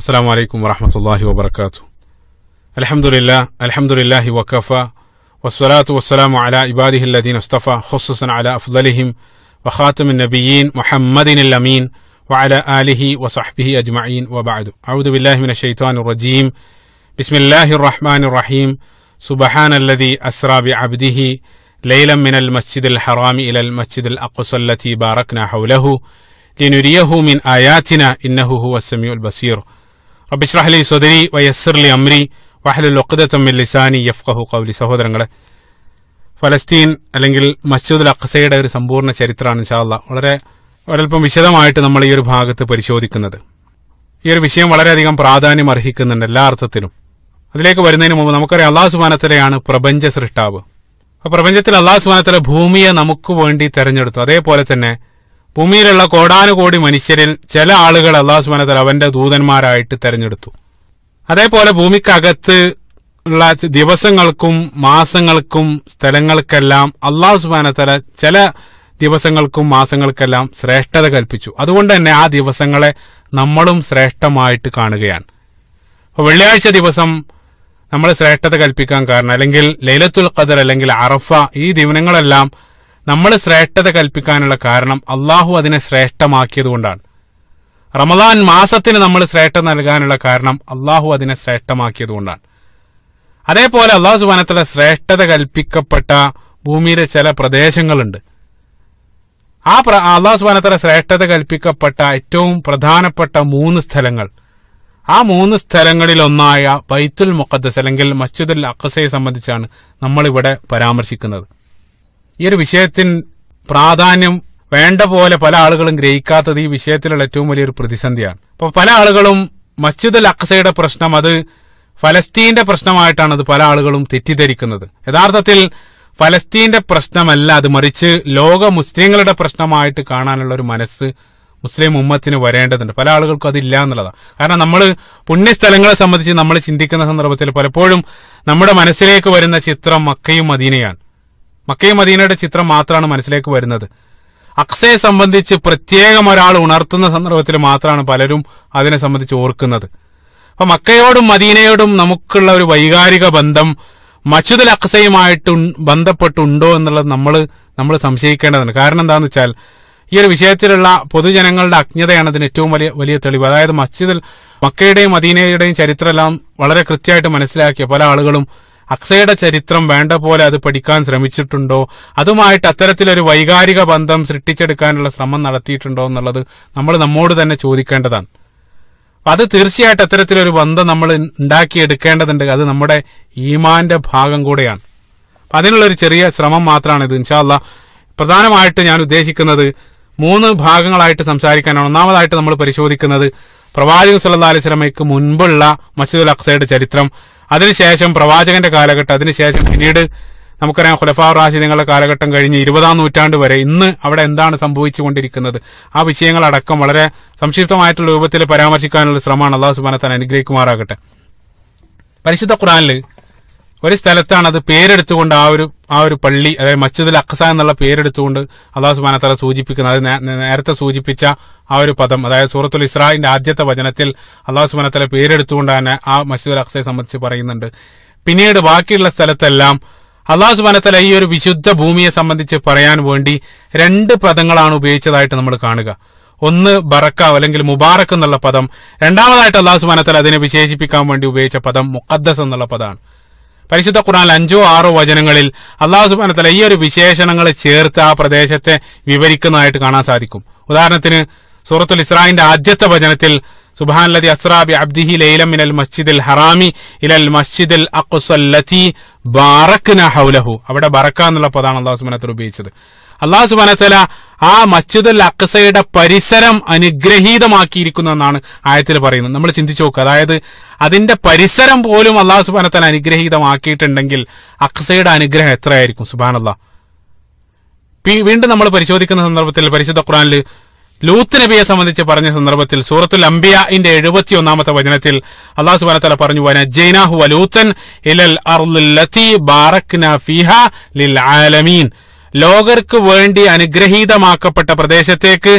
السلام عليكم ورحمة الله وبركاته الحمد لله الحمد لله وكفى والصلاة والسلام على عباده الذين اصطفى خصوصا على أفضلهم وخاتم النبيين محمد الأمين وعلى آله وصحبه أجمعين وبعد أعوذ بالله من الشيطان الرجيم بسم الله الرحمن الرحيم سبحان الذي أسرى بعبده ليلا من المسجد الحرام إلى المسجد الأقصى التي باركنا حوله لنريه من آياتنا إنه هو السميع البصير അബിഷ്റഹലി സ്വദരി വയസ്സർലി അമ്രി വഹലുൽ ലിസാനി യഫ്കഹു കൗലി സഹോദരങ്ങളെ ഫലസ്തീൻ അല്ലെങ്കിൽ മസ്ജിദുൽ അഖസയുടെ ഒരു സമ്പൂർണ്ണ ചരിത്രമാണ് ഇൻഷാല്ല വളരെ ഒരൽപ്പം വിശദമായിട്ട് നമ്മൾ ഈ ഒരു ഭാഗത്ത് പരിശോധിക്കുന്നത് ഈ ഒരു വിഷയം വളരെയധികം പ്രാധാന്യം അർഹിക്കുന്നുണ്ട് എല്ലാ അർത്ഥത്തിലും അതിലേക്ക് വരുന്നതിന് മുമ്പ് നമുക്കറിയാം അള്ളാഹു സുബാനത്തിലെയാണ് പ്രപഞ്ച സൃഷ്ടാവ് അപ്പൊ പ്രപഞ്ചത്തിൽ അള്ളാഹു സുബാനത്തിലെ ഭൂമിയെ നമുക്ക് വേണ്ടി തെരഞ്ഞെടുത്തു അതേപോലെ തന്നെ ഭൂമിയിലുള്ള കോടാനുകോടി മനുഷ്യരിൽ ചില ആളുകൾ അള്ളാഹു സുബാനത്തൽ അവന്റെ ദൂതന്മാരായിട്ട് തെരഞ്ഞെടുത്തു അതേപോലെ ഭൂമിക്കകത്ത് ഉള്ള ദിവസങ്ങൾക്കും മാസങ്ങൾക്കും സ്ഥലങ്ങൾക്കെല്ലാം അള്ളാഹു സുബാനത്തല ചില ദിവസങ്ങൾക്കും മാസങ്ങൾക്കെല്ലാം ശ്രേഷ്ഠത കൽപ്പിച്ചു അതുകൊണ്ട് തന്നെ ആ ദിവസങ്ങളെ നമ്മളും ശ്രേഷ്ഠമായിട്ട് കാണുകയാണ് അപ്പൊ വെള്ളിയാഴ്ച ദിവസം നമ്മൾ ശ്രേഷ്ഠത കൽപ്പിക്കാൻ കാരണം അല്ലെങ്കിൽ ലൈലത്തുൽ ഖദർ അല്ലെങ്കിൽ അറഫ ഈ ദിനങ്ങളെല്ലാം നമ്മൾ ശ്രേഷ്ഠത കൽപ്പിക്കാനുള്ള കാരണം അള്ളാഹു അതിനെ കൊണ്ടാണ് റമദാൻ മാസത്തിന് നമ്മൾ ശ്രേഷ്ഠ നൽകാനുള്ള കാരണം അള്ളാഹു അതിനെ കൊണ്ടാണ് അതേപോലെ അള്ളാഹു സുബാനത്തിലെ ശ്രേഷ്ഠത കൽപ്പിക്കപ്പെട്ട ഭൂമിയിലെ ചില പ്രദേശങ്ങളുണ്ട് ആ അള്ളാഹു സുബാനത്തിലെ ശ്രേഷ്ഠത കൽപ്പിക്കപ്പെട്ട ഏറ്റവും പ്രധാനപ്പെട്ട മൂന്ന് സ്ഥലങ്ങൾ ആ മൂന്ന് സ്ഥലങ്ങളിലൊന്നായ ബൈത്തുൽ മുഖദ്ദസ് അല്ലെങ്കിൽ മസ്ജിദുൽ അഖസയെ സംബന്ധിച്ചാണ് നമ്മളിവിടെ പരാമർശിക്കുന്നത് ഈ ഒരു വിഷയത്തിന് പ്രാധാന്യം വേണ്ട പോലെ പല ആളുകളും ഗ്രഹിക്കാത്തത് ഈ വിഷയത്തിലുള്ള ഏറ്റവും വലിയൊരു പ്രതിസന്ധിയാണ് അപ്പൊ പല ആളുകളും മസ്ജിദ് അൽ അക്സയുടെ പ്രശ്നം അത് ഫലസ്തീന്റെ പ്രശ്നമായിട്ടാണ് അത് പല ആളുകളും തെറ്റിദ്ധരിക്കുന്നത് യഥാർത്ഥത്തിൽ ഫലസ്തീന്റെ പ്രശ്നമല്ല അത് മറിച്ച് ലോക മുസ്ലിങ്ങളുടെ പ്രശ്നമായിട്ട് കാണാനുള്ള ഒരു മനസ്സ് മുസ്ലിം ഉമ്മത്തിന് വരേണ്ടതുണ്ട് പല ആളുകൾക്കും അതില്ല എന്നുള്ളതാണ് കാരണം നമ്മൾ പുണ്യസ്ഥലങ്ങളെ സംബന്ധിച്ച് നമ്മൾ ചിന്തിക്കുന്ന സന്ദർഭത്തിൽ പലപ്പോഴും നമ്മുടെ മനസ്സിലേക്ക് വരുന്ന ചിത്രം മക്കയും മദീനയാണ് മക്കയും മദീനയുടെ ചിത്രം മാത്രമാണ് മനസ്സിലേക്ക് വരുന്നത് അക്സയെ സംബന്ധിച്ച് പ്രത്യേകം ഒരാൾ ഉണർത്തുന്ന സന്ദർഭത്തിൽ മാത്രമാണ് പലരും അതിനെ സംബന്ധിച്ച് ഓർക്കുന്നത് അപ്പൊ മക്കയോടും മദീനയോടും നമുക്കുള്ള ഒരു വൈകാരിക ബന്ധം മച്ചുദുൽ അക്സയുമായിട്ട് ബന്ധപ്പെട്ടുണ്ടോ എന്നുള്ളത് നമ്മൾ നമ്മൾ സംശയിക്കേണ്ടതാണ് കാരണം എന്താണെന്ന് വെച്ചാൽ ഈ ഒരു വിഷയത്തിലുള്ള പൊതുജനങ്ങളുടെ അജ്ഞതയാണ് അതിന് ഏറ്റവും വലിയ വലിയ തെളിവ് അതായത് മസ്ജിദിൽ മക്കയുടെയും മദീനയുടെയും ചരിത്രമെല്ലാം വളരെ കൃത്യമായിട്ട് മനസ്സിലാക്കിയ പല ആളുകളും അക്സയുടെ ചരിത്രം വേണ്ട പോലെ അത് പഠിക്കാൻ ശ്രമിച്ചിട്ടുണ്ടോ അതുമായിട്ട് അത്തരത്തിലൊരു വൈകാരിക ബന്ധം സൃഷ്ടിച്ചെടുക്കാനുള്ള ശ്രമം നടത്തിയിട്ടുണ്ടോ എന്നുള്ളത് നമ്മൾ നമ്മോട് തന്നെ ചോദിക്കേണ്ടതാണ് അത് തീർച്ചയായിട്ടും അത്തരത്തിലൊരു ബന്ധം നമ്മൾ ഉണ്ടാക്കിയെടുക്കേണ്ടതുണ്ട് അത് നമ്മുടെ ഈമാന്റെ ഭാഗം കൂടെയാണ് അതിനുള്ളൊരു ചെറിയ ശ്രമം മാത്രമാണ് ഇത് ഇൻഷാല്ല പ്രധാനമായിട്ട് ഞാൻ ഉദ്ദേശിക്കുന്നത് മൂന്ന് ഭാഗങ്ങളായിട്ട് സംസാരിക്കാനാണ് ഒന്നാമതായിട്ട് നമ്മൾ പരിശോധിക്കുന്നത് പ്രവാചകൻ സുല്ലാ അലൈഹി സ്വലമയ്ക്ക് മുൻപുള്ള മസ്ജിദുൽ അക്സയുടെ ചരിത്രം അതിനുശേഷം പ്രവാചകന്റെ കാലഘട്ടം അതിനുശേഷം പിന്നീട് നമുക്കറിയാം ഖുലഫാ റാഷിദങ്ങളുടെ കാലഘട്ടം കഴിഞ്ഞ് ഇരുപതാം നൂറ്റാണ്ട് വരെ ഇന്ന് അവിടെ എന്താണ് സംഭവിച്ചുകൊണ്ടിരിക്കുന്നത് ആ വിഷയങ്ങളടക്കം വളരെ സംക്ഷിപ്തമായിട്ടുള്ള രൂപത്തിൽ പരാമർശിക്കാനുള്ള ശ്രമമാണ് അള്ളാഹു സുബാനത്താൻ അനുഗ്രഹിക്കുമാറാകട്ടെ പരിശുദ്ധ ഖുറാനിൽ ഒരു സ്ഥലത്താണ് അത് പേരെടുത്തുകൊണ്ട് ആ ഒരു ആ ഒരു പള്ളി അതായത് മസ്ജിദുൽ അഖ്സ എന്നുള്ള പേരെടുത്തുകൊണ്ട് അള്ളാഹു തല സൂചിപ്പിക്കുന്നത് അത് നേരത്തെ സൂചിപ്പിച്ച ആ ഒരു പദം അതായത് സൂറത്തുൽ ഇസ്രായിന്റെ ആദ്യത്തെ വചനത്തിൽ അള്ളാഹു തല പേരെടുത്തുകൊണ്ട് തന്നെ ആ മസ്ജിദുൽ അഖ്സയെ സംബന്ധിച്ച് പറയുന്നുണ്ട് പിന്നീട് ബാക്കിയുള്ള സ്ഥലത്തെല്ലാം അള്ളാഹു തല ഈ ഒരു വിശുദ്ധ ഭൂമിയെ സംബന്ധിച്ച് പറയാൻ വേണ്ടി രണ്ട് പദങ്ങളാണ് ഉപയോഗിച്ചതായിട്ട് നമ്മൾ കാണുക ഒന്ന് ബറക്ക അല്ലെങ്കിൽ മുബാറക്ക് എന്നുള്ള പദം രണ്ടാമതായിട്ട് അള്ളാഹു തല അതിനെ വിശേഷിപ്പിക്കാൻ വേണ്ടി ഉപയോഗിച്ച പദം മുഖദ്ദസ് എന്നുള്ള പദമാണ് പരിശുദ്ധ ഖുർആൻ അഞ്ചോ ആറോ വചനങ്ങളിൽ അള്ളാഹു സുബാനത്തല ഈ ഒരു വിശേഷണങ്ങൾ ചേർത്ത് ആ പ്രദേശത്തെ വിവരിക്കുന്നതായിട്ട് കാണാൻ സാധിക്കും ഉദാഹരണത്തിന് സൂറത്തുൽ ഇസ്രായിന്റെ ആദ്യത്തെ വചനത്തിൽ ലതി അസ്രാബി അബ്ദിഹി ലൈലം മിനൽ മസ്ജിദിൽ ഹറാമി ഇലൽ മസ്ജിദിൽ അക്കുസല്ലത്തി ബാറക്കിന ഹൗലഹു അവിടെ ബറക്ക എന്നുള്ള പദമാണ് അള്ളാഹു സുബാനത്തിൽ ഉപയോഗിച്ചത് അള്ളാഹു സുബാനത്തല ആ മസ്ജിദുൽ അക്സയുടെ പരിസരം അനുഗ്രഹീതമാക്കിയിരിക്കുന്നു എന്നാണ് ആയത്തിൽ പറയുന്നത് നമ്മൾ ചിന്തിച്ചു നോക്കുക അതായത് അതിന്റെ പരിസരം പോലും അള്ളാഹു സുബാനത്തല അനുഗ്രഹീതമാക്കിയിട്ടുണ്ടെങ്കിൽ അക്സയുടെ അനുഗ്രഹം എത്രയായിരിക്കും സുബാനല്ലാ വീണ്ടും നമ്മൾ പരിശോധിക്കുന്ന സന്ദർഭത്തിൽ പരിശുദ്ധ ഖുറാനിൽ ലൂത്ത് നബിയെ സംബന്ധിച്ച് പറഞ്ഞ സന്ദർഭത്തിൽ സൂറത്തുൽ അംബിയന്റെ എഴുപത്തി ഒന്നാമത്തെ വചനത്തിൽ അള്ളാഹു സുബാനത്തല പറഞ്ഞു വനജൈനാഹു വലൂത്തൻ ഇലൽ അർലത്തി ഫിഹ ലിൽ ആലമീൻ ലോകർക്ക് വേണ്ടി അനുഗ്രഹീതമാക്കപ്പെട്ട പ്രദേശത്തേക്ക്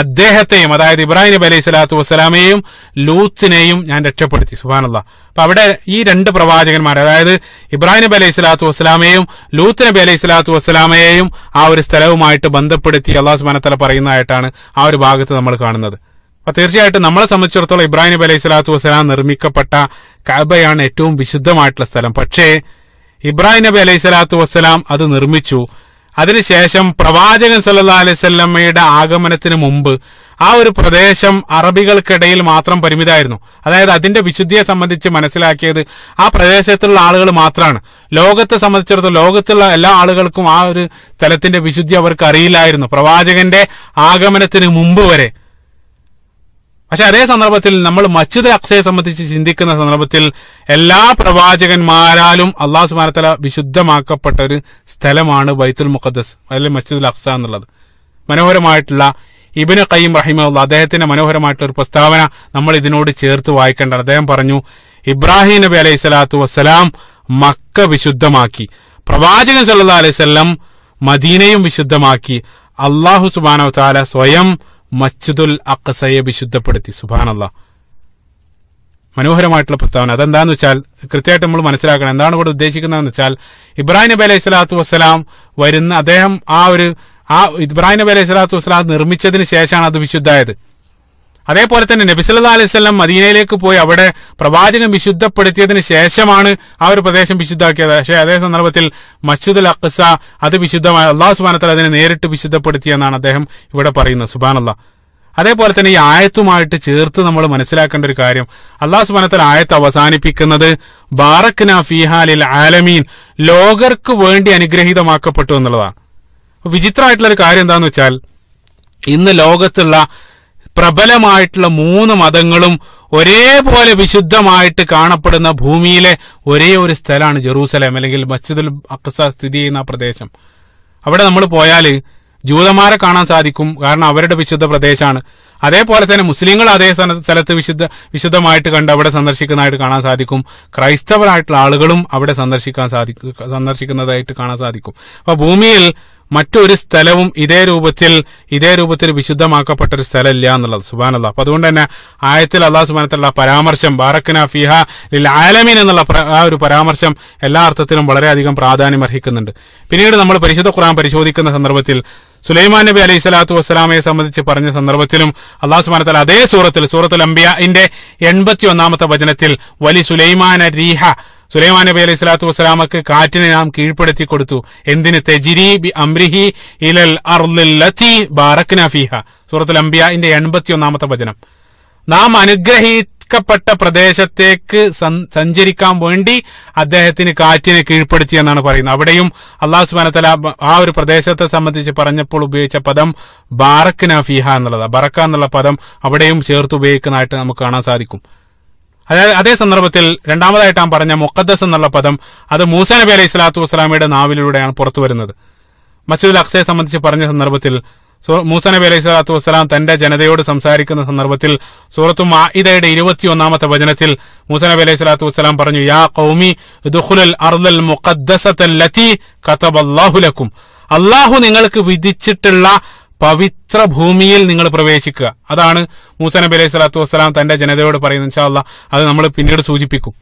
അദ്ദേഹത്തെയും അതായത് ഇബ്രാഹിം നബി അലൈഹി സ്വലാത്തു വസ്സലാമയെയും ലൂത്തിനെയും ഞാൻ രക്ഷപ്പെടുത്തി സുബാനല്ല അപ്പൊ അവിടെ ഈ രണ്ട് പ്രവാചകന്മാർ അതായത് ഇബ്രാഹിം നബി അലൈഹി സ്വലാത്തു വസ്സലാമയെയും ലൂത്ത് നബി അലൈഹി സ്വലാത്തു വസ്സലാമയെയും ആ ഒരു സ്ഥലവുമായിട്ട് ബന്ധപ്പെടുത്തി അള്ളാഹു സുബാനത്തല പറയുന്നതായിട്ടാണ് ആ ഒരു ഭാഗത്ത് നമ്മൾ കാണുന്നത് അപ്പൊ തീർച്ചയായിട്ടും നമ്മളെ സംബന്ധിച്ചിടത്തോളം ഇബ്രാഹിം നബി അലൈഹി സ്വലാത്തു വസ്സലാം നിർമ്മിക്കപ്പെട്ട കഅബയാണ് ഏറ്റവും വിശുദ്ധമായിട്ടുള്ള സ്ഥലം പക്ഷേ ഇബ്രാഹിം നബി അലൈഹി സ്വലാത്തു വസ്സലാം അത് നിർമ്മിച്ചു അതിനുശേഷം പ്രവാചകൻ സല്ലാ അലൈവല്ലമ്മയുടെ ആഗമനത്തിന് മുമ്പ് ആ ഒരു പ്രദേശം അറബികൾക്കിടയിൽ മാത്രം പരിമിതമായിരുന്നു അതായത് അതിന്റെ വിശുദ്ധിയെ സംബന്ധിച്ച് മനസ്സിലാക്കിയത് ആ പ്രദേശത്തുള്ള ആളുകൾ മാത്രമാണ് ലോകത്തെ സംബന്ധിച്ചിടത്തോളം ലോകത്തുള്ള എല്ലാ ആളുകൾക്കും ആ ഒരു സ്ഥലത്തിന്റെ വിശുദ്ധി അവർക്ക് അറിയില്ലായിരുന്നു പ്രവാചകന്റെ ആഗമനത്തിന് മുമ്പ് വരെ പക്ഷെ അതേ സന്ദർഭത്തിൽ നമ്മൾ മസ്ജിദ് അക്സയെ സംബന്ധിച്ച് ചിന്തിക്കുന്ന സന്ദർഭത്തിൽ എല്ലാ പ്രവാചകന്മാരാലും അള്ളാഹു സുബാനത്തല വിശുദ്ധമാക്കപ്പെട്ട ഒരു സ്ഥലമാണ് ബൈത്തുൽ മുഖദ്ദസ് അല്ലെ മസ്ജിദുൽ അഖ്സ എന്നുള്ളത് മനോഹരമായിട്ടുള്ള ഇബിന് കയ്യം റഹിമുള്ള അദ്ദേഹത്തിന്റെ മനോഹരമായിട്ടുള്ള ഒരു പ്രസ്താവന നമ്മൾ ഇതിനോട് ചേർത്ത് വായിക്കേണ്ട അദ്ദേഹം പറഞ്ഞു ഇബ്രാഹിം നബി അലൈഹി സ്വലാത്തു വസ്സലാം മക്ക വിശുദ്ധമാക്കി പ്രവാചകൻ സല്ലാ അലൈവല്ലം മദീനയും വിശുദ്ധമാക്കി അള്ളാഹു സുബാന താല സ്വയം മസ്ജിദുൽ അക്സയെ വിശുദ്ധപ്പെടുത്തി സുബാനല്ലാഹ് മനോഹരമായിട്ടുള്ള പ്രസ്താവന അതെന്താന്ന് വെച്ചാൽ കൃത്യമായിട്ട് നമ്മൾ മനസ്സിലാക്കണം എന്താണ് ഇവിടെ ഉദ്ദേശിക്കുന്നതെന്ന് വെച്ചാൽ ഇബ്രാഹിം നബി അലൈഹി സ്വലാത്തു വസ്സലാം വരുന്ന അദ്ദേഹം ആ ഒരു ആ ഇബ്രാഹിം നബി അലൈഹി സ്വലാത്തു വസ്സലാം നിർമ്മിച്ചതിന് ശേഷമാണ് അത് വിശുദ്ധായത് അതേപോലെ തന്നെ നബിസല്ലാ അലൈവല്ലം മദീനയിലേക്ക് പോയി അവിടെ പ്രവാചകൻ വിശുദ്ധപ്പെടുത്തിയതിനു ശേഷമാണ് ആ ഒരു പ്രദേശം വിശുദ്ധാക്കിയത് പക്ഷേ അതേ സന്ദർഭത്തിൽ മസ്ജിദുൽ അഖ്സ അത് വിശുദ്ധമായ അള്ളാഹു സുബാനത്തല അതിനെ നേരിട്ട് വിശുദ്ധപ്പെടുത്തിയെന്നാണ് അദ്ദേഹം ഇവിടെ പറയുന്നത് അള്ളാഹ് അതേപോലെ തന്നെ ഈ ആയത്തുമായിട്ട് ചേർത്ത് നമ്മൾ മനസ്സിലാക്കേണ്ട ഒരു കാര്യം അള്ളാഹു സുബാനത്തൽ ആയത്ത് അവസാനിപ്പിക്കുന്നത് ബാറക്ന ഫിഹാലിൽ ആലമീൻ ലോകർക്ക് വേണ്ടി അനുഗ്രഹീതമാക്കപ്പെട്ടു എന്നുള്ളതാണ് വിചിത്രമായിട്ടുള്ള ഒരു കാര്യം എന്താണെന്ന് വെച്ചാൽ ഇന്ന് ലോകത്തുള്ള പ്രബലമായിട്ടുള്ള മൂന്ന് മതങ്ങളും ഒരേപോലെ വിശുദ്ധമായിട്ട് കാണപ്പെടുന്ന ഭൂമിയിലെ ഒരേ ഒരു സ്ഥലമാണ് ജെറൂസലേം അല്ലെങ്കിൽ മസ്ജിദുൽ അക്സ സ്ഥിതി ചെയ്യുന്ന പ്രദേശം അവിടെ നമ്മൾ പോയാൽ ജൂതന്മാരെ കാണാൻ സാധിക്കും കാരണം അവരുടെ വിശുദ്ധ പ്രദേശമാണ് അതേപോലെ തന്നെ മുസ്ലിങ്ങൾ അതേ സ്ഥലത്ത് വിശുദ്ധ വിശുദ്ധമായിട്ട് കണ്ട് അവിടെ സന്ദർശിക്കുന്നതായിട്ട് കാണാൻ സാധിക്കും ക്രൈസ്തവരായിട്ടുള്ള ആളുകളും അവിടെ സന്ദർശിക്കാൻ സാധിക്കും സന്ദർശിക്കുന്നതായിട്ട് കാണാൻ സാധിക്കും അപ്പൊ ഭൂമിയിൽ മറ്റൊരു സ്ഥലവും ഇതേ രൂപത്തിൽ ഇതേ രൂപത്തിൽ വിശുദ്ധമാക്കപ്പെട്ട ഒരു സ്ഥലമില്ല എന്നുള്ളത് സുബാനല്ല അപ്പൊ അതുകൊണ്ട് തന്നെ ആയത്തിൽ അള്ളാഹു സുബാനത്തുള്ള പരാമർശം ബാറക്കന ഫിഹ ലിൽ ആലമീൻ എന്നുള്ള ആ ഒരു പരാമർശം എല്ലാ അർത്ഥത്തിലും വളരെയധികം പ്രാധാന്യം അർഹിക്കുന്നുണ്ട് പിന്നീട് നമ്മൾ പരിശുദ്ധ ഖുറാൻ പരിശോധിക്കുന്ന സന്ദർഭത്തിൽ സുലൈമാൻ നബി അലൈഹി സ്വലാത്തു വസ്സലാമയെ സംബന്ധിച്ച് പറഞ്ഞ സന്ദർഭത്തിലും അള്ളാഹു സുബാനത്തല അതേ സൂറത്തിൽ സൂറത്തുൽ ഇന്റെ എൺപത്തി ഒന്നാമത്തെ വചനത്തിൽ വലി സുലൈമാന റീഹ സുലൈമാൻ നബി അലൈഹി സ്വലാത്തു വസ്സലാമക്ക് കാറ്റിനെ നാം കീഴ്പ്പെടുത്തി കൊടുത്തു എന്തിന് തെജിരി ബി അംരിഹി ഇലൽ അർലി ബാറക്ന ഫീഹ സൂറത്തുൽ ഇന്റെ എൺപത്തി ഒന്നാമത്തെ വചനം നാം അനുഗ്രഹി വിലക്കപ്പെട്ട പ്രദേശത്തേക്ക് സഞ്ചരിക്കാൻ വേണ്ടി അദ്ദേഹത്തിന് കാറ്റിനെ കീഴ്പ്പെടുത്തി എന്നാണ് പറയുന്നത് അവിടെയും അള്ളാഹു സുബാനത്തല ആ ഒരു പ്രദേശത്തെ സംബന്ധിച്ച് പറഞ്ഞപ്പോൾ ഉപയോഗിച്ച പദം ബാറക് നഫീഹ എന്നുള്ളതാണ് ബറക്ക എന്നുള്ള പദം അവിടെയും ചേർത്ത് ഉപയോഗിക്കുന്നതായിട്ട് നമുക്ക് കാണാൻ സാധിക്കും അതായത് അതേ സന്ദർഭത്തിൽ രണ്ടാമതായിട്ടാണ് പറഞ്ഞ മുഖദ്ദസ് എന്നുള്ള പദം അത് മൂസ നബി അലൈഹി സ്വലാത്തു വസ്സലാമയുടെ നാവിലൂടെയാണ് പുറത്തു വരുന്നത് മസൂദ് അക്സയെ സംബന്ധിച്ച് പറഞ്ഞ സന്ദർഭത്തിൽ മൂസ നബി അലൈഹി സ്വലാത്തു വസ്സലാം തന്റെ ജനതയോട് സംസാരിക്കുന്ന സന്ദർഭത്തിൽ സൂറത്തു മാഇദയുടെ ഇരുപത്തിയൊന്നാമത്തെ വചനത്തിൽ മൂസ നബി അലൈഹി സ്വലാത്തു വസ്സലാം പറഞ്ഞു യാ കൗമി അള്ളാഹു നിങ്ങൾക്ക് വിധിച്ചിട്ടുള്ള പവിത്ര ഭൂമിയിൽ നിങ്ങൾ പ്രവേശിക്കുക അതാണ് മൂസ നബി അലൈഹി സ്വലാത്തു വസ്സലാം തന്റെ ജനതയോട് പറയുന്നത് ഇൻഷാ അത് നമ്മൾ പിന്നീട് സൂചിപ്പിക്കും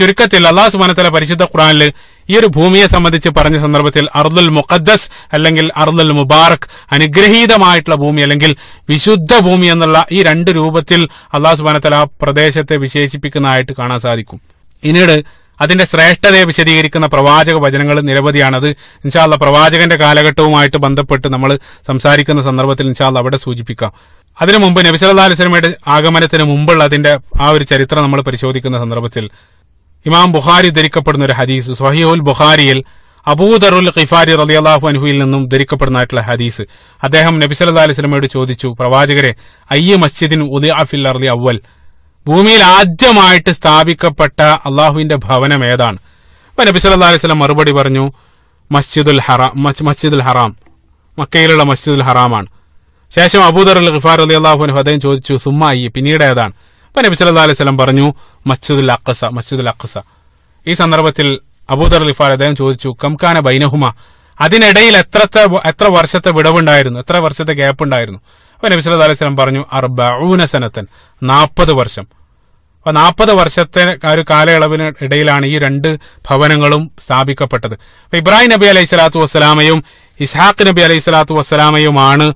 ചുരുക്കത്തിൽ അള്ളാഹു സുബാനത്തല പരിശുദ്ധ ഖുറാനിൽ ഈ ഒരു ഭൂമിയെ സംബന്ധിച്ച് പറഞ്ഞ സന്ദർഭത്തിൽ അർദുൽ മുഖദ്ദസ് അല്ലെങ്കിൽ അർദുൽ മുബാറക് അനുഗ്രഹീതമായിട്ടുള്ള ഭൂമി അല്ലെങ്കിൽ വിശുദ്ധ ഭൂമി എന്നുള്ള ഈ രണ്ട് രൂപത്തിൽ അള്ളാഹു സുബാനത്തല ആ പ്രദേശത്തെ വിശേഷിപ്പിക്കുന്നതായിട്ട് കാണാൻ സാധിക്കും പിന്നീട് അതിന്റെ ശ്രേഷ്ഠതയെ വിശദീകരിക്കുന്ന പ്രവാചക വചനങ്ങൾ നിരവധിയാണത് ഇൻഷാല്ല പ്രവാചകന്റെ കാലഘട്ടവുമായിട്ട് ബന്ധപ്പെട്ട് നമ്മൾ സംസാരിക്കുന്ന സന്ദർഭത്തിൽ ഇൻഷാല്ല അവിടെ സൂചിപ്പിക്കാം അതിനു മുമ്പ് അലൈഹി അലിസ്ലമയുടെ ആഗമനത്തിന് മുമ്പുള്ള അതിന്റെ ആ ഒരു ചരിത്രം നമ്മൾ പരിശോധിക്കുന്ന സന്ദർഭത്തിൽ ഇമാം ബുഖാരി ധരിക്കപ്പെടുന്ന ഒരു ഹദീസ് സഹിയുൽ ബുഖാരിയിൽ അബൂദറുൽ ഖിഫാരി അള്ളാഹു അൻഹുയിൽ നിന്നും ധരിക്കപ്പെടുന്നതായിട്ടുള്ള ഹദീസ് അദ്ദേഹം നബിസല്ലാ അലൈഹി സ്വലമയോട് ചോദിച്ചു പ്രവാചകരെ അയ്യ മസ്ജിദിൻ ഉദി അഫിൽ അറലി അവൽ ഭൂമിയിൽ ആദ്യമായിട്ട് സ്ഥാപിക്കപ്പെട്ട അള്ളാഹുവിന്റെ ഭവനം ഏതാണ് അപ്പൊ നബിസല്ലാ അലൈഹി സ്വലം മറുപടി പറഞ്ഞു മസ്ജിദുൽ ഹറാം മസ്ജിദുൽ ഹറാം മക്കയിലുള്ള മസ്ജിദുൽ ഹറാമാണ് ശേഷം അബൂദർ അൽ ഖിഫാർ അലി അള്ളാഹു അദ്ദേഹം ചോദിച്ചു സുമ്മ അയ്യ പിന്നീട് ഏതാണ് അപ്പൊ നബി സല്ലാ അലൈഹി സ്വലം പറഞ്ഞു മസ്ജിദുൽ അഖസ മസ്ജിദുൽ അഖസ ഈ സന്ദർഭത്തിൽ അബൂദർ ലിഫാൽ അദ്ദേഹം ചോദിച്ചു കംഖാന ബൈനഹുമ അതിനിടയിൽ എത്രത്തെ എത്ര വർഷത്തെ വിടവുണ്ടായിരുന്നു എത്ര വർഷത്തെ ഗ്യാപ്പ് ഉണ്ടായിരുന്നു അപ്പൊ നബി സല്ലാ അലൈഹി സ്വലം പറഞ്ഞു അർബൂന സനത്തൻ നാൽപ്പത് വർഷം അപ്പൊ നാൽപ്പത് വർഷത്തെ ഒരു കാലയളവിന് ഇടയിലാണ് ഈ രണ്ട് ഭവനങ്ങളും സ്ഥാപിക്കപ്പെട്ടത് അപ്പൊ ഇബ്രാഹിം നബി അലൈഹി സ്വലാത്തു വസ്സലാമയും ഇസ്ഹാഖ് നബി അലൈഹി സ്വലാത്തു വസ്സലാമയുമാണ്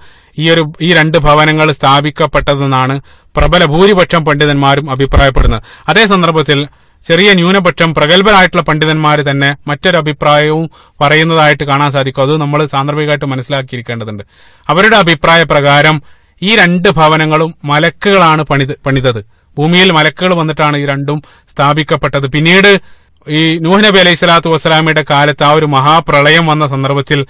ഈ ഒരു ഈ രണ്ട് ഭവനങ്ങൾ സ്ഥാപിക്കപ്പെട്ടതെന്നാണ് പ്രബല ഭൂരിപക്ഷം പണ്ഡിതന്മാരും അഭിപ്രായപ്പെടുന്നത് അതേ സന്ദർഭത്തിൽ ചെറിയ ന്യൂനപക്ഷം പ്രഗത്ഭരായിട്ടുള്ള പണ്ഡിതന്മാർ തന്നെ മറ്റൊരു അഭിപ്രായവും പറയുന്നതായിട്ട് കാണാൻ സാധിക്കും അത് നമ്മൾ സാന്ദർഭികമായിട്ട് മനസ്സിലാക്കിയിരിക്കേണ്ടതുണ്ട് അവരുടെ അഭിപ്രായ പ്രകാരം ഈ രണ്ട് ഭവനങ്ങളും മലക്കുകളാണ് പണിത് പണിതത് ഭൂമിയിൽ മലക്കുകൾ വന്നിട്ടാണ് ഈ രണ്ടും സ്ഥാപിക്കപ്പെട്ടത് പിന്നീട് ഈ നൂഹ് നബി അലൈഹി സ്വലാത്തു വസ്സലാമിയുടെ കാലത്ത് ആ ഒരു മഹാപ്രളയം വന്ന സന്ദർഭത്തിൽ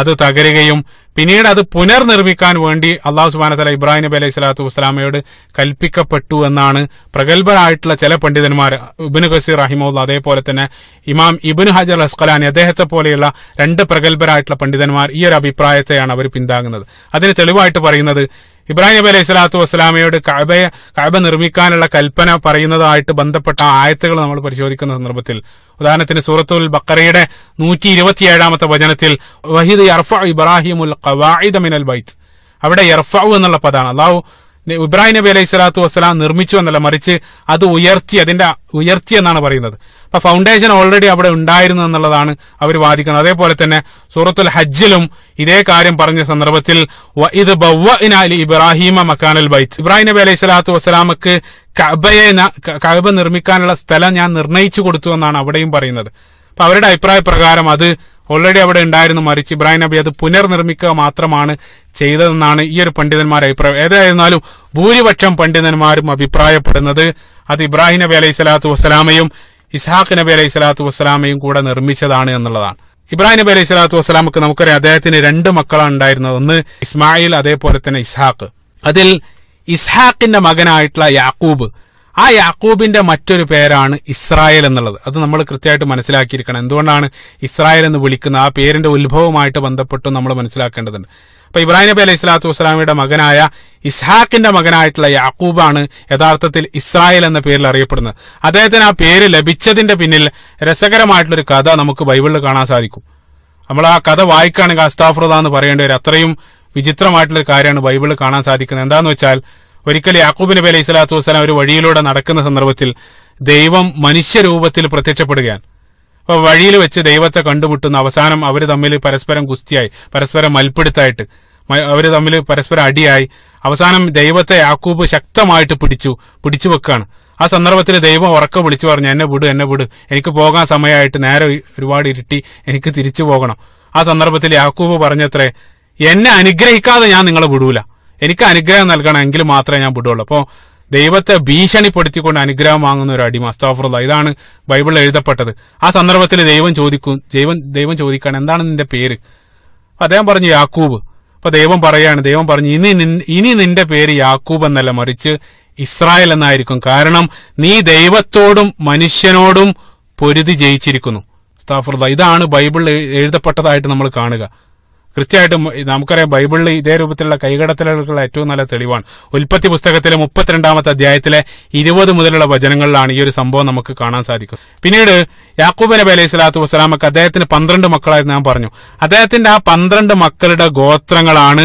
അത് തകരുകയും പിന്നീട് അത് പുനർനിർമ്മിക്കാൻ വേണ്ടി അള്ളാഹു സുബാനത്തല ഇബ്രാഹിം നബി അലൈഹി സ്വലാത്തു വസ്സലാമയോട് കൽപ്പിക്കപ്പെട്ടു എന്നാണ് പ്രഗത്ഭരായിട്ടുള്ള ചില പണ്ഡിതന്മാർ ഇബിന് ഖസീർ റഹിമുള്ള അതേപോലെ തന്നെ ഇമാം ഇബിന് ഹജർ അസ്കലാനി അദ്ദേഹത്തെ പോലെയുള്ള രണ്ട് പ്രഗത്ഭരായിട്ടുള്ള പണ്ഡിതന്മാർ ഈ ഒരു അഭിപ്രായത്തെയാണ് അവർ പിന്താകുന്നത് അതിന് തെളിവായിട്ട് പറയുന്നത് ഇബ്രാഹിം നബി അലൈഹി സ്വലാത്തു വസ്സലാമയോട് കഅബയെ കഅബ നിർമ്മിക്കാനുള്ള കൽപ്പന പറയുന്നതായിട്ട് ബന്ധപ്പെട്ട ആയത്തുകൾ നമ്മൾ പരിശോധിക്കുന്ന സന്ദർഭത്തിൽ ഉദാഹരണത്തിന് സൂറത്തുൽ ബക്കറയുടെ നൂറ്റി ഇരുപത്തിയേഴാമത്തെ വചനത്തിൽ വഹിദ് ഇബ്രാഹിം ഇബ്രാഹിമുൽ ഖവാഇദ മിനൽ ബൈത്ത് അവിടെ യർഫു എന്നുള്ള പദമാണ് അള്ളാഹു ഇബ്രാഹിം നബി അലൈഹി സ്വലാത്തു വസ്സലാം നിർമ്മിച്ചു എന്നല്ല മറിച്ച് അത് ഉയർത്തി അതിന്റെ ഉയർത്തി എന്നാണ് പറയുന്നത് അപ്പൊ ഫൗണ്ടേഷൻ ഓൾറെഡി അവിടെ ഉണ്ടായിരുന്നു എന്നുള്ളതാണ് അവർ വാദിക്കുന്നത് അതേപോലെ തന്നെ സൂറത്തുൽ ഹജ്ജിലും ഇതേ കാര്യം പറഞ്ഞ സന്ദർഭത്തിൽ ഇത് ഇബ്രാഹിമ മക്കാനൽ ബൈത്ത് ഇബ്രാഹിം നബി അലൈഹി സ്വലാത്തു വസ്സലാമക്ക് കബയെ കബ നിർമ്മിക്കാനുള്ള സ്ഥലം ഞാൻ നിർണയിച്ചു കൊടുത്തു എന്നാണ് അവിടെയും പറയുന്നത് അപ്പൊ അവരുടെ അഭിപ്രായ പ്രകാരം അത് ഓൾറെഡി അവിടെ ഉണ്ടായിരുന്നു മറിച്ച് ഇബ്രാഹിം നബി അത് പുനർനിർമ്മിക്കുക മാത്രമാണ് ചെയ്തതെന്നാണ് ഈ ഒരു പണ്ഡിതന്മാർ അഭിപ്രായം ഏതായിരുന്നാലും ഭൂരിപക്ഷം പണ്ഡിതന്മാരും അഭിപ്രായപ്പെടുന്നത് അത് ഇബ്രാഹിം നബി അലൈഹി സ്വലാത്തു വസ്സലാമയും ഇസ്ഹാഖ് നബി അലൈഹി സ്വലാത്തു വസ്സലാമയും കൂടെ നിർമ്മിച്ചതാണ് എന്നുള്ളതാണ് ഇബ്രാഹിം നബി അലൈഹി സ്വലാത്തു വസ്സലാമക്ക് നമുക്കറിയാം അദ്ദേഹത്തിന് രണ്ട് മക്കളാണ് ഉണ്ടായിരുന്നത് ഒന്ന് ഇസ്മായിൽ അതേപോലെ തന്നെ ഇസ്ഹാഖ് അതിൽ ഇസ്ഹാഖിന്റെ മകനായിട്ടുള്ള യാക്കൂബ് ആ യാക്കൂബിന്റെ മറ്റൊരു പേരാണ് ഇസ്രായേൽ എന്നുള്ളത് അത് നമ്മൾ കൃത്യമായിട്ട് മനസ്സിലാക്കിയിരിക്കണം എന്തുകൊണ്ടാണ് ഇസ്രായേൽ എന്ന് വിളിക്കുന്നത് ആ പേരിന്റെ ഉത്ഭവമായിട്ട് ബന്ധപ്പെട്ടും നമ്മൾ മനസ്സിലാക്കേണ്ടതുണ്ട് അപ്പൊ ഇബ്രാഹിം നബി അലൈഹി സ്വലാത്തു വസ്സലാമിയുടെ മകനായ ഇസ്ഹാഖിന്റെ മകനായിട്ടുള്ള യാക്കൂബാണ് യഥാർത്ഥത്തിൽ ഇസ്രായേൽ എന്ന പേരിൽ അറിയപ്പെടുന്നത് അദ്ദേഹത്തിന് ആ പേര് ലഭിച്ചതിന്റെ പിന്നിൽ രസകരമായിട്ടുള്ളൊരു കഥ നമുക്ക് ബൈബിളിൽ കാണാൻ സാധിക്കും നമ്മൾ ആ കഥ വായിക്കുകയാണെങ്കിൽ അസ്താഫ്രദ എന്ന് പറയേണ്ടി വരും അത്രയും വിചിത്രമായിട്ടുള്ള കാര്യമാണ് ബൈബിളിൽ കാണാൻ സാധിക്കുന്നത് എന്താന്ന് വെച്ചാൽ ഒരിക്കൽ യാക്കൂബ് നബി അലൈഹി സ്വലാത്തു വസ്സലാം ഒരു വഴിയിലൂടെ നടക്കുന്ന സന്ദർഭത്തിൽ ദൈവം മനുഷ്യരൂപത്തിൽ പ്രത്യക്ഷപ്പെടുകയാണ് അപ്പോൾ വഴിയിൽ വെച്ച് ദൈവത്തെ കണ്ടുമുട്ടുന്ന അവസാനം അവർ തമ്മിൽ പരസ്പരം കുസ്തിയായി പരസ്പരം മൽപ്പിടുത്തായിട്ട് അവർ തമ്മിൽ പരസ്പരം അടിയായി അവസാനം ദൈവത്തെ യാക്കൂബ് ശക്തമായിട്ട് പിടിച്ചു പിടിച്ചു വെക്കുകയാണ് ആ സന്ദർഭത്തിൽ ദൈവം ഉറക്കം വിളിച്ചു പറഞ്ഞു എന്നെ വിട് എന്നെ വിട് എനിക്ക് പോകാൻ സമയമായിട്ട് നേരെ ഒരുപാട് ഇരുട്ടി എനിക്ക് തിരിച്ചു പോകണം ആ സന്ദർഭത്തിൽ യാക്കൂബ് പറഞ്ഞത്രേ എന്നെ അനുഗ്രഹിക്കാതെ ഞാൻ നിങ്ങളെ വിടൂല എനിക്ക് അനുഗ്രഹം നൽകണം എങ്കിൽ മാത്രമേ ഞാൻ വിടുകയുള്ളൂ അപ്പോൾ ദൈവത്തെ ഭീഷണിപ്പെടുത്തിക്കൊണ്ട് അനുഗ്രഹം വാങ്ങുന്ന ഒരു അടിമ അസ്താഫുറുള്ള ഇതാണ് ബൈബിളിൽ എഴുതപ്പെട്ടത് ആ സന്ദർഭത്തിൽ ദൈവം ചോദിക്കും ദൈവം ദൈവം ചോദിക്കാണ് എന്താണ് നിന്റെ പേര് അദ്ദേഹം പറഞ്ഞു യാക്കൂബ് അപ്പൊ ദൈവം പറയാണ് ദൈവം പറഞ്ഞു ഇനി ഇനി നിന്റെ പേര് യാക്കൂബ് എന്നല്ല മറിച്ച് ഇസ്രായേൽ എന്നായിരിക്കും കാരണം നീ ദൈവത്തോടും മനുഷ്യനോടും പൊരുതി ജയിച്ചിരിക്കുന്നു അസ്താഫുറുള്ള ഇതാണ് ബൈബിളിൽ എഴുതപ്പെട്ടതായിട്ട് നമ്മൾ കാണുക കൃത്യമായിട്ടും നമുക്കറിയാം ബൈബിളിൽ ഇതേ രൂപത്തിലുള്ള കൈകടത്തലുകൾക്കുള്ള ഏറ്റവും നല്ല തെളിവാണ് ഉൽപ്പത്തി പുസ്തകത്തിലെ മുപ്പത്തിരണ്ടാമത്തെ അധ്യായത്തിലെ ഇരുപത് മുതലുള്ള വചനങ്ങളിലാണ് ഈ ഒരു സംഭവം നമുക്ക് കാണാൻ സാധിക്കും പിന്നീട് യാക്കൂബ് നബി അലൈഹി സ്വലാത്തു വസ്സലാമക്ക് അദ്ദേഹത്തിന് പന്ത്രണ്ട് മക്കളായിരുന്നു ഞാൻ പറഞ്ഞു അദ്ദേഹത്തിന്റെ ആ പന്ത്രണ്ട് മക്കളുടെ ഗോത്രങ്ങളാണ്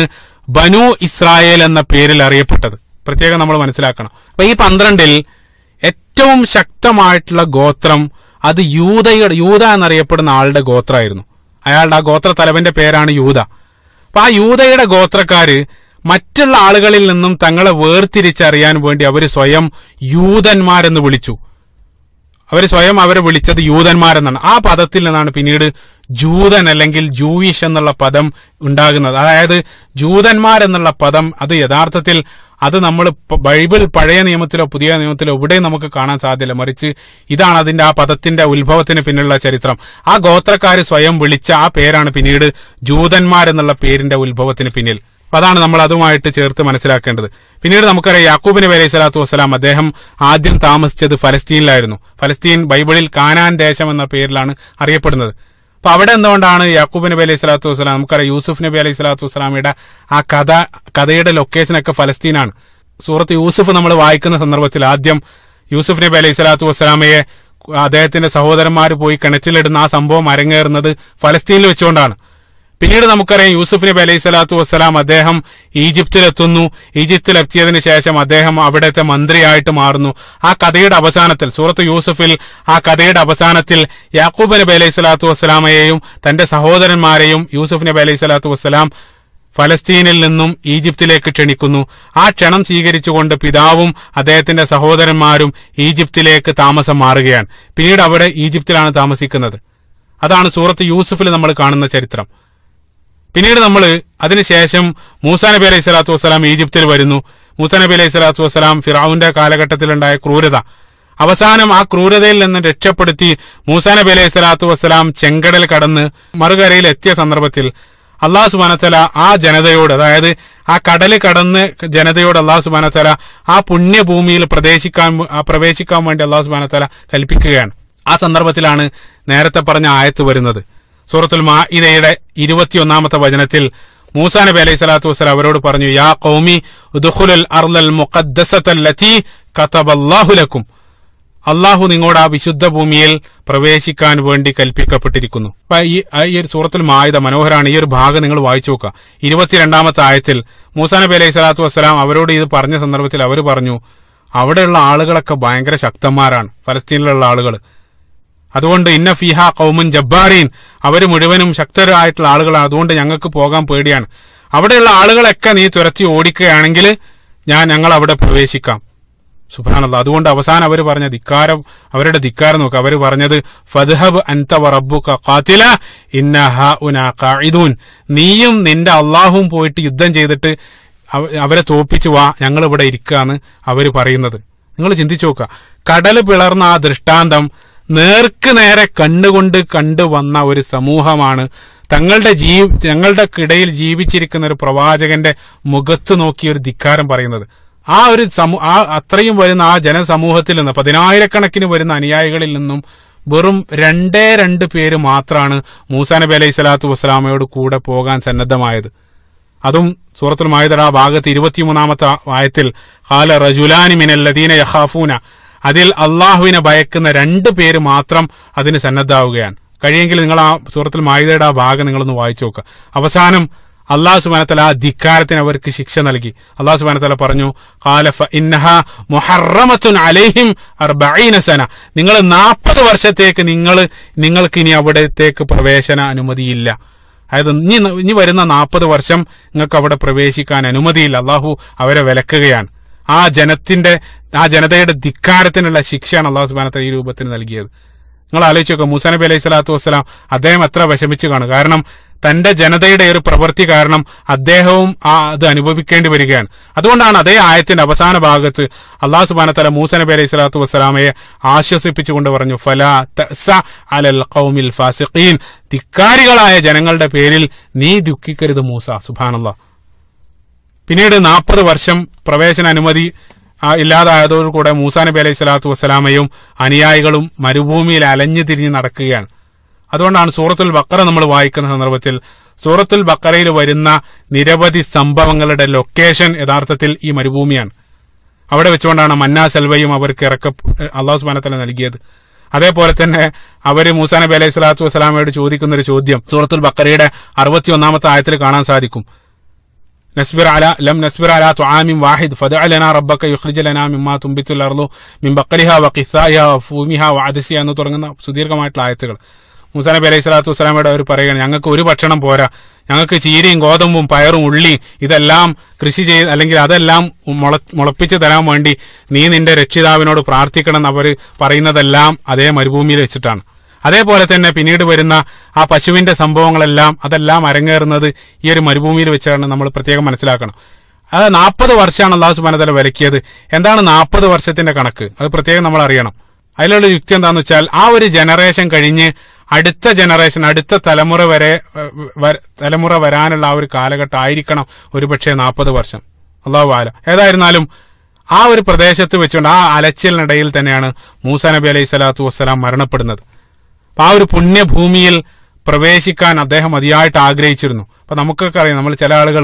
ബനു ഇസ്രായേൽ എന്ന പേരിൽ അറിയപ്പെട്ടത് പ്രത്യേകം നമ്മൾ മനസ്സിലാക്കണം അപ്പൊ ഈ പന്ത്രണ്ടിൽ ഏറ്റവും ശക്തമായിട്ടുള്ള ഗോത്രം അത് യൂതയുടെ യൂത എന്നറിയപ്പെടുന്ന ആളുടെ ഗോത്രമായിരുന്നു അയാളുടെ ആ ഗോത്ര തലവന്റെ പേരാണ് യൂത അപ്പൊ ആ യൂതയുടെ ഗോത്രക്കാര് മറ്റുള്ള ആളുകളിൽ നിന്നും തങ്ങളെ വേർതിരിച്ചറിയാൻ വേണ്ടി അവര് സ്വയം യൂതന്മാരെന്ന് വിളിച്ചു അവർ സ്വയം അവരെ വിളിച്ചത് യൂതന്മാരെന്നാണ് ആ പദത്തിൽ നിന്നാണ് പിന്നീട് ജൂതൻ അല്ലെങ്കിൽ ജൂയിഷ് എന്നുള്ള പദം ഉണ്ടാകുന്നത് അതായത് ജൂതന്മാരെന്നുള്ള പദം അത് യഥാർത്ഥത്തിൽ അത് നമ്മൾ ബൈബിൾ പഴയ നിയമത്തിലോ പുതിയ നിയമത്തിലോ ഇവിടെ നമുക്ക് കാണാൻ സാധ്യല്ല മറിച്ച് ഇതാണ് അതിന്റെ ആ പദത്തിന്റെ ഉത്ഭവത്തിന് പിന്നിലുള്ള ചരിത്രം ആ ഗോത്രക്കാർ സ്വയം വിളിച്ച ആ പേരാണ് പിന്നീട് എന്നുള്ള പേരിന്റെ ഉത്ഭവത്തിന് പിന്നിൽ അതാണ് നമ്മൾ അതുമായിട്ട് ചേർത്ത് മനസ്സിലാക്കേണ്ടത് പിന്നീട് നമുക്കറിയാം നബി അലൈഹി സ്വലാത്തു വസ്സലാം അദ്ദേഹം ആദ്യം താമസിച്ചത് ഫലസ്തീനിലായിരുന്നു ഫലസ്തീൻ ബൈബിളിൽ കാനാൻ ദേശം എന്ന പേരിലാണ് അറിയപ്പെടുന്നത് അപ്പൊ അവിടെ എന്തുകൊണ്ടാണ് യാക്കൂബ് നബി അലൈഹി സ്വലാത്തു വസ്സലാം നമുക്കറിയാം യൂസുഫ് നബി അലൈഹി സ്വലാത്തു വസ്സലാമിയുടെ ആ കഥ കഥയുടെ ലൊക്കേഷൻ ഒക്കെ ഫലസ്തീനാണ് സൂറത്ത് യൂസുഫ് നമ്മൾ വായിക്കുന്ന സന്ദർഭത്തിൽ ആദ്യം യൂസുഫ് നബി അലൈഹി സ്വലാത്തു വസ്സലാമയെ അദ്ദേഹത്തിന്റെ സഹോദരന്മാർ പോയി കിണച്ചിലിടുന്ന ആ സംഭവം അരങ്ങേറുന്നത് ഫലസ്തീനിൽ വെച്ചുകൊണ്ടാണ് പിന്നീട് നമുക്കറിയാം യൂസുഫ് നബി അലൈഹി സ്വലാത്തു വസ്സലാം അദ്ദേഹം ഈജിപ്തിലെത്തുന്നു ഈജിപ്തിലെത്തിയതിനു ശേഷം അദ്ദേഹം അവിടുത്തെ മന്ത്രിയായിട്ട് മാറുന്നു ആ കഥയുടെ അവസാനത്തിൽ സൂറത്ത് യൂസുഫിൽ ആ കഥയുടെ അവസാനത്തിൽ യാക്കൂബ് നബി അലൈഹി സ്വലാത്തു വസ്സലാമയെയും തന്റെ സഹോദരന്മാരെയും യൂസുഫ് നബി അലൈഹി സ്വലാത്തു വസ്സലാം ഫലസ്തീനിൽ നിന്നും ഈജിപ്തിലേക്ക് ക്ഷണിക്കുന്നു ആ ക്ഷണം സ്വീകരിച്ചുകൊണ്ട് പിതാവും അദ്ദേഹത്തിന്റെ സഹോദരന്മാരും ഈജിപ്തിലേക്ക് താമസം മാറുകയാണ് പിന്നീട് അവിടെ ഈജിപ്തിലാണ് താമസിക്കുന്നത് അതാണ് സൂറത്ത് യൂസുഫിൽ നമ്മൾ കാണുന്ന ചരിത്രം പിന്നീട് നമ്മൾ അതിനുശേഷം മൂസാ നബി അലൈഹി സ്വലാത്തു വസ്സലാം ഈജിപ്തിൽ വരുന്നു മൂസാ നബി അലൈഹി സ്വലാത്തു വസ്സലാം ഫിറാവുന്റെ കാലഘട്ടത്തിലുണ്ടായ ക്രൂരത അവസാനം ആ ക്രൂരതയിൽ നിന്ന് രക്ഷപ്പെടുത്തി മൂസാ നബി അലൈഹി സ്വലാത്തു വസ്സലാം ചെങ്കടൽ കടന്ന് മറുകരയിൽ എത്തിയ സന്ദർഭത്തിൽ അള്ളാഹു സുബാനത്തല ആ ജനതയോട് അതായത് ആ കടൽ കടന്ന് ജനതയോട് അള്ളാഹു സുബാനത്തല ആ പുണ്യഭൂമിയിൽ പ്രവേശിക്കാൻ പ്രവേശിക്കാൻ വേണ്ടി അള്ളാഹു സുബാനത്തല കൽപ്പിക്കുകയാണ് ആ സന്ദർഭത്തിലാണ് നേരത്തെ പറഞ്ഞ ആയത്ത് വരുന്നത് സൂറത്തുൽ മാഇദയുടെ ഇരുപത്തിയൊന്നാമത്തെ വചനത്തിൽ മൂസാ നബി അലൈഹി സ്വലാത്തു വസ്സലാം അവരോട് പറഞ്ഞു യാ കൗമി ഉദുഖുലുൽ അള്ളാഹു നിങ്ങളുടെ ആ വിശുദ്ധ ഭൂമിയിൽ പ്രവേശിക്കാൻ വേണ്ടി കൽപ്പിക്കപ്പെട്ടിരിക്കുന്നു അപ്പൊ ഈ ഈ ഒരു സൂറത്തിൽ മായുധ മനോഹരാണ് ഈ ഒരു ഭാഗം നിങ്ങൾ വായിച്ചു നോക്കുക ഇരുപത്തിരണ്ടാമത്തെ ആയത്തിൽ മൂസാ നബി അലൈഹി സ്വലാത്തു വസ്സലാം അവരോട് ഇത് പറഞ്ഞ സന്ദർഭത്തിൽ അവർ പറഞ്ഞു അവിടെയുള്ള ആളുകളൊക്കെ ഭയങ്കര ശക്തന്മാരാണ് ഫലസ്തീനിലുള്ള ആളുകൾ അതുകൊണ്ട് ഇന്ന ഫിഹ കൗമുൻ ജബ്ബാറീൻ അവർ മുഴുവനും ശക്തരായിട്ടുള്ള ആളുകളാണ് അതുകൊണ്ട് ഞങ്ങൾക്ക് പോകാൻ പേടിയാണ് അവിടെയുള്ള ആളുകളൊക്കെ നീ തുരത്തി ഓടിക്കുകയാണെങ്കിൽ ഞാൻ ഞങ്ങൾ അവിടെ പ്രവേശിക്കാം സുബാനല്ല അതുകൊണ്ട് അവസാനം അവർ പറഞ്ഞ ധിക്കാരം അവരുടെ ധിക്കാരം നോക്കുക അവർ പറഞ്ഞത് ഫദ്ഹബ് അൻത വറബുക ഇന്ന ഹ ഉന നീയും നിന്റെ അള്ളാഹും പോയിട്ട് യുദ്ധം ചെയ്തിട്ട് അവരെ തോപ്പിച്ചു വാ ഞങ്ങൾ ഇവിടെ ഇരിക്കുകയാണ് അവർ പറയുന്നത് നിങ്ങൾ ചിന്തിച്ചു നോക്കുക കടൽ പിളർന്ന ആ ദൃഷ്ടാന്തം നേർക്ക് നേരെ കണ്ണുകൊണ്ട് കണ്ടുവന്ന ഒരു സമൂഹമാണ് തങ്ങളുടെ ജീ ഞങ്ങളുടെ ഇടയിൽ ജീവിച്ചിരിക്കുന്ന ഒരു പ്രവാചകന്റെ മുഖത്ത് നോക്കി ഒരു ധിക്കാരം പറയുന്നത് ആ ഒരു സമൂ ആ അത്രയും വരുന്ന ആ ജനസമൂഹത്തിൽ നിന്ന് പതിനായിരക്കണക്കിന് വരുന്ന അനുയായികളിൽ നിന്നും വെറും രണ്ടേ രണ്ട് പേര് മാത്രമാണ് മൂസാ നബി അലൈഹി സ്വലാത്തു വസ്സലാമയോട് കൂടെ പോകാൻ സന്നദ്ധമായത് അതും സൂറത്തുൽ മായതട ഭാഗത്ത് ഇരുപത്തിമൂന്നാമത്തെ ആയത്തിൽ ഹാല റജുലാനി മിനല്ലദീന യഹാഫൂന അതിൽ അള്ളാഹുവിനെ ഭയക്കുന്ന രണ്ട് പേര് മാത്രം അതിന് സന്നദ്ധാവുകയാണ് കഴിയെങ്കിൽ നിങ്ങൾ ആ സൂറത്തിൽ മായുതയുടെ ആ ഭാഗം നിങ്ങളൊന്ന് വായിച്ചു നോക്കുക അവസാനം അള്ളാഹു സുബാനത്തല ആ ധിക്കാരത്തിന് അവർക്ക് ശിക്ഷ നൽകി അള്ളാഹു സുബാനത്തല പറഞ്ഞു ഇന്നഹ അലൈഹിം നിങ്ങൾ നാൽപ്പത് വർഷത്തേക്ക് നിങ്ങൾ നിങ്ങൾക്ക് ഇനി അവിടത്തേക്ക് പ്രവേശന അനുമതിയില്ല അതായത് ഇനി ഇനി വരുന്ന നാൽപ്പത് വർഷം നിങ്ങൾക്ക് അവിടെ പ്രവേശിക്കാൻ അനുമതിയില്ല അള്ളാഹു അവരെ വിലക്കുകയാണ് ആ ജനത്തിന്റെ ആ ജനതയുടെ ധിക്കാരത്തിനുള്ള ശിക്ഷയാണ് അള്ളാഹു സുബാനത്തെ ഈ രൂപത്തിന് നൽകിയത് നിങ്ങൾ ആലോചിച്ച് നോക്കുക മൂസാ നബി അലൈഹി സ്വലാത്തു വസ്സലാം അദ്ദേഹം എത്ര വിഷമിച്ചു കാണും കാരണം തന്റെ ജനതയുടെ ഒരു പ്രവൃത്തി കാരണം അദ്ദേഹവും ആ അത് അനുഭവിക്കേണ്ടി വരികയാണ് അതുകൊണ്ടാണ് അതേ ആയത്തിന്റെ അവസാന ഭാഗത്ത് അള്ളാഹു സുബാനത്തല മൂസ നബി അലൈഹി സ്വലാത്തു വസ്സലാമയെ ആശ്വസിപ്പിച്ചുകൊണ്ട് പറഞ്ഞു ഫലാ തസ അലൽ ഖൗമിൽ ഫാസിഖീൻ ധിക്കാരികളായ ജനങ്ങളുടെ പേരിൽ നീ ദുഃഖിക്കരുത് മൂസ സുബാനല്ലാഹ് പിന്നീട് നാൽപ്പത് വർഷം പ്രവേശന അനുമതി ഇല്ലാതായതോടുകൂടെ മൂസാ നബി അലൈഹി സ്വലാത്തു വസ്സലാമയും അനുയായികളും മരുഭൂമിയിൽ അലഞ്ഞു തിരിഞ്ഞ് നടക്കുകയാണ് അതുകൊണ്ടാണ് സൂറത്തുൽ ബക്കറ നമ്മൾ വായിക്കുന്ന സന്ദർഭത്തിൽ സൂറത്തുൽ ബക്കറയിൽ വരുന്ന നിരവധി സംഭവങ്ങളുടെ ലൊക്കേഷൻ യഥാർത്ഥത്തിൽ ഈ മരുഭൂമിയാണ് അവിടെ വെച്ചുകൊണ്ടാണ് മന്നാ സെൽവയും അവർക്ക് ഇറക്ക അള്ളാഹു സുബാനത്തല നൽകിയത് അതേപോലെ തന്നെ അവർ മൂസാ നബി അലൈഹി സ്വലാത്തു വസ്സലാമയോട് ചോദിക്കുന്ന ഒരു ചോദ്യം സൂറത്തുൽ ബക്കറയുടെ അറുപത്തി ഒന്നാമത്തെ ആയത്തിൽ കാണാൻ സാധിക്കും نسبر على لم نسبر على طعام واحد فدع لنا ربك يخرج لنا مما تنبت الأرض من بقلها وقثائها وفومها وعدسها എന്ന് തുടങ്ങുന്ന സുദീർഘമായിട്ടുള്ള ആയത്തുകൾ മൂസാ അലൈഹി സ്വലാത്തു വസ്സലാമയുടെ അവർ പറയുകയാണ് ഞങ്ങൾക്ക് ഒരു ഭക്ഷണം പോരാ ഞങ്ങൾക്ക് ചീരയും ഗോതമ്പും പയറും ഉള്ളിയും ഇതെല്ലാം കൃഷി ചെയ്ത് അല്ലെങ്കിൽ അതെല്ലാം മുള മുളപ്പിച്ച് തരാൻ വേണ്ടി നീ നിന്റെ രക്ഷിതാവിനോട് പ്രാർത്ഥിക്കണം എന്ന് അവർ പറയുന്നതെല്ലാം അതേ മരുഭൂമിയിൽ വെച്ചിട്ടാണ് അതേപോലെ തന്നെ പിന്നീട് വരുന്ന ആ പശുവിന്റെ സംഭവങ്ങളെല്ലാം അതെല്ലാം അരങ്ങേറുന്നത് ഈ ഒരു മരുഭൂമിയിൽ വെച്ചാണ് നമ്മൾ പ്രത്യേകം മനസ്സിലാക്കണം അത് നാൽപ്പത് വർഷമാണ് അള്ളാഹു സുബാനതല വിലക്കിയത് എന്താണ് നാൽപ്പത് വർഷത്തിന്റെ കണക്ക് അത് പ്രത്യേകം നമ്മൾ അറിയണം അതിലുള്ള യുക്തി എന്താന്ന് വെച്ചാൽ ആ ഒരു ജനറേഷൻ കഴിഞ്ഞ് അടുത്ത ജനറേഷൻ അടുത്ത തലമുറ വരെ തലമുറ വരാനുള്ള ആ ഒരു കാലഘട്ടം ആയിരിക്കണം ഒരുപക്ഷെ നാൽപ്പത് വർഷം അള്ളാഹു ആല ഏതായിരുന്നാലും ആ ഒരു പ്രദേശത്ത് വെച്ചുകൊണ്ട് ആ അലച്ചിലിനിടയിൽ തന്നെയാണ് മൂസ നബി അലൈഹി സ്വലാത്തു വസ്സലാം മരണപ്പെടുന്നത് അപ്പൊ ആ ഒരു പുണ്യഭൂമിയിൽ പ്രവേശിക്കാൻ അദ്ദേഹം അതിയായിട്ട് ആഗ്രഹിച്ചിരുന്നു അപ്പൊ നമുക്കൊക്കെ അറിയാം നമ്മൾ ചില ആളുകൾ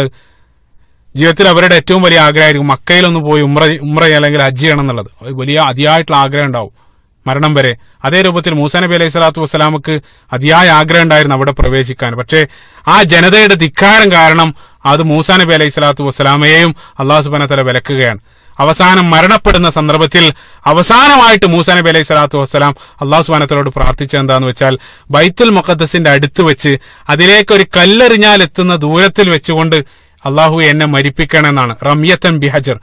ജീവിതത്തിൽ അവരുടെ ഏറ്റവും വലിയ ആഗ്രഹമായിരിക്കും ഒന്ന് പോയി ഉമ്ര ഉമ്ര അല്ലെങ്കിൽ ഹജ്ജ് ചെയ്യണം എന്നുള്ളത് വലിയ അതിയായിട്ടുള്ള ആഗ്രഹം ഉണ്ടാവും മരണം വരെ അതേ രൂപത്തിൽ മൂസ നബി അലൈഹി സ്വലാത്തു വസ്സലാമക്ക് അതിയായ ആഗ്രഹം ഉണ്ടായിരുന്നു അവിടെ പ്രവേശിക്കാൻ പക്ഷേ ആ ജനതയുടെ ധിക്കാരം കാരണം അത് മൂസ നബി അലൈഹി സ്വലാത്തു വസ്സലാമയെയും അള്ളാഹു സുബാന തല വിലക്കുകയാണ് അവസാനം മരണപ്പെടുന്ന സന്ദർഭത്തിൽ അവസാനമായിട്ട് മൂസ നബി അലൈഹി സ്വലാത്തു വസ്സലാം അള്ളാഹു സുബാനത്തലോട് പ്രാർത്ഥിച്ചത് വെച്ചാൽ ബൈത്തുൽ മുഖദ്ദസിന്റെ അടുത്ത് വെച്ച് അതിലേക്ക് ഒരു കല്ലെറിഞ്ഞാൽ എത്തുന്ന ദൂരത്തിൽ വെച്ചുകൊണ്ട് അള്ളാഹു എന്നെ മരിപ്പിക്കണമെന്നാണ് റമ്യത്തൻ ബിഹജർ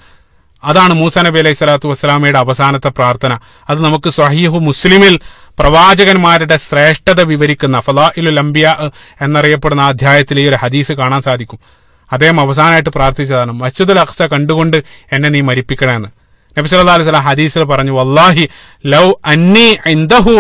അതാണ് മൂസ നബി അലൈഹി സ്വലാത്തു വസ്സലാമയുടെ അവസാനത്തെ പ്രാർത്ഥന അത് നമുക്ക് സഹീഹു മുസ്ലിമിൽ പ്രവാചകന്മാരുടെ ശ്രേഷ്ഠത വിവരിക്കുന്ന ഫലാ ഇലുലംബിയ എന്നറിയപ്പെടുന്ന അധ്യായത്തിൽ ഈ ഒരു ഹദീസ് കാണാൻ സാധിക്കും അദ്ദേഹം അവസാനമായിട്ട് പ്രാർത്ഥിച്ചതാണ് മസ്ജിദുൽ അഖ്സ കണ്ടുകൊണ്ട് എന്നെ നീ മരിപ്പിക്കണമെന്ന് നബി സല്ലു അലൈഹി സ്വലാം ഹദീസിൽ പറഞ്ഞു വല്ലാഹി ലവ് അന്നി ഇന്ദഹു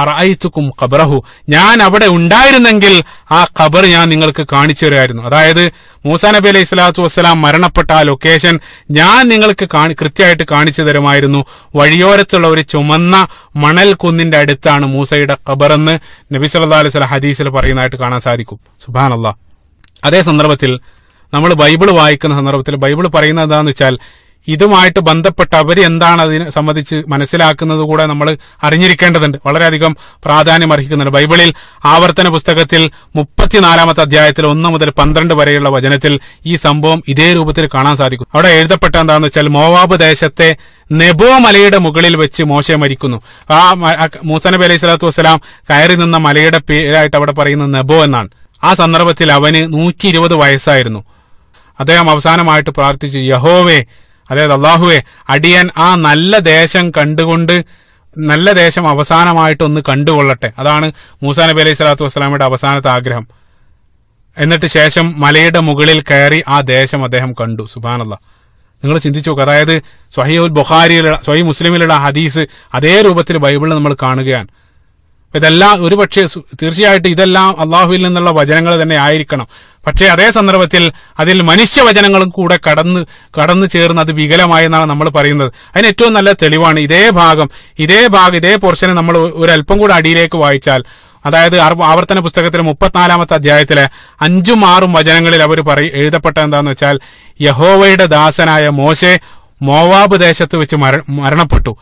അറായിത്തുക്കും ഖബറഹു ഞാൻ അവിടെ ഉണ്ടായിരുന്നെങ്കിൽ ആ ഖബർ ഞാൻ നിങ്ങൾക്ക് കാണിച്ചു തരുമായിരുന്നു അതായത് മൂസ നബി അലൈഹി സ്വലാത്തു വസ്സലാം മരണപ്പെട്ട ആ ലൊക്കേഷൻ ഞാൻ നിങ്ങൾക്ക് കൃത്യമായിട്ട് കാണിച്ചു തരുമായിരുന്നു വഴിയോരത്തുള്ള ഒരു ചുമന്ന മണൽ കുന്നിന്റെ അടുത്താണ് മൂസയുടെ ഖബറെന്ന് നബി സല്ലു അലൈഹി സ്വലാം ഹദീസിൽ പറയുന്നതായിട്ട് കാണാൻ സാധിക്കും സുബാൻ അള്ളാഹ് അതേ സന്ദർഭത്തിൽ നമ്മൾ ബൈബിൾ വായിക്കുന്ന സന്ദർഭത്തിൽ ബൈബിൾ പറയുന്നത് എന്താണെന്ന് വെച്ചാൽ ഇതുമായിട്ട് ബന്ധപ്പെട്ട് അവർ എന്താണ് അതിനെ സംബന്ധിച്ച് മനസ്സിലാക്കുന്നത് കൂടെ നമ്മൾ അറിഞ്ഞിരിക്കേണ്ടതുണ്ട് വളരെയധികം പ്രാധാന്യം അർഹിക്കുന്നുണ്ട് ബൈബിളിൽ ആവർത്തന പുസ്തകത്തിൽ മുപ്പത്തിനാലാമത്തെ അധ്യായത്തിൽ ഒന്ന് മുതൽ പന്ത്രണ്ട് വരെയുള്ള വചനത്തിൽ ഈ സംഭവം ഇതേ രൂപത്തിൽ കാണാൻ സാധിക്കും അവിടെ എഴുതപ്പെട്ട എന്താണെന്ന് വെച്ചാൽ മോവാബ് ദേശത്തെ നെബോ മലയുടെ മുകളിൽ വെച്ച് മോശ മരിക്കുന്നു ആ മൂസനബി അലൈഹി സ്വലാത്തു വസ്സലാം കയറി നിന്ന മലയുടെ പേരായിട്ട് അവിടെ പറയുന്നത് നെബോ എന്നാണ് ആ സന്ദർഭത്തിൽ അവന് നൂറ്റി ഇരുപത് വയസ്സായിരുന്നു അദ്ദേഹം അവസാനമായിട്ട് പ്രാർത്ഥിച്ചു യഹോവേ അതായത് അള്ളാഹുവേ അടിയൻ ആ നല്ല ദേശം കണ്ടുകൊണ്ട് നല്ല ദേശം അവസാനമായിട്ടൊന്ന് കണ്ടുകൊള്ളട്ടെ അതാണ് മൂസാ നബി അലൈഹി സ്വലാത്തു വസ്സലാമയുടെ അവസാനത്തെ ആഗ്രഹം എന്നിട്ട് ശേഷം മലയുടെ മുകളിൽ കയറി ആ ദേശം അദ്ദേഹം കണ്ടു സുബാനല്ല നിങ്ങൾ ചിന്തിച്ചു നോക്കുക അതായത് സ്വഹീ ബുഖാരിയിലുള്ള സ്വഹീ മുസ്ലിമിലുള്ള ഹദീസ് അതേ രൂപത്തിൽ ബൈബിളിൽ നമ്മൾ കാണുകയാണ് ഇതെല്ലാം ഒരു പക്ഷേ തീർച്ചയായിട്ടും ഇതെല്ലാം അള്ളാഹുവിൽ നിന്നുള്ള വചനങ്ങൾ തന്നെ ആയിരിക്കണം പക്ഷേ അതേ സന്ദർഭത്തിൽ അതിൽ മനുഷ്യവചനങ്ങളും കൂടെ കടന്ന് കടന്നു ചേർന്ന് അത് വികലമായെന്നാണ് നമ്മൾ പറയുന്നത് അതിന് ഏറ്റവും നല്ല തെളിവാണ് ഇതേ ഭാഗം ഇതേ ഭാഗം ഇതേ പോർഷനെ നമ്മൾ ഒരല്പം കൂടെ അടിയിലേക്ക് വായിച്ചാൽ അതായത് ആവർത്തന പുസ്തകത്തിലെ മുപ്പത്തിനാലാമത്തെ അധ്യായത്തിലെ അഞ്ചും ആറും വചനങ്ങളിൽ അവർ പറ എഴുതപ്പെട്ട എന്താന്ന് വെച്ചാൽ യഹോവയുടെ ദാസനായ മോശെ മോവാബ് ദേശത്ത് വെച്ച് മരണപ്പെട്ടു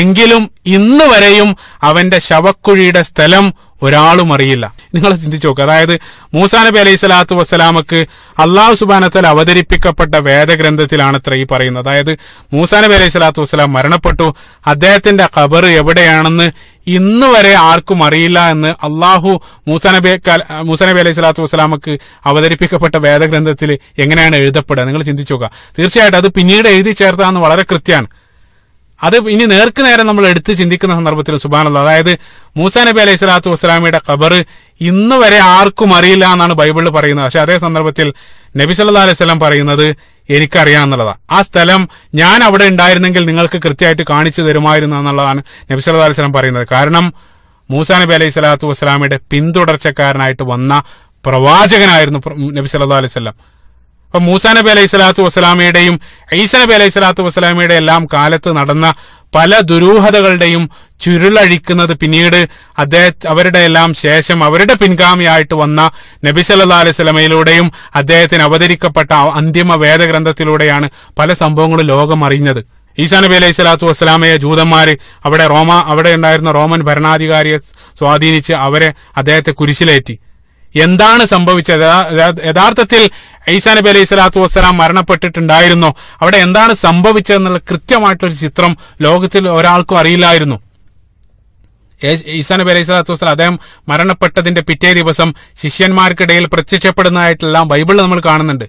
എങ്കിലും ഇന്ന് വരെയും അവന്റെ ശവക്കുഴിയുടെ സ്ഥലം ഒരാളും അറിയില്ല നിങ്ങൾ ചിന്തിച്ചു നോക്കുക അതായത് മൂസാ നബി അലൈഹി സ്വലാത്തു വസ്സലാമക്ക് അള്ളാഹു സുബാനത്തൽ അവതരിപ്പിക്കപ്പെട്ട വേദഗ്രന്ഥത്തിലാണ് ഇത്ര ഈ പറയുന്നത് അതായത് മൂസാ നബി അലൈഹി സ്വലാത്തു വസ്സലാം മരണപ്പെട്ടു അദ്ദേഹത്തിന്റെ ഖബർ എവിടെയാണെന്ന് ഇന്ന് വരെ ആർക്കും അറിയില്ല എന്ന് അള്ളാഹു മൂസാനബി മൂസാനബി അലൈഹി സ്വലാത്തു വസ്സലാമക്ക് അവതരിപ്പിക്കപ്പെട്ട വേദഗ്രന്ഥത്തിൽ എങ്ങനെയാണ് എഴുതപ്പെടുക നിങ്ങൾ ചിന്തിച്ചു നോക്കുക തീർച്ചയായിട്ടും അത് പിന്നീട് എഴുതി ചേർത്താന്ന് വളരെ കൃത്യമാണ് അത് ഇനി നേർക്ക് നേരെ നമ്മൾ എടുത്ത് ചിന്തിക്കുന്ന സന്ദർഭത്തിൽ സുബാനുള്ള അതായത് മൂസ നബി അലൈഹി സ്വലാത്തു വസ്സലാമിയുടെ ഖബർ ഇന്ന് വരെ ആർക്കും അറിയില്ല എന്നാണ് ബൈബിളിൽ പറയുന്നത് പക്ഷെ അതേ സന്ദർഭത്തിൽ നബി സല്ലാ അലൈഹി സ്വലം പറയുന്നത് എനിക്കറിയാന്നുള്ളതാണ് ആ സ്ഥലം ഞാൻ അവിടെ ഉണ്ടായിരുന്നെങ്കിൽ നിങ്ങൾക്ക് കൃത്യമായിട്ട് കാണിച്ചു തരുമായിരുന്നു എന്നുള്ളതാണ് നബി സല്ലാ അലൈഹി സ്വലം പറയുന്നത് കാരണം മൂസ നബി അലൈഹി സ്വലാത്തു വസ്സലാമിയുടെ പിന്തുടർച്ചക്കാരനായിട്ട് വന്ന പ്രവാചകനായിരുന്നു നബി സല്ലാ അലൈഹി സ്വലം ഇപ്പൊ മൂസാ നബി അലൈഹി സ്വലാത്തു വസ്സലാമയുടെയും ഈസ നബി അലൈഹി സ്വലാത്തു വസ്സലാമയുടെ എല്ലാം കാലത്ത് നടന്ന പല ദുരൂഹതകളുടെയും ചുരുളഴിക്കുന്നത് പിന്നീട് അദ്ദേഹ അവരുടെ എല്ലാം ശേഷം അവരുടെ പിൻഗാമിയായിട്ട് വന്ന നബി സല്ലാ അലൈഹി സ്വലമയിലൂടെയും അദ്ദേഹത്തിന് അവതരിക്കപ്പെട്ട അന്തിമ വേദഗ്രന്ഥത്തിലൂടെയാണ് പല സംഭവങ്ങളും ലോകം അറിഞ്ഞത് ഈസാ നബി അലൈഹി സ്വലാത്തു വസ്സലാമയെ ജൂതന്മാർ അവിടെ റോമ അവിടെ ഉണ്ടായിരുന്ന റോമൻ ഭരണാധികാരിയെ സ്വാധീനിച്ച് അവരെ അദ്ദേഹത്തെ കുരിശിലേറ്റി എന്താണ് സംഭവിച്ചത് യഥാർത്ഥത്തിൽ ഈസാ നബി അലൈഹി സ്വലാത്തു വസ്സലാം മരണപ്പെട്ടിട്ടുണ്ടായിരുന്നോ അവിടെ എന്താണ് സംഭവിച്ചതെന്നുള്ള കൃത്യമായിട്ടൊരു ചിത്രം ലോകത്തിൽ ഒരാൾക്കും അറിയില്ലായിരുന്നു ഈസാ നബി അലൈഹി സ്വലാത്തു വസ്സലാം അദ്ദേഹം മരണപ്പെട്ടതിന്റെ പിറ്റേ ദിവസം ശിഷ്യന്മാർക്കിടയിൽ പ്രത്യക്ഷപ്പെടുന്നതായിട്ടെല്ലാം ബൈബിളിൽ നമ്മൾ കാണുന്നുണ്ട്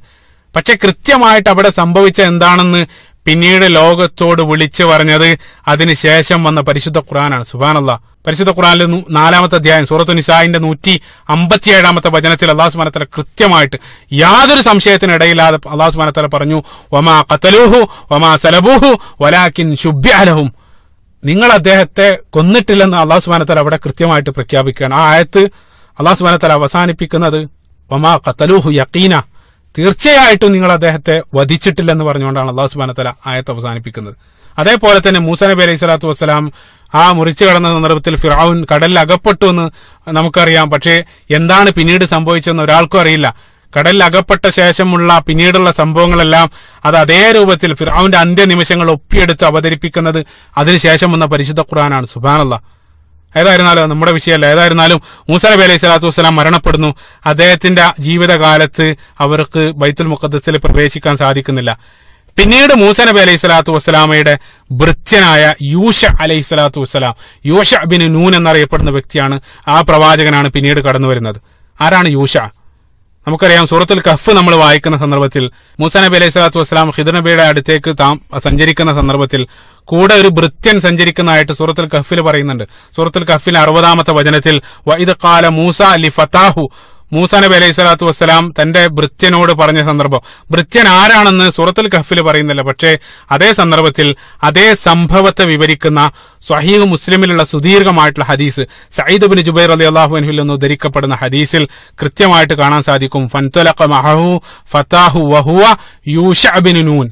പക്ഷെ കൃത്യമായിട്ട് അവിടെ സംഭവിച്ച എന്താണെന്ന് പിന്നീട് ലോകത്തോട് വിളിച്ചു പറഞ്ഞത് അതിനുശേഷം വന്ന പരിശുദ്ധ ഖുറാനാണ് സുബാനല്ല പരിശുദ്ധ ഖുറാനിലെ നാലാമത്തെ അധ്യായം സൂറത്തു നിസാഹിന്റെ നൂറ്റി ഏഴാമത്തെ വചനത്തിൽ അള്ളാഹു സുബാനത്തല കൃത്യമായിട്ട് യാതൊരു സംശയത്തിനിടയില്ലാതെ അള്ളാഹു സുബാനത്തല പറഞ്ഞു ഒമാ കത്തലൂഹു ഒമാ സലബൂഹു വലാക്കിൻ ശുഭ്യാലഹും നിങ്ങൾ അദ്ദേഹത്തെ കൊന്നിട്ടില്ലെന്ന് അള്ളാഹു സുബാനത്തല അവിടെ കൃത്യമായിട്ട് പ്രഖ്യാപിക്കുകയാണ് ആ ആയത്ത് അള്ളാഹു സുബാനത്തല അവസാനിപ്പിക്കുന്നത് ഒമാ കത്തലൂഹു യക്കീന തീർച്ചയായിട്ടും നിങ്ങൾ അദ്ദേഹത്തെ വധിച്ചിട്ടില്ലെന്ന് പറഞ്ഞുകൊണ്ടാണ് അള്ളാഹു സുബാനത്തല ആയത്ത് അവസാനിപ്പിക്കുന്നത് അതേപോലെ തന്നെ മൂസ നബി അലൈഹി സ്വലാത്തു വസ്സലാം ആ മുറിച്ചു കടന്ന സന്ദർഭത്തിൽ ഫിറാവുൻ കടലിൽ അകപ്പെട്ടു എന്ന് നമുക്കറിയാം പക്ഷേ എന്താണ് പിന്നീട് സംഭവിച്ചതെന്ന് ഒരാൾക്കും അറിയില്ല കടലിൽ അകപ്പെട്ട ശേഷമുള്ള പിന്നീടുള്ള സംഭവങ്ങളെല്ലാം അത് അതേ രൂപത്തിൽ ഫിറാവിന്റെ അന്ത്യനിമിഷങ്ങൾ ഒപ്പിയെടുത്ത് അവതരിപ്പിക്കുന്നത് അതിനുശേഷം വന്ന പരിശുദ്ധ ഖുറാനാണ് സുബാനുള്ള ഏതായിരുന്നാലും നമ്മുടെ വിഷയമല്ല ഏതായിരുന്നാലും മൂസ നബി അലൈഹി സ്വലാത്തു വസ്സലാം മരണപ്പെടുന്നു അദ്ദേഹത്തിന്റെ ജീവിതകാലത്ത് അവർക്ക് ബൈത്തുൽ മുഖദ്സിൽ പ്രവേശിക്കാൻ സാധിക്കുന്നില്ല പിന്നീട് മൂസ നബി അലൈഹി സ്വലാത്തു വസ്സലാമയുടെ ഭൃത്യനായ യൂഷ അലൈഹി സ്വലാത്തു വസ്സലാം യൂഷ ബിൻ നൂൻ എന്നറിയപ്പെടുന്ന വ്യക്തിയാണ് ആ പ്രവാചകനാണ് പിന്നീട് കടന്നു വരുന്നത് ആരാണ് യൂഷ നമുക്കറിയാം സൂറത്തുൽ കഫ് നമ്മൾ വായിക്കുന്ന സന്ദർഭത്തിൽ മൂസ നബി അലൈഹി സ്വലാത്തു വസ്സലാം ഹിദർ നബിയുടെ അടുത്തേക്ക് താം സഞ്ചരിക്കുന്ന സന്ദർഭത്തിൽ കൂടെ ഒരു ഭൃത്യൻ സഞ്ചരിക്കുന്നതായിട്ട് സൂറത്തുൽ കഫിൽ പറയുന്നുണ്ട് സൂറത്തുൽ കഫിൽ അറുപതാമത്തെ വചനത്തിൽ വൈദ് കാല മൂസ അലി ഫത്താഹു മൂസാ നബി അലൈഹി സ്വലാത്തു വസ്സലാം തന്റെ ഭൃത്യനോട് പറഞ്ഞ സന്ദർഭം ഭൃത്യൻ ആരാണെന്ന് സൂറത്തുൽ കഫിൽ പറയുന്നില്ല പക്ഷേ അതേ സന്ദർഭത്തിൽ അതേ സംഭവത്തെ വിവരിക്കുന്ന സ്വഹീഹ് മുസ്ലിമിലുള്ള സുദീർഘമായിട്ടുള്ള ഹദീസ് സയ്യിദ് ബിൻ ജുബൈർ അലി അള്ളാഹുബിൻഹുൽ എന്ന് ഉദ്ധരിക്കപ്പെടുന്ന ഹദീസിൽ കൃത്യമായിട്ട് കാണാൻ സാധിക്കും ഫൻതൊലഖ മഹു ഫത്താഹു വഹുവ യൂഷ നൂൻ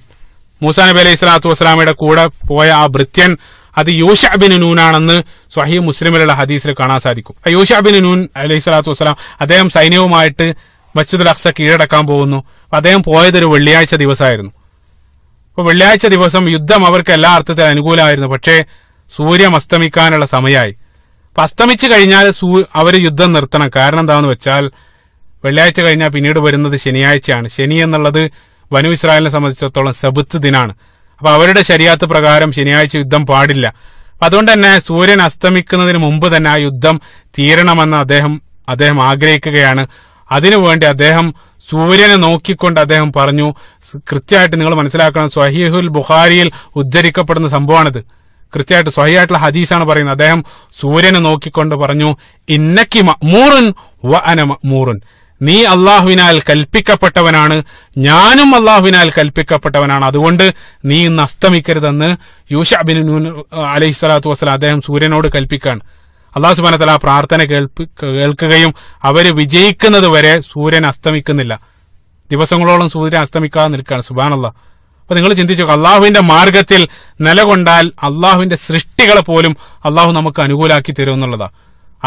മൂസാ നബി അലൈഹി സ്വലാത്തു വസ്സലാമയുടെ കൂടെ പോയ ആ ഭൃത്യൻ അത് യോഷബിൻ നൂനാണെന്ന് സ്വഹീ മുസ്ലിമിലുള്ള ഹദീസിൽ കാണാൻ സാധിക്കും യോഷബിൻ നൂൻ അലൈഹി സ്വലാത്തു വസ്സലാം അദ്ദേഹം സൈന്യവുമായിട്ട് മസ്ജിദുൽ അക്സ കീഴടക്കാൻ പോകുന്നു അദ്ദേഹം പോയത് ഒരു വെള്ളിയാഴ്ച ദിവസമായിരുന്നു അപ്പൊ വെള്ളിയാഴ്ച ദിവസം യുദ്ധം അവർക്ക് എല്ലാ അർത്ഥത്തിൽ അനുകൂലമായിരുന്നു പക്ഷേ സൂര്യം അസ്തമിക്കാനുള്ള സമയമായി അപ്പൊ അസ്തമിച്ചു കഴിഞ്ഞാൽ സൂ അവർ യുദ്ധം നിർത്തണം കാരണം എന്താണെന്ന് വെച്ചാൽ വെള്ളിയാഴ്ച കഴിഞ്ഞാൽ പിന്നീട് വരുന്നത് ശനിയാഴ്ചയാണ് ശനി എന്നുള്ളത് വനു ഇസ്രായേലിനെ സംബന്ധിച്ചിടത്തോളം സബുത്ത് ദിനാണ് അപ്പൊ അവരുടെ ശരിയാത്ത് പ്രകാരം ശനിയാഴ്ച യുദ്ധം പാടില്ല അതുകൊണ്ട് തന്നെ സൂര്യൻ അസ്തമിക്കുന്നതിന് മുമ്പ് തന്നെ ആ യുദ്ധം തീരണമെന്ന് അദ്ദേഹം അദ്ദേഹം ആഗ്രഹിക്കുകയാണ് അതിനുവേണ്ടി അദ്ദേഹം സൂര്യനെ നോക്കിക്കൊണ്ട് അദ്ദേഹം പറഞ്ഞു കൃത്യമായിട്ട് നിങ്ങൾ മനസ്സിലാക്കണം സ്വഹീഹുൽ ബുഖാരിയിൽ ഉദ്ധരിക്കപ്പെടുന്ന സംഭവമാണിത് കൃത്യമായിട്ട് സ്വഹിയായിട്ടുള്ള ഹദീസാണ് പറയുന്നത് അദ്ദേഹം സൂര്യനെ നോക്കിക്കൊണ്ട് പറഞ്ഞു ഇന്നക്കി മൂറുൻ വ അന മൂറുൻ നീ അള്ളാഹുവിനാൽ കൽപ്പിക്കപ്പെട്ടവനാണ് ഞാനും അള്ളാഹുവിനാൽ കൽപ്പിക്കപ്പെട്ടവനാണ് അതുകൊണ്ട് നീ ഇന്ന് അസ്തമിക്കരുതെന്ന് യൂഷ ബിൻ നൂൻ അലൈഹി സ്വലാത്തു വസ്സലാം അദ്ദേഹം സൂര്യനോട് കൽപ്പിക്കുകയാണ് അള്ളാഹു സുബാന തല പ്രാർത്ഥന കേൾപ്പി കേൾക്കുകയും അവര് വിജയിക്കുന്നത് വരെ സൂര്യൻ അസ്തമിക്കുന്നില്ല ദിവസങ്ങളോളം സൂര്യൻ അസ്തമിക്കാതെ നിൽക്കുകയാണ് അള്ളാ അപ്പൊ നിങ്ങൾ ചിന്തിച്ചു അള്ളാഹുവിന്റെ മാർഗത്തിൽ നിലകൊണ്ടാൽ അള്ളാഹുവിന്റെ സൃഷ്ടികളെ പോലും അള്ളാഹു നമുക്ക് അനുകൂലാക്കി തരും എന്നുള്ളതാണ്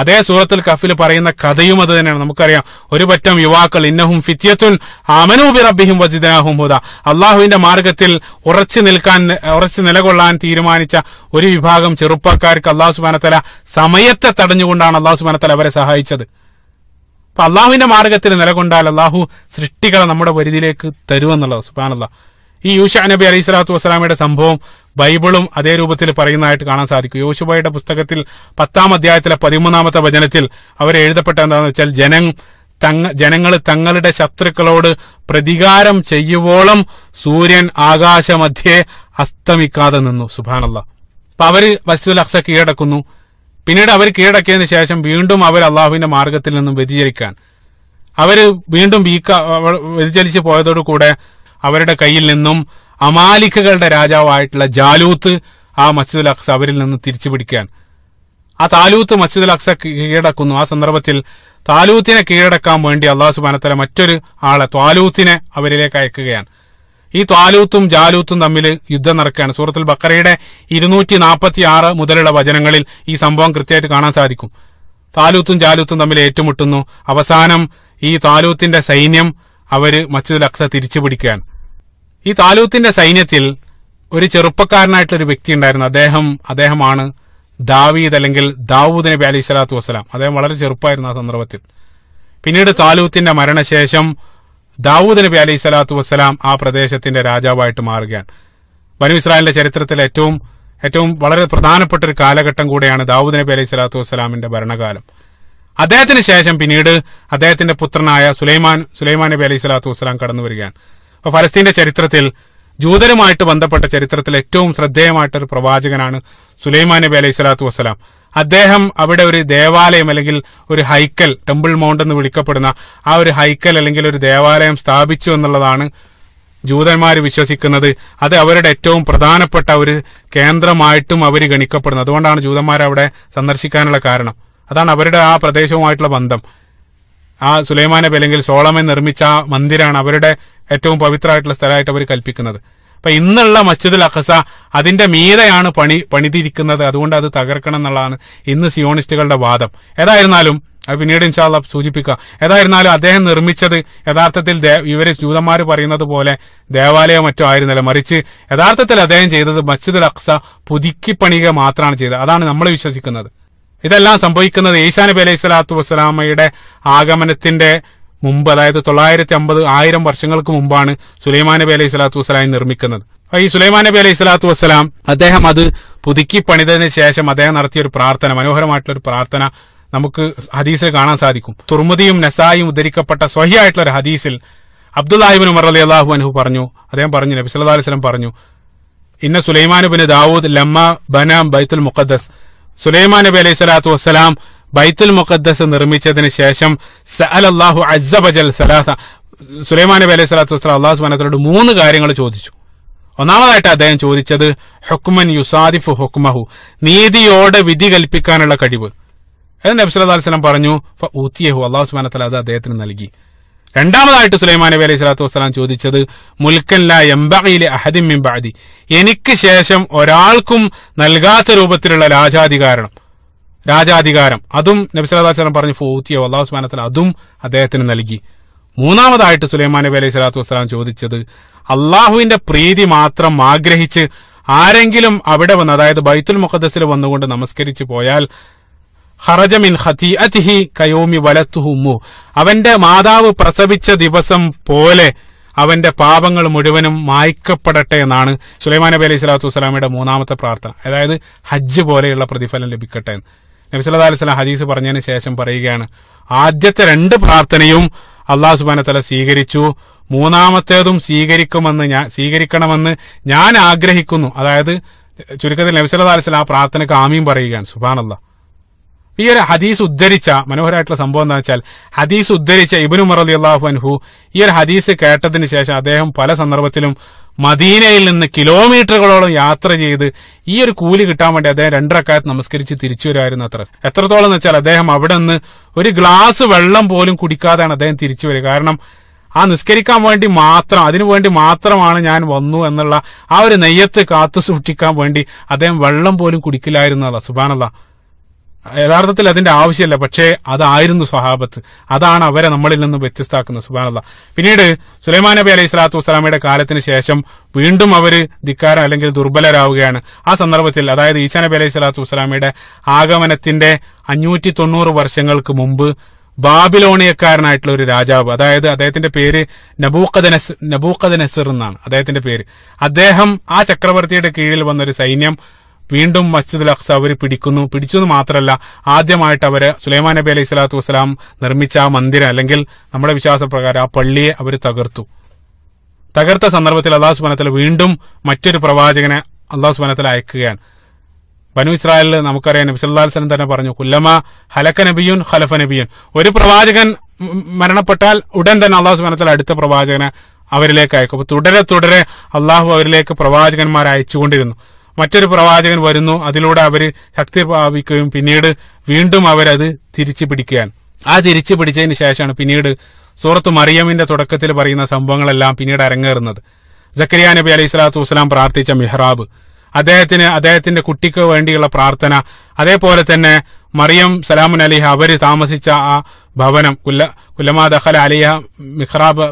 അതേ സൂറത്തുൽ കഫിൽ പറയുന്ന കഥയും അത് തന്നെയാണ് നമുക്കറിയാം ഒരു പറ്റം യുവാക്കൾ ഇന്നഹും ഫിത്യത്തുൻ അമനൂബി റബ്ബിഹും വജിദനാഹും ഹുദ അള്ളാഹുവിന്റെ മാർഗത്തിൽ ഉറച്ചു നിൽക്കാൻ ഉറച്ചു നിലകൊള്ളാൻ തീരുമാനിച്ച ഒരു വിഭാഗം ചെറുപ്പക്കാർക്ക് അള്ളാഹു സുബാനത്തല സമയത്തെ തടഞ്ഞുകൊണ്ടാണ് അള്ളാഹു സുബാനത്തല അവരെ സഹായിച്ചത് അപ്പൊ അള്ളാഹുവിന്റെ മാർഗത്തിൽ നിലകൊണ്ടാൽ അള്ളാഹു സൃഷ്ടികളെ നമ്മുടെ പരിധിയിലേക്ക് തരുമെന്നുള്ളത് സുബാനല്ല ഈ യൂഷ നബി അലൈഹി സ്വലാത്തു വസ്സലാമയുടെ സംഭവം ബൈബിളും അതേ രൂപത്തിൽ പറയുന്നതായിട്ട് കാണാൻ സാധിക്കും യോശുബായുടെ പുസ്തകത്തിൽ പത്താം അധ്യായത്തിലെ പതിമൂന്നാമത്തെ വചനത്തിൽ അവർ എഴുതപ്പെട്ട എന്താണെന്ന് വെച്ചാൽ ജനം തങ്ങ ജനങ്ങൾ തങ്ങളുടെ ശത്രുക്കളോട് പ്രതികാരം ചെയ്യുവോളം സൂര്യൻ ആകാശമധ്യേ അസ്തമിക്കാതെ നിന്നു സുബാനല്ല അപ്പൊ അവര് വസ്തു അക്സ കീഴടക്കുന്നു പിന്നീട് അവർ കീഴടക്കിയതിനു ശേഷം വീണ്ടും അവർ അള്ളാഹുവിന്റെ മാർഗത്തിൽ നിന്നും വ്യതിചരിക്കാൻ അവര് വീണ്ടും വീക്ക വ്യതിചലിച്ച് പോയതോടുകൂടെ അവരുടെ കയ്യിൽ നിന്നും അമാലിക്കുകളുടെ രാജാവായിട്ടുള്ള ജാലൂത്ത് ആ മസ്ജിദുൽ അക്സ അവരിൽ നിന്ന് തിരിച്ചു പിടിക്കാൻ ആ താലൂത്ത് മസ്ജിദുൽ അക്സ കീഴടക്കുന്നു ആ സന്ദർഭത്തിൽ താലൂത്തിനെ കീഴടക്കാൻ വേണ്ടി അള്ളാഹു സുബാനത്തല മറ്റൊരു ആളെ ത്വാലൂത്തിനെ അവരിലേക്ക് അയക്കുകയാണ് ഈ ത്വാലൂത്തും ജാലൂത്തും തമ്മിൽ യുദ്ധം നടക്കുകയാണ് സൂറത്തുൽ ബക്കറയുടെ ഇരുന്നൂറ്റി നാൽപ്പത്തി ആറ് മുതലുള്ള വചനങ്ങളിൽ ഈ സംഭവം കൃത്യമായിട്ട് കാണാൻ സാധിക്കും താലൂത്തും ജാലൂത്തും തമ്മിൽ ഏറ്റുമുട്ടുന്നു അവസാനം ഈ താലൂത്തിന്റെ സൈന്യം അവര് മസ്ജിദുൽ അക്സ തിരിച്ചു പിടിക്കുകയാണ് ഈ താലൂത്തിന്റെ സൈന്യത്തിൽ ഒരു ചെറുപ്പക്കാരനായിട്ടുള്ള ഒരു വ്യക്തി ഉണ്ടായിരുന്നു അദ്ദേഹം അദ്ദേഹമാണ് ദാവീദ് അല്ലെങ്കിൽ ദാവൂദ് നബി അലി സ്വലാത്തു വസ്സലാം അദ്ദേഹം വളരെ ചെറുപ്പമായിരുന്നു ആ സന്ദർഭത്തിൽ പിന്നീട് താലൂത്തിന്റെ മരണശേഷം ദാവൂദ് നബി അലി സ്വലാത്തു വസ്സലാം ആ പ്രദേശത്തിന്റെ രാജാവായിട്ട് മാറുകയാണ് വനു ഇസ്രായേലിന്റെ ചരിത്രത്തിൽ ഏറ്റവും ഏറ്റവും വളരെ പ്രധാനപ്പെട്ട ഒരു കാലഘട്ടം കൂടെയാണ് ദാവൂദ് നബി അലൈഹി സ്വലാത്തു വസ്സലാമിന്റെ ഭരണകാലം അദ്ദേഹത്തിന് ശേഷം പിന്നീട് അദ്ദേഹത്തിന്റെ പുത്രനായ സുലൈമാൻ സുലൈമാൻ നബി അലൈഹി സ്വലാത്തു വസ്സലാം കടന്നു വരികയാണ് അപ്പൊ ഫലസ്തീന്റെ ചരിത്രത്തിൽ ജൂതരുമായിട്ട് ബന്ധപ്പെട്ട ചരിത്രത്തിൽ ഏറ്റവും ശ്രദ്ധേയമായിട്ടൊരു പ്രവാചകനാണ് സുലൈമാൻ നബി അലൈഹി സ്വലാത്തു വസ്സലാം അദ്ദേഹം അവിടെ ഒരു ദേവാലയം അല്ലെങ്കിൽ ഒരു ഹൈക്കൽ ടെമ്പിൾ മൗണ്ട് എന്ന് വിളിക്കപ്പെടുന്ന ആ ഒരു ഹൈക്കൽ അല്ലെങ്കിൽ ഒരു ദേവാലയം സ്ഥാപിച്ചു എന്നുള്ളതാണ് ജൂതന്മാർ വിശ്വസിക്കുന്നത് അത് അവരുടെ ഏറ്റവും പ്രധാനപ്പെട്ട ഒരു കേന്ദ്രമായിട്ടും അവർ ഗണിക്കപ്പെടുന്നത് അതുകൊണ്ടാണ് ജൂതന്മാർ അവിടെ സന്ദർശിക്കാനുള്ള കാരണം അതാണ് അവരുടെ ആ പ്രദേശവുമായിട്ടുള്ള ബന്ധം ആ സുലൈമാൻ നബി അല്ലെങ്കിൽ സോളമൻ നിർമ്മിച്ച ആ മന്ദിരാണ് അവരുടെ ഏറ്റവും പവിത്രമായിട്ടുള്ള സ്ഥലമായിട്ട് അവർ കൽപ്പിക്കുന്നത് അപ്പൊ ഇന്നുള്ള മസ്ജിദുൽ അഖസ അതിന്റെ മീതയാണ് പണി പണിതിരിക്കുന്നത് അതുകൊണ്ട് അത് തകർക്കണം എന്നുള്ളതാണ് ഇന്ന് സിയോണിസ്റ്റുകളുടെ വാദം ഏതായിരുന്നാലും അത് പിന്നീട് ഇൻഷാല് സൂചിപ്പിക്കുക ഏതായിരുന്നാലും അദ്ദേഹം നിർമ്മിച്ചത് യഥാർത്ഥത്തിൽ ഇവര് ജൂതന്മാർ പറയുന്നത് പോലെ ദേവാലയം മറ്റോ ആയിരുന്നില്ല മറിച്ച് യഥാർത്ഥത്തിൽ അദ്ദേഹം ചെയ്തത് മസ്ജിദുൽ അഖ്സ പുതുക്കി പണിയുക മാത്രമാണ് ചെയ്തത് അതാണ് നമ്മൾ വിശ്വസിക്കുന്നത് ഇതെല്ലാം സംഭവിക്കുന്നത് ഈസാനബി അലൈഹി സ്വലാത്തു വസ്സലാമയുടെ ആഗമനത്തിന്റെ മുമ്പ് അതായത് തൊള്ളായിരത്തി അമ്പത് ആയിരം വർഷങ്ങൾക്ക് മുമ്പാണ് സുലൈമാൻ നബി അലൈഹി സ്വലാത്തു വസ്സലാമി നിർമ്മിക്കുന്നത് ഈ സുലൈമാൻ നബി അലൈഹി സ്വലാത്തു വസ്സലാം അദ്ദേഹം അത് പുതുക്കി പണിതതിന് ശേഷം അദ്ദേഹം നടത്തിയ ഒരു പ്രാർത്ഥന മനോഹരമായിട്ടുള്ള ഒരു പ്രാർത്ഥന നമുക്ക് ഹദീസിൽ കാണാൻ സാധിക്കും തുർമുദിയും നസായും ഉദ്ധരിക്കപ്പെട്ട സ്വഹിയായിട്ടുള്ള ഒരു ഹദീസിൽ അബ്ദുല്ലാഹിബിൻ ഉമർ അലി അള്ളാഹു അനഹു പറഞ്ഞു അദ്ദേഹം പറഞ്ഞു നബി സല്ലാ അലൈഹി സ്വലം പറഞ്ഞു ഇന്ന ബിൻ ദാവൂദ് ലമ്മ ബനാം ബൈത്തുൽ മുഖദ്ദസ് സുലൈമാൻ നബി അലൈഹി സ്വലാത്തു വസ്സലാം ബൈത്തുൽ മുഖദ്ദസ് നിർമ്മിച്ചതിന് ശേഷം സഅലല്ലാഹു അസബജൽ സലാസ സുലൈമാൻ നബി അലൈഹി സ്വലാത്തു വസ്സലാം അള്ളാഹു സുബാനത്തോട് മൂന്ന് കാര്യങ്ങൾ ചോദിച്ചു ഒന്നാമതായിട്ട് അദ്ദേഹം ചോദിച്ചത് ഹുക്മൻ യുസാദിഫു ഹുക്മഹു നീതിയോടെ വിധി കൽപ്പിക്കാനുള്ള കഴിവ് അത് നബ്സ് അലൈഹി സ്വലം പറഞ്ഞു ഊത്തിയഹു അള്ളാഹു സുബാനത്തല അത് അദ്ദേഹത്തിന് നൽകി രണ്ടാമതായിട്ട് സുലൈമാൻ നബി അലൈഹി സ്വലാത്തു വസ്സലാം ചോദിച്ചത് മുൽക്കല്ല എംബയിലെ അഹദിമിൻ ബാദി എനിക്ക് ശേഷം ഒരാൾക്കും നൽകാത്ത രൂപത്തിലുള്ള രാജാധികാരണം രാജാധികാരം അതും നബി വസ്ലാം പറഞ്ഞു ഫൂത്തിയോ അള്ളാഹു സ്മാനത്തിൽ അതും അദ്ദേഹത്തിന് നൽകി മൂന്നാമതായിട്ട് സുലൈമാൻ നബി അലൈഹി സ്വലാത്തു വസ്സലാം ചോദിച്ചത് അള്ളാഹുവിന്റെ പ്രീതി മാത്രം ആഗ്രഹിച്ച് ആരെങ്കിലും അവിടെ വന്ന് അതായത് ബൈത്തുൽ മുഖദ്സിൽ വന്നുകൊണ്ട് നമസ്കരിച്ചു പോയാൽ ഹറജമിൻ ഹത്തിഅത്ഹി കയോമി വലത്തുഹുമു അവന്റെ മാതാവ് പ്രസവിച്ച ദിവസം പോലെ അവന്റെ പാപങ്ങൾ മുഴുവനും മായ്ക്കപ്പെടട്ടെ എന്നാണ് സുലൈമാൻ നബി അലൈഹി സ്വലാത്തു വസ്സലാമയുടെ മൂന്നാമത്തെ പ്രാർത്ഥന അതായത് ഹജ്ജ് പോലെയുള്ള പ്രതിഫലം ലഭിക്കട്ടെ എന്ന് നബി സല്ലാ അലൈഹി സ്വലാം ഹദീസ് പറഞ്ഞതിന് ശേഷം പറയുകയാണ് ആദ്യത്തെ രണ്ട് പ്രാർത്ഥനയും അള്ളാഹു തല സ്വീകരിച്ചു മൂന്നാമത്തേതും സ്വീകരിക്കുമെന്ന് ഞാൻ സ്വീകരിക്കണമെന്ന് ഞാൻ ആഗ്രഹിക്കുന്നു അതായത് ചുരുക്കത്തിൽ നബി സല്ലാ അലൈഹി സ്വലാം ആ പ്രാർത്ഥനയ്ക്ക് ആമീം പറയുകയാണ് അള്ളാഹ് ഈ ഒരു ഹദീസ് ഉദ്ധരിച്ച മനോഹരമായിട്ടുള്ള സംഭവം എന്താ വെച്ചാൽ ഹദീസ് ഉദ്ധരിച്ച ഇബിനു മറലി അള്ളാഹു അൻഹു ഈ ഒരു ഹദീസ് കേട്ടതിന് ശേഷം അദ്ദേഹം പല സന്ദർഭത്തിലും മദീനയിൽ നിന്ന് കിലോമീറ്ററുകളോളം യാത്ര ചെയ്ത് ഈ ഒരു കൂലി കിട്ടാൻ വേണ്ടി അദ്ദേഹം രണ്ടരക്കാലത്ത് നമസ്കരിച്ച് തിരിച്ചു വരുമായിരുന്നു അത്ര എത്രത്തോളം എന്ന് വെച്ചാൽ അദ്ദേഹം അവിടെ നിന്ന് ഒരു ഗ്ലാസ് വെള്ളം പോലും കുടിക്കാതെയാണ് അദ്ദേഹം തിരിച്ചു വരിക കാരണം ആ നിസ്കരിക്കാൻ വേണ്ടി മാത്രം അതിനു വേണ്ടി മാത്രമാണ് ഞാൻ വന്നു എന്നുള്ള ആ ഒരു നെയ്യത്ത് കാത്തു സൂക്ഷിക്കാൻ വേണ്ടി അദ്ദേഹം വെള്ളം പോലും കുടിക്കില്ലായിരുന്നല്ല സുബാനല്ല യഥാർത്ഥത്തിൽ അതിന്റെ ആവശ്യമല്ല പക്ഷേ അതായിരുന്നു സ്വഹാബത്ത് അതാണ് അവരെ നമ്മളിൽ നിന്ന് വ്യത്യസ്തമാക്കുന്നത് സുബാനല്ല പിന്നീട് സുലൈമാൻ നബി അലൈഹി സ്വലാത്തു വസ്സലാമയുടെ കാലത്തിന് ശേഷം വീണ്ടും അവര് ധിക്കാരം അല്ലെങ്കിൽ ദുർബലരാവുകയാണ് ആ സന്ദർഭത്തിൽ അതായത് ഈശാ നബി അലൈഹി സ്വലാത്തു വസ്സലാമയുടെ ആഗമനത്തിന്റെ അഞ്ഞൂറ്റി തൊണ്ണൂറ് വർഷങ്ങൾക്ക് മുമ്പ് ബാബിലോണിയക്കാരനായിട്ടുള്ള ഒരു രാജാവ് അതായത് അദ്ദേഹത്തിന്റെ പേര് നബൂക്കദനസ് നബൂക്കദനസർ എന്നാണ് അദ്ദേഹത്തിന്റെ പേര് അദ്ദേഹം ആ ചക്രവർത്തിയുടെ കീഴിൽ വന്ന ഒരു സൈന്യം വീണ്ടും മസ്ജിദുൽ അഖ്സ അവർ പിടിക്കുന്നു പിടിച്ചു എന്ന് മാത്രമല്ല ആദ്യമായിട്ട് അവർ സുലൈമാൻ നബി അലൈഹി സ്വലാത്തു വസ്സലാം നിർമ്മിച്ച ആ മന്ദിരം അല്ലെങ്കിൽ നമ്മുടെ വിശ്വാസപ്രകാരം ആ പള്ളിയെ അവർ തകർത്തു തകർത്ത സന്ദർഭത്തിൽ അള്ളാഹു സുബാനത്തിൽ വീണ്ടും മറ്റൊരു പ്രവാചകനെ അള്ളാഹു സുബാനത്തിൽ അയക്കുകയാണ് ബനു ഇസ്രായേലിൽ നമുക്കറിയാം നബി സല്ലാസ്ലം തന്നെ പറഞ്ഞു കുല്ലമ ഹലക്ക നബിയുൻ ഹലഫ നബിയുൻ ഒരു പ്രവാചകൻ മരണപ്പെട്ടാൽ ഉടൻ തന്നെ അള്ളാഹു സുബാനത്തിൽ അടുത്ത പ്രവാചകനെ അവരിലേക്ക് അയക്കും തുടരെ തുടരെ അള്ളാഹു അവരിലേക്ക് പ്രവാചകന്മാരെ അയച്ചുകൊണ്ടിരുന്നു മറ്റൊരു പ്രവാചകൻ വരുന്നു അതിലൂടെ അവർ ശക്തി പ്രാപിക്കുകയും പിന്നീട് വീണ്ടും അവരത് തിരിച്ചു പിടിക്കുകയാണ് ആ തിരിച്ചു പിടിച്ചതിന് ശേഷമാണ് പിന്നീട് സൂറത്ത് മറിയമിന്റെ തുടക്കത്തിൽ പറയുന്ന സംഭവങ്ങളെല്ലാം പിന്നീട് അരങ്ങേറുന്നത് ജക്കരിയ നബി അലൈഹി സ്വലാത്തു വസ്സലാം പ്രാർത്ഥിച്ച മിഹ്റാബ് അദ്ദേഹത്തിന് അദ്ദേഹത്തിന്റെ കുട്ടിക്ക് വേണ്ടിയുള്ള പ്രാർത്ഥന അതേപോലെ തന്നെ മറിയം സലാമുൻ അലിഹ അവര് താമസിച്ച ആ ഭവനം കുല്ല കുല്ലമാ ദഹൽ അലിയ മിഹ്റാബ്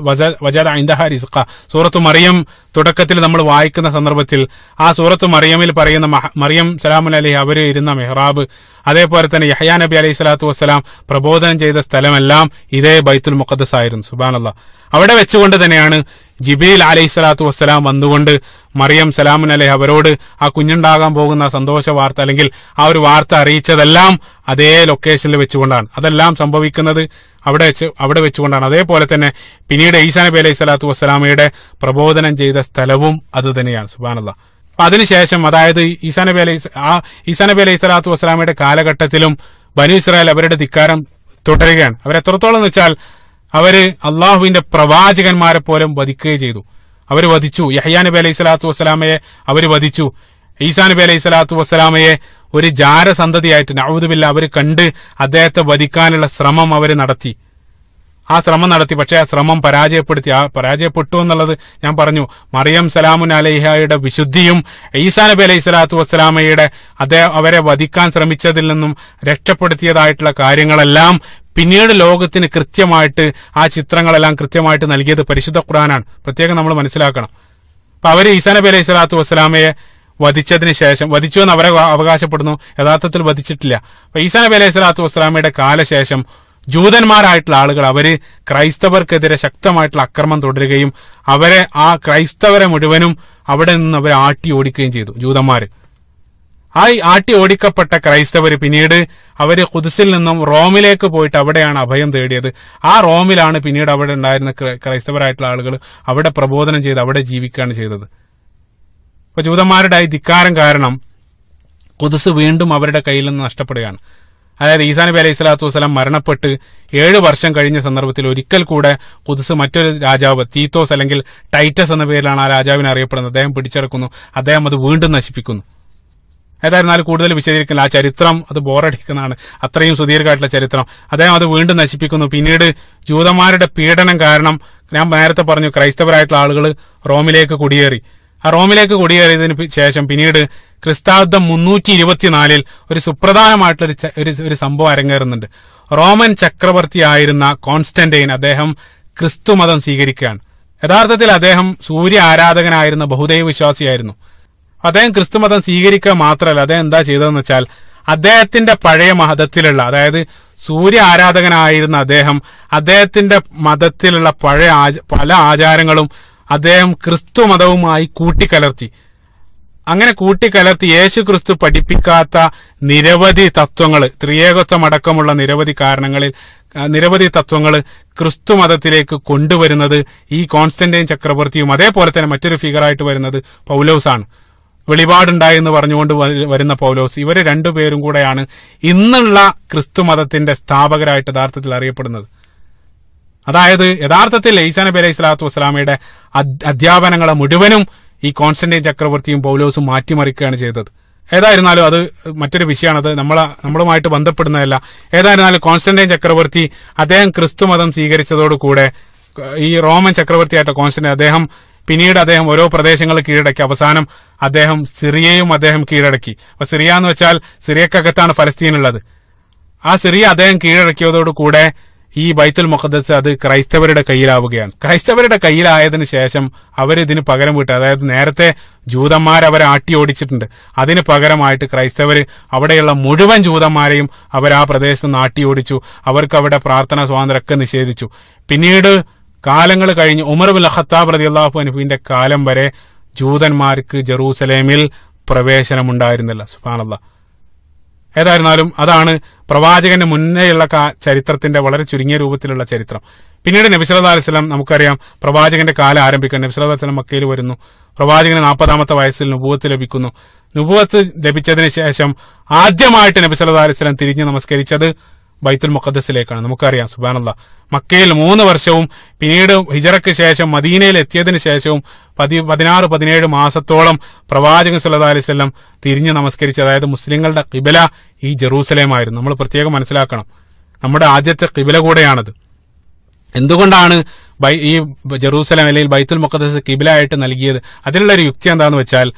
വജദ് ഐന്ദഹ റിസ്ഖ സൂറത്തു മറിയം തുടക്കത്തിൽ നമ്മൾ വായിക്കുന്ന സന്ദർഭത്തിൽ ആ സൂറത്തു മറിയമിൽ പറയുന്ന മറിയം സലാമുൻ അലിഹ അവര് ഇരുന്ന മെഹ്റാബ് അതേപോലെ തന്നെ യഹയാ നബി അലൈഹി സ്വലാത്തു വസ്സലാം പ്രബോധനം ചെയ്ത സ്ഥലമെല്ലാം ഇതേ ബൈത്തുൽ മുഖദ്സ് ആയിരുന്നു സുബാനല്ല അവിടെ വെച്ചുകൊണ്ട് തന്നെയാണ് ജിബിയിൽ അലൈഹി സ്വലാത്തു വസ്സലാം വന്നുകൊണ്ട് മറിയം സലാമുൻ അലൈഹി അവരോട് ആ കുഞ്ഞുണ്ടാകാൻ പോകുന്ന സന്തോഷ വാർത്ത അല്ലെങ്കിൽ ആ ഒരു വാർത്ത അറിയിച്ചതെല്ലാം അതേ ലൊക്കേഷനിൽ വെച്ചുകൊണ്ടാണ് അതെല്ലാം സംഭവിക്കുന്നത് അവിടെ വെച്ച് അവിടെ വെച്ചുകൊണ്ടാണ് അതേപോലെ തന്നെ പിന്നീട് ഈസാ നബി അലൈഹി സ്വലാത്തു വസ്സലാമയുടെ പ്രബോധനം ചെയ്ത സ്ഥലവും അത് തന്നെയാണ് സുബാനല്ല അപ്പൊ അതിനുശേഷം അതായത് ഈസാ നബി അലൈഹി ആ ഈസാ നബി അലൈഹി സ്വലാത്തു വസ്സലാമയുടെ കാലഘട്ടത്തിലും ബനു ഇസ്രായേൽ അവരുടെ ധിക്കാരം തുടരുകയാണ് അവരെത്രത്തോളം എന്ന് വെച്ചാൽ അവര് അള്ളാഹുവിന്റെ പ്രവാചകന്മാരെ പോലും വധിക്കുകയും ചെയ്തു അവർ വധിച്ചു യഹ്യാ നബി അലൈഹി സ്വലാത്തു വസ്സലാമയെ അവർ വധിച്ചു ഈസാ നബി അലൈഹി സ്വലാത്തു വസ്സലാമയെ ഒരു ജാരസന്തതിയായിട്ട് നവൂദുബില്ല അവർ കണ്ട് അദ്ദേഹത്തെ വധിക്കാനുള്ള ശ്രമം അവർ നടത്തി ആ ശ്രമം നടത്തി പക്ഷേ ആ ശ്രമം പരാജയപ്പെടുത്തി ആ പരാജയപ്പെട്ടു എന്നുള്ളത് ഞാൻ പറഞ്ഞു മറിയം സലാമുൻ അലൈഹയുടെ വിശുദ്ധിയും ഈസാ നബി അലൈഹി സ്വലാത്തു വസ്സലാമയുടെ അദ്ദേഹം അവരെ വധിക്കാൻ ശ്രമിച്ചതിൽ നിന്നും രക്ഷപ്പെടുത്തിയതായിട്ടുള്ള കാര്യങ്ങളെല്ലാം പിന്നീട് ലോകത്തിന് കൃത്യമായിട്ട് ആ ചിത്രങ്ങളെല്ലാം കൃത്യമായിട്ട് നൽകിയത് പരിശുദ്ധ ഖുറാനാണ് പ്രത്യേകം നമ്മൾ മനസ്സിലാക്കണം അപ്പൊ അവര് ഈസാ നബി അലൈഹി സ്വലാത്തു വസ്സലാമയെ വധിച്ചതിന് ശേഷം വധിച്ചു എന്ന് അവരെ അവകാശപ്പെടുന്നു യഥാർത്ഥത്തിൽ വധിച്ചിട്ടില്ല അപ്പൊ ഈസാ നബി അലൈഹി സ്വലാത്തു വസ്സലാമയുടെ കാലശേഷം ജൂതന്മാരായിട്ടുള്ള ആളുകൾ അവര് ക്രൈസ്തവർക്കെതിരെ ശക്തമായിട്ടുള്ള അക്രമം തുടരുകയും അവരെ ആ ക്രൈസ്തവരെ മുഴുവനും അവിടെ നിന്ന് അവരെ ആട്ടി ഓടിക്കുകയും ചെയ്തു ജൂതന്മാർ ആ ആട്ടി ഓടിക്കപ്പെട്ട ക്രൈസ്തവർ പിന്നീട് അവർ കുതിസിൽ നിന്നും റോമിലേക്ക് പോയിട്ട് അവിടെയാണ് അഭയം തേടിയത് ആ റോമിലാണ് പിന്നീട് അവിടെ ഉണ്ടായിരുന്ന ക്രൈസ്തവരായിട്ടുള്ള ആളുകൾ അവിടെ പ്രബോധനം ചെയ്ത് അവിടെ ജീവിക്കുകയാണ് ചെയ്തത് അപ്പൊ ജൂതന്മാരുടെ ഈ ധിക്കാരം കാരണം കുതിസ് വീണ്ടും അവരുടെ കയ്യിൽ നിന്ന് നഷ്ടപ്പെടുകയാണ് അതായത് ഈസാ നബി അലൈഹി സ്വലാത്തു വസ്സലാം മരണപ്പെട്ട് ഏഴ് വർഷം കഴിഞ്ഞ സന്ദർഭത്തിൽ ഒരിക്കൽ കൂടെ കുതിസ് മറ്റൊരു രാജാവ് തീത്തോസ് അല്ലെങ്കിൽ ടൈറ്റസ് എന്ന പേരിലാണ് ആ രാജാവിനെ അറിയപ്പെടുന്നത് അദ്ദേഹം പിടിച്ചെടുക്കുന്നു അദ്ദേഹം അത് വീണ്ടും നശിപ്പിക്കുന്നു ഏതായിരുന്നാലും കൂടുതൽ വിശദീകരിക്കുന്ന ആ ചരിത്രം അത് ബോറടിക്കുന്നതാണ് അത്രയും സുദീർഘമായിട്ടുള്ള ചരിത്രം അദ്ദേഹം അത് വീണ്ടും നശിപ്പിക്കുന്നു പിന്നീട് ജൂതന്മാരുടെ പീഡനം കാരണം ഞാൻ നേരത്തെ പറഞ്ഞു ക്രൈസ്തവരായിട്ടുള്ള ആളുകൾ റോമിലേക്ക് കുടിയേറി ആ റോമിലേക്ക് കുടിയേറിയതിന് ശേഷം പിന്നീട് ക്രിസ്താബ്ദം മുന്നൂറ്റി ഇരുപത്തിനാലിൽ ഒരു സുപ്രധാനമായിട്ടുള്ള ഒരു ഒരു സംഭവം അരങ്ങേറുന്നുണ്ട് റോമൻ ചക്രവർത്തി ആയിരുന്ന കോൺസ്റ്റന്റൈൻ അദ്ദേഹം ക്രിസ്തു മതം സ്വീകരിക്കുകയാണ് യഥാർത്ഥത്തിൽ അദ്ദേഹം സൂര്യ ആരാധകനായിരുന്ന ബഹുദൈവ വിശ്വാസിയായിരുന്നു അദ്ദേഹം ക്രിസ്തുമതം സ്വീകരിക്കുക മാത്രമല്ല അദ്ദേഹം എന്താ ചെയ്തതെന്ന് വെച്ചാൽ അദ്ദേഹത്തിന്റെ പഴയ മതത്തിലുള്ള അതായത് സൂര്യ ആരാധകനായിരുന്ന അദ്ദേഹം അദ്ദേഹത്തിന്റെ മതത്തിലുള്ള പഴയ പല ആചാരങ്ങളും അദ്ദേഹം ക്രിസ്തു മതവുമായി കൂട്ടിക്കലർത്തി അങ്ങനെ കൂട്ടിക്കലർത്തി യേശു ക്രിസ്തു പഠിപ്പിക്കാത്ത നിരവധി തത്വങ്ങൾ ത്രിയേകത്വമടക്കമുള്ള നിരവധി കാരണങ്ങളിൽ നിരവധി തത്വങ്ങൾ ക്രിസ്തു മതത്തിലേക്ക് കൊണ്ടുവരുന്നത് ഈ കോൺസ്റ്റന്റൈൻ ചക്രവർത്തിയും അതേപോലെ തന്നെ മറ്റൊരു ഫിഗറായിട്ട് വരുന്നത് ആണ് വെളിപാടുണ്ടായെന്ന് പറഞ്ഞുകൊണ്ട് വരുന്ന പൗലോസ് ഇവരെ രണ്ടുപേരും കൂടെയാണ് ഇന്നുള്ള ക്രിസ്തു മതത്തിന്റെ സ്ഥാപകരായിട്ട് യഥാർത്ഥത്തിൽ അറിയപ്പെടുന്നത് അതായത് യഥാർത്ഥത്തിൽ ഈസാനബി അലൈഹി സ്വലാത്തു വസ്സലാമയുടെ അധ്യാപനങ്ങളെ മുഴുവനും ഈ കോൺസ്റ്റന്റൈൻ ചക്രവർത്തിയും പൗലോസും മാറ്റിമറിക്കുകയാണ് ചെയ്തത് ഏതായിരുന്നാലും അത് മറ്റൊരു വിഷയമാണ് അത് നമ്മളെ നമ്മളുമായിട്ട് ബന്ധപ്പെടുന്നതല്ല ഏതായിരുന്നാലും കോൺസ്റ്റന്റൈൻ ചക്രവർത്തി അദ്ദേഹം ക്രിസ്തു മതം സ്വീകരിച്ചതോടുകൂടെ ഈ റോമൻ ചക്രവർത്തിയായിട്ട് കോൺസ്റ്റന്റൈൻ അദ്ദേഹം പിന്നീട് അദ്ദേഹം ഓരോ പ്രദേശങ്ങൾ കീഴടക്കി അവസാനം അദ്ദേഹം സിറിയയും അദ്ദേഹം കീഴടക്കി അപ്പൊ സിറിയ എന്ന് വെച്ചാൽ സിറിയക്കകത്താണ് ഉള്ളത് ആ സിറിയ അദ്ദേഹം കീഴടക്കിയതോടുകൂടെ ഈ ബൈത്തുൽ മുഖദ്സ് അത് ക്രൈസ്തവരുടെ കയ്യിലാവുകയാണ് ക്രൈസ്തവരുടെ കയ്യിലായതിനു ശേഷം ഇതിന് പകരം വിട്ടു അതായത് നേരത്തെ ജൂതന്മാർ അവരെ ആട്ടി ഓടിച്ചിട്ടുണ്ട് അതിന് പകരമായിട്ട് ക്രൈസ്തവർ അവിടെയുള്ള മുഴുവൻ ജൂതന്മാരെയും അവർ ആ പ്രദേശത്ത് നിന്ന് ആട്ടി ഓടിച്ചു അവർക്ക് അവിടെ പ്രാർത്ഥന സ്വാതന്ത്ര്യമൊക്കെ നിഷേധിച്ചു പിന്നീട് കാലങ്ങൾ കഴിഞ്ഞ് ഉമർ ബുൽ ഖത്താബ് റതി അള്ളാഹു അനുഫിന്റെ കാലം വരെ ജൂതന്മാർക്ക് ജെറൂസലേമിൽ പ്രവേശനമുണ്ടായിരുന്നില്ല സുഫാനല്ല ഏതായിരുന്നാലും അതാണ് പ്രവാചകന്റെ മുന്നേയുള്ള ചരിത്രത്തിന്റെ വളരെ ചുരുങ്ങിയ രൂപത്തിലുള്ള ചരിത്രം പിന്നീട് നബിസ്വല്ലാ അലിസ്ലാം നമുക്കറിയാം പ്രവാചകന്റെ കാലം ആരംഭിക്കാൻ നബിസ്വല്ലാ അലിസ്ലാം മക്കയിൽ വരുന്നു പ്രവാചകന് നാൽപ്പതാമത്തെ വയസ്സിൽ നുപൂവത്ത് ലഭിക്കുന്നു നുപൂവത്ത് ലഭിച്ചതിന് ശേഷം ആദ്യമായിട്ട് നബിസ്വല്ലാ അലിസ്ലാം തിരിഞ്ഞ് നമസ്കരിച്ചത് ബൈത്തുൽ മുഖദ്സിലേക്കാണ് നമുക്കറിയാം സുബാനല്ല മക്കയിൽ മൂന്ന് വർഷവും പിന്നീട് ഹിജറയ്ക്ക് ശേഷം മദീനയിൽ എത്തിയതിനു ശേഷവും പതി പതിനാറ് പതിനേഴ് മാസത്തോളം പ്രവാചകൻ സുല്ലാ അലിസ്ല്ലാം തിരിഞ്ഞ് നമസ്കരിച്ച അതായത് മുസ്ലിങ്ങളുടെ കിബില ഈ ജെറൂസലേമായിരുന്നു നമ്മൾ പ്രത്യേകം മനസ്സിലാക്കണം നമ്മുടെ ആദ്യത്തെ കിബില കൂടെയാണത് എന്തുകൊണ്ടാണ് ഈ ജെറൂസലം അല്ലെങ്കിൽ ബൈത്തുൽ മുഖദ്സ് ആയിട്ട് നൽകിയത് അതിനുള്ള ഒരു യുക്തി എന്താണെന്ന് വെച്ചാൽ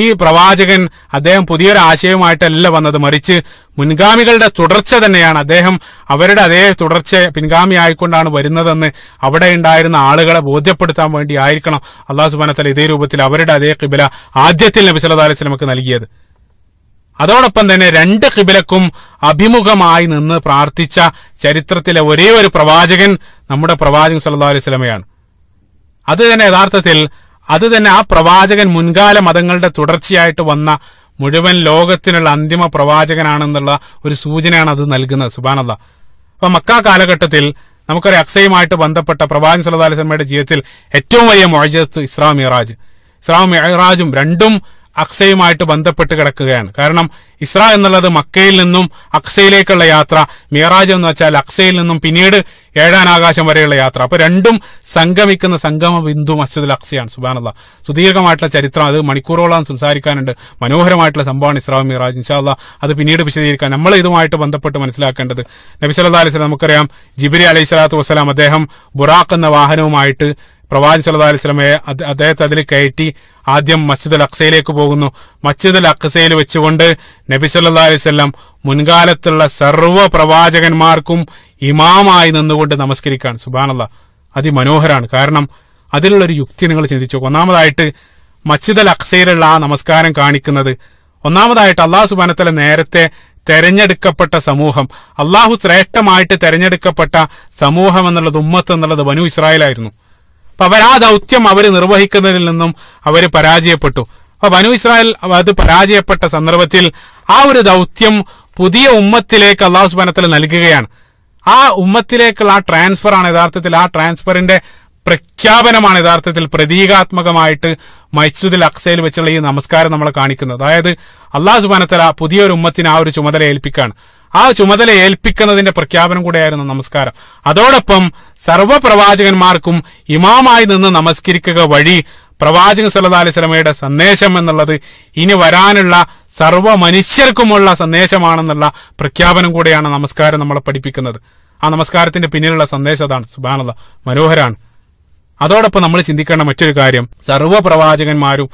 ഈ പ്രവാചകൻ അദ്ദേഹം പുതിയൊരു ആശയവുമായിട്ടല്ല വന്നത് മറിച്ച് മുൻഗാമികളുടെ തുടർച്ച തന്നെയാണ് അദ്ദേഹം അവരുടെ അതേ തുടർച്ച പിൻഗാമി ആയിക്കൊണ്ടാണ് വരുന്നതെന്ന് അവിടെ ഉണ്ടായിരുന്ന ആളുകളെ ബോധ്യപ്പെടുത്താൻ വേണ്ടി ആയിരിക്കണം അള്ളാഹു സുബാനത്തല ഇതേ രൂപത്തിൽ അവരുടെ അതേ കിബില ആദ്യത്തിൽ നബി സല്ലാ അലൈഹി നൽകിയത് അതോടൊപ്പം തന്നെ രണ്ട് കിബിലക്കും അഭിമുഖമായി നിന്ന് പ്രാർത്ഥിച്ച ചരിത്രത്തിലെ ഒരേ ഒരു പ്രവാചകൻ നമ്മുടെ പ്രവാചകൻ സല്ലാ അലൈഹി സ്വലമയാണ് അത് തന്നെ യഥാർത്ഥത്തിൽ അത് തന്നെ ആ പ്രവാചകൻ മുൻകാല മതങ്ങളുടെ തുടർച്ചയായിട്ട് വന്ന മുഴുവൻ ലോകത്തിനുള്ള അന്തിമ പ്രവാചകനാണെന്നുള്ള ഒരു സൂചനയാണ് അത് നൽകുന്നത് സുബാനല്ല അപ്പൊ മക്ക കാലഘട്ടത്തിൽ നമുക്കൊരു അക്സയുമായിട്ട് ബന്ധപ്പെട്ട പ്രവാചകൻ സല്ലാ അലിസ്ലമയുടെ ജീവിതത്തിൽ ഏറ്റവും വലിയ മൊഴജത്ത് ഇസ്ലാം മിറാജ് ഇസ്ലാം മിറാജും രണ്ടും അക്സയുമായിട്ട് ബന്ധപ്പെട്ട് കിടക്കുകയാണ് കാരണം ഇസ്ര എന്നുള്ളത് മക്കയിൽ നിന്നും അക്സയിലേക്കുള്ള യാത്ര മിയറാജ് എന്ന് വെച്ചാൽ അക്സയിൽ നിന്നും പിന്നീട് ഏഴാൻ ആകാശം വരെയുള്ള യാത്ര അപ്പൊ രണ്ടും സംഗമിക്കുന്ന സംഗമ ബിന്ദു മസ്ജിദുൽ അക്സയാണ് സുബാനുള്ള സുദീർഘമായിട്ടുള്ള ചരിത്രം അത് മണിക്കൂറോളം സംസാരിക്കാനുണ്ട് മനോഹരമായിട്ടുള്ള സംഭവമാണ് ഇസ്ര മിറാജ് ഇൻഷാല്ല അത് പിന്നീട് വിശദീകരിക്കാൻ നമ്മൾ ഇതുമായിട്ട് ബന്ധപ്പെട്ട് മനസ്സിലാക്കേണ്ടത് നബി സല്ലാ അലൈഹി നമുക്കറിയാം ജിബിരി അലൈഹി സ്വലാത്തു വസ്സലാം അദ്ദേഹം ബുറാഖ് എന്ന വാഹനവുമായിട്ട് പ്രവാചി സല്ലാ അലിസ്ലമയെ അദ്ദേഹത്തെ അതിൽ കയറ്റി ആദ്യം മസ്ജിദ് അൽ അക്സയിലേക്ക് പോകുന്നു മസ്ജിദ് അൽ അക്സയിൽ വെച്ചുകൊണ്ട് നബി സല്ലാ അലിസ്ലം മുൻകാലത്തുള്ള സർവ്വ പ്രവാചകന്മാർക്കും ഇമാമായി നിന്നുകൊണ്ട് നമസ്കരിക്കാൻ സുബാനല്ല അതിമനോഹരാണ് കാരണം അതിലുള്ളൊരു യുക്തി നിങ്ങൾ ചിന്തിച്ചു ഒന്നാമതായിട്ട് മസ്ജിദ് അൽ അക്സയിലുള്ള ആ നമസ്കാരം കാണിക്കുന്നത് ഒന്നാമതായിട്ട് അള്ളാഹു സുബാനത്തല നേരത്തെ തെരഞ്ഞെടുക്കപ്പെട്ട സമൂഹം അള്ളാഹു ശ്രേഷ്ഠമായിട്ട് തെരഞ്ഞെടുക്കപ്പെട്ട സമൂഹം എന്നുള്ളത് ഉമ്മത്ത് എന്നുള്ളത് വനു ഇസ്രായേലായിരുന്നു അപ്പൊ ആ ദൗത്യം അവർ നിർവഹിക്കുന്നതിൽ നിന്നും അവർ പരാജയപ്പെട്ടു അപ്പൊ ബനു ഇസ്രായേൽ അത് പരാജയപ്പെട്ട സന്ദർഭത്തിൽ ആ ഒരു ദൗത്യം പുതിയ ഉമ്മത്തിലേക്ക് അള്ളാഹു സുബാനത്തിൽ നൽകുകയാണ് ആ ഉമ്മത്തിലേക്കുള്ള ആ ട്രാൻസ്ഫർ ആണ് യഥാർത്ഥത്തിൽ ആ ട്രാൻസ്ഫറിന്റെ പ്രഖ്യാപനമാണ് യഥാർത്ഥത്തിൽ പ്രതീകാത്മകമായിട്ട് മൈസുദുൽ അക്സയിൽ വെച്ചുള്ള ഈ നമസ്കാരം നമ്മൾ കാണിക്കുന്നത് അതായത് അള്ളാഹു സുബാനത്തല പുതിയൊരു ഉമ്മത്തിന് ആ ഒരു ചുമതല ഏൽപ്പിക്കുകയാണ് ആ ചുമതല ഏൽപ്പിക്കുന്നതിന്റെ പ്രഖ്യാപനം കൂടെയായിരുന്നു നമസ്കാരം അതോടൊപ്പം സർവപ്രവാചകന്മാർക്കും ഇമാമായി നിന്ന് നമസ്കരിക്കുക വഴി പ്രവാചക സല്ലാ അലിസ്ലമയുടെ സന്ദേശം എന്നുള്ളത് ഇനി വരാനുള്ള സർവ്വ മനുഷ്യർക്കുമുള്ള സന്ദേശമാണെന്നുള്ള പ്രഖ്യാപനം കൂടെയാണ് നമസ്കാരം നമ്മളെ പഠിപ്പിക്കുന്നത് ആ നമസ്കാരത്തിന്റെ പിന്നിലുള്ള സന്ദേശം അതാണ് സുബാനത മനോഹരാണ് അതോടൊപ്പം നമ്മൾ ചിന്തിക്കേണ്ട മറ്റൊരു കാര്യം സർവ്വ പ്രവാചകന്മാരും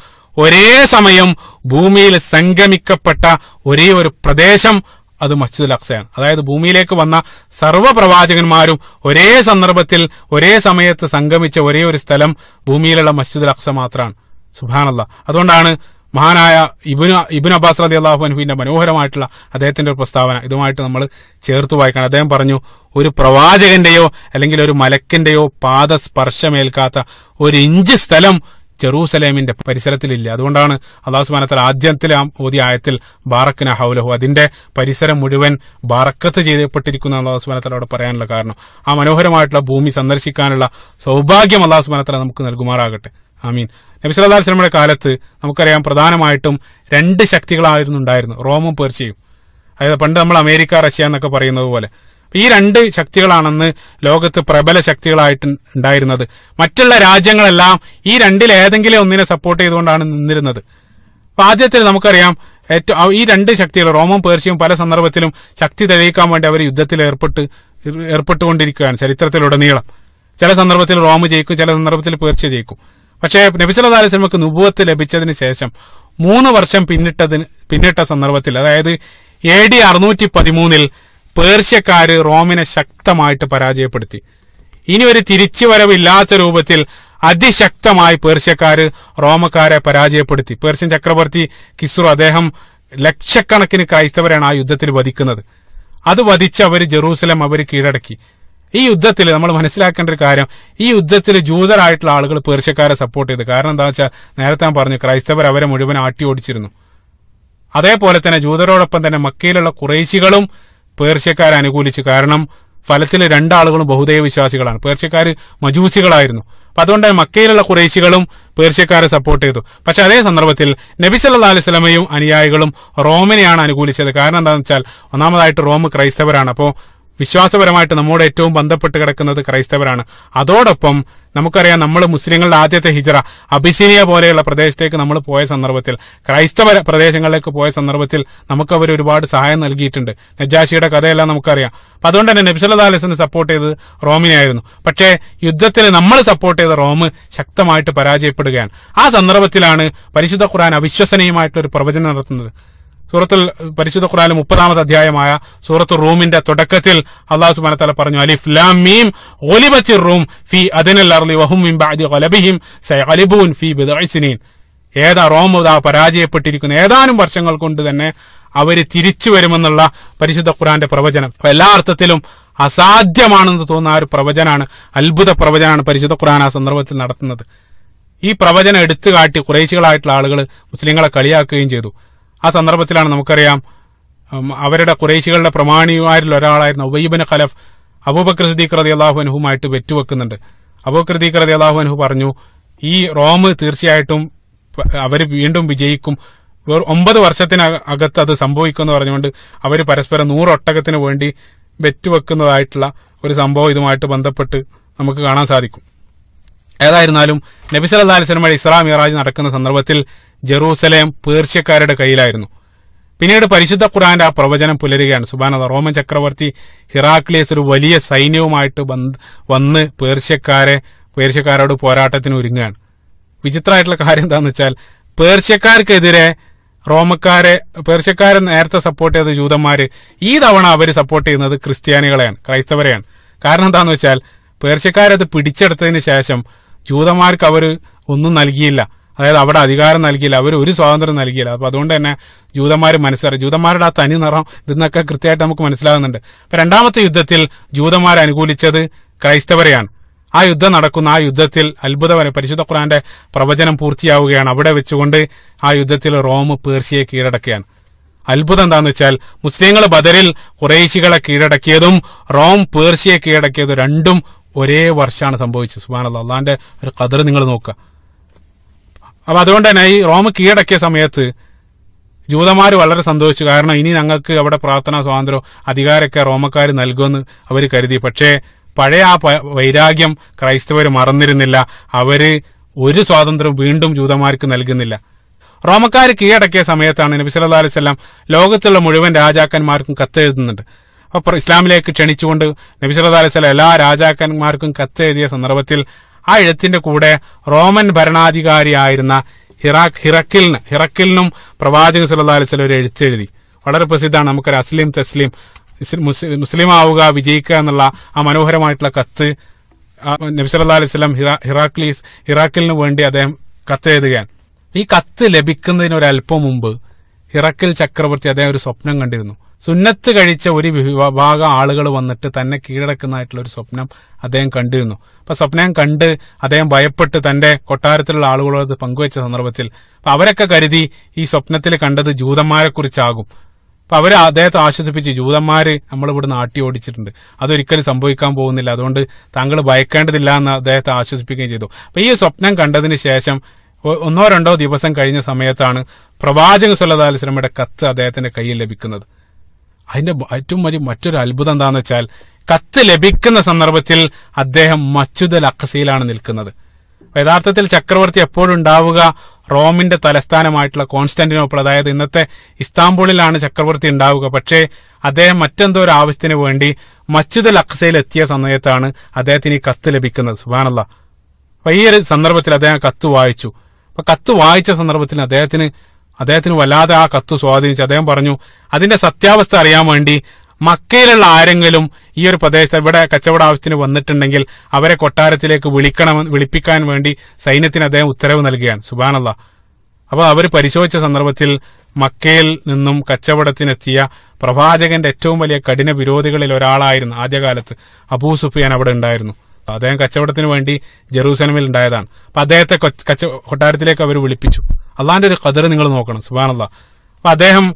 ഒരേ സമയം ഭൂമിയിൽ സംഗമിക്കപ്പെട്ട ഒരേ ഒരു പ്രദേശം അത് മസ്ജിദുൽ അക്സയാണ് അതായത് ഭൂമിയിലേക്ക് വന്ന സർവ്വ പ്രവാചകന്മാരും ഒരേ സന്ദർഭത്തിൽ ഒരേ സമയത്ത് സംഗമിച്ച ഒരേ ഒരു സ്ഥലം ഭൂമിയിലുള്ള മസ്ജിദുൽ അക്സ മാത്രമാണ് സുബാനല്ല അതുകൊണ്ടാണ് മഹാനായ ഇബിന് ഇബിൻ അബ്ബാസ് അലി അള്ളാഹു അനുബിന്റെ മനോഹരമായിട്ടുള്ള അദ്ദേഹത്തിന്റെ ഒരു പ്രസ്താവന ഇതുമായിട്ട് നമ്മൾ ചേർത്ത് വായിക്കണം അദ്ദേഹം പറഞ്ഞു ഒരു പ്രവാചകന്റെയോ അല്ലെങ്കിൽ ഒരു മലക്കിന്റെയോ പാദ സ്പർശമേൽക്കാത്ത ഒരു ഇഞ്ച് സ്ഥലം ജെറൂസലേമിന്റെ പരിസരത്തിലില്ല അതുകൊണ്ടാണ് അള്ളാഹു സുബാനത്തൽ ആദ്യത്തിൽ ഓതിയ ആയത്തിൽ ബാറക്കിന ഹൗലഹു അതിന്റെ പരിസരം മുഴുവൻ ബാറക്കത്ത് ചെയ്തപ്പെട്ടിരിക്കുന്ന അള്ളാഹു സുബാനത്തൽ അവിടെ പറയാനുള്ള കാരണം ആ മനോഹരമായിട്ടുള്ള ഭൂമി സന്ദർശിക്കാനുള്ള സൗഭാഗ്യം അള്ളാഹു സുബാനത്തല നമുക്ക് നൽകുമാറാകട്ടെ ആമീൻ നബി സല്ലാ സ്വലമയുടെ കാലത്ത് നമുക്കറിയാം പ്രധാനമായിട്ടും രണ്ട് ശക്തികളായിരുന്നു ഉണ്ടായിരുന്നു റോമും പേർച്ചയും അതായത് പണ്ട് നമ്മൾ അമേരിക്ക റഷ്യ എന്നൊക്കെ പറയുന്നത് പോലെ ഈ രണ്ട് ശക്തികളാണെന്ന് ലോകത്ത് പ്രബല ശക്തികളായിട്ട് ഉണ്ടായിരുന്നത് മറ്റുള്ള രാജ്യങ്ങളെല്ലാം ഈ രണ്ടിൽ ഏതെങ്കിലും ഒന്നിനെ സപ്പോർട്ട് ചെയ്തുകൊണ്ടാണ് നിന്നിരുന്നത് അപ്പൊ ആദ്യത്തിൽ നമുക്കറിയാം ഏറ്റവും ഈ രണ്ട് ശക്തികൾ റോമും പേർഷ്യയും പല സന്ദർഭത്തിലും ശക്തി തെളിയിക്കാൻ വേണ്ടി അവർ യുദ്ധത്തിൽ ഏർപ്പെട്ട് ഏർപ്പെട്ടുകൊണ്ടിരിക്കുകയാണ് ചരിത്രത്തിലുടനീളം ചില സന്ദർഭത്തിൽ റോം ജയിക്കും ചില സന്ദർഭത്തിൽ പേർഷ്യ ജയിക്കും പക്ഷേ നബിസല അലിസ്ലമക്ക് നുപുവത്ത് ലഭിച്ചതിന് ശേഷം മൂന്ന് വർഷം പിന്നിട്ടതിന് പിന്നിട്ട സന്ദർഭത്തിൽ അതായത് എ ഡി അറുന്നൂറ്റി പതിമൂന്നിൽ പേർഷ്യക്കാര് റോമിനെ ശക്തമായിട്ട് പരാജയപ്പെടുത്തി ഇനി ഒരു തിരിച്ചുവരവില്ലാത്ത രൂപത്തിൽ അതിശക്തമായി പേർഷ്യക്കാര് റോമക്കാരെ പരാജയപ്പെടുത്തി പേർഷ്യൻ ചക്രവർത്തി കിസ്റു അദ്ദേഹം ലക്ഷക്കണക്കിന് ക്രൈസ്തവരാണ് ആ യുദ്ധത്തിൽ വധിക്കുന്നത് അത് വധിച്ച് അവർ ജെറൂസലം അവർ കീഴടക്കി ഈ യുദ്ധത്തിൽ നമ്മൾ മനസ്സിലാക്കേണ്ട ഒരു കാര്യം ഈ യുദ്ധത്തിൽ ജൂതരായിട്ടുള്ള ആളുകൾ പേർഷ്യക്കാരെ സപ്പോർട്ട് ചെയ്തു കാരണം എന്താ വെച്ചാൽ നേരത്തെ ഞാൻ പറഞ്ഞു ക്രൈസ്തവർ അവരെ മുഴുവൻ ആട്ടി ഓടിച്ചിരുന്നു അതേപോലെ തന്നെ ജൂതരോടൊപ്പം തന്നെ മക്കയിലുള്ള കുറേശികളും പേർഷ്യക്കാർ അനുകൂലിച്ചു കാരണം ഫലത്തിലെ രണ്ടാളുകളും ബഹുദൈവ വിശ്വാസികളാണ് പേർഷ്യക്കാർ മജൂസികളായിരുന്നു അപ്പൊ അതുകൊണ്ട് മക്കയിലുള്ള കുറേശികളും പേർഷ്യക്കാരെ സപ്പോർട്ട് ചെയ്തു പക്ഷെ അതേ സന്ദർഭത്തിൽ നബിസല്ലാ അലിസ്ലമയും അനുയായികളും റോമിനെയാണ് അനുകൂലിച്ചത് കാരണം എന്താണെന്ന് വെച്ചാൽ ഒന്നാമതായിട്ട് റോം ക്രൈസ്തവരാണ് അപ്പോൾ വിശ്വാസപരമായിട്ട് നമ്മോട് ഏറ്റവും ബന്ധപ്പെട്ട് കിടക്കുന്നത് ക്രൈസ്തവരാണ് അതോടൊപ്പം നമുക്കറിയാം നമ്മൾ മുസ്ലിങ്ങളുടെ ആദ്യത്തെ ഹിജറ അബിസിനിയ പോലെയുള്ള പ്രദേശത്തേക്ക് നമ്മൾ പോയ സന്ദർഭത്തിൽ ക്രൈസ്തവ പ്രദേശങ്ങളിലേക്ക് പോയ സന്ദർഭത്തിൽ നമുക്ക് അവർ ഒരുപാട് സഹായം നൽകിയിട്ടുണ്ട് നജാഷിയുടെ കഥയെല്ലാം നമുക്കറിയാം അപ്പം അതുകൊണ്ട് തന്നെ നബ്സല്ലാ അലസിനെ സപ്പോർട്ട് ചെയ്തത് റോമിനെയായിരുന്നു പക്ഷേ യുദ്ധത്തിൽ നമ്മൾ സപ്പോർട്ട് ചെയ്ത റോം ശക്തമായിട്ട് പരാജയപ്പെടുകയാണ് ആ സന്ദർഭത്തിലാണ് പരിശുദ്ധ ഖുർആൻ അവിശ്വസനീയമായിട്ടുള്ള പ്രവചനം നടത്തുന്നത് സൂറത്തുൽ പരിശുദ്ധ ഖുറാനിലെ മുപ്പതാമത്തെ അധ്യായമായ സൂറത്ത് റൂമിന്റെ തുടക്കത്തിൽ അള്ളാഹു സുബാന തല പറഞ്ഞു അലിഫ് ലാം മീം ഒലിബച്ചി റൂം ഫി അതിനൽ അർലി വഹും മിം ഗലബിഹിം സയലിബൂൻ ഫി ബിദൈസിനീൻ ഏതാ റോം ഇതാ പരാജയപ്പെട്ടിരിക്കുന്ന ഏതാനും വർഷങ്ങൾ കൊണ്ട് തന്നെ അവർ തിരിച്ചു വരുമെന്നുള്ള പരിശുദ്ധ ഖുറാന്റെ പ്രവചനം എല്ലാ അർത്ഥത്തിലും അസാധ്യമാണെന്ന് തോന്നുന്ന ആ ഒരു പ്രവചനാണ് അത്ഭുത പ്രവചനാണ് പരിശുദ്ധ ഖുറാൻ ആ സന്ദർഭത്തിൽ നടത്തുന്നത് ഈ പ്രവചനം എടുത്തു കാട്ടി കുറേശികളായിട്ടുള്ള ആളുകൾ മുസ്ലിങ്ങളെ കളിയാക്കുകയും ചെയ്തു ആ സന്ദർഭത്തിലാണ് നമുക്കറിയാം അവരുടെ കുറേശികളുടെ പ്രമാണിമാരിൽ ഒരാളായിരുന്ന ഉബൈബിന് ഖലഫ് അബൂബക്കർ സിദ്ദീഖ് റതി അള്ളാഹുഅനഹുമായിട്ട് വെറ്റുവെക്കുന്നുണ്ട് അബൂബക്കർ സിദ്ദീഖ് റതി അള്ളാഹുഅനഹു പറഞ്ഞു ഈ റോം തീർച്ചയായിട്ടും അവർ വീണ്ടും വിജയിക്കും ഒമ്പത് വർഷത്തിനകത്ത് അത് സംഭവിക്കുമെന്ന് പറഞ്ഞുകൊണ്ട് അവർ പരസ്പരം നൂറൊട്ടകത്തിന് വേണ്ടി വെറ്റുവെക്കുന്നതായിട്ടുള്ള ഒരു സംഭവം ഇതുമായിട്ട് ബന്ധപ്പെട്ട് നമുക്ക് കാണാൻ സാധിക്കും ഏതായിരുന്നാലും നബിസ് അല്ലാ അലിസ്ലമയുടെ ഇസ്ലാം ഇറാജ് നടക്കുന്ന സന്ദർഭത്തിൽ ജെറൂസലേം പേർഷ്യക്കാരുടെ കയ്യിലായിരുന്നു പിന്നീട് പരിശുദ്ധ ഖുറാന്റെ ആ പ്രവചനം പുലരുകയാണ് സുബാന റോമൻ ചക്രവർത്തി ഹിറാക്ലിയസ് ഒരു വലിയ സൈന്യവുമായിട്ട് വന്ന് പേർഷ്യക്കാരെ പേർഷ്യക്കാരോട് പോരാട്ടത്തിന് ഒരുങ്ങുകയാണ് വിചിത്രമായിട്ടുള്ള കാര്യം എന്താണെന്ന് വെച്ചാൽ പേർഷ്യക്കാർക്കെതിരെ റോമക്കാരെ പേർഷ്യക്കാരെ നേരത്തെ സപ്പോർട്ട് ചെയ്ത ജൂതന്മാര് ഈ തവണ അവർ സപ്പോർട്ട് ചെയ്യുന്നത് ക്രിസ്ത്യാനികളെയാണ് ക്രൈസ്തവരെയാണ് കാരണം എന്താണെന്ന് വെച്ചാൽ പേർഷ്യക്കാരത് പിടിച്ചെടുത്തതിന് ശേഷം ജൂതന്മാർക്ക് അവർ ഒന്നും നൽകിയില്ല അതായത് അവിടെ അധികാരം നൽകിയില്ല അവർ ഒരു സ്വാതന്ത്ര്യം നൽകിയില്ല അപ്പോൾ അതുകൊണ്ട് തന്നെ ജൂതന്മാർ മനസ്സിലായി ജൂതന്മാരുടെ ആ തനി നിറം ഇതെന്നൊക്കെ കൃത്യമായിട്ട് നമുക്ക് മനസ്സിലാകുന്നുണ്ട് അപ്പം രണ്ടാമത്തെ യുദ്ധത്തിൽ ജൂതന്മാരെ അനുകൂലിച്ചത് ക്രൈസ്തവരെയാണ് ആ യുദ്ധം നടക്കുന്ന ആ യുദ്ധത്തിൽ അത്ഭുതകരം പരിശുദ്ധ ഖുറാന്റെ പ്രവചനം പൂർത്തിയാവുകയാണ് അവിടെ വെച്ചുകൊണ്ട് ആ യുദ്ധത്തിൽ റോം പേർഷ്യയെ കീഴടക്കുകയാണ് അത്ഭുതം എന്താണെന്ന് വെച്ചാൽ മുസ്ലിങ്ങൾ ബദറിൽ കുറേശികളെ കീഴടക്കിയതും റോം പേർഷ്യയെ കീഴടക്കിയതും രണ്ടും ഒരേ വർഷമാണ് സംഭവിച്ചത് സുബാനല്ല അള്ളാന്റെ ഒരു കതിർ നിങ്ങൾ നോക്കുക അപ്പൊ അതുകൊണ്ട് തന്നെ ഈ റോമ് കീഴടക്കിയ സമയത്ത് ജൂതന്മാർ വളരെ സന്തോഷിച്ചു കാരണം ഇനി ഞങ്ങൾക്ക് അവിടെ പ്രാർത്ഥനാ സ്വാതന്ത്ര്യം അധികാരമൊക്കെ റോമക്കാർ നൽകുമെന്ന് അവർ കരുതി പക്ഷേ പഴയ ആ വൈരാഗ്യം ക്രൈസ്തവർ മറന്നിരുന്നില്ല അവര് ഒരു സ്വാതന്ത്ര്യം വീണ്ടും ജൂതന്മാർക്ക് നൽകുന്നില്ല റോമക്കാർ കീഴടക്കിയ സമയത്താണ് നബി സല്ലു അലൈഹി സ്വലാം ലോകത്തുള്ള മുഴുവൻ രാജാക്കന്മാർക്കും കത്തെഴുതുന്നുണ്ട് അപ്പോൾ ഇസ്ലാമിലേക്ക് ക്ഷണിച്ചുകൊണ്ട് നബി സല്ലു അലൈഹി സ്വലം എല്ലാ രാജാക്കന്മാർക്കും കത്തെഴുതിയ സന്ദർഭത്തിൽ ആ എഴുത്തിന്റെ കൂടെ റോമൻ ഭരണാധികാരിയായിരുന്ന ഹിറാഖ് ഹിറക്കിലിന് ഹിറക്കിലിനും പ്രവാചകൻ സല്ലാ അലിസ്ലം ഒരു എഴുത്തെഴുതി വളരെ പ്രസിദ്ധമാണ് നമുക്കൊരു അസ്ലിം തസ്ലിം മുസ്ലിം ആവുക വിജയിക്കുക എന്നുള്ള ആ മനോഹരമായിട്ടുള്ള കത്ത് നബി അലൈഹി സ്വലം ഹിറാ ഹിറാക്ലീസ് ഹിറാക്കിലിന് വേണ്ടി അദ്ദേഹം കത്ത് എഴുതുകയാണ് ഈ കത്ത് ലഭിക്കുന്നതിന് ഒരല്പം മുമ്പ് ഹിറക്കിൽ ചക്രവർത്തി അദ്ദേഹം ഒരു സ്വപ്നം കണ്ടിരുന്നു സുന്നത്ത് കഴിച്ച ഒരു വിഭാഗം ആളുകൾ വന്നിട്ട് തന്നെ കീഴടക്കുന്നതായിട്ടുള്ള ഒരു സ്വപ്നം അദ്ദേഹം കണ്ടിരുന്നു അപ്പൊ സ്വപ്നം കണ്ട് അദ്ദേഹം ഭയപ്പെട്ട് തന്റെ കൊട്ടാരത്തിലുള്ള ആളുകളോട് പങ്കുവച്ച സന്ദർഭത്തിൽ അപ്പൊ അവരൊക്കെ കരുതി ഈ സ്വപ്നത്തിൽ കണ്ടത് ജൂതന്മാരെ കുറിച്ചാകും അപ്പൊ അവർ അദ്ദേഹത്തെ ആശ്വസിപ്പിച്ച് ജൂതന്മാര് നമ്മളിവിടെ നാട്ടി ഓടിച്ചിട്ടുണ്ട് അതൊരിക്കലും സംഭവിക്കാൻ പോകുന്നില്ല അതുകൊണ്ട് താങ്കൾ ഭയക്കേണ്ടതില്ല എന്ന് അദ്ദേഹത്തെ ആശ്വസിപ്പിക്കുകയും ചെയ്തു അപ്പൊ ഈ സ്വപ്നം കണ്ടതിന് ശേഷം ഒന്നോ രണ്ടോ ദിവസം കഴിഞ്ഞ സമയത്താണ് പ്രവാചക സുല്ലാ അലിസ്ലമയുടെ കത്ത് അദ്ദേഹത്തിന്റെ കയ്യിൽ ലഭിക്കുന്നത് അതിന്റെ ഏറ്റവും വലിയ മറ്റൊരു അത്ഭുതം എന്താണെന്ന് വെച്ചാൽ കത്ത് ലഭിക്കുന്ന സന്ദർഭത്തിൽ അദ്ദേഹം മച്ചുദൽ അഖസയിലാണ് നിൽക്കുന്നത് യഥാർത്ഥത്തിൽ ചക്രവർത്തി എപ്പോഴുണ്ടാവുക റോമിന്റെ തലസ്ഥാനമായിട്ടുള്ള കോൺസ്റ്റാന്റിനോപ്പിൾ അതായത് ഇന്നത്തെ ഇസ്താംബൂളിലാണ് ചക്രവർത്തി ഉണ്ടാവുക പക്ഷേ അദ്ദേഹം മറ്റെന്തോ ഒരു ആവശ്യത്തിന് വേണ്ടി മച്ചുദൽ അക്സയിൽ എത്തിയ സമയത്താണ് അദ്ദേഹത്തിന് ഈ കത്ത് ലഭിക്കുന്നത് സുബാനല്ല അപ്പൊ ഈ ഒരു സന്ദർഭത്തിൽ അദ്ദേഹം കത്ത് വായിച്ചു അപ്പൊ കത്ത് വായിച്ച സന്ദർഭത്തിൽ അദ്ദേഹത്തിന് അദ്ദേഹത്തിന് വല്ലാതെ ആ കത്ത് സ്വാധീനിച്ചു അദ്ദേഹം പറഞ്ഞു അതിന്റെ സത്യാവസ്ഥ അറിയാൻ വേണ്ടി മക്കയിലുള്ള ആരെങ്കിലും ഈ ഒരു പ്രദേശത്ത് ഇവിടെ കച്ചവട ആവശ്യത്തിന് വന്നിട്ടുണ്ടെങ്കിൽ അവരെ കൊട്ടാരത്തിലേക്ക് വിളിക്കണം വിളിപ്പിക്കാൻ വേണ്ടി സൈന്യത്തിന് അദ്ദേഹം ഉത്തരവ് നൽകുകയാണ് സുബാനല്ല അപ്പോൾ അവർ പരിശോധിച്ച സന്ദർഭത്തിൽ മക്കയിൽ നിന്നും കച്ചവടത്തിനെത്തിയ പ്രവാചകന്റെ ഏറ്റവും വലിയ കഠിന വിരോധികളിൽ ഒരാളായിരുന്നു ആദ്യകാലത്ത് അബൂ സുഫിയാൻ അവിടെ ഉണ്ടായിരുന്നു അദ്ദേഹം കച്ചവടത്തിന് വേണ്ടി ജെറൂസലമിൽ ഉണ്ടായതാണ് അപ്പൊ അദ്ദേഹത്തെ കൊട്ടാരത്തിലേക്ക് അവർ വിളിപ്പിച്ചു അള്ളാന്റെ ഒരു കതിർ നിങ്ങൾ നോക്കണം സുബാനല്ല അപ്പൊ അദ്ദേഹം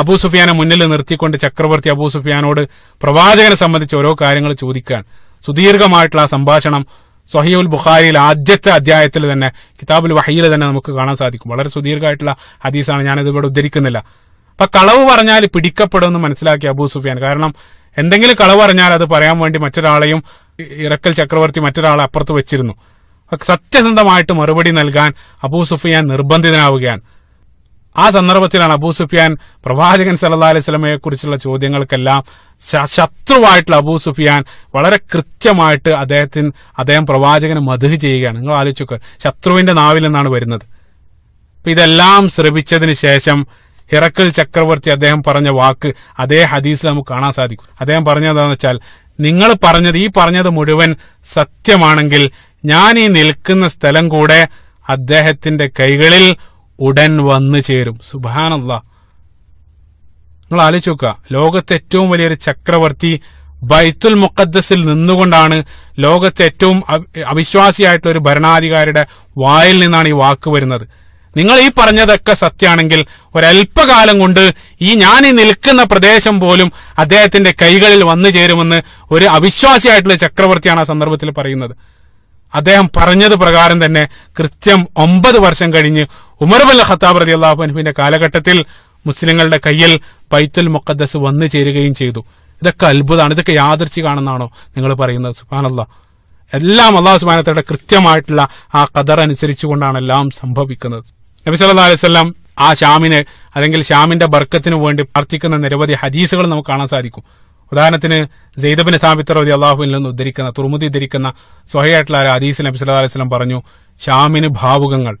അബൂ സുഫിയാനെ മുന്നിൽ നിർത്തിക്കൊണ്ട് ചക്രവർത്തി അബൂ സുഫിയാനോട് പ്രവാചകനെ സംബന്ധിച്ച് ഓരോ കാര്യങ്ങൾ ചോദിക്കാൻ സുദീർഘമായിട്ടുള്ള ആ സംഭാഷണം ഉൽ ബുഖാരിയിൽ ആദ്യത്തെ അധ്യായത്തിൽ തന്നെ കിതാബുൽ വഹയിൽ തന്നെ നമുക്ക് കാണാൻ സാധിക്കും വളരെ സുദീർഘമായിട്ടുള്ള ഹദീസാണ് ഞാൻ ഇതിവിടെ ഉദ്ധരിക്കുന്നില്ല അപ്പൊ കളവ് പറഞ്ഞാൽ പിടിക്കപ്പെടുമെന്ന് മനസ്സിലാക്കി അബൂ സുഫിയാൻ കാരണം എന്തെങ്കിലും കളവ് പറഞ്ഞാൽ അത് പറയാൻ വേണ്ടി മറ്റൊരാളെയും ഇറക്കൽ ചക്രവർത്തി മറ്റൊരാളെ അപ്പുറത്ത് വെച്ചിരുന്നു സത്യസന്ധമായിട്ട് മറുപടി നൽകാൻ അബൂ സുഫിയാൻ നിർബന്ധിതനാവുകയാണ് ആ സന്ദർഭത്തിലാണ് അബൂ സുഫിയാൻ പ്രവാചകൻ സല്ലാ അലൈഹി സ്വലമയെ കുറിച്ചുള്ള ചോദ്യങ്ങൾക്കെല്ലാം ശത്രുവായിട്ടുള്ള അബൂ സുഫിയാൻ വളരെ കൃത്യമായിട്ട് അദ്ദേഹത്തിന് അദ്ദേഹം പ്രവാചകനെ മധുര ചെയ്യുകയാണ് നിങ്ങൾ ആലോചിച്ചു ശത്രുവിന്റെ നാവിൽ നിന്നാണ് വരുന്നത് അപ്പൊ ഇതെല്ലാം ശ്രമിച്ചതിന് ശേഷം ഹിറക്കൽ ചക്രവർത്തി അദ്ദേഹം പറഞ്ഞ വാക്ക് അതേ ഹദീസിൽ നമുക്ക് കാണാൻ സാധിക്കും അദ്ദേഹം പറഞ്ഞതെന്ന് വെച്ചാൽ നിങ്ങൾ പറഞ്ഞത് ഈ പറഞ്ഞത് മുഴുവൻ സത്യമാണെങ്കിൽ ഞാൻ ഈ നിൽക്കുന്ന സ്ഥലം കൂടെ അദ്ദേഹത്തിന്റെ കൈകളിൽ ഉടൻ വന്നു ചേരും സുബാനല്ല നിങ്ങൾ ആലോചിക്കുക ലോകത്തെ ഏറ്റവും വലിയൊരു ചക്രവർത്തി ബൈത്തുൽ മുക്കദ്സിൽ നിന്നുകൊണ്ടാണ് ലോകത്തെ ഏറ്റവും അവിശ്വാസിയായിട്ടുള്ള ഒരു ഭരണാധികാരിയുടെ വായിൽ നിന്നാണ് ഈ വാക്ക് വരുന്നത് നിങ്ങൾ ഈ പറഞ്ഞതൊക്കെ സത്യമാണെങ്കിൽ ഒരല്പകാലം കൊണ്ട് ഈ ഞാൻ ഈ നിൽക്കുന്ന പ്രദേശം പോലും അദ്ദേഹത്തിന്റെ കൈകളിൽ വന്നു ചേരുമെന്ന് ഒരു അവിശ്വാസിയായിട്ടുള്ള ചക്രവർത്തിയാണ് ആ സന്ദർഭത്തിൽ പറയുന്നത് അദ്ദേഹം പറഞ്ഞത് പ്രകാരം തന്നെ കൃത്യം ഒമ്പത് വർഷം കഴിഞ്ഞ് ഉമർബുൽ ഖത്താബ് റതി അള്ളാഹുഅനുവിന്റെ കാലഘട്ടത്തിൽ മുസ്ലിങ്ങളുടെ കയ്യിൽ ബൈത്തുൽ മുഖദ്ദസ് വന്നു ചേരുകയും ചെയ്തു ഇതൊക്കെ അത്ഭുതമാണ് ഇതൊക്കെ യാദർച്ചി കാണുന്നതാണോ നിങ്ങൾ പറയുന്നത് അള്ളാഹ് എല്ലാം അള്ളാഹു സുബാനത്തോടെ കൃത്യമായിട്ടുള്ള ആ കദർ അനുസരിച്ചുകൊണ്ടാണ് എല്ലാം സംഭവിക്കുന്നത് നബി സല്ലാ അലൈവല്ലാം ആ ഷാമിന് അല്ലെങ്കിൽ ഷാമിന്റെ ബർക്കത്തിന് വേണ്ടി പ്രാർത്ഥിക്കുന്ന നിരവധി ഹദീസുകൾ നമുക്ക് കാണാൻ സാധിക്കും ഉദാഹരണത്തിന് സെയ്ദബിന് സാബിത്ത് റബി അള്ളാഹുവിൽ നിന്ന് ഉദ്ധരിക്കുന്ന തുറമുദി ധരിക്കുന്ന സ്വഹയായിട്ടുള്ള ഹദീസ് നബി സല്ലാ അലൈഹി സ്വലം പറഞ്ഞു ഷാമിന് ഭാവുകങ്ങൾ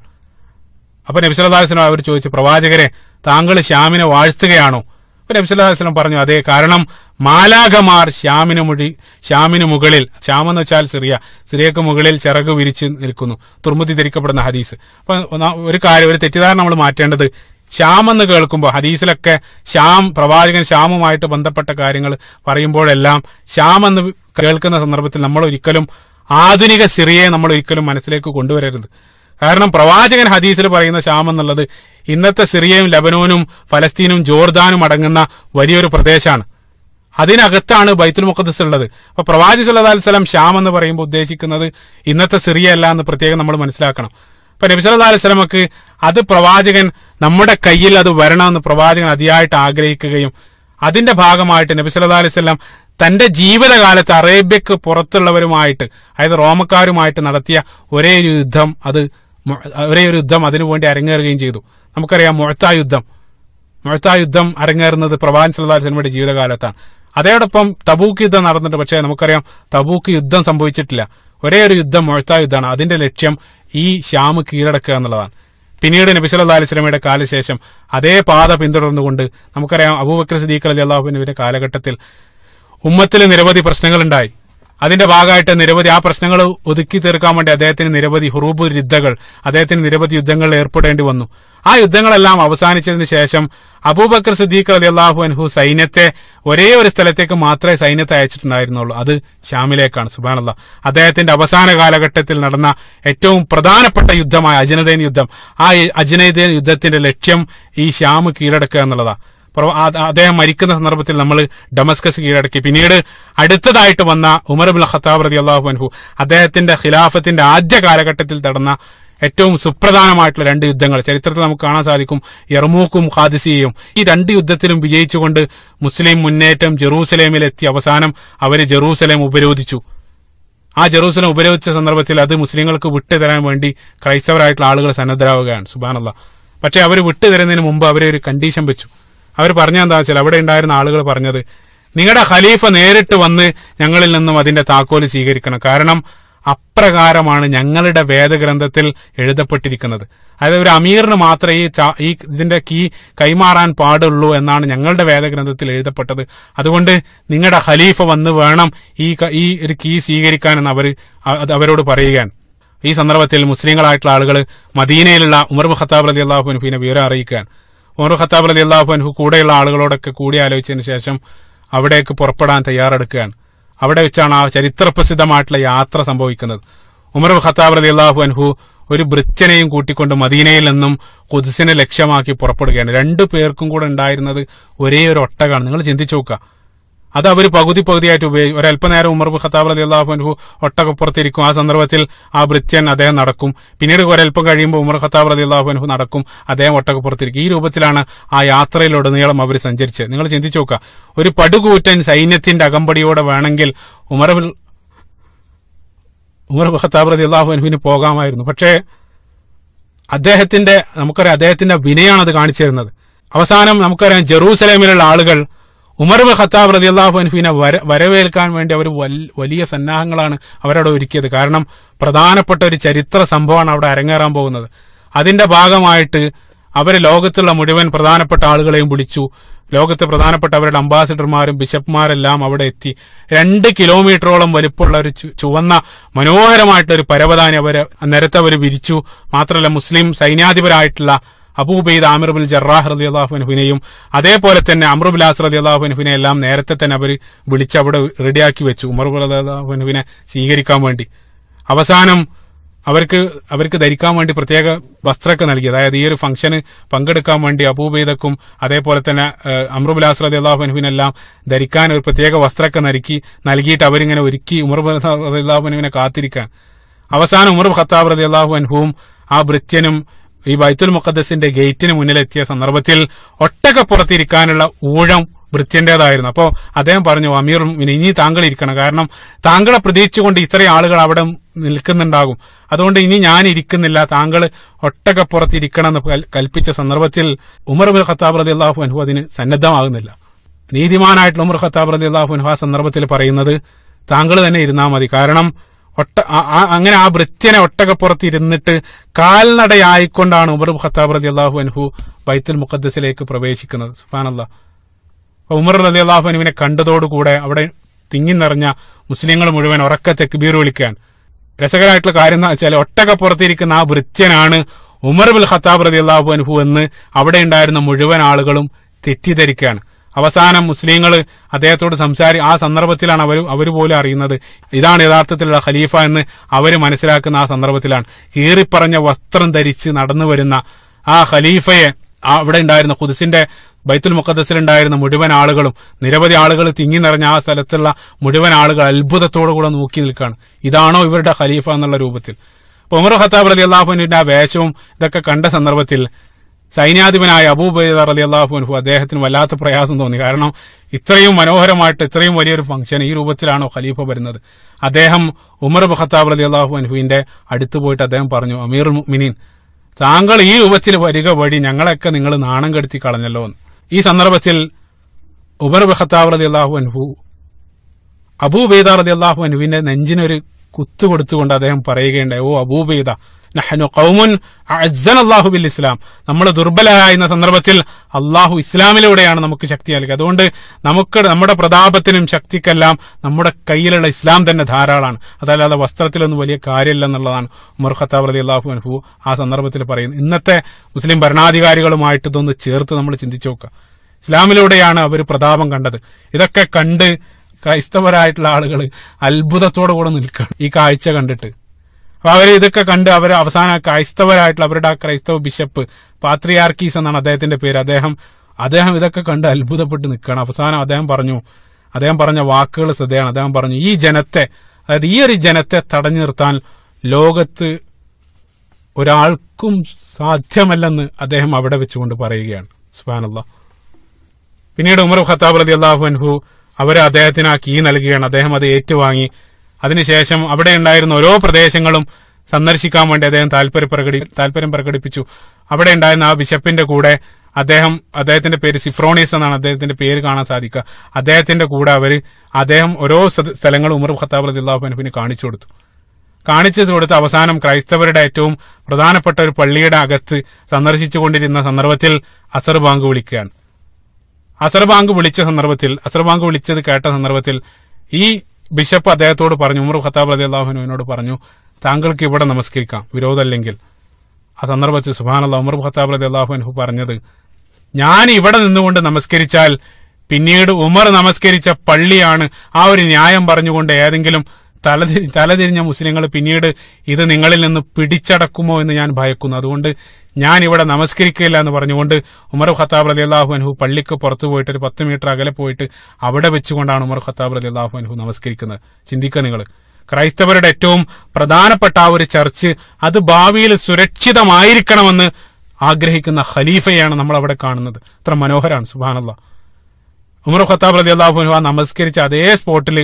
അപ്പൊ നബി സല്ലാ അലൈഹി സ്വലം അവർ ചോദിച്ചു പ്രവാചകരെ താങ്കൾ ഷ്യാമിനെ വാഴ്ത്തുകയാണോ അപ്പൊ നബി സല്ലാ അലൈഹി സ്വലം പറഞ്ഞു അതെ കാരണം മാലാഖമാർ ശ്യാമിന് മുടി ശ്യാമിന് മുകളിൽ എന്ന് വെച്ചാൽ സിറിയ സിറിയക്ക് മുകളിൽ ചിറക് വിരിച്ച് നിൽക്കുന്നു തുർമുതി ധരിക്കപ്പെടുന്ന ഹദീസ് അപ്പൊ ഒരു കാര്യം ഒരു തെറ്റിദ്ധാരണ നമ്മൾ മാറ്റേണ്ടത് ശ്യാം എന്ന് കേൾക്കുമ്പോൾ ഹദീസിലൊക്കെ ശ്യാം പ്രവാചകൻ ശ്യാമുമായിട്ട് ബന്ധപ്പെട്ട കാര്യങ്ങൾ പറയുമ്പോഴെല്ലാം ശ്യാം എന്ന് കേൾക്കുന്ന സന്ദർഭത്തിൽ നമ്മൾ ഒരിക്കലും ആധുനിക സിറിയെ നമ്മൾ ഒരിക്കലും മനസ്സിലേക്ക് കൊണ്ടുവരരുത് കാരണം പ്രവാചകൻ ഹദീസിൽ പറയുന്ന ശ്യാം എന്നുള്ളത് ഇന്നത്തെ സിറിയയും ലബനോനും ഫലസ്തീനും ജോർദാനും അടങ്ങുന്ന വലിയൊരു പ്രദേശമാണ് അതിനകത്താണ് ബൈത്തുൽ മുഖദ്സ് ഉള്ളത് അപ്പൊ പ്രവാചി സുല്ലാ വസല്ലം ശ്യാം എന്ന് പറയുമ്പോൾ ഉദ്ദേശിക്കുന്നത് ഇന്നത്തെ സിറിയ അല്ല എന്ന് പ്രത്യേകം നമ്മൾ മനസ്സിലാക്കണം അപ്പൊ നബി സല്ലാ അലൈഹി സ്വലമക്ക് അത് പ്രവാചകൻ നമ്മുടെ കയ്യിൽ അത് വരണമെന്ന് പ്രവാചകൻ അതിയായിട്ട് ആഗ്രഹിക്കുകയും അതിന്റെ ഭാഗമായിട്ട് നബി അലൈഹി അലൈവല്ലാം തന്റെ ജീവിതകാലത്ത് അറേബ്യക്ക് പുറത്തുള്ളവരുമായിട്ട് അതായത് റോമക്കാരുമായിട്ട് നടത്തിയ ഒരേ ഒരു യുദ്ധം അത് ഒരേ ഒരു യുദ്ധം അതിനുവേണ്ടി അരങ്ങേറുകയും ചെയ്തു നമുക്കറിയാം മുഴത്ത യുദ്ധം മുഴത്ത യുദ്ധം അരങ്ങേറുന്നത് പ്രവാൻ സല്ലാ സിനിമയുടെ ജീവിതകാലത്താണ് അതോടൊപ്പം തബൂക്ക് യുദ്ധം നടന്നിട്ട് പക്ഷേ നമുക്കറിയാം തബൂക്ക് യുദ്ധം സംഭവിച്ചിട്ടില്ല ഒരേ ഒരു യുദ്ധം മുഴത്ത യുദ്ധമാണ് അതിന്റെ ലക്ഷ്യം ഈ ഷ്യാമ് കീഴടക്കുക എന്നുള്ളതാണ് പിന്നീട് അലൈഹി അലിസ്ലമയുടെ കാലശേഷം അതേ പാത പിന്തുടർന്നുകൊണ്ട് നമുക്കറിയാം അബൂബക്കർ സദീഖ് അലി അള്ളാഹുവിനുവിന്റെ കാലഘട്ടത്തിൽ ഉമ്മത്തിൽ നിരവധി പ്രശ്നങ്ങളുണ്ടായി അതിന്റെ ഭാഗമായിട്ട് നിരവധി ആ പ്രശ്നങ്ങൾ ഒതുക്കി തീർക്കാൻ വേണ്ടി അദ്ദേഹത്തിന് നിരവധി ഹുറൂബ് യുദ്ധങ്ങൾ അദ്ദേഹത്തിന് നിരവധി യുദ്ധങ്ങളിൽ ഏർപ്പെടേണ്ടി വന്നു ആ യുദ്ധങ്ങളെല്ലാം അവസാനിച്ചതിന് ശേഷം അബൂബക്കർ സിദ്ദീഖ് അലി അള്ളാഹു അൻഹു സൈന്യത്തെ ഒരേ ഒരു സ്ഥലത്തേക്ക് മാത്രമേ സൈന്യത്തെ അയച്ചിട്ടുണ്ടായിരുന്നുള്ളൂ അത് ഷാമിലേക്കാണ് സുബാനല്ല അദ്ദേഹത്തിന്റെ അവസാന കാലഘട്ടത്തിൽ നടന്ന ഏറ്റവും പ്രധാനപ്പെട്ട യുദ്ധമായ അജനദൈൻ യുദ്ധം ആ അജനദൈൻ യുദ്ധത്തിന്റെ ലക്ഷ്യം ഈ ഷാം കീഴടക്കുക എന്നുള്ളതാണ് അദ്ദേഹം മരിക്കുന്ന സന്ദർഭത്തിൽ നമ്മൾ ഡൊമസ്കസ് കീഴടക്കി പിന്നീട് അടുത്തതായിട്ട് വന്ന ഉമർ അബുൽ ഖത്താബ് റതി അള്ളാഹു അൻഹു അദ്ദേഹത്തിന്റെ ഖിലാഫത്തിന്റെ ആദ്യ കാലഘട്ടത്തിൽ നടന്ന ഏറ്റവും സുപ്രധാനമായിട്ടുള്ള രണ്ട് യുദ്ധങ്ങൾ ചരിത്രത്തിൽ നമുക്ക് കാണാൻ സാധിക്കും യർമൂക്കും ഖാദിസിയയും ഈ രണ്ട് യുദ്ധത്തിലും വിജയിച്ചുകൊണ്ട് മുസ്ലിം മുന്നേറ്റം ജെറൂസലേമിലെത്തി അവസാനം അവർ ജെറൂസലേം ഉപരോധിച്ചു ആ ജെറൂസലം ഉപരോധിച്ച സന്ദർഭത്തിൽ അത് മുസ്ലിങ്ങൾക്ക് വിട്ടുതരാൻ വേണ്ടി ക്രൈസ്തവരായിട്ടുള്ള ആളുകൾ സന്നദ്ധരാവുകയാണ് സുബാനല്ല പക്ഷെ അവർ വിട്ടുതരുന്നതിന് മുമ്പ് അവരെ ഒരു കണ്ടീഷൻ വെച്ചു അവർ എന്താ വെച്ചാൽ അവിടെ ഉണ്ടായിരുന്ന ആളുകൾ പറഞ്ഞത് നിങ്ങളുടെ ഖലീഫ നേരിട്ട് വന്ന് ഞങ്ങളിൽ നിന്നും അതിന്റെ താക്കോല് സ്വീകരിക്കണം കാരണം അപ്രകാരമാണ് ഞങ്ങളുടെ വേദഗ്രന്ഥത്തിൽ എഴുതപ്പെട്ടിരിക്കുന്നത് അതായത് ഒരു അമീറിന് മാത്രമേ ഈ ഈ ഇതിന്റെ കീ കൈമാറാൻ പാടുള്ളൂ എന്നാണ് ഞങ്ങളുടെ വേദഗ്രന്ഥത്തിൽ എഴുതപ്പെട്ടത് അതുകൊണ്ട് നിങ്ങളുടെ ഖലീഫ വന്ന് വേണം ഈ ഈ ഒരു കീ സ്വീകരിക്കാൻ എന്ന് അവർ അവരോട് പറയുകയാണ് ഈ സന്ദർഭത്തിൽ മുസ്ലിങ്ങളായിട്ടുള്ള ആളുകൾ മദീനയിലുള്ള ഉമർ മുഹത്താബ് അലി അള്ളാഹുനുഫിനെ വിവരം അറിയിക്കാൻ ഉമർ ഖത്താബ് അലി അള്ളാഹു അൻഹു കൂടെയുള്ള ആളുകളോടൊക്കെ കൂടിയാലോചിച്ചതിന് ശേഷം അവിടേക്ക് പുറപ്പെടാൻ തയ്യാറെടുക്കുകയാണ് അവിടെ വെച്ചാണ് ആ പ്രസിദ്ധമായിട്ടുള്ള യാത്ര സംഭവിക്കുന്നത് ഉമർ ഖത്താബ് അലി അള്ളാഹു അൻഹു ഒരു ബ്രിച്ചനെയും കൂട്ടിക്കൊണ്ട് മദീനയിൽ നിന്നും കുതിസിനെ ലക്ഷ്യമാക്കി പുറപ്പെടുകയാണ് രണ്ടു പേർക്കും കൂടെ ഉണ്ടായിരുന്നത് ഒരേ ഒരു ഒട്ടകാണ് നിങ്ങൾ ചിന്തിച്ചു നോക്കുക അത് അവർ പകുതി പകുതിയായിട്ട് ഉപയോഗിക്കും ഒരല്പനേരം ഉമർ ഖത്താബ് അലി അള്ളാഹു ഒട്ടകപ്പുറത്തിരിക്കും ആ സന്ദർഭത്തിൽ ആ വൃത്യൻ അദ്ദേഹം നടക്കും പിന്നീട് ഒരല്പം കഴിയുമ്പോൾ ഉമർ ഖത്താബ് അലി അള്ളാഹു നടക്കും അദ്ദേഹം ഒട്ടകപ്പുറത്തിരിക്കും ഈ രൂപത്തിലാണ് ആ യാത്രയിലുടനീളം അവർ സഞ്ചരിച്ചത് നിങ്ങൾ ചിന്തിച്ചു നോക്കുക ഒരു പടുകൂറ്റൻ സൈന്യത്തിന്റെ അകമ്പടിയോടെ വേണമെങ്കിൽ ഉമർ ഉമർ ഖത്താബ് അലി അള്ളാഹു അനുവിന് പോകാമായിരുന്നു പക്ഷേ അദ്ദേഹത്തിന്റെ നമുക്കറിയാം അദ്ദേഹത്തിന്റെ വിനയാണ് അത് കാണിച്ചിരുന്നത് അവസാനം നമുക്കറിയാം ജെറൂസലേമിലുള്ള ആളുകൾ ഉമർ ഖത്താബ് റതി അള്ളാഹു അനുഫിനെ വരവേൽക്കാൻ വേണ്ടി അവർ വലിയ സന്നാഹങ്ങളാണ് അവരവിടെ ഒരുക്കിയത് കാരണം പ്രധാനപ്പെട്ട ഒരു ചരിത്ര സംഭവമാണ് അവിടെ അരങ്ങേറാൻ പോകുന്നത് അതിന്റെ ഭാഗമായിട്ട് അവർ ലോകത്തുള്ള മുഴുവൻ പ്രധാനപ്പെട്ട ആളുകളെയും വിളിച്ചു ലോകത്തെ പ്രധാനപ്പെട്ട അവരുടെ അംബാസിഡർമാരും ബിഷപ്പ്മാരെല്ലാം അവിടെ എത്തി രണ്ട് കിലോമീറ്ററോളം വലിപ്പമുള്ള ഒരു ചുവന്ന മനോഹരമായിട്ടുള്ള ഒരു പരവതാനി അവരെ അവർ വിരിച്ചു മാത്രമല്ല മുസ്ലിം സൈന്യാധിപരായിട്ടുള്ള അബൂബൈദ് ആമിർബുൽ ജറാഹ് റലി അള്ളാഹുനഹുവിനെയും അതേപോലെ തന്നെ അമ്രുബുലാസ് ആസ് റലി അള്ളാഹുനഹുവിനെ എല്ലാം നേരത്തെ തന്നെ അവർ വിളിച്ച് അവിടെ റെഡിയാക്കി വെച്ചു ഉമർബുൽ അള്ളാഹുനഹുവിനെ സ്വീകരിക്കാൻ വേണ്ടി അവസാനം അവർക്ക് അവർക്ക് ധരിക്കാൻ വേണ്ടി പ്രത്യേക വസ്ത്രമൊക്കെ നൽകി അതായത് ഈ ഒരു ഫംഗ്ഷന് പങ്കെടുക്കാൻ വേണ്ടി അബൂബൈദക്കും അതേപോലെ തന്നെ അമ്രുബുലാസ് റതി അള്ളാഹുനുവിനെല്ലാം ധരിക്കാൻ ഒരു പ്രത്യേക വസ്ത്രമൊക്കെ നൽകി നൽകിയിട്ട് അവരിങ്ങനെ ഒരുക്കി ഉമർ റതി അള്ളാഹുനുവിനെ കാത്തിരിക്കാൻ അവസാനം ഉമർ ഖത്താബ് റതി അള്ളാഹു ആ ഭൃത്യനും ഈ ബൈത്തുൽ മുഖദ്സിന്റെ ഗേറ്റിന് മുന്നിലെത്തിയ സന്ദർഭത്തിൽ പുറത്തിരിക്കാനുള്ള ഊഴം വൃത്യൻ്റേതായിരുന്നു അപ്പോൾ അദ്ദേഹം പറഞ്ഞു അമീറും ഇനി താങ്കൾ ഇരിക്കണം കാരണം താങ്കളെ പ്രതീക്ഷിച്ചുകൊണ്ട് ഇത്രയും ആളുകൾ അവിടെ നിൽക്കുന്നുണ്ടാകും അതുകൊണ്ട് ഇനി ഞാൻ ഇരിക്കുന്നില്ല താങ്കൾ ഒട്ടകപ്പുറത്ത് ഇരിക്കണം എന്ന് കൽപ്പിച്ച സന്ദർഭത്തിൽ ഉമർ ബിൻ ഖത്താബ് റതി അള്ളാഹു അനുഹു അതിന് സന്നദ്ധമാകുന്നില്ല നീതിമാനായിട്ടുള്ള ഉമർ ഖത്താബ് റതി അള്ളാഹു അനുഹു ആ സന്ദർഭത്തിൽ പറയുന്നത് താങ്കൾ തന്നെ ഇരുന്നാൽ മതി കാരണം ഒട്ട അങ്ങനെ ആ വൃത്യനെ ഒട്ടകപ്പുറത്ത് ഇരുന്നിട്ട് കാൽനടയായിക്കൊണ്ടാണ് ഉമർ ഖത്താബ് റതി അള്ളാഹു അൻഹു ബൈത്തുൽ മുഖദ്സിലേക്ക് പ്രവേശിക്കുന്നത് സുഫാനല്ല ഉമർ റതി അള്ളാഹു അനുവിനെ കണ്ടതോടുകൂടെ അവിടെ തിങ്ങി നിറഞ്ഞ മുസ്ലിങ്ങൾ മുഴുവൻ ഉറക്ക തെക്കുബീർ വിളിക്കാൻ രസകരമായിട്ടുള്ള കാര്യം എന്താ വെച്ചാൽ ഒട്ടകപ്പുറത്തിരിക്കുന്ന ആ വൃത്യനാണ് ഉമർ ബുൽ ഖത്താബ് റതി അള്ളാഹു അനുഹു എന്ന് അവിടെ ഉണ്ടായിരുന്ന മുഴുവൻ ആളുകളും തെറ്റിദ്ധരിക്കുകയാണ് അവസാനം മുസ്ലിങ്ങൾ അദ്ദേഹത്തോട് സംസാരി ആ സന്ദർഭത്തിലാണ് അവർ അവർ പോലും അറിയുന്നത് ഇതാണ് യഥാർത്ഥത്തിലുള്ള ഖലീഫ എന്ന് അവർ മനസ്സിലാക്കുന്ന ആ സന്ദർഭത്തിലാണ് കീറിപ്പറഞ്ഞ വസ്ത്രം ധരിച്ച് നടന്നു വരുന്ന ആ ഖലീഫയെ അവിടെ ഉണ്ടായിരുന്ന കുതിസിന്റെ ബൈത്തുൽ മുഖദ്സിലുണ്ടായിരുന്ന മുഴുവൻ ആളുകളും നിരവധി ആളുകൾ തിങ്ങി നിറഞ്ഞ ആ സ്ഥലത്തുള്ള മുഴുവൻ ആളുകൾ അത്ഭുതത്തോടു കൂടെ നോക്കി നിൽക്കുകയാണ് ഇതാണോ ഇവരുടെ ഖലീഫ എന്നുള്ള രൂപത്തിൽ ഉമർ ഖത്താബ് അലി അള്ളാഹുവിന്റെ ആ വേഷവും ഇതൊക്കെ കണ്ട സന്ദർഭത്തിൽ സൈന്യാധിപനായ അബൂബൈദർ അലി അള്ളാഹുഅൻഹു അദ്ദേഹത്തിന് വല്ലാത്ത പ്രയാസം തോന്നി കാരണം ഇത്രയും മനോഹരമായിട്ട് ഇത്രയും വലിയൊരു ഫംഗ്ഷൻ ഈ രൂപത്തിലാണോ ഖലീഫ വരുന്നത് അദ്ദേഹം ഉമർ ഖത്താബ് അലി അള്ളാഹു അൻഹുവിന്റെ അടുത്ത് പോയിട്ട് അദ്ദേഹം പറഞ്ഞു അമീർ മുഅ്മിനീൻ താങ്കൾ ഈ രൂപത്തിൽ വരിക വഴി ഞങ്ങളൊക്കെ നിങ്ങൾ നാണം കെടുത്തി കളഞ്ഞല്ലോ എന്ന് ഈ സന്ദർഭത്തിൽ ഉമർ ഖത്താബ് അലി അള്ളാഹു അൻഹു അബൂബൈദ അലി അള്ളാഹു അൻഹുവിന്റെ നെഞ്ചിനൊരു കുത്തു കൊടുത്തുകൊണ്ട് അദ്ദേഹം പറയുകയുണ്ടായി ഓ അബൂബൈദ നഹനു കൗമുൻ അള്ളാഹു ബിൽ ഇസ്ലാം നമ്മൾ ദുർബലരായിരുന്ന സന്ദർഭത്തിൽ അള്ളാഹു ഇസ്ലാമിലൂടെയാണ് നമുക്ക് ശക്തി നൽകുക അതുകൊണ്ട് നമുക്ക് നമ്മുടെ പ്രതാപത്തിനും ശക്തിക്കെല്ലാം നമ്മുടെ കയ്യിലുള്ള ഇസ്ലാം തന്നെ ധാരാളമാണ് അതല്ലാതെ വസ്ത്രത്തിലൊന്നും വലിയ കാര്യമില്ല എന്നുള്ളതാണ് ഉമർ ഖത്താബ് അലി അള്ളാഹു അനുഭവ ആ സന്ദർഭത്തിൽ പറയുന്നത് ഇന്നത്തെ മുസ്ലിം ഭരണാധികാരികളുമായിട്ട് ഇതൊന്ന് ചേർത്ത് നമ്മൾ ചിന്തിച്ചു നോക്കുക ഇസ്ലാമിലൂടെയാണ് അവർ പ്രതാപം കണ്ടത് ഇതൊക്കെ കണ്ട് ക്രൈസ്തവരായിട്ടുള്ള ആളുകൾ അത്ഭുതത്തോടു കൂടെ നിൽക്കുകയാണ് ഈ കാഴ്ച കണ്ടിട്ട് അപ്പൊ അവർ ഇതൊക്കെ കണ്ട് അവർ അവസാന ക്രൈസ്തവരായിട്ടുള്ള അവരുടെ ആ ക്രൈസ്തവ ബിഷപ്പ് പാത്രിയാർക്കീസ് എന്നാണ് അദ്ദേഹത്തിന്റെ പേര് അദ്ദേഹം അദ്ദേഹം ഇതൊക്കെ കണ്ട് അത്ഭുതപ്പെട്ട് നിൽക്കുകയാണ് അവസാനം അദ്ദേഹം പറഞ്ഞു അദ്ദേഹം പറഞ്ഞ വാക്കുകൾ ശ്രദ്ധയാണ് അദ്ദേഹം പറഞ്ഞു ഈ ജനത്തെ അതായത് ഈ ഒരു ജനത്തെ തടഞ്ഞു നിർത്താൻ ലോകത്ത് ഒരാൾക്കും സാധ്യമല്ലെന്ന് അദ്ദേഹം അവിടെ വെച്ചുകൊണ്ട് പറയുകയാണ് സുബാനല്ല പിന്നീട് ഉമർ ഖത്താബ് അലി അള്ളാഹു അൻഹു അവരെ അദ്ദേഹത്തിന് ആ കീ നൽകുകയാണ് അദ്ദേഹം അത് ഏറ്റുവാങ്ങി അതിനുശേഷം അവിടെ ഉണ്ടായിരുന്ന ഓരോ പ്രദേശങ്ങളും സന്ദർശിക്കാൻ വേണ്ടി അദ്ദേഹം താല്പര്യം പ്രകടി താല്പര്യം പ്രകടിപ്പിച്ചു അവിടെ ഉണ്ടായിരുന്ന ആ ബിഷപ്പിന്റെ കൂടെ അദ്ദേഹം അദ്ദേഹത്തിന്റെ പേര് സിഫ്രോണീസ് എന്നാണ് അദ്ദേഹത്തിന്റെ പേര് കാണാൻ സാധിക്കുക അദ്ദേഹത്തിന്റെ കൂടെ അവർ അദ്ദേഹം ഓരോ സ്ഥലങ്ങൾ ഉമർ ഖത്താബ് റദിള്ളാഹുബനഫിന് കാണിച്ചു കൊടുത്തു കാണിച്ചു കൊടുത്ത് അവസാനം ക്രൈസ്തവരുടെ ഏറ്റവും പ്രധാനപ്പെട്ട ഒരു പള്ളിയുടെ അകത്ത് സന്ദർശിച്ചുകൊണ്ടിരുന്ന സന്ദർഭത്തിൽ അസർ ബാങ്ക് വിളിക്കുകയാണ് അസർ ബാങ്ക് വിളിച്ച സന്ദർഭത്തിൽ അസർ ബാങ്ക് വിളിച്ചത് കേട്ട സന്ദർഭത്തിൽ ഈ ബിഷപ്പ് അദ്ദേഹത്തോട് പറഞ്ഞു ഉമർ ഖത്താബ് അലി അള്ളാഹുനുവിനോട് പറഞ്ഞു താങ്കൾക്ക് ഇവിടെ നമസ്കരിക്കാം വിരോധമല്ലെങ്കിൽ ആ സന്ദർഭത്തിൽ അള്ളാഹ് ഉമർ ഖത്താബ് അലി അള്ളാഹുനു പറഞ്ഞത് ഞാൻ ഇവിടെ നിന്നുകൊണ്ട് നമസ്കരിച്ചാൽ പിന്നീട് ഉമർ നമസ്കരിച്ച പള്ളിയാണ് ആ ഒരു ന്യായം പറഞ്ഞുകൊണ്ട് ഏതെങ്കിലും തലതിരി തലതിരിഞ്ഞ മുസ്ലിങ്ങൾ പിന്നീട് ഇത് നിങ്ങളിൽ നിന്ന് പിടിച്ചടക്കുമോ എന്ന് ഞാൻ ഭയക്കുന്നു അതുകൊണ്ട് ഞാൻ ഇവിടെ നമസ്കരിക്കില്ല എന്ന് പറഞ്ഞുകൊണ്ട് ഉമർ ഖത്താബ് അലി അള്ളാഹു അൻഹു പള്ളിക്ക് പുറത്തു പോയിട്ട് ഒരു പത്ത് മീറ്റർ അകലെ പോയിട്ട് അവിടെ വെച്ചുകൊണ്ടാണ് ഉമർ ഖത്താബ് അലി അള്ളാഹു അൻഹു നമസ്കരിക്കുന്നത് ചിന്തിക്കുക നിങ്ങൾ ക്രൈസ്തവരുടെ ഏറ്റവും പ്രധാനപ്പെട്ട ആ ഒരു ചർച്ച് അത് ഭാവിയിൽ സുരക്ഷിതമായിരിക്കണമെന്ന് ആഗ്രഹിക്കുന്ന ഖലീഫയാണ് നമ്മൾ അവിടെ കാണുന്നത് അത്ര മനോഹരാണ് സുബാനല്ല ഉമർ ഖത്താബ് അലി അള്ളാഹു ആ നമസ്കരിച്ച അതേ സ്പോട്ടിൽ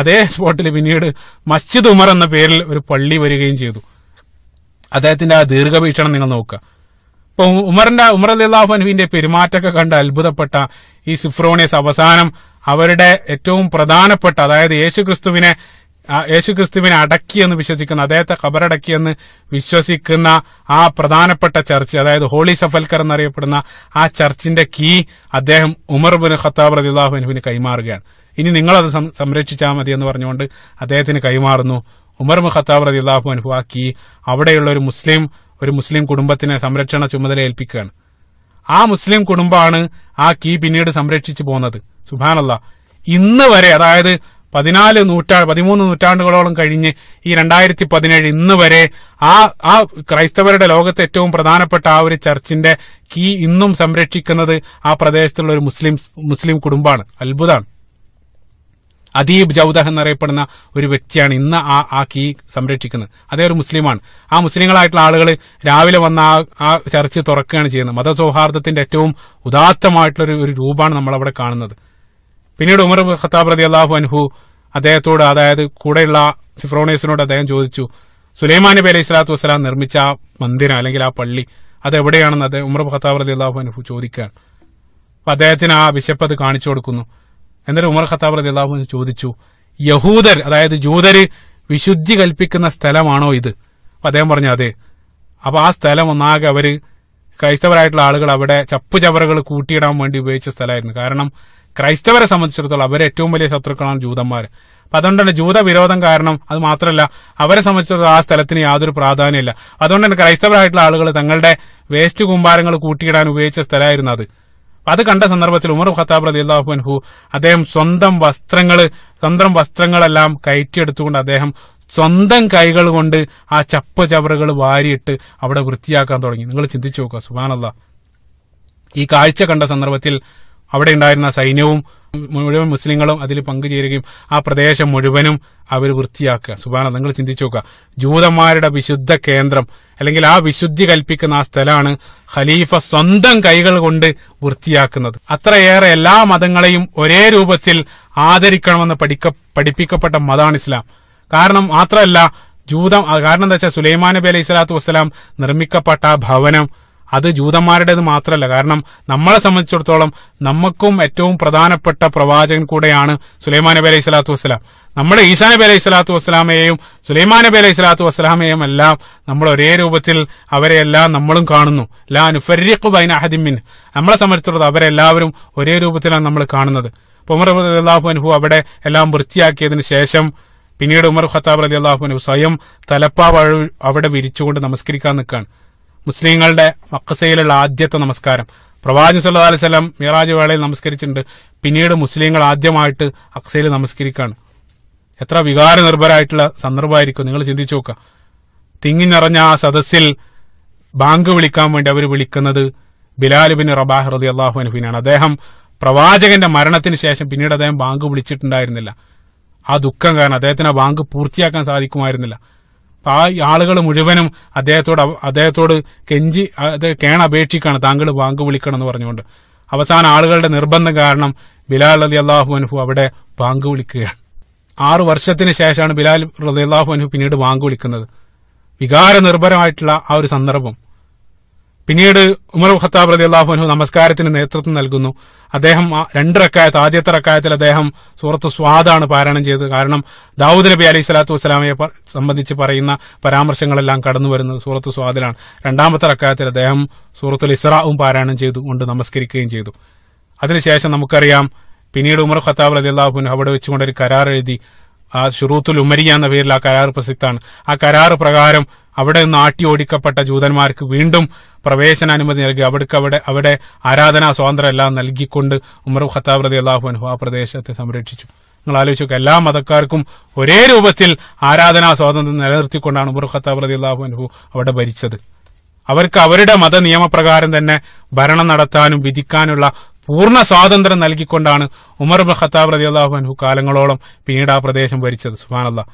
അതേ സ്പോട്ടിൽ പിന്നീട് മസ്ജിദ് ഉമർ എന്ന പേരിൽ ഒരു പള്ളി വരികയും ചെയ്തു അദ്ദേഹത്തിന്റെ ആ ദീർഘവീക്ഷണം നിങ്ങൾ നോക്കുക ഇപ്പൊ ഉമറിന്റെ ഉമർ അലിള്ളാഹു അനുവിന്റെ പെരുമാറ്റമൊക്കെ കണ്ട് അത്ഭുതപ്പെട്ട ഈ സിഫ്രോണിയസ് അവസാനം അവരുടെ ഏറ്റവും പ്രധാനപ്പെട്ട അതായത് യേശുക്രിസ്തുവിനെ യേശുക്രിസ്തുവിനെ അടക്കിയെന്ന് വിശ്വസിക്കുന്ന അദ്ദേഹത്തെ ഖബറടക്കിയെന്ന് വിശ്വസിക്കുന്ന ആ പ്രധാനപ്പെട്ട ചർച്ച് അതായത് ഹോളി സഫൽക്കർ എന്നറിയപ്പെടുന്ന ആ ചർച്ചിന്റെ കീ അദ്ദേഹം ഉമർ ബിൻ ഖത്താബ് റദിള്ളാഹുവിന് കൈമാറുകയാണ് ഇനി നിങ്ങളത് സംരക്ഷിച്ചാൽ മതി എന്ന് പറഞ്ഞുകൊണ്ട് അദ്ദേഹത്തിന് കൈമാറുന്നു ഉമർ ഖത്താബ് റതി അള്ളാഹു അനുഭവാക്കി അവിടെയുള്ള ഒരു മുസ്ലിം ഒരു മുസ്ലിം കുടുംബത്തിന് സംരക്ഷണ ചുമതല ഏൽപ്പിക്കുകയാണ് ആ മുസ്ലിം കുടുംബമാണ് ആ കീ പിന്നീട് സംരക്ഷിച്ചു പോകുന്നത് സുബാനല്ല ഇന്ന് വരെ അതായത് പതിനാല് നൂറ്റാ പതിമൂന്ന് നൂറ്റാണ്ടുകളോളം കഴിഞ്ഞ് ഈ രണ്ടായിരത്തി പതിനേഴ് ഇന്ന് വരെ ആ ആ ക്രൈസ്തവരുടെ ലോകത്തെ ഏറ്റവും പ്രധാനപ്പെട്ട ആ ഒരു ചർച്ചിന്റെ കീ ഇന്നും സംരക്ഷിക്കുന്നത് ആ പ്രദേശത്തുള്ള ഒരു മുസ്ലിം മുസ്ലിം കുടുംബമാണ് അത്ഭുതമാണ് അദീബ് ജൗദഹ് എന്നറിയപ്പെടുന്ന ഒരു വ്യക്തിയാണ് ഇന്ന് ആ ആ കീ സംരക്ഷിക്കുന്നത് അതേ ഒരു മുസ്ലിമാണ് ആ മുസ്ലിങ്ങളായിട്ടുള്ള ആളുകൾ രാവിലെ വന്ന ആ ആ ചർച്ച് തുറക്കുകയാണ് ചെയ്യുന്നത് മതസൗഹാർദ്ദത്തിന്റെ ഏറ്റവും ഉദാത്തമായിട്ടുള്ള ഒരു ഒരു രൂപമാണ് നമ്മളവിടെ കാണുന്നത് പിന്നീട് ഉമർ ഖത്താബ് റതി അള്ളാഹു അൻഹു അദ്ദേഹത്തോട് അതായത് കൂടെയുള്ള സിഫ്രോണേസിനോട് അദ്ദേഹം ചോദിച്ചു സുലൈമാൻ നബി അലൈഹി സ്വലാത്തു വസ്സലാം നിർമ്മിച്ച ആ മന്ദിരം അല്ലെങ്കിൽ ആ പള്ളി അത് എവിടെയാണെന്ന് അദ്ദേഹം ഉമർ ഖത്താബ് റതി അള്ളാഹു അൻഹു ചോദിക്കുകയാണ് അപ്പൊ അദ്ദേഹത്തിന് ആ ബിഷപ്പ് അത് കാണിച്ചു കൊടുക്കുന്നു എന്നാലും ഉമർ ഖത്താബ് അലി അള്ളാഹു ചോദിച്ചു യഹൂദർ അതായത് ജൂതര് വിശുദ്ധി കൽപ്പിക്കുന്ന സ്ഥലമാണോ ഇത് അപ്പം അദ്ദേഹം പറഞ്ഞു അതെ അപ്പോൾ ആ സ്ഥലം ഒന്നാകെ അവർ ക്രൈസ്തവരായിട്ടുള്ള ആളുകൾ അവിടെ ചപ്പുചവറുകൾ കൂട്ടിയിടാൻ വേണ്ടി ഉപയോഗിച്ച സ്ഥലമായിരുന്നു കാരണം ക്രൈസ്തവരെ സംബന്ധിച്ചിടത്തോളം അവരെ ഏറ്റവും വലിയ ശത്രുക്കളാണ് ജൂതന്മാർ അപ്പം അതുകൊണ്ടാണ് ജൂത വിരോധം കാരണം അത് മാത്രമല്ല അവരെ സംബന്ധിച്ചിടത്തോളം ആ സ്ഥലത്തിന് യാതൊരു പ്രാധാന്യമില്ല അതുകൊണ്ട് തന്നെ ക്രൈസ്തവരായിട്ടുള്ള ആളുകൾ തങ്ങളുടെ വേസ്റ്റ് കുമ്പാരങ്ങൾ കൂട്ടിയിടാൻ ഉപയോഗിച്ച സ്ഥലമായിരുന്നു അത് അത് കണ്ട സന്ദർഭത്തിൽ ഉമർ ഖത്താബ് അലി അള്ളാഹുൻഹു അദ്ദേഹം സ്വന്തം വസ്ത്രങ്ങൾ സ്വന്തം വസ്ത്രങ്ങളെല്ലാം കയറ്റിയെടുത്തുകൊണ്ട് അദ്ദേഹം സ്വന്തം കൈകൾ കൊണ്ട് ആ ചപ്പ ചവറുകൾ വാരിയിട്ട് അവിടെ വൃത്തിയാക്കാൻ തുടങ്ങി നിങ്ങൾ ചിന്തിച്ചു നോക്കുക സുബാനല്ല ഈ കാഴ്ച കണ്ട സന്ദർഭത്തിൽ അവിടെ ഉണ്ടായിരുന്ന സൈന്യവും മുഴുവൻ മുസ്ലിങ്ങളും അതിൽ പങ്കുചേരുകയും ആ പ്രദേശം മുഴുവനും അവർ വൃത്തിയാക്കുക സുബാന നിങ്ങൾ ചിന്തിച്ചു നോക്കുക ജൂതന്മാരുടെ വിശുദ്ധ കേന്ദ്രം അല്ലെങ്കിൽ ആ വിശുദ്ധി കൽപ്പിക്കുന്ന ആ സ്ഥലമാണ് ഖലീഫ സ്വന്തം കൈകൾ കൊണ്ട് വൃത്തിയാക്കുന്നത് അത്രയേറെ എല്ലാ മതങ്ങളെയും ഒരേ രൂപത്തിൽ ആദരിക്കണമെന്ന് പഠിക്ക പഠിപ്പിക്കപ്പെട്ട മതമാണ് ഇസ്ലാം കാരണം മാത്രമല്ല ജൂതം കാരണം എന്താ വെച്ചാൽ സുലൈമാൻ നബി അലൈഹി സ്വലാത്തു വസ്സലാം നിർമ്മിക്കപ്പെട്ട ആ ഭവനം അത് ജൂതന്മാരുടേത് മാത്രമല്ല കാരണം നമ്മളെ സംബന്ധിച്ചിടത്തോളം നമുക്കും ഏറ്റവും പ്രധാനപ്പെട്ട പ്രവാചകൻ കൂടെയാണ് സുലൈമാൻ നബി അലൈഹി സ്വലാത്തു വസ്സലാം നമ്മുടെ ഈസാ നബി അലൈഹി സ്വലാത്തു വസ്സലാമയെയും സുലൈമാൻ നബി അലൈഹി സ്വലാത്തു വസ്സലാമയെയും എല്ലാം നമ്മൾ ഒരേ രൂപത്തിൽ അവരെല്ലാം നമ്മളും കാണുന്നു ലാ നുഫരിഖ് ബൈൻ അഹദിമിൻ നമ്മളെ സംബന്ധിച്ചിടത്തോളം അവരെല്ലാവരും ഒരേ രൂപത്തിലാണ് നമ്മൾ കാണുന്നത് ഉമർ അള്ളാഹു അനുഹു അവിടെ എല്ലാം വൃത്തിയാക്കിയതിന് ശേഷം പിന്നീട് ഉമർ ഖത്താബ് അലി അള്ളാഹു അനുഹു സ്വയം തലപ്പാവ് അവിടെ വിരിച്ചുകൊണ്ട് നമസ്കരിക്കാൻ നിൽക്കുകയാണ് മുസ്ലിങ്ങളുടെ മക്കസയിലുള്ള ആദ്യത്തെ നമസ്കാരം പ്രവാചകൻ സല്ലു അലൈഹി സ്വലം മിറാജ് വേളയിൽ നമസ്കരിച്ചിട്ടുണ്ട് പിന്നീട് മുസ്ലിങ്ങൾ ആദ്യമായിട്ട് അക്സയിൽ നമസ്കരിക്കുകയാണ് എത്ര വികാര നിർഭരായിട്ടുള്ള സന്ദർഭമായിരിക്കും നിങ്ങൾ ചിന്തിച്ചു നോക്കുക തിങ്ങി നിറഞ്ഞ ആ സദസ്സിൽ ബാങ്ക് വിളിക്കാൻ വേണ്ടി അവർ വിളിക്കുന്നത് ബിലാലുബിൻ റബാഹ് റതി അള്ളാഹു അനുബിനാണ് അദ്ദേഹം പ്രവാചകന്റെ മരണത്തിന് ശേഷം പിന്നീട് അദ്ദേഹം ബാങ്ക് വിളിച്ചിട്ടുണ്ടായിരുന്നില്ല ആ ദുഃഖം കാരണം അദ്ദേഹത്തിന് ആ ബാങ്ക് പൂർത്തിയാക്കാൻ സാധിക്കുമായിരുന്നില്ല ആ ആളുകൾ മുഴുവനും അദ്ദേഹത്തോട് അദ്ദേഹത്തോട് കെഞ്ചി കേണപേക്ഷിക്കാണ് താങ്കൾ ബാങ്ക് വിളിക്കണം എന്ന് പറഞ്ഞുകൊണ്ട് അവസാന ആളുകളുടെ നിർബന്ധം കാരണം ബിലാൽ അലി അള്ളാഹു അനുഹു അവിടെ ബാങ്ക് വിളിക്കുകയാണ് ആറു വർഷത്തിന് ശേഷമാണ് ബിലാൽ അലി അള്ളാഹു അനുഹു പിന്നീട് ബാങ്ക് വിളിക്കുന്നത് വികാര നിർഭരമായിട്ടുള്ള ആ ഒരു സന്ദർഭം പിന്നീട് ഉമർ ഖത്താബ് അലി അള്ളാഹു അനുഹു നമസ്കാരത്തിന് നേതൃത്വം നൽകുന്നു അദ്ദേഹം രണ്ട് ആദ്യത്തെ അക്കായത്തിൽ അദ്ദേഹം സൂറത്ത് സ്വാദാണ് പാരായണം ചെയ്തത് കാരണം ദാവൂദ് നബി അലൈഹി സ്വലാത്തു വസ്സലാമയെ സംബന്ധിച്ച് പറയുന്ന പരാമർശങ്ങളെല്ലാം കടന്നു വരുന്നത് സൂറത്ത് സ്വാദിലാണ് രണ്ടാമത്തെ അക്കായത്തിൽ അദ്ദേഹം സൂറത്തുൽ ഇസ്രാവും പാരായണം ചെയ്തു കൊണ്ട് നമസ്കരിക്കുകയും ചെയ്തു അതിനുശേഷം നമുക്കറിയാം പിന്നീട് ഉമർ ഖത്താബ് അലി അള്ളാഹുൻ അവിടെ വെച്ചുകൊണ്ട് ഒരു കരാർ എഴുതി ആ ഷുറൂത്തുൽ ഉമരിയ എന്ന പേരിൽ ആ കരാർ പ്രസിദ്ധമാണ് ആ കരാർ പ്രകാരം അവിടെ നിന്ന് ആട്ടി ഓടിക്കപ്പെട്ട ജൂതന്മാർക്ക് വീണ്ടും പ്രവേശനാനുമതി നൽകി അവിടേക്ക് അവിടെ അവിടെ ആരാധനാ സ്വാതന്ത്ര്യം എല്ലാം നൽകിക്കൊണ്ട് ഉമർ ഖത്താബ് റതി അള്ളാഹു അനുഹു ആ പ്രദേശത്തെ സംരക്ഷിച്ചു നിങ്ങൾ ആലോചിച്ചു എല്ലാ മതക്കാർക്കും ഒരേ രൂപത്തിൽ ആരാധനാ സ്വാതന്ത്ര്യം നിലനിർത്തിക്കൊണ്ടാണ് ഉമർ ഖത്താബ് റതി അള്ളാഹു അനുഹു അവിടെ ഭരിച്ചത് അവർക്ക് അവരുടെ മത നിയമപ്രകാരം തന്നെ ഭരണം നടത്താനും വിധിക്കാനുള്ള പൂർണ്ണ സ്വാതന്ത്ര്യം നൽകിക്കൊണ്ടാണ് ഉമർ ഖത്താബ് റതി അള്ളാഹു അനുഹു കാലങ്ങളോളം പിന്നീട് ആ പ്രദേശം ഭരിച്ചത് അള്ളാഹ്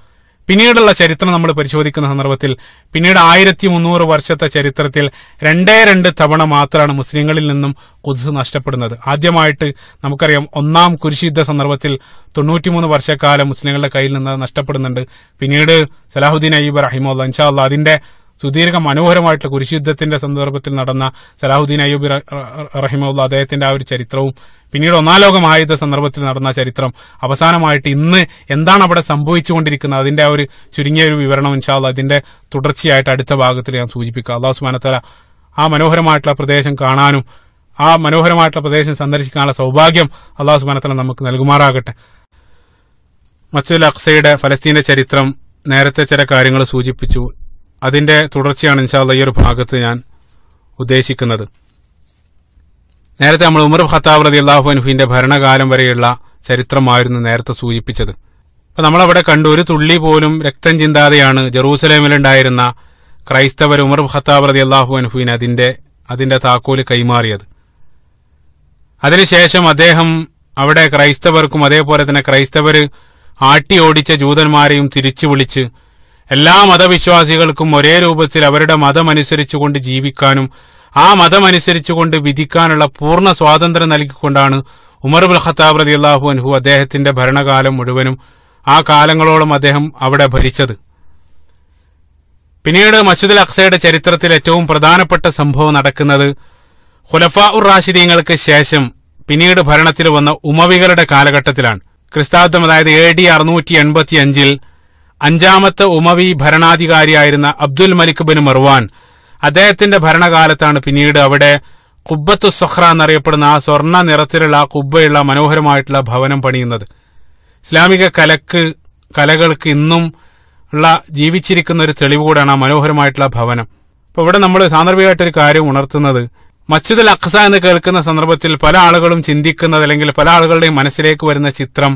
പിന്നീടുള്ള ചരിത്രം നമ്മൾ പരിശോധിക്കുന്ന സന്ദർഭത്തിൽ പിന്നീട് ആയിരത്തി മുന്നൂറ് വർഷത്തെ ചരിത്രത്തിൽ രണ്ടേ രണ്ട് തവണ മാത്രമാണ് മുസ്ലിങ്ങളിൽ നിന്നും കുതിസ് നഷ്ടപ്പെടുന്നത് ആദ്യമായിട്ട് നമുക്കറിയാം ഒന്നാം കുരിശുദ്ധ സന്ദർഭത്തിൽ തൊണ്ണൂറ്റിമൂന്ന് വർഷക്കാലം മുസ്ലിങ്ങളുടെ കയ്യിൽ നിന്ന് നഷ്ടപ്പെടുന്നുണ്ട് പിന്നീട് സലാഹുദ്ദീൻ അയ്യൂബ് റഹിമുല്ല ഇൻഷാല്ല അതിന്റെ സുദീർഘ മനോഹരമായിട്ടുള്ള കുരിശുദ്ധത്തിന്റെ സന്ദർഭത്തിൽ നടന്ന സലാഹുദ്ദീൻ അയ്യൂബ് റഹിമുല്ല അദ്ദേഹത്തിന്റെ ആ ഒരു ചരിത്രവും പിന്നീട് ഒന്നാം മഹായുദ്ധ സന്ദർഭത്തിൽ നടന്ന ചരിത്രം അവസാനമായിട്ട് ഇന്ന് എന്താണ് അവിടെ സംഭവിച്ചുകൊണ്ടിരിക്കുന്നത് അതിന്റെ ആ ഒരു ചുരുങ്ങിയ ഒരു വിവരണം ഇൻഷാല്ല അതിന്റെ തുടർച്ചയായിട്ട് അടുത്ത ഭാഗത്തിൽ ഞാൻ സൂചിപ്പിക്കുക അള്ളാഹു സുബാനത്തല ആ മനോഹരമായിട്ടുള്ള പ്രദേശം കാണാനും ആ മനോഹരമായിട്ടുള്ള പ്രദേശം സന്ദർശിക്കാനുള്ള സൗഭാഗ്യം അള്ളാഹു സുബാനത്തല നമുക്ക് നൽകുമാറാകട്ടെ മച്ചുൽ അക്സയുടെ ഫലസ്തീന്റെ ചരിത്രം നേരത്തെ ചില കാര്യങ്ങൾ സൂചിപ്പിച്ചു അതിന്റെ തുടർച്ചയാണ് ഇൻഷാല്ല ഈ ഒരു ഭാഗത്ത് ഞാൻ ഉദ്ദേശിക്കുന്നത് നേരത്തെ നമ്മൾ ഉമർ ഖത്താബ് റതി അള്ളാഹു അനുഹിന്റെ ഭരണകാലം വരെയുള്ള ചരിത്രമായിരുന്നു നേരത്തെ സൂചിപ്പിച്ചത് അപ്പൊ നമ്മളവിടെ കണ്ടു ഒരു തുള്ളി പോലും രക്തം ചിന്താതെയാണ് ജെറൂസലേമിലുണ്ടായിരുന്ന ക്രൈസ്തവർ ഉമർ ഖത്താബ് റതി അള്ളാഹു അനുഹുവിന് അതിന്റെ അതിന്റെ താക്കോല് കൈമാറിയത് അതിനുശേഷം അദ്ദേഹം അവിടെ ക്രൈസ്തവർക്കും അതേപോലെ തന്നെ ക്രൈസ്തവർ ആട്ടി ഓടിച്ച ജൂതന്മാരെയും തിരിച്ചു വിളിച്ച് എല്ലാ മതവിശ്വാസികൾക്കും ഒരേ രൂപത്തിൽ അവരുടെ മതമനുസരിച്ചുകൊണ്ട് ജീവിക്കാനും ആ മതമനുസരിച്ചുകൊണ്ട് വിധിക്കാനുള്ള പൂർണ്ണ സ്വാതന്ത്ര്യം നൽകിക്കൊണ്ടാണ് ഉമർ ഉമർബുൽ ഖത്താബ് റതി അള്ളാഹു അൻഹു അദ്ദേഹത്തിന്റെ ഭരണകാലം മുഴുവനും ആ കാലങ്ങളോളം അദ്ദേഹം അവിടെ ഭരിച്ചത് പിന്നീട് മസ്ജിദുൽ അക്സയുടെ ചരിത്രത്തിൽ ഏറ്റവും പ്രധാനപ്പെട്ട സംഭവം നടക്കുന്നത് ഖുലഫ ഉർ റാഷിദീങ്ങൾക്ക് ശേഷം പിന്നീട് ഭരണത്തിൽ വന്ന ഉമവികളുടെ കാലഘട്ടത്തിലാണ് ക്രിസ്താബ്ദം അതായത് എ ഡി അറുന്നൂറ്റി എൺപത്തി അഞ്ചിൽ അഞ്ചാമത്തെ ഉമവി ഭരണാധികാരിയായിരുന്ന അബ്ദുൽ മലിക് ബിൻ മർവാൻ അദ്ദേഹത്തിന്റെ ഭരണകാലത്താണ് പിന്നീട് അവിടെ കുബ്ബത്തു സഹ്ര എന്നറിയപ്പെടുന്ന ആ സ്വർണ്ണ നിറത്തിലുള്ള ആ കുബ്ബയുള്ള മനോഹരമായിട്ടുള്ള ഭവനം പണിയുന്നത് ഇസ്ലാമിക കലക്ക് കലകൾക്ക് ഇന്നും ഉള്ള ജീവിച്ചിരിക്കുന്ന ഒരു തെളിവ് കൂടാണ് ആ മനോഹരമായിട്ടുള്ള ഭവനം അപ്പൊ ഇവിടെ നമ്മൾ സാന്ദർഭികമായിട്ടൊരു കാര്യം ഉണർത്തുന്നത് മസ്ജിദുൽ അഖ്സ എന്ന് കേൾക്കുന്ന സന്ദർഭത്തിൽ പല ആളുകളും ചിന്തിക്കുന്നത് അല്ലെങ്കിൽ പല ആളുകളുടെയും മനസ്സിലേക്ക് വരുന്ന ചിത്രം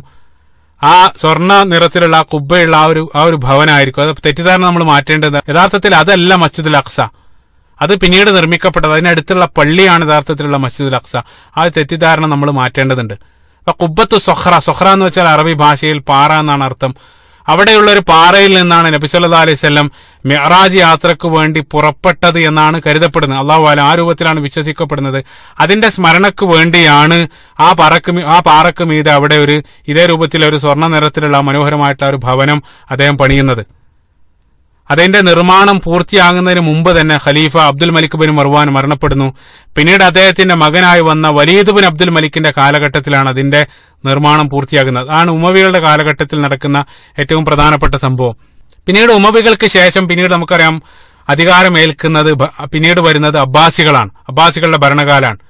ആ സ്വർണ്ണ നിറത്തിലുള്ള ആ കുബ്ബയുള്ള ആ ഒരു ആ ഒരു ഭവനായിരിക്കും അത് തെറ്റിദ്ധാരണ നമ്മൾ മാറ്റേണ്ടത് യഥാർത്ഥത്തിൽ അതല്ല മസ്ജിദുൽ അഖ്സ അത് പിന്നീട് നിർമ്മിക്കപ്പെട്ടത് അതിനടുത്തുള്ള പള്ളിയാണ് യഥാർത്ഥത്തിലുള്ള മസ്ജിദുൽ അക്സ ആ തെറ്റിദ്ധാരണ നമ്മൾ മാറ്റേണ്ടതുണ്ട് അപ്പൊ കുബത്ത് സൊഹ്റ സൊഹ്റ എന്ന് വെച്ചാൽ അറബി ഭാഷയിൽ പാറ എന്നാണ് അർത്ഥം അവിടെയുള്ള ഒരു പാറയിൽ നിന്നാണ് നബിസല്ലാ അലൈവല്ലം മെഹറാജ് യാത്രക്ക് വേണ്ടി പുറപ്പെട്ടത് എന്നാണ് കരുതപ്പെടുന്നത് അള്ളാഹു അല ആ രൂപത്തിലാണ് വിശ്വസിക്കപ്പെടുന്നത് അതിന്റെ സ്മരണക്ക് വേണ്ടിയാണ് ആ പാറക്ക് ആ പാറക്ക് മീതെ അവിടെ ഒരു ഇതേ രൂപത്തിലൊരു ഒരു സ്വർണ്ണ നിറത്തിലുള്ള മനോഹരമായിട്ടുള്ള ഒരു ഭവനം അദ്ദേഹം പണിയുന്നത് അതിന്റെ നിർമ്മാണം പൂർത്തിയാകുന്നതിന് മുമ്പ് തന്നെ ഖലീഫ അബ്ദുൽ മലിക് ബിൻ മർവാൻ മരണപ്പെടുന്നു പിന്നീട് അദ്ദേഹത്തിന്റെ മകനായി വന്ന വലീദ് ബിൻ അബ്ദുൽ മലിക്കിന്റെ കാലഘട്ടത്തിലാണ് അതിന്റെ നിർമ്മാണം പൂർത്തിയാകുന്നത് ആണ് ഉമവികളുടെ കാലഘട്ടത്തിൽ നടക്കുന്ന ഏറ്റവും പ്രധാനപ്പെട്ട സംഭവം പിന്നീട് ഉമവികൾക്ക് ശേഷം പിന്നീട് നമുക്കറിയാം അധികാരമേൽക്കുന്നത് പിന്നീട് വരുന്നത് അബ്ബാസികളാണ് അബ്ബാസികളുടെ ഭരണകാലാണ്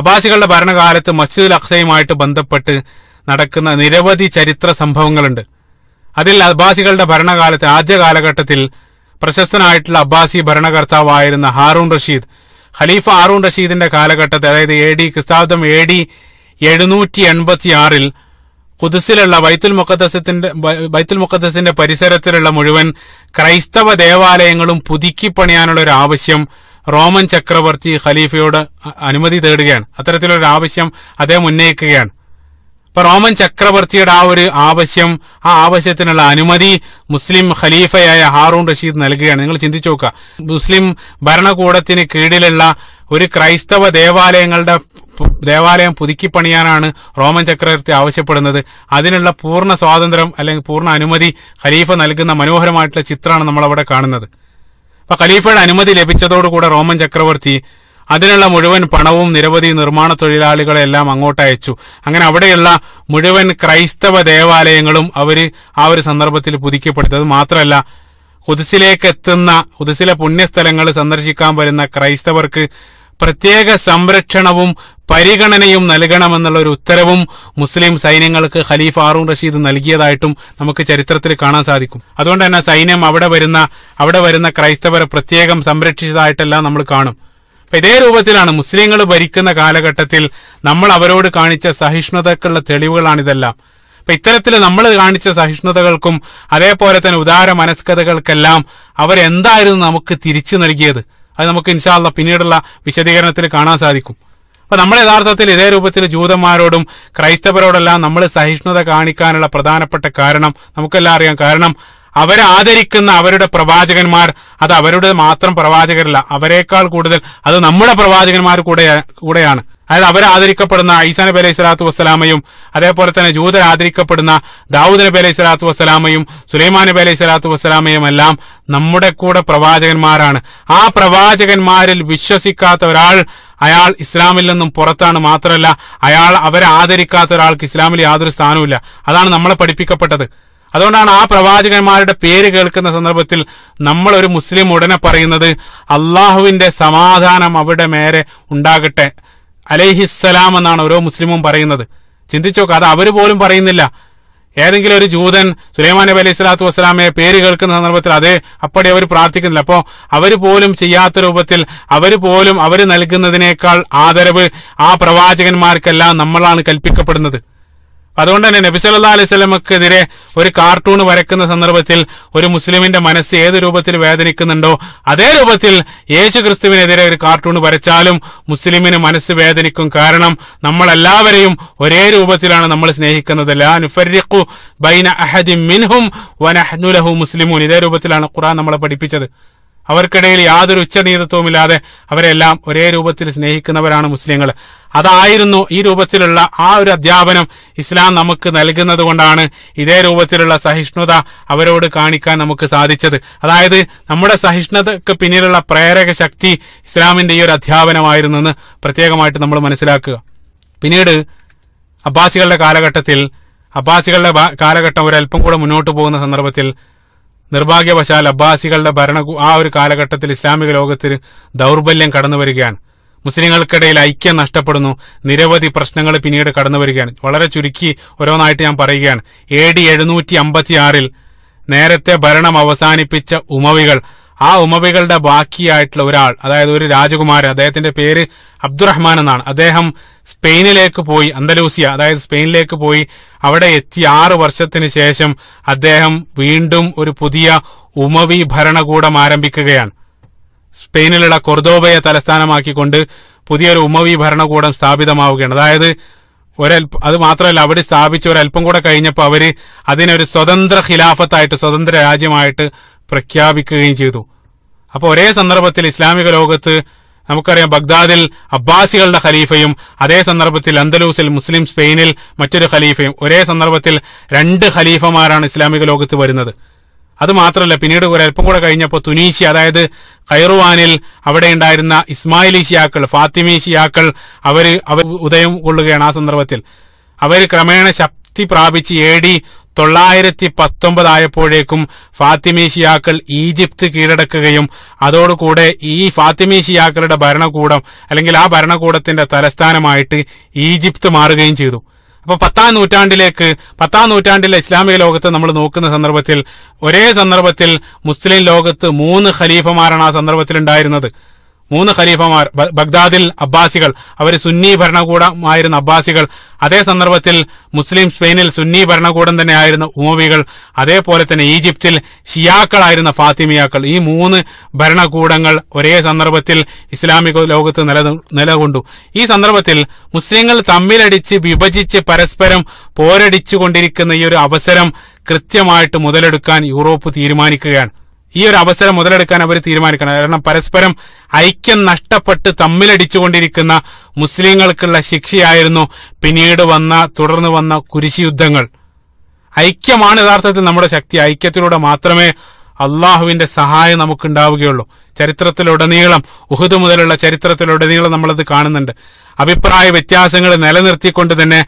അബ്ബാസികളുടെ ഭരണകാലത്ത് മസ്ജിദുൽ അക്സയുമായിട്ട് ബന്ധപ്പെട്ട് നടക്കുന്ന നിരവധി ചരിത്ര സംഭവങ്ങളുണ്ട് അതിൽ അബ്ബാസികളുടെ ഭരണകാലത്ത് ആദ്യ കാലഘട്ടത്തിൽ പ്രശസ്തനായിട്ടുള്ള അബ്ബാസി ഭരണകർത്താവായിരുന്ന ഹാറൂൺ റഷീദ് ഖലീഫ ഹാറൂൺ റഷീദിന്റെ കാലഘട്ടത്തിൽ അതായത് എ ഡി ക്രിസ്താബ്ദം എ ഡി എഴുന്നൂറ്റി എൺപത്തി ആറിൽ കുതിസിലുള്ള ബൈത്തുൽ മുഖദ്സത്തിന്റെ ബൈത്തുൽ മുഖദ്സിന്റെ പരിസരത്തിലുള്ള മുഴുവൻ ക്രൈസ്തവ ദേവാലയങ്ങളും പുതുക്കി പണിയാനുള്ള ഒരു ആവശ്യം റോമൻ ചക്രവർത്തി ഖലീഫയോട് അനുമതി തേടുകയാണ് അത്തരത്തിലൊരു ആവശ്യം അദ്ദേഹം ഉന്നയിക്കുകയാണ് ഇപ്പൊ റോമൻ ചക്രവർത്തിയുടെ ആ ഒരു ആവശ്യം ആ ആവശ്യത്തിനുള്ള അനുമതി മുസ്ലിം ഖലീഫയായ ഹാറൂൺ റഷീദ് നൽകുകയാണ് നിങ്ങൾ ചിന്തിച്ചു നോക്കുക മുസ്ലിം ഭരണകൂടത്തിന് കീഴിലുള്ള ഒരു ക്രൈസ്തവ ദേവാലയങ്ങളുടെ ദേവാലയം പുതുക്കി പണിയാനാണ് റോമൻ ചക്രവർത്തി ആവശ്യപ്പെടുന്നത് അതിനുള്ള പൂർണ്ണ സ്വാതന്ത്ര്യം അല്ലെങ്കിൽ പൂർണ്ണ അനുമതി ഖലീഫ നൽകുന്ന മനോഹരമായിട്ടുള്ള ചിത്രമാണ് നമ്മൾ അവിടെ കാണുന്നത് അപ്പൊ ഖലീഫയുടെ അനുമതി ലഭിച്ചതോടുകൂടെ റോമൻ ചക്രവർത്തി അതിനുള്ള മുഴുവൻ പണവും നിരവധി നിർമ്മാണ തൊഴിലാളികളെല്ലാം അങ്ങോട്ട് അയച്ചു അങ്ങനെ അവിടെയുള്ള മുഴുവൻ ക്രൈസ്തവ ദേവാലയങ്ങളും അവർ ആ ഒരു സന്ദർഭത്തിൽ പുതുക്കിപ്പെടുത്തത് മാത്രമല്ല കുതിസിലേക്ക് എത്തുന്ന കുതിസിലെ പുണ്യസ്ഥലങ്ങൾ സന്ദർശിക്കാൻ വരുന്ന ക്രൈസ്തവർക്ക് പ്രത്യേക സംരക്ഷണവും പരിഗണനയും നൽകണമെന്നുള്ള ഒരു ഉത്തരവും മുസ്ലിം സൈന്യങ്ങൾക്ക് ഖലീഫ് ആറൂൺ റഷീദ് നൽകിയതായിട്ടും നമുക്ക് ചരിത്രത്തിൽ കാണാൻ സാധിക്കും അതുകൊണ്ട് തന്നെ സൈന്യം അവിടെ വരുന്ന അവിടെ വരുന്ന ക്രൈസ്തവരെ പ്രത്യേകം സംരക്ഷിച്ചതായിട്ടെല്ലാം നമ്മൾ കാണും ഇതേ രൂപത്തിലാണ് മുസ്ലിങ്ങൾ ഭരിക്കുന്ന കാലഘട്ടത്തിൽ നമ്മൾ അവരോട് കാണിച്ച സഹിഷ്ണുതക്കുള്ള തെളിവുകളാണിതെല്ലാം അപ്പൊ ഇത്തരത്തിൽ നമ്മൾ കാണിച്ച സഹിഷ്ണുതകൾക്കും അതേപോലെ തന്നെ ഉദാര മനസ്കഥകൾക്കെല്ലാം അവരെന്തായിരുന്നു നമുക്ക് തിരിച്ചു നൽകിയത് അത് നമുക്ക് ഇൻഷാല്ല പിന്നീടുള്ള വിശദീകരണത്തിൽ കാണാൻ സാധിക്കും അപ്പൊ നമ്മൾ യഥാർത്ഥത്തിൽ ഇതേ രൂപത്തിൽ ജൂതന്മാരോടും ക്രൈസ്തവരോടെല്ലാം നമ്മൾ സഹിഷ്ണുത കാണിക്കാനുള്ള പ്രധാനപ്പെട്ട കാരണം നമുക്കെല്ലാം അറിയാം കാരണം അവരാദരിക്കുന്ന അവരുടെ പ്രവാചകന്മാർ അത് അവരുടെ മാത്രം പ്രവാചകരല്ല അവരെക്കാൾ കൂടുതൽ അത് നമ്മുടെ പ്രവാചകന്മാർ കൂടെ കൂടെയാണ് അതായത് അവരാദരിക്കപ്പെടുന്ന ഐസാ നബി അലൈഹി സ്വലാത്തു വസ്സലാമയും അതേപോലെ തന്നെ ജൂതർ ആദരിക്കപ്പെടുന്ന ദാവൂദ് നബി അലൈഹി സ്വലാത്തു വസ്സലാമയും സുലൈമാ നബി അലൈഹി സ്വലാത്തു വസ്സലാമയും എല്ലാം നമ്മുടെ കൂടെ പ്രവാചകന്മാരാണ് ആ പ്രവാചകന്മാരിൽ വിശ്വസിക്കാത്ത ഒരാൾ അയാൾ ഇസ്ലാമിൽ നിന്നും പുറത്താണ് മാത്രമല്ല അയാൾ അവരെ ആദരിക്കാത്ത ഒരാൾക്ക് ഇസ്ലാമിൽ യാതൊരു സ്ഥാനവുമില്ല അതാണ് നമ്മളെ പഠിപ്പിക്കപ്പെട്ടത് അതുകൊണ്ടാണ് ആ പ്രവാചകന്മാരുടെ പേര് കേൾക്കുന്ന സന്ദർഭത്തിൽ നമ്മൾ ഒരു മുസ്ലിം ഉടനെ പറയുന്നത് അള്ളാഹുവിന്റെ സമാധാനം അവരുടെ മേരെ ഉണ്ടാകട്ടെ അലൈഹിസ്സലാം എന്നാണ് ഓരോ മുസ്ലിമും പറയുന്നത് ചിന്തിച്ചോക്ക അത് അവർ പോലും പറയുന്നില്ല ഏതെങ്കിലും ഒരു ജൂതൻ സുലൈമാൻ നബി അലൈഹി സ്വലാത്തു വസ്സലാമയെ പേര് കേൾക്കുന്ന സന്ദർഭത്തിൽ അതേ അപ്പടി അവർ പ്രാർത്ഥിക്കുന്നില്ല അപ്പോൾ അവർ പോലും ചെയ്യാത്ത രൂപത്തിൽ അവർ പോലും അവർ നൽകുന്നതിനേക്കാൾ ആദരവ് ആ പ്രവാചകന്മാർക്കെല്ലാം നമ്മളാണ് കൽപ്പിക്കപ്പെടുന്നത് അതുകൊണ്ട് തന്നെ നബി സല്ലാ അലൈഹി സ്വലമക്കെതിരെ ഒരു കാർട്ടൂൺ വരക്കുന്ന സന്ദർഭത്തിൽ ഒരു മുസ്ലിമിന്റെ മനസ്സ് ഏത് രൂപത്തിൽ വേദനിക്കുന്നുണ്ടോ അതേ രൂപത്തിൽ യേശു ക്രിസ്തുവിനെതിരെ ഒരു കാർട്ടൂൺ വരച്ചാലും മുസ്ലിമിന് മനസ്സ് വേദനിക്കും കാരണം നമ്മൾ എല്ലാവരെയും ഒരേ രൂപത്തിലാണ് നമ്മൾ സ്നേഹിക്കുന്നത് ബൈന അഹദി മിൻഹും വനഹ്നുലഹു ഇതേ രൂപത്തിലാണ് ഖുറാൻ നമ്മളെ പഠിപ്പിച്ചത് അവർക്കിടയിൽ യാതൊരു ഉച്ചനീതത്വവുമില്ലാതെ അവരെല്ലാം ഒരേ രൂപത്തിൽ സ്നേഹിക്കുന്നവരാണ് മുസ്ലിങ്ങൾ അതായിരുന്നു ഈ രൂപത്തിലുള്ള ആ ഒരു അധ്യാപനം ഇസ്ലാം നമുക്ക് നൽകുന്നത് കൊണ്ടാണ് ഇതേ രൂപത്തിലുള്ള സഹിഷ്ണുത അവരോട് കാണിക്കാൻ നമുക്ക് സാധിച്ചത് അതായത് നമ്മുടെ സഹിഷ്ണുതക്ക് പിന്നിലുള്ള പ്രേരക ശക്തി ഇസ്ലാമിന്റെ ഈ ഒരു അധ്യാപനമായിരുന്നു എന്ന് പ്രത്യേകമായിട്ട് നമ്മൾ മനസ്സിലാക്കുക പിന്നീട് അബ്ബാസികളുടെ കാലഘട്ടത്തിൽ അബ്ബാസികളുടെ കാലഘട്ടം ഒരല്പം കൂടെ മുന്നോട്ട് പോകുന്ന സന്ദർഭത്തിൽ നിർഭാഗ്യവശാൽ അബ്ബാസികളുടെ ഭരണ ആ ഒരു കാലഘട്ടത്തിൽ ഇസ്ലാമിക ലോകത്തിൽ ദൗർബല്യം കടന്നു വരികയാണ് മുസ്ലിങ്ങൾക്കിടയിൽ ഐക്യം നഷ്ടപ്പെടുന്നു നിരവധി പ്രശ്നങ്ങൾ പിന്നീട് കടന്നു വരികയാണ് വളരെ ചുരുക്കി ഓരോന്നായിട്ട് ഞാൻ പറയുകയാണ് എ ഡി എഴുന്നൂറ്റി അമ്പത്തി നേരത്തെ ഭരണം അവസാനിപ്പിച്ച ഉമവികൾ ആ ഉമവികളുടെ ബാക്കിയായിട്ടുള്ള ഒരാൾ അതായത് ഒരു രാജകുമാരൻ അദ്ദേഹത്തിന്റെ പേര് അബ്ദുറഹ്മാൻ എന്നാണ് അദ്ദേഹം സ്പെയിനിലേക്ക് പോയി അന്തലൂസിയ അതായത് സ്പെയിനിലേക്ക് പോയി അവിടെ എത്തി ആറ് വർഷത്തിന് ശേഷം അദ്ദേഹം വീണ്ടും ഒരു പുതിയ ഉമവി ഭരണകൂടം ആരംഭിക്കുകയാണ് സ്പെയിനിലുള്ള കൊർദോബയെ തലസ്ഥാനമാക്കിക്കൊണ്ട് പുതിയൊരു ഉമവി ഭരണകൂടം സ്ഥാപിതമാവുകയാണ് അതായത് ഒരൽപ അത് മാത്രമല്ല അവിടെ സ്ഥാപിച്ച ഒരൽപ്പം കൂടെ കഴിഞ്ഞപ്പോൾ അവര് അതിനൊരു സ്വതന്ത്ര ഖിലാഫത്തായിട്ട് സ്വതന്ത്ര രാജ്യമായിട്ട് പ്രഖ്യാപിക്കുകയും ചെയ്തു അപ്പോൾ ഒരേ സന്ദർഭത്തിൽ ഇസ്ലാമിക ലോകത്ത് നമുക്കറിയാം ബഗ്ദാദിൽ അബ്ബാസികളുടെ ഖലീഫയും അതേ സന്ദർഭത്തിൽ അന്തലൂസിൽ മുസ്ലിം സ്പെയിനിൽ മറ്റൊരു ഖലീഫയും ഒരേ സന്ദർഭത്തിൽ രണ്ട് ഖലീഫമാരാണ് ഇസ്ലാമിക ലോകത്ത് വരുന്നത് അത് മാത്രമല്ല പിന്നീട് അല്പം കൂടെ കഴിഞ്ഞപ്പോൾ തുനീഷ്യ അതായത് കൈറുവാനിൽ അവിടെ ഉണ്ടായിരുന്ന ഇസ്മായിലി ഷിയാക്കൾ ഫാത്തിമി ഷിയാക്കൾ അവർ അവർ ഉദയം കൊള്ളുകയാണ് ആ സന്ദർഭത്തിൽ അവർ ക്രമേണ ശക്തി പ്രാപിച്ച് എ ഡി തൊള്ളായിരത്തി പത്തൊമ്പതായപ്പോഴേക്കും ഫാത്തിമീഷിയാക്കൾ ഈജിപ്ത് കീഴടക്കുകയും അതോടുകൂടെ ഈ ഫാത്തിമീഷിയാക്കളുടെ ഭരണകൂടം അല്ലെങ്കിൽ ആ ഭരണകൂടത്തിന്റെ തലസ്ഥാനമായിട്ട് ഈജിപ്ത് മാറുകയും ചെയ്തു അപ്പൊ പത്താം നൂറ്റാണ്ടിലേക്ക് പത്താം നൂറ്റാണ്ടിലെ ഇസ്ലാമിക ലോകത്ത് നമ്മൾ നോക്കുന്ന സന്ദർഭത്തിൽ ഒരേ സന്ദർഭത്തിൽ മുസ്ലിം ലോകത്ത് മൂന്ന് ഖലീഫമാരാണ് ആ സന്ദർഭത്തിൽ ഉണ്ടായിരുന്നത് മൂന്ന് ഖലീഫമാർ ബഗ്ദാദിൽ അബ്ബാസികൾ അവർ സുന്നി ഭരണകൂടമായിരുന്ന അബ്ബാസികൾ അതേ സന്ദർഭത്തിൽ മുസ്ലിം സ്പെയിനിൽ സുന്നി ഭരണകൂടം തന്നെ ആയിരുന്ന ഉമവികൾ അതേപോലെ തന്നെ ഈജിപ്തിൽ ഷിയാക്കളായിരുന്ന ഫാത്തിമിയാക്കൾ ഈ മൂന്ന് ഭരണകൂടങ്ങൾ ഒരേ സന്ദർഭത്തിൽ ഇസ്ലാമിക ലോകത്ത് നില നിലകൊണ്ടു ഈ സന്ദർഭത്തിൽ മുസ്ലിങ്ങൾ തമ്മിലടിച്ച് വിഭജിച്ച് പരസ്പരം പോരടിച്ചുകൊണ്ടിരിക്കുന്ന ഈ ഒരു അവസരം കൃത്യമായിട്ട് മുതലെടുക്കാൻ യൂറോപ്പ് തീരുമാനിക്കുകയാണ് ഈ ഒരു അവസരം മുതലെടുക്കാൻ അവർ തീരുമാനിക്കണം കാരണം പരസ്പരം ഐക്യം നഷ്ടപ്പെട്ട് തമ്മിലടിച്ചുകൊണ്ടിരിക്കുന്ന മുസ്ലിങ്ങൾക്കുള്ള ശിക്ഷയായിരുന്നു പിന്നീട് വന്ന തുടർന്ന് വന്ന കുരിശി യുദ്ധങ്ങൾ ഐക്യമാണ് യഥാർത്ഥത്തിൽ നമ്മുടെ ശക്തി ഐക്യത്തിലൂടെ മാത്രമേ അള്ളാഹുവിന്റെ സഹായം നമുക്കുണ്ടാവുകയുള്ളൂ ചരിത്രത്തിലുടനീളം ഉഹുദ് മുതലുള്ള ചരിത്രത്തിലുടനീളം നമ്മളത് കാണുന്നുണ്ട് അഭിപ്രായ വ്യത്യാസങ്ങൾ നിലനിർത്തിക്കൊണ്ട് തന്നെ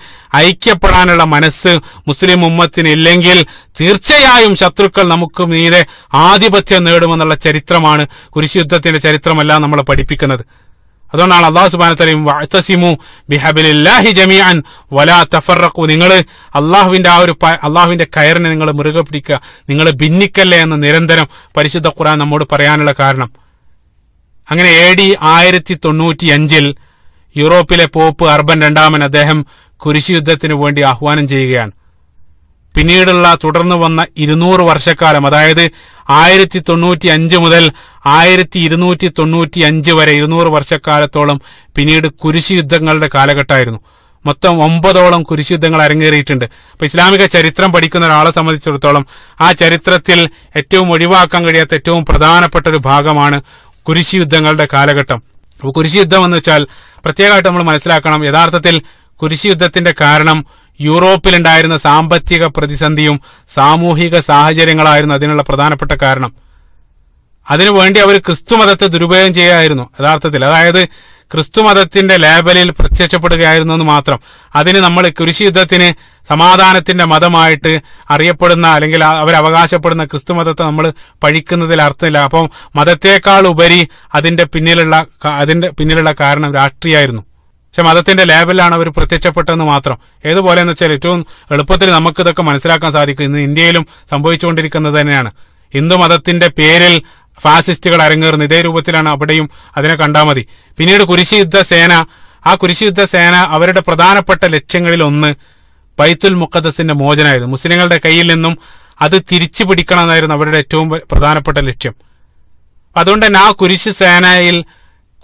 ഐക്യപ്പെടാനുള്ള മനസ്സ് മുസ്ലിം ഉമ്മത്തിനില്ലെങ്കിൽ തീർച്ചയായും ശത്രുക്കൾ നമുക്ക് നേരെ ആധിപത്യം നേടുമെന്നുള്ള ചരിത്രമാണ് കുരിശുദ്ധത്തിന്റെ ചരിത്രമല്ല നമ്മൾ പഠിപ്പിക്കുന്നത് അതുകൊണ്ടാണ് അള്ളാഹു സുബാനത്തലയും വാഴ്ത്തസിമു ബിഹബിലില്ലാഹി ജമിയാൻ വലാ തഫറക്കു നിങ്ങൾ അള്ളാഹുവിന്റെ ആ ഒരു അള്ളാഹുവിന്റെ കയറിനെ നിങ്ങൾ മുറുകെ പിടിക്കുക നിങ്ങൾ ഭിന്നിക്കല്ലേ എന്ന് നിരന്തരം പരിശുദ്ധ ഖുറാൻ നമ്മോട് പറയാനുള്ള കാരണം അങ്ങനെ എ ഡി ആയിരത്തി തൊണ്ണൂറ്റി അഞ്ചിൽ യൂറോപ്പിലെ പോപ്പ് അർബൻ രണ്ടാമൻ അദ്ദേഹം കുരിശി യുദ്ധത്തിന് വേണ്ടി ആഹ്വാനം ചെയ്യുകയാണ് പിന്നീടുള്ള തുടർന്നു വന്ന ഇരുന്നൂറ് വർഷക്കാലം അതായത് ആയിരത്തി തൊണ്ണൂറ്റി അഞ്ച് മുതൽ ആയിരത്തി ഇരുന്നൂറ്റി തൊണ്ണൂറ്റി അഞ്ച് വരെ ഇരുന്നൂറ് വർഷക്കാലത്തോളം പിന്നീട് കുരിശി യുദ്ധങ്ങളുടെ കാലഘട്ടമായിരുന്നു മൊത്തം ഒമ്പതോളം കുരിശി യുദ്ധങ്ങൾ അരങ്ങേറിയിട്ടുണ്ട് അപ്പൊ ഇസ്ലാമിക ചരിത്രം പഠിക്കുന്ന ഒരാളെ സംബന്ധിച്ചിടത്തോളം ആ ചരിത്രത്തിൽ ഏറ്റവും ഒഴിവാക്കാൻ കഴിയാത്ത ഏറ്റവും പ്രധാനപ്പെട്ട ഒരു ഭാഗമാണ് കുരിശി യുദ്ധങ്ങളുടെ കാലഘട്ടം അപ്പോൾ കുരിശി യുദ്ധം എന്ന് വെച്ചാൽ പ്രത്യേകമായിട്ട് നമ്മൾ മനസ്സിലാക്കണം യഥാർത്ഥത്തിൽ കുരിശി യുദ്ധത്തിന്റെ കാരണം യൂറോപ്പിലുണ്ടായിരുന്ന സാമ്പത്തിക പ്രതിസന്ധിയും സാമൂഹിക സാഹചര്യങ്ങളായിരുന്നു അതിനുള്ള പ്രധാനപ്പെട്ട കാരണം അതിനുവേണ്ടി അവർ ക്രിസ്തുമതത്തെ ദുരുപയോഗം ചെയ്യുകയായിരുന്നു യഥാർത്ഥത്തിൽ അതായത് ക്രിസ്തുമതത്തിന്റെ ലേബലിൽ പ്രത്യക്ഷപ്പെടുകയായിരുന്നു എന്ന് മാത്രം അതിന് നമ്മൾ യുദ്ധത്തിന് സമാധാനത്തിന്റെ മതമായിട്ട് അറിയപ്പെടുന്ന അല്ലെങ്കിൽ അവർ അവകാശപ്പെടുന്ന ക്രിസ്തുമതത്തെ നമ്മൾ പഴിക്കുന്നതിൽ അർത്ഥമില്ല അപ്പം മതത്തെക്കാൾ ഉപരി അതിന്റെ പിന്നിലുള്ള അതിന്റെ പിന്നിലുള്ള കാരണം രാഷ്ട്രീയമായിരുന്നു പക്ഷെ മതത്തിന്റെ ലേബലിലാണ് അവർ പ്രത്യക്ഷപ്പെട്ടതെന്ന് മാത്രം ഏതുപോലെയെന്ന് എന്ന് വെച്ചാൽ ഏറ്റവും എളുപ്പത്തിൽ നമുക്കിതൊക്കെ മനസ്സിലാക്കാൻ സാധിക്കും ഇന്ന് ഇന്ത്യയിലും സംഭവിച്ചുകൊണ്ടിരിക്കുന്നത് തന്നെയാണ് ഹിന്ദുമതത്തിന്റെ പേരിൽ ഫാസിസ്റ്റുകൾ അരങ്ങേറുന്നത് ഇതേ രൂപത്തിലാണ് അവിടെയും അതിനെ കണ്ടാൽ മതി പിന്നീട് യുദ്ധ സേന ആ യുദ്ധ സേന അവരുടെ പ്രധാനപ്പെട്ട ലക്ഷ്യങ്ങളിൽ ഒന്ന് ബൈത്തുൽ മുഖദ്സിന്റെ മോചനമായിരുന്നു മുസ്ലിങ്ങളുടെ കയ്യിൽ നിന്നും അത് തിരിച്ചു പിടിക്കണമെന്നായിരുന്നു അവരുടെ ഏറ്റവും പ്രധാനപ്പെട്ട ലക്ഷ്യം അതുകൊണ്ട് തന്നെ ആ കുരിശ് സേനയിൽ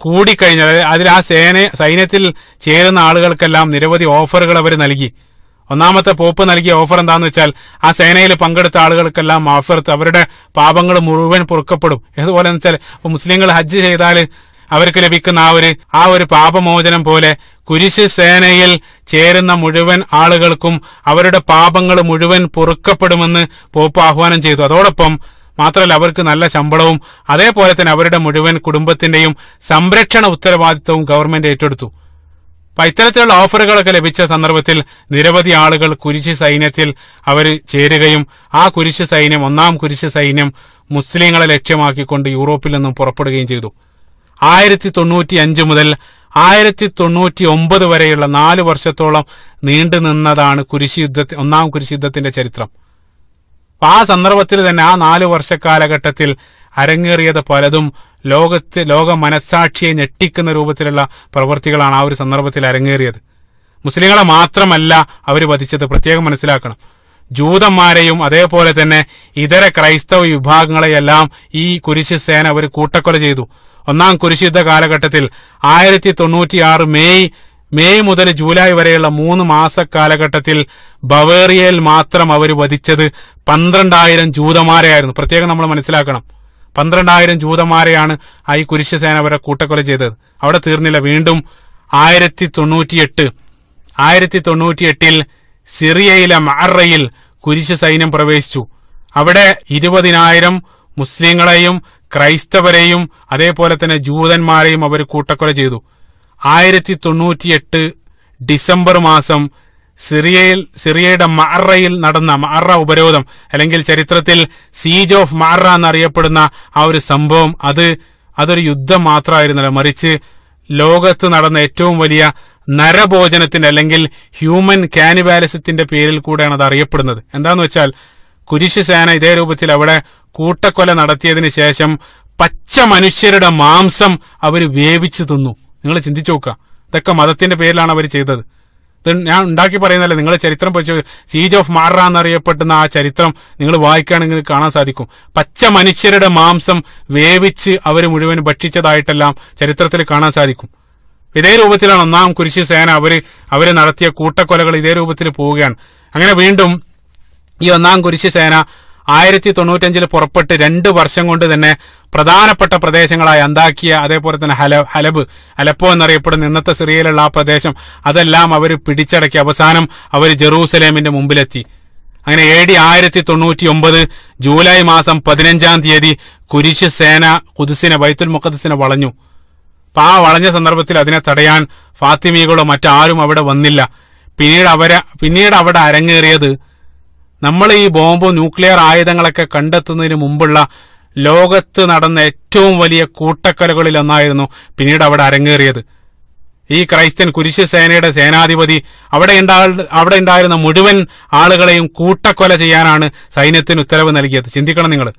കൂടിക്കഴിഞ്ഞാൽ അതിൽ ആ സേന സൈന്യത്തിൽ ചേരുന്ന ആളുകൾക്കെല്ലാം നിരവധി ഓഫറുകൾ അവർ നൽകി ഒന്നാമത്തെ പോപ്പ് നൽകിയ ഓഫർ എന്താണെന്ന് വെച്ചാൽ ആ സേനയിൽ പങ്കെടുത്ത ആളുകൾക്കെല്ലാം ഓഫർത്ത് അവരുടെ പാപങ്ങൾ മുഴുവൻ പൊറുക്കപ്പെടും ഏതുപോലെ എന്ന് വെച്ചാൽ മുസ്ലിങ്ങൾ ഹജ്ജ് ചെയ്താൽ അവർക്ക് ലഭിക്കുന്ന ആ ഒരു ആ ഒരു പാപമോചനം പോലെ കുരിശ് സേനയിൽ ചേരുന്ന മുഴുവൻ ആളുകൾക്കും അവരുടെ പാപങ്ങൾ മുഴുവൻ പൊറുക്കപ്പെടുമെന്ന് പോപ്പ് ആഹ്വാനം ചെയ്തു അതോടൊപ്പം മാത്രമല്ല അവർക്ക് നല്ല ശമ്പളവും അതേപോലെ തന്നെ അവരുടെ മുഴുവൻ കുടുംബത്തിന്റെയും സംരക്ഷണ ഉത്തരവാദിത്വവും ഗവൺമെന്റ് ഏറ്റെടുത്തു അപ്പൊ ഇത്തരത്തിലുള്ള ഓഫറുകളൊക്കെ ലഭിച്ച സന്ദർഭത്തിൽ നിരവധി ആളുകൾ കുരിശ് സൈന്യത്തിൽ അവർ ചേരുകയും ആ കുരിശ് സൈന്യം ഒന്നാം കുരിശ് സൈന്യം മുസ്ലിങ്ങളെ ലക്ഷ്യമാക്കിക്കൊണ്ട് യൂറോപ്പിൽ നിന്നും പുറപ്പെടുകയും ചെയ്തു ആയിരത്തി തൊണ്ണൂറ്റി അഞ്ച് മുതൽ ആയിരത്തി തൊണ്ണൂറ്റി ഒമ്പത് വരെയുള്ള നാല് വർഷത്തോളം നീണ്ടു നിന്നതാണ് കുരിശ് യുദ്ധത്തി ഒന്നാം കുരിശ് യുദ്ധത്തിന്റെ ചരിത്രം ആ സന്ദർഭത്തിൽ തന്നെ ആ നാല് വർഷ കാലഘട്ടത്തിൽ അരങ്ങേറിയത് പലതും ലോകത്തെ ലോക മനസ്സാക്ഷിയെ ഞെട്ടിക്കുന്ന രൂപത്തിലുള്ള പ്രവൃത്തികളാണ് ആ ഒരു സന്ദർഭത്തിൽ അരങ്ങേറിയത് മുസ്ലിങ്ങളെ മാത്രമല്ല അവർ വധിച്ചത് പ്രത്യേകം മനസ്സിലാക്കണം ജൂതന്മാരെയും അതേപോലെ തന്നെ ഇതര ക്രൈസ്തവ വിഭാഗങ്ങളെയെല്ലാം ഈ കുരിശ് സേന അവർ കൂട്ടക്കൊല ചെയ്തു ഒന്നാം കുരിശ് യുദ്ധ കാലഘട്ടത്തിൽ ആയിരത്തി തൊണ്ണൂറ്റിയാറ് മെയ് മെയ് മുതൽ ജൂലൈ വരെയുള്ള മൂന്ന് മാസ കാലഘട്ടത്തിൽ ബവേറിയയിൽ മാത്രം അവർ വധിച്ചത് പന്ത്രണ്ടായിരം ജൂതന്മാരെയായിരുന്നു പ്രത്യേകം നമ്മൾ മനസ്സിലാക്കണം പന്ത്രണ്ടായിരം ജൂതന്മാരെയാണ് ആ ഈ സേന അവരെ കൂട്ടക്കൊല ചെയ്തത് അവിടെ തീർന്നില്ല വീണ്ടും ആയിരത്തി തൊണ്ണൂറ്റിയെട്ട് ആയിരത്തി തൊണ്ണൂറ്റിയെട്ടിൽ സിറിയയിലെ മാറയിൽ കുരിശ് സൈന്യം പ്രവേശിച്ചു അവിടെ ഇരുപതിനായിരം മുസ്ലിങ്ങളെയും ക്രൈസ്തവരെയും അതേപോലെ തന്നെ ജൂതന്മാരെയും അവർ കൂട്ടക്കൊല ചെയ്തു ആയിരത്തി തൊണ്ണൂറ്റിയെട്ട് ഡിസംബർ മാസം സിറിയയിൽ സിറിയയുടെ മാറയിൽ നടന്ന മാറ ഉപരോധം അല്ലെങ്കിൽ ചരിത്രത്തിൽ സീജ് ഓഫ് മാറ എന്നറിയപ്പെടുന്ന ആ ഒരു സംഭവം അത് അതൊരു യുദ്ധം മാത്രമായിരുന്നല്ല മറിച്ച് ലോകത്ത് നടന്ന ഏറ്റവും വലിയ നരഭോജനത്തിന്റെ അല്ലെങ്കിൽ ഹ്യൂമൻ കാനിബാലിസത്തിന്റെ പേരിൽ കൂടെയാണ് അത് അറിയപ്പെടുന്നത് എന്താന്ന് വെച്ചാൽ കുരിശ് സേന ഇതേ രൂപത്തിൽ അവിടെ കൂട്ടക്കൊല നടത്തിയതിനു ശേഷം പച്ച മനുഷ്യരുടെ മാംസം അവർ വേവിച്ചു തിന്നു നിങ്ങൾ ചിന്തിച്ചു നോക്കുക ഇതൊക്കെ മതത്തിന്റെ പേരിലാണ് അവർ ചെയ്തത് ഞാൻ ഉണ്ടാക്കി പറയുന്നല്ലേ നിങ്ങൾ ചരിത്രം പഠിച്ചു സീജ് ഓഫ് മാറ എന്നറിയപ്പെടുന്ന ആ ചരിത്രം നിങ്ങൾ വായിക്കുകയാണെങ്കിൽ കാണാൻ സാധിക്കും പച്ച മനുഷ്യരുടെ മാംസം വേവിച്ച് അവർ മുഴുവൻ ഭക്ഷിച്ചതായിട്ടെല്ലാം ചരിത്രത്തിൽ കാണാൻ സാധിക്കും ഇതേ രൂപത്തിലാണ് ഒന്നാം കുരിശി സേന അവർ അവർ നടത്തിയ കൂട്ടക്കൊലകൾ ഇതേ രൂപത്തിൽ പോവുകയാണ് അങ്ങനെ വീണ്ടും ഈ ഒന്നാം കുരിശി സേന ആയിരത്തി തൊണ്ണൂറ്റഞ്ചിൽ പുറപ്പെട്ട് രണ്ട് വർഷം കൊണ്ട് തന്നെ പ്രധാനപ്പെട്ട പ്രദേശങ്ങളായി അന്താക്കിയ അതേപോലെ തന്നെ ഹല ഹലബ് ഹലപ്പോ എന്നറിയപ്പെടുന്ന ഇന്നത്തെ സിറിയയിലുള്ള ആ പ്രദേശം അതെല്ലാം അവർ പിടിച്ചടക്കി അവസാനം അവർ ജെറൂസലേമിന്റെ മുമ്പിലെത്തി അങ്ങനെ എ ഡി ആയിരത്തി തൊണ്ണൂറ്റി ഒമ്പത് ജൂലൈ മാസം പതിനഞ്ചാം തീയതി കുരിശ് സേന കുതിസിനെ ബൈത്തുൽ മുഖദ്സിനെ വളഞ്ഞു അപ്പൊ ആ വളഞ്ഞ സന്ദർഭത്തിൽ അതിനെ തടയാൻ ഫാത്തിമികളോ മറ്റാരും അവിടെ വന്നില്ല പിന്നീട് അവരെ പിന്നീട് അവിടെ അരങ്ങേറിയത് നമ്മൾ ഈ ബോംബ് ന്യൂക്ലിയർ ആയുധങ്ങളൊക്കെ കണ്ടെത്തുന്നതിന് മുമ്പുള്ള ലോകത്ത് നടന്ന ഏറ്റവും വലിയ കൂട്ടക്കൊലകളിൽ ഒന്നായിരുന്നു പിന്നീട് അവിടെ അരങ്ങേറിയത് ഈ ക്രൈസ്ത്യൻ കുരിശ് സേനയുടെ സേനാധിപതി അവിടെ അവിടെ ഉണ്ടായിരുന്ന മുഴുവൻ ആളുകളെയും കൂട്ടക്കൊല ചെയ്യാനാണ് സൈന്യത്തിന് ഉത്തരവ് നൽകിയത് ചിന്തിക്കണം നിങ്ങൾ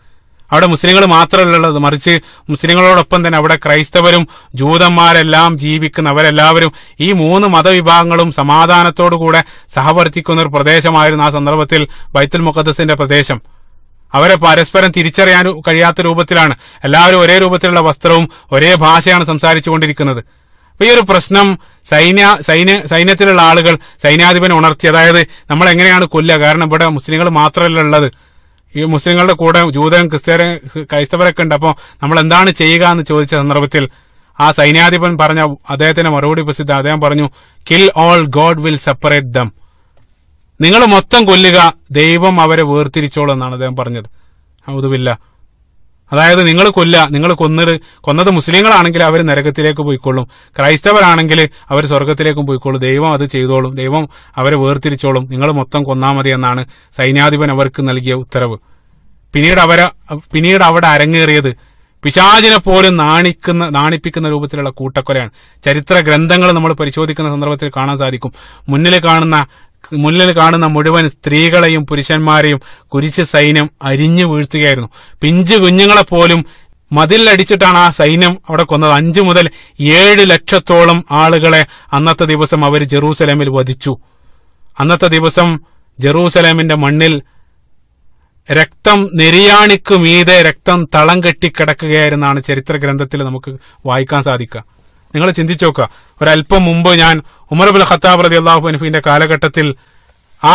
അവിടെ മുസ്ലിങ്ങൾ മാത്രമല്ലത് മറിച്ച് മുസ്ലിങ്ങളോടൊപ്പം തന്നെ അവിടെ ക്രൈസ്തവരും ജൂതന്മാരെല്ലാം അവരെല്ലാവരും ഈ മൂന്ന് മതവിഭാഗങ്ങളും സമാധാനത്തോടു കൂടെ സഹവർത്തിക്കുന്ന ഒരു പ്രദേശമായിരുന്നു ആ സന്ദർഭത്തിൽ ബൈത്തുൽ മുഖദ്സിന്റെ പ്രദേശം അവരെ പരസ്പരം തിരിച്ചറിയാൻ കഴിയാത്ത രൂപത്തിലാണ് എല്ലാവരും ഒരേ രൂപത്തിലുള്ള വസ്ത്രവും ഒരേ ഭാഷയാണ് സംസാരിച്ചുകൊണ്ടിരിക്കുന്നത് അപ്പൊ ഈ ഒരു പ്രശ്നം സൈന്യ സൈന്യ സൈന്യത്തിലുള്ള ആളുകൾ സൈന്യാധിപനെ ഉണർത്തി അതായത് നമ്മൾ എങ്ങനെയാണ് കൊല്ലുക കാരണം ഇവിടെ മുസ്ലിങ്ങൾ മാത്രമല്ല ഉള്ളത് ഈ മുസ്ലിങ്ങളുടെ കൂടെ ജൂതരും ക്രിസ്ത്യാനും ക്രൈസ്തവരൊക്കെ ഉണ്ട് അപ്പോൾ നമ്മൾ എന്താണ് ചെയ്യുക എന്ന് ചോദിച്ച സന്ദർഭത്തിൽ ആ സൈന്യാധിപൻ പറഞ്ഞ അദ്ദേഹത്തിന്റെ മറുപടി പ്രസിദ്ധ അദ്ദേഹം പറഞ്ഞു kill all God will separate them നിങ്ങൾ മൊത്തം കൊല്ലുക ദൈവം അവരെ വേർതിരിച്ചോളൂ എന്നാണ് അദ്ദേഹം പറഞ്ഞത് ഔതുവില്ല അതായത് നിങ്ങൾ കൊല്ല നിങ്ങൾ കൊന്നത് കൊന്നത് മുസ്ലിങ്ങളാണെങ്കിൽ അവർ നരകത്തിലേക്ക് പോയിക്കൊള്ളും ക്രൈസ്തവരാണെങ്കിൽ അവർ സ്വർഗത്തിലേക്കും പോയിക്കൊള്ളും ദൈവം അത് ചെയ്തോളും ദൈവം അവരെ വേർതിരിച്ചോളും നിങ്ങൾ മൊത്തം കൊന്നാൽ മതി എന്നാണ് സൈന്യാധിപൻ അവർക്ക് നൽകിയ ഉത്തരവ് പിന്നീട് അവരെ പിന്നീട് അവിടെ അരങ്ങേറിയത് പിശാചിനെ പോലും നാണിക്കുന്ന നാണിപ്പിക്കുന്ന രൂപത്തിലുള്ള കൂട്ടക്കൊലയാണ് ചരിത്ര ഗ്രന്ഥങ്ങൾ നമ്മൾ പരിശോധിക്കുന്ന സന്ദർഭത്തിൽ കാണാൻ സാധിക്കും മുന്നിൽ കാണുന്ന മുന്നിൽ കാണുന്ന മുഴുവൻ സ്ത്രീകളെയും പുരുഷന്മാരെയും കുരിശ് സൈന്യം അരിഞ്ഞു വീഴ്ത്തുകയായിരുന്നു പിഞ്ചു കുഞ്ഞുങ്ങളെ പോലും മതിലടിച്ചിട്ടാണ് ആ സൈന്യം അവിടെ കൊന്നത് അഞ്ചു മുതൽ ഏഴ് ലക്ഷത്തോളം ആളുകളെ അന്നത്തെ ദിവസം അവർ ജെറൂസലേമിൽ വധിച്ചു അന്നത്തെ ദിവസം ജെറൂസലേമിന്റെ മണ്ണിൽ രക്തം നെരിയാണിക്കു മീതെ രക്തം തളം കെട്ടിക്കിടക്കുകയായിരുന്നാണ് ചരിത്ര ഗ്രന്ഥത്തിൽ നമുക്ക് വായിക്കാൻ സാധിക്കുക നിങ്ങൾ ചിന്തിച്ചു നോക്കുക ഒരല്പം മുമ്പ് ഞാൻ ഉമർബുൽ ഖത്താബ് റതി അള്ളാഹു അനുഫിന്റെ കാലഘട്ടത്തിൽ ആ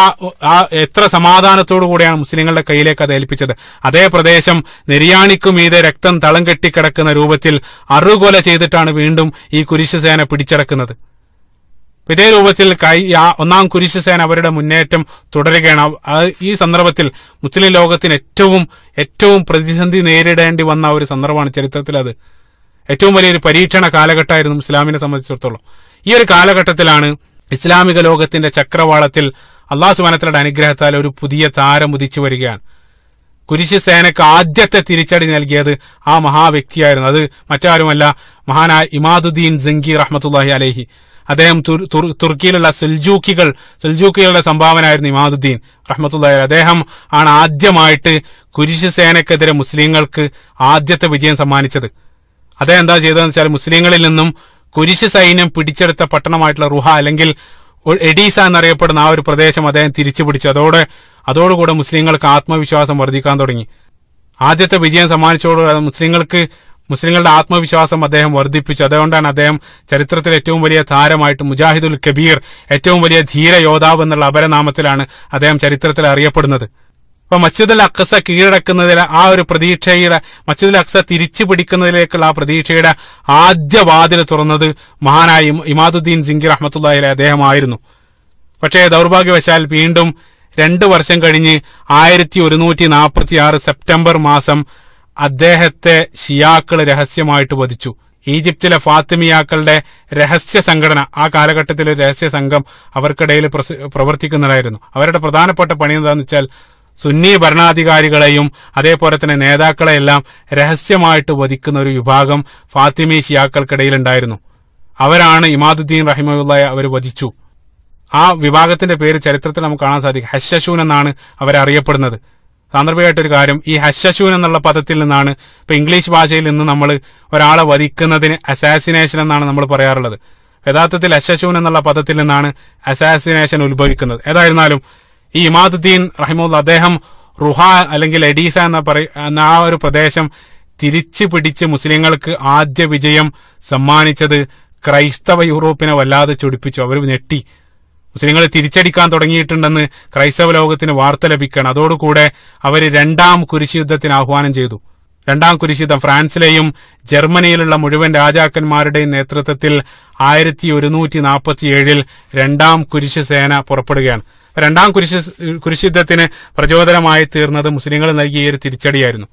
ആ എത്ര സമാധാനത്തോടു കൂടിയാണ് മുസ്ലിങ്ങളുടെ കയ്യിലേക്ക് അത് ഏൽപ്പിച്ചത് അതേ പ്രദേശം നിര്യാണിക്കും മീതെ രക്തം തളം കെട്ടിക്കിടക്കുന്ന രൂപത്തിൽ അറുകൊല ചെയ്തിട്ടാണ് വീണ്ടും ഈ കുരിശ് സേന പിടിച്ചടക്കുന്നത് ഇതേ രൂപത്തിൽ കൈ ഒന്നാം കുരിശ് സേന അവരുടെ മുന്നേറ്റം തുടരുകയാണ് ഈ സന്ദർഭത്തിൽ മുസ്ലിം ലോകത്തിന് ഏറ്റവും ഏറ്റവും പ്രതിസന്ധി നേരിടേണ്ടി വന്ന ഒരു സന്ദർഭമാണ് ചരിത്രത്തിൽ അത് ഏറ്റവും വലിയൊരു പരീക്ഷണ കാലഘട്ടമായിരുന്നു ഇസ്ലാമിനെ സംബന്ധിച്ചിടത്തോളം ഈ ഒരു കാലഘട്ടത്തിലാണ് ഇസ്ലാമിക ലോകത്തിന്റെ ചക്രവാളത്തിൽ അള്ളാഹു സുബാനത്തലയുടെ അനുഗ്രഹത്താൽ ഒരു പുതിയ താരം ഉദിച്ചു വരികയാണ് കുരിശ് സേനക്ക് ആദ്യത്തെ തിരിച്ചടി നൽകിയത് ആ മഹാവ്യക്തിയായിരുന്നു അത് മറ്റാരുമല്ല മഹാനായ ഇമാദുദ്ദീൻ ജങ്കി റഹ്മത്തുല്ലാഹി അലേഹി അദ്ദേഹം തുർക്കിയിലുള്ള സുൽജൂക്കികൾ സുൽജൂക്കികളുടെ സംഭാവനയായിരുന്നു ഇമാദുദ്ദീൻ റഹ്മത്തുല്ലാഹി അദ്ദേഹം ആണ് ആദ്യമായിട്ട് കുരിശ് സേനക്കെതിരെ മുസ്ലിങ്ങൾക്ക് ആദ്യത്തെ വിജയം സമ്മാനിച്ചത് അദ്ദേഹം എന്താ ചെയ്തതെന്ന് വെച്ചാൽ മുസ്ലിങ്ങളിൽ നിന്നും കുരിശ് സൈന്യം പിടിച്ചെടുത്ത പട്ടണമായിട്ടുള്ള റുഹ അല്ലെങ്കിൽ എഡീസ എന്നറിയപ്പെടുന്ന ആ ഒരു പ്രദേശം അദ്ദേഹം തിരിച്ചു പിടിച്ചു അതോടെ അതോടുകൂടെ മുസ്ലിങ്ങൾക്ക് ആത്മവിശ്വാസം വർദ്ധിക്കാൻ തുടങ്ങി ആദ്യത്തെ വിജയം സമ്മാനിച്ചതോടെ മുസ്ലിങ്ങൾക്ക് മുസ്ലിങ്ങളുടെ ആത്മവിശ്വാസം അദ്ദേഹം വർദ്ധിപ്പിച്ചു അതുകൊണ്ടാണ് അദ്ദേഹം ചരിത്രത്തിൽ ഏറ്റവും വലിയ താരമായിട്ട് മുജാഹിദുൽ കബീർ ഏറ്റവും വലിയ ധീര യോദ്ധാവ് എന്നുള്ള അപരനാമത്തിലാണ് അദ്ദേഹം ചരിത്രത്തിൽ അറിയപ്പെടുന്നത് അപ്പൊ മസ്ജിദ് അൽ അക്സ കീഴടക്കുന്നതിലെ ആ ഒരു പ്രതീക്ഷയുടെ മസ്ജിദ് അൽ അക്സ തിരിച്ചു പിടിക്കുന്നതിലേക്കുള്ള ആ പ്രതീക്ഷയുടെ ആദ്യ വാതിൽ തുറന്നത് മഹാനായ ഇമാദുദ്ദീൻ സിംഗി റഹ്മത്തുല്ലാഹിലെ അദ്ദേഹമായിരുന്നു പക്ഷേ ദൗർഭാഗ്യവശാൽ വീണ്ടും രണ്ട് വർഷം കഴിഞ്ഞ് ആയിരത്തി ഒരുന്നൂറ്റി നാൽപ്പത്തി ആറ് സെപ്റ്റംബർ മാസം അദ്ദേഹത്തെ ഷിയാക്കൾ രഹസ്യമായിട്ട് വധിച്ചു ഈജിപ്തിലെ ഫാത്തിമിയാക്കളുടെ രഹസ്യ സംഘടന ആ കാലഘട്ടത്തിലെ രഹസ്യ സംഘം അവർക്കിടയിൽ പ്രവർത്തിക്കുന്നതായിരുന്നു അവരുടെ പ്രധാനപ്പെട്ട പണി എന്താണെന്ന് വെച്ചാൽ സുന്നി ഭരണാധികാരികളെയും അതേപോലെ തന്നെ നേതാക്കളെയെല്ലാം രഹസ്യമായിട്ട് വധിക്കുന്ന ഒരു വിഭാഗം ഫാത്തിമി ഷിയാക്കൾക്കിടയിലുണ്ടായിരുന്നു അവരാണ് ഇമാദുദ്ദീൻ റഹിമുള്ളയെ അവർ വധിച്ചു ആ വിഭാഗത്തിന്റെ പേര് ചരിത്രത്തിൽ നമുക്ക് കാണാൻ സാധിക്കും ഹശശൂൻ എന്നാണ് അവരറിയപ്പെടുന്നത് സാന്ദർഭികമായിട്ടൊരു കാര്യം ഈ ഹശശൂൻ എന്നുള്ള പദത്തിൽ നിന്നാണ് ഇപ്പൊ ഇംഗ്ലീഷ് ഭാഷയിൽ നിന്ന് നമ്മൾ ഒരാളെ വധിക്കുന്നതിന് അസാസിനേഷൻ എന്നാണ് നമ്മൾ പറയാറുള്ളത് യഥാർത്ഥത്തിൽ അശശൂൻ എന്നുള്ള പദത്തിൽ നിന്നാണ് അസാസിനേഷൻ ഉത്ഭവിക്കുന്നത് ഏതായിരുന്നാലും ഈ ഇമാദുദ്ദീൻ റഹിമുല്ല അദ്ദേഹം റുഹ അല്ലെങ്കിൽ എഡീസ എന്ന പറ എന്ന ആ ഒരു പ്രദേശം തിരിച്ചു പിടിച്ച് മുസ്ലിങ്ങൾക്ക് ആദ്യ വിജയം സമ്മാനിച്ചത് ക്രൈസ്തവ യൂറോപ്പിനെ വല്ലാതെ ചൊടിപ്പിച്ചു അവർ ഞെട്ടി മുസ്ലിങ്ങൾ തിരിച്ചടിക്കാൻ തുടങ്ങിയിട്ടുണ്ടെന്ന് ക്രൈസ്തവ ലോകത്തിന് വാർത്ത ലഭിക്കണം അതോടുകൂടെ അവർ രണ്ടാം കുരിശുദ്ധത്തിന് ആഹ്വാനം ചെയ്തു രണ്ടാം കുരിശുദ്ധം ഫ്രാൻസിലെയും ജർമ്മനിയിലുള്ള മുഴുവൻ രാജാക്കന്മാരുടെയും നേതൃത്വത്തിൽ ആയിരത്തി ഒരുന്നൂറ്റി രണ്ടാം കുരിശ് സേന പുറപ്പെടുകയാണ് രണ്ടാം കുരിശ് കുരിശുദ്ധത്തിന് പ്രചോദനമായി തീർന്നത് മുസ്ലിങ്ങൾ നൽകിയ ഒരു തിരിച്ചടിയായിരുന്നു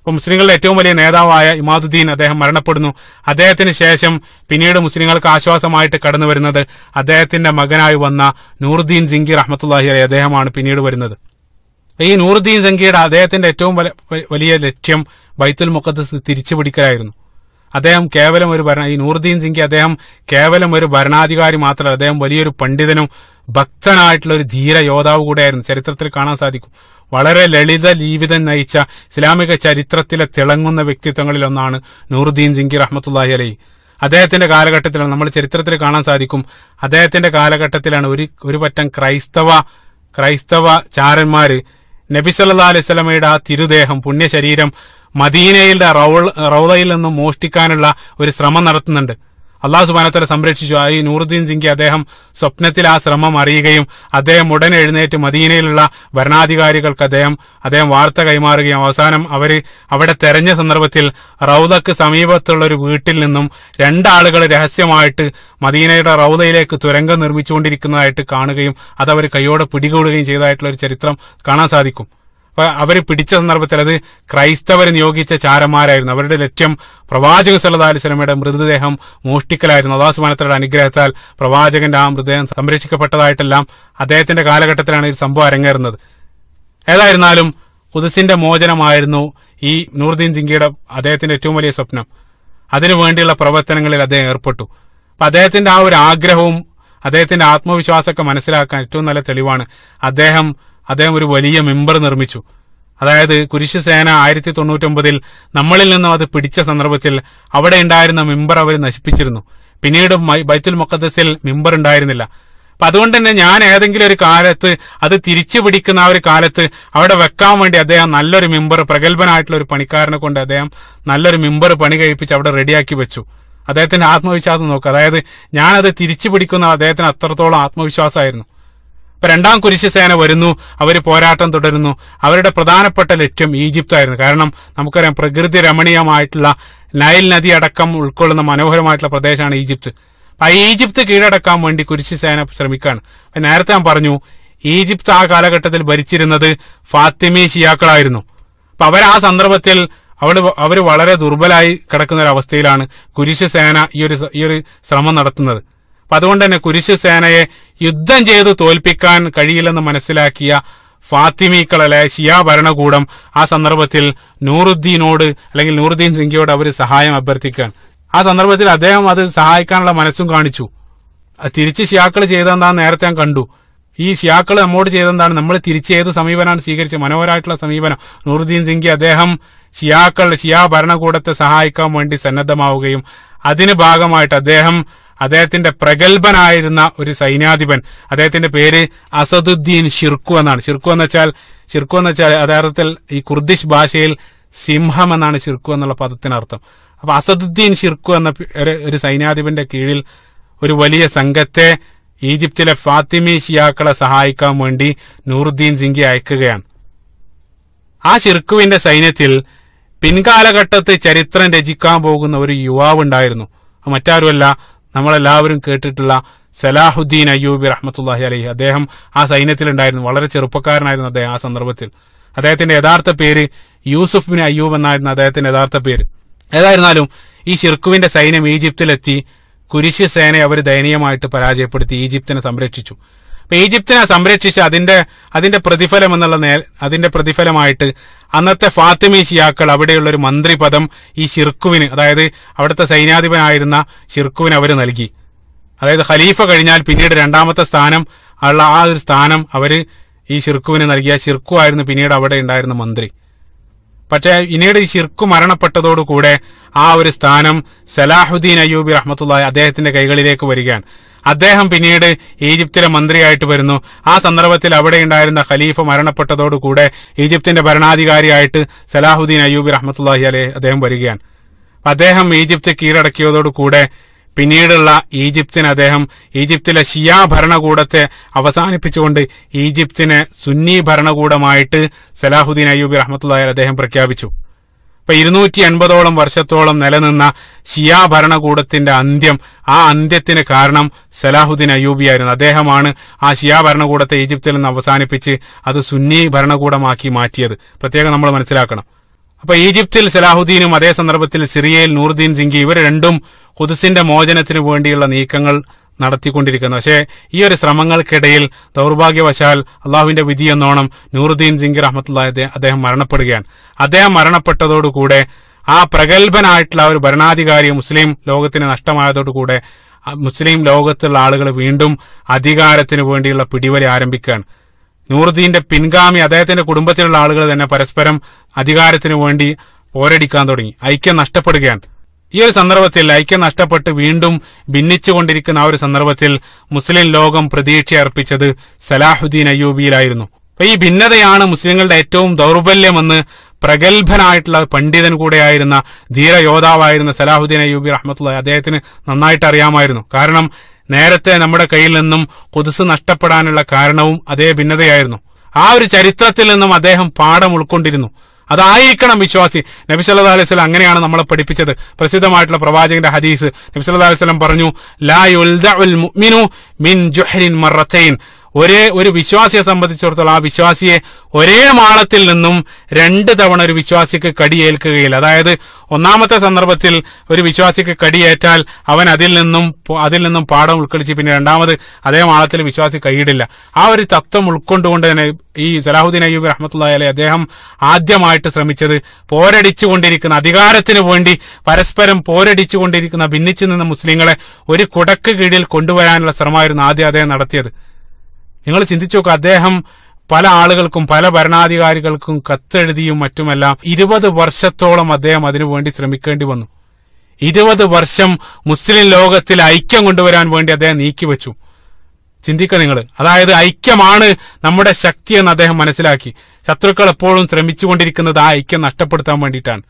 അപ്പൊ മുസ്ലിങ്ങളുടെ ഏറ്റവും വലിയ നേതാവായ ഇമാദുദ്ദീൻ അദ്ദേഹം മരണപ്പെടുന്നു അദ്ദേഹത്തിന് ശേഷം പിന്നീട് മുസ്ലിങ്ങൾക്ക് ആശ്വാസമായിട്ട് കടന്നു വരുന്നത് അദ്ദേഹത്തിന്റെ മകനായി വന്ന നൂറുദ്ദീൻ സിംഗി റഹ്മത്തുല്ലാഹി അലി അദ്ദേഹമാണ് പിന്നീട് വരുന്നത് ഈ നൂറുദ്ദീൻ സിംഗിയുടെ അദ്ദേഹത്തിന്റെ ഏറ്റവും വലിയ ലക്ഷ്യം ബൈത്തുൽ തിരിച്ചു തിരിച്ചുപിടിക്കലായിരുന്നു അദ്ദേഹം കേവലം ഒരു ഭരണ ഈ നൂറുദ്ദീൻ സിംഗി അദ്ദേഹം കേവലം ഒരു ഭരണാധികാരി മാത്രമല്ല അദ്ദേഹം വലിയൊരു പണ്ഡിതനും ഭക്തനായിട്ടുള്ള ഒരു ധീര യോദ്ധാവ് കൂടെയായിരുന്നു ചരിത്രത്തിൽ കാണാൻ സാധിക്കും വളരെ ലളിത ജീവിതം നയിച്ച ഇസ്ലാമിക ചരിത്രത്തിലെ തിളങ്ങുന്ന വ്യക്തിത്വങ്ങളിൽ ഒന്നാണ് നൂറുദ്ദീൻ ജിങ്കി റഹ്മത്തുല്ലാഹി അലൈ അദ്ദേഹത്തിന്റെ കാലഘട്ടത്തിലാണ് നമ്മൾ ചരിത്രത്തിൽ കാണാൻ സാധിക്കും അദ്ദേഹത്തിന്റെ കാലഘട്ടത്തിലാണ് ഒരു ഒരു പറ്റം ക്രൈസ്തവ ക്രൈസ്തവ ചാരന്മാര് നബി സല്ലാ അലൈഹി സ്വലമയുടെ ആ തിരുദേഹം പുണ്യശരീരം മദീനയിലെ റൗളയിൽ നിന്നും മോഷ്ടിക്കാനുള്ള ഒരു ശ്രമം നടത്തുന്നുണ്ട് അള്ളാഹു സുബാനത്തല സംരക്ഷിച്ചു ഈ നൂറുദ്ദീൻ സിംഗി അദ്ദേഹം സ്വപ്നത്തിൽ ആ ശ്രമം അറിയുകയും അദ്ദേഹം ഉടൻ എഴുന്നേറ്റ് മദീനയിലുള്ള ഭരണാധികാരികൾക്ക് അദ്ദേഹം അദ്ദേഹം വാർത്ത കൈമാറുകയും അവസാനം അവർ അവിടെ തെരഞ്ഞ സന്ദർഭത്തിൽ റൌദക്ക് സമീപത്തുള്ള ഒരു വീട്ടിൽ നിന്നും രണ്ടാളുകൾ രഹസ്യമായിട്ട് മദീനയുടെ റൗദയിലേക്ക് തുരങ്കം നിർമ്മിച്ചുകൊണ്ടിരിക്കുന്നതായിട്ട് കാണുകയും അതവർ കൈയോടെ പിടികൂടുകയും ചെയ്തതായിട്ടുള്ള ഒരു ചരിത്രം കാണാൻ സാധിക്കും അവരെ പിടിച്ച സന്ദർഭത്തിൽ അത് ക്രൈസ്തവരെ നിയോഗിച്ച ചാരന്മാരായിരുന്നു അവരുടെ ലക്ഷ്യം പ്രവാചക സല്ലാ അലിസ്ലമയുടെ മൃതദേഹം മോഷ്ടിക്കലായിരുന്നു അള്ളാഹുസ്മാനത്തയുടെ അനുഗ്രഹത്താൽ പ്രവാചകന്റെ ആ മൃതദേഹം സംരക്ഷിക്കപ്പെട്ടതായിട്ടെല്ലാം അദ്ദേഹത്തിന്റെ കാലഘട്ടത്തിലാണ് ഈ സംഭവം അരങ്ങേറുന്നത് ഏതായിരുന്നാലും കുതിസിന്റെ മോചനമായിരുന്നു ഈ നൂർദീൻ സിംഗിയുടെ അദ്ദേഹത്തിന്റെ ഏറ്റവും വലിയ സ്വപ്നം അതിനു വേണ്ടിയുള്ള പ്രവർത്തനങ്ങളിൽ അദ്ദേഹം ഏർപ്പെട്ടു അപ്പൊ അദ്ദേഹത്തിന്റെ ആ ഒരു ആഗ്രഹവും അദ്ദേഹത്തിന്റെ ആത്മവിശ്വാസമൊക്കെ മനസ്സിലാക്കാൻ ഏറ്റവും നല്ല തെളിവാണ് അദ്ദേഹം അദ്ദേഹം ഒരു വലിയ മെമ്പർ നിർമ്മിച്ചു അതായത് കുരിശ് സേന ആയിരത്തി തൊണ്ണൂറ്റൊമ്പതിൽ നമ്മളിൽ നിന്നും അത് പിടിച്ച സന്ദർഭത്തിൽ അവിടെ ഉണ്ടായിരുന്ന മെമ്പർ അവർ നശിപ്പിച്ചിരുന്നു പിന്നീട് ബൈത്തുൽ മുക്കദ്സിൽ മെമ്പർ ഉണ്ടായിരുന്നില്ല അപ്പൊ അതുകൊണ്ട് തന്നെ ഞാൻ ഏതെങ്കിലും ഒരു കാലത്ത് അത് തിരിച്ചു പിടിക്കുന്ന ആ ഒരു കാലത്ത് അവിടെ വെക്കാൻ വേണ്ടി അദ്ദേഹം നല്ലൊരു മെമ്പർ പ്രഗത്ഭനായിട്ടുള്ള ഒരു പണിക്കാരനെ കൊണ്ട് അദ്ദേഹം നല്ലൊരു മെമ്പർ പണി കഴിപ്പിച്ച് അവിടെ റെഡിയാക്കി വെച്ചു അദ്ദേഹത്തിന്റെ ആത്മവിശ്വാസം നോക്കുക അതായത് ഞാനത് തിരിച്ചു പിടിക്കുന്ന അദ്ദേഹത്തിന് അത്രത്തോളം ആത്മവിശ്വാസമായിരുന്നു ഇപ്പൊ രണ്ടാം കുരിശ് സേന വരുന്നു അവർ പോരാട്ടം തുടരുന്നു അവരുടെ പ്രധാനപ്പെട്ട ലക്ഷ്യം ഈജിപ്തായിരുന്നു കാരണം നമുക്കറിയാം പ്രകൃതി രമണീയമായിട്ടുള്ള നൈൽ നദി അടക്കം ഉൾക്കൊള്ളുന്ന മനോഹരമായിട്ടുള്ള പ്രദേശമാണ് ഈജിപ്ത് ആ ഈജിപ്ത് കീഴടക്കാൻ വേണ്ടി കുരിശ് സേന ശ്രമിക്കുകയാണ് നേരത്തെ ഞാൻ പറഞ്ഞു ഈജിപ്ത് ആ കാലഘട്ടത്തിൽ ഭരിച്ചിരുന്നത് ഫാത്തിമി ഷിയാക്കളായിരുന്നു അപ്പൊ അവർ ആ സന്ദർഭത്തിൽ അവൾ അവർ വളരെ ദുർബലായി കിടക്കുന്ന ഒരു അവസ്ഥയിലാണ് കുരിശ് സേന ഈ ഒരു ഈ ഒരു ശ്രമം നടത്തുന്നത് അപ്പൊ അതുകൊണ്ട് തന്നെ കുരിശു സേനയെ യുദ്ധം ചെയ്ത് തോൽപ്പിക്കാൻ കഴിയില്ലെന്ന് മനസ്സിലാക്കിയ അല്ലെ ഷിയാ ഭരണകൂടം ആ സന്ദർഭത്തിൽ നൂറുദ്ദീനോട് അല്ലെങ്കിൽ നൂറുദ്ദീൻ സിംഗിയോട് അവർ സഹായം അഭ്യർത്ഥിക്കുകയാണ് ആ സന്ദർഭത്തിൽ അദ്ദേഹം അത് സഹായിക്കാനുള്ള മനസ്സും കാണിച്ചു തിരിച്ച് ഷിയാക്കൾ ചെയ്തെന്താന്ന് നേരത്തെ ഞാൻ കണ്ടു ഈ ഷിയാക്കൾ നമ്മോട് ചെയ്തെന്താണ് നമ്മൾ തിരിച്ച് ഏത് സമീപനമാണ് സ്വീകരിച്ചത് മനോഹരമായിട്ടുള്ള സമീപനം നൂറുദ്ദീൻ സിംഗി അദ്ദേഹം ഷിയാക്കൾ ഷിയാ ഭരണകൂടത്തെ സഹായിക്കാൻ വേണ്ടി സന്നദ്ധമാവുകയും അതിന് ഭാഗമായിട്ട് അദ്ദേഹം അദ്ദേഹത്തിന്റെ പ്രഗത്ഭനായിരുന്ന ഒരു സൈന്യാധിപൻ അദ്ദേഹത്തിന്റെ പേര് അസദുദ്ദീൻ ഷിർക്കു എന്നാണ് ഷിർക്കു എന്ന് വെച്ചാൽ ഷിർക്കു എന്ന് വെച്ചാൽ യഥാർത്ഥത്തിൽ ഈ കുർദിഷ് ഭാഷയിൽ സിംഹം എന്നാണ് ഷിർക്കു എന്നുള്ള പദത്തിനർത്ഥം അപ്പൊ അസദുദ്ദീൻ ഷിർക്കു എന്ന ഒരു സൈന്യാധിപന്റെ കീഴിൽ ഒരു വലിയ സംഘത്തെ ഈജിപ്തിലെ ഫാത്തിമി ഷിയാക്കളെ സഹായിക്കാൻ വേണ്ടി നൂറുദ്ദീൻ സിംഗി അയക്കുകയാണ് ആ ഷിർക്കുവിന്റെ സൈന്യത്തിൽ പിൻകാലഘട്ടത്ത് ചരിത്രം രചിക്കാൻ പോകുന്ന ഒരു യുവാവ് ഉണ്ടായിരുന്നു മറ്റാരുമല്ല നമ്മളെല്ലാവരും കേട്ടിട്ടുള്ള സലാഹുദ്ദീൻ അയ്യൂബി റഹ്മത്തുല്ലാഹി അലഹി അദ്ദേഹം ആ സൈന്യത്തിലുണ്ടായിരുന്നു വളരെ ചെറുപ്പക്കാരനായിരുന്നു അദ്ദേഹം ആ സന്ദർഭത്തിൽ അദ്ദേഹത്തിന്റെ യഥാർത്ഥ പേര് യൂസുഫ് ബിൻ അയ്യൂബ് എന്നായിരുന്നു അദ്ദേഹത്തിന്റെ യഥാർത്ഥ പേര് ഏതായിരുന്നാലും ഈ ഷിർക്കുവിന്റെ സൈന്യം ഈജിപ്തിലെത്തി കുരിശ് സേനയെ അവർ ദയനീയമായിട്ട് പരാജയപ്പെടുത്തി ഈജിപ്തിനെ സംരക്ഷിച്ചു അപ്പൊ ഈജിപ്തിനെ സംരക്ഷിച്ച് അതിന്റെ അതിന്റെ പ്രതിഫലം എന്നുള്ള അതിന്റെ പ്രതിഫലമായിട്ട് അന്നത്തെ ഷിയാക്കൾ അവിടെയുള്ള ഒരു മന്ത്രിപദം ഈ ഷിർക്കുവിന് അതായത് അവിടുത്തെ സൈന്യാധിപനായിരുന്ന ഷിർക്കുവിന് അവർ നൽകി അതായത് ഖലീഫ കഴിഞ്ഞാൽ പിന്നീട് രണ്ടാമത്തെ സ്ഥാനം ഉള്ള ആ ഒരു സ്ഥാനം അവർ ഈ ഷിർക്കുവിന് നൽകിയ ഷിർക്കു ആയിരുന്നു പിന്നീട് അവിടെ ഉണ്ടായിരുന്ന മന്ത്രി പക്ഷേ പിന്നീട് ഈ ഷിർക്കു മരണപ്പെട്ടതോടുകൂടെ ആ ഒരു സ്ഥാനം സലാഹുദ്ദീൻ അയ്യൂബി റഹ്മത്തുള്ള അദ്ദേഹത്തിന്റെ കൈകളിലേക്ക് വരികയാണ് അദ്ദേഹം പിന്നീട് ഈജിപ്തിലെ മന്ത്രിയായിട്ട് വരുന്നു ആ സന്ദർഭത്തിൽ അവിടെ ഉണ്ടായിരുന്ന ഖലീഫ മരണപ്പെട്ടതോടുകൂടെ ഈജിപ്തിന്റെ ഭരണാധികാരിയായിട്ട് സലാഹുദ്ദീൻ അയ്യൂബി റഹ്മത്തുല്ലാഹി അലെ അദ്ദേഹം വരികയാണ് അദ്ദേഹം ഈജിപ്ത് കീഴടക്കിയതോടുകൂടെ പിന്നീടുള്ള ഈജിപ്തിന് അദ്ദേഹം ഈജിപ്തിലെ ഷിയ ഭരണകൂടത്തെ അവസാനിപ്പിച്ചുകൊണ്ട് ഈജിപ്തിനെ സുന്നി ഭരണകൂടമായിട്ട് സലാഹുദ്ദീൻ അയ്യൂബി റഹ്മത്തുള്ള അദ്ദേഹം പ്രഖ്യാപിച്ചു ഇപ്പൊ ഇരുന്നൂറ്റി എൺപതോളം വർഷത്തോളം നിലനിന്ന ഷിയാ ഭരണകൂടത്തിന്റെ അന്ത്യം ആ അന്ത്യത്തിന് കാരണം സലാഹുദ്ദീൻ അയ്യൂബിയായിരുന്നു അദ്ദേഹമാണ് ആ ഷിയാ ഭരണകൂടത്തെ ഈജിപ്തിൽ നിന്ന് അവസാനിപ്പിച്ച് അത് സുന്നി ഭരണകൂടമാക്കി മാറ്റിയത് പ്രത്യേകം നമ്മൾ മനസ്സിലാക്കണം അപ്പൊ ഈജിപ്തിൽ സലാഹുദ്ദീനും അതേ സന്ദർഭത്തിൽ സിറിയയിൽ നൂറുദ്ദീൻ സിംഗി ഇവർ രണ്ടും കുതിസിന്റെ മോചനത്തിനു വേണ്ടിയുള്ള നീക്കങ്ങൾ നടത്തിക്കൊണ്ടിരിക്കുന്നത് പക്ഷേ ഈ ഒരു ശ്രമങ്ങൾക്കിടയിൽ ദൗർഭാഗ്യവശാൽ അള്ളാഹുവിന്റെ വിധി എന്നോണം നൂറുദ്ദീൻ സിംഗ് റഹ്മത്തുള്ള അദ്ദേഹം മരണപ്പെടുകയാണ് അദ്ദേഹം മരണപ്പെട്ടതോടുകൂടെ ആ പ്രഗത്ഭനായിട്ടുള്ള ഒരു ഭരണാധികാരി മുസ്ലിം ലോകത്തിന് നഷ്ടമായതോടുകൂടെ മുസ്ലിം ലോകത്തുള്ള ആളുകൾ വീണ്ടും അധികാരത്തിന് വേണ്ടിയുള്ള പിടിവലി ആരംഭിക്കുകയാണ് നൂറുദ്ദീന്റെ പിൻഗാമി അദ്ദേഹത്തിന്റെ കുടുംബത്തിലുള്ള ആളുകൾ തന്നെ പരസ്പരം അധികാരത്തിന് വേണ്ടി പോരടിക്കാൻ തുടങ്ങി ഐക്യം നഷ്ടപ്പെടുകയാണ് ഈ ഒരു സന്ദർഭത്തിൽ ഐക്യം നഷ്ടപ്പെട്ട് വീണ്ടും ഭിന്നിച്ചുകൊണ്ടിരിക്കുന്ന ആ ഒരു സന്ദർഭത്തിൽ മുസ്ലിം ലോകം പ്രതീക്ഷ അർപ്പിച്ചത് സലാഹുദ്ദീൻ അയ്യൂബിയിലായിരുന്നു അപ്പൊ ഈ ഭിന്നതയാണ് മുസ്ലിങ്ങളുടെ ഏറ്റവും ദൗർബല്യമെന്ന് പ്രഗത്ഭനായിട്ടുള്ള പണ്ഡിതൻ കൂടെയായിരുന്ന ധീരയോദ്ധാവായിരുന്ന സലാഹുദ്ദീൻ അയ്യൂബി റഹ്മത്തുള്ള അദ്ദേഹത്തിന് നന്നായിട്ട് അറിയാമായിരുന്നു കാരണം നേരത്തെ നമ്മുടെ കയ്യിൽ നിന്നും കൊതുസ് നഷ്ടപ്പെടാനുള്ള കാരണവും അതേ ഭിന്നതയായിരുന്നു ആ ഒരു ചരിത്രത്തിൽ നിന്നും അദ്ദേഹം പാഠം ഉൾക്കൊണ്ടിരുന്നു അതായിരിക്കണം വിശ്വാസി നബി സല്ലാ അലൈഹി സ്വലം അങ്ങനെയാണ് നമ്മളെ പഠിപ്പിച്ചത് പ്രസിദ്ധമായിട്ടുള്ള പ്രവാചകന്റെ ഹദീസ് നബി സല്ലാ അലൈഹി സ്വലം പറഞ്ഞു ലാ മിൻ ജുഹരിൻ മറത്തൈൻ ഒരേ ഒരു വിശ്വാസിയെ സംബന്ധിച്ചിടത്തോളം ആ വിശ്വാസിയെ ഒരേ മാളത്തിൽ നിന്നും രണ്ട് തവണ ഒരു വിശ്വാസിക്ക് കടിയേൽക്കുകയില്ല അതായത് ഒന്നാമത്തെ സന്ദർഭത്തിൽ ഒരു വിശ്വാസിക്ക് കടിയേറ്റാൽ അവൻ അതിൽ നിന്നും അതിൽ നിന്നും പാഠം ഉൾക്കൊള്ളിച്ച് പിന്നെ രണ്ടാമത് അതേ മാളത്തിൽ വിശ്വാസി കൈയിടില്ല ആ ഒരു തത്വം ഉൾക്കൊണ്ടുകൊണ്ട് തന്നെ ഈ സലാഹുദ്ദീൻ അയ്യൂബ് റഹ്മത്തുള്ള അദ്ദേഹം ആദ്യമായിട്ട് ശ്രമിച്ചത് പോരടിച്ചുകൊണ്ടിരിക്കുന്ന അധികാരത്തിന് വേണ്ടി പരസ്പരം പോരടിച്ചുകൊണ്ടിരിക്കുന്ന ഭിന്നിച്ചു നിന്ന മുസ്ലിങ്ങളെ ഒരു കുടക്ക് കീഴിൽ കൊണ്ടുവരാനുള്ള ശ്രമമായിരുന്നു ആദ്യം അദ്ദേഹം നടത്തിയത് നിങ്ങൾ ചിന്തിച്ചു നോക്കുക അദ്ദേഹം പല ആളുകൾക്കും പല ഭരണാധികാരികൾക്കും കത്തെഴുതിയും മറ്റുമെല്ലാം ഇരുപത് വർഷത്തോളം അദ്ദേഹം അതിനു വേണ്ടി ശ്രമിക്കേണ്ടി വന്നു ഇരുപത് വർഷം മുസ്ലിം ലോകത്തിൽ ഐക്യം കൊണ്ടുവരാൻ വേണ്ടി അദ്ദേഹം നീക്കിവെച്ചു ചിന്തിക്കുക നിങ്ങൾ അതായത് ഐക്യമാണ് നമ്മുടെ ശക്തി എന്ന് അദ്ദേഹം മനസ്സിലാക്കി ശത്രുക്കൾ എപ്പോഴും ശ്രമിച്ചുകൊണ്ടിരിക്കുന്നത് ആ ഐക്യം നഷ്ടപ്പെടുത്താൻ വേണ്ടിയിട്ടാണ്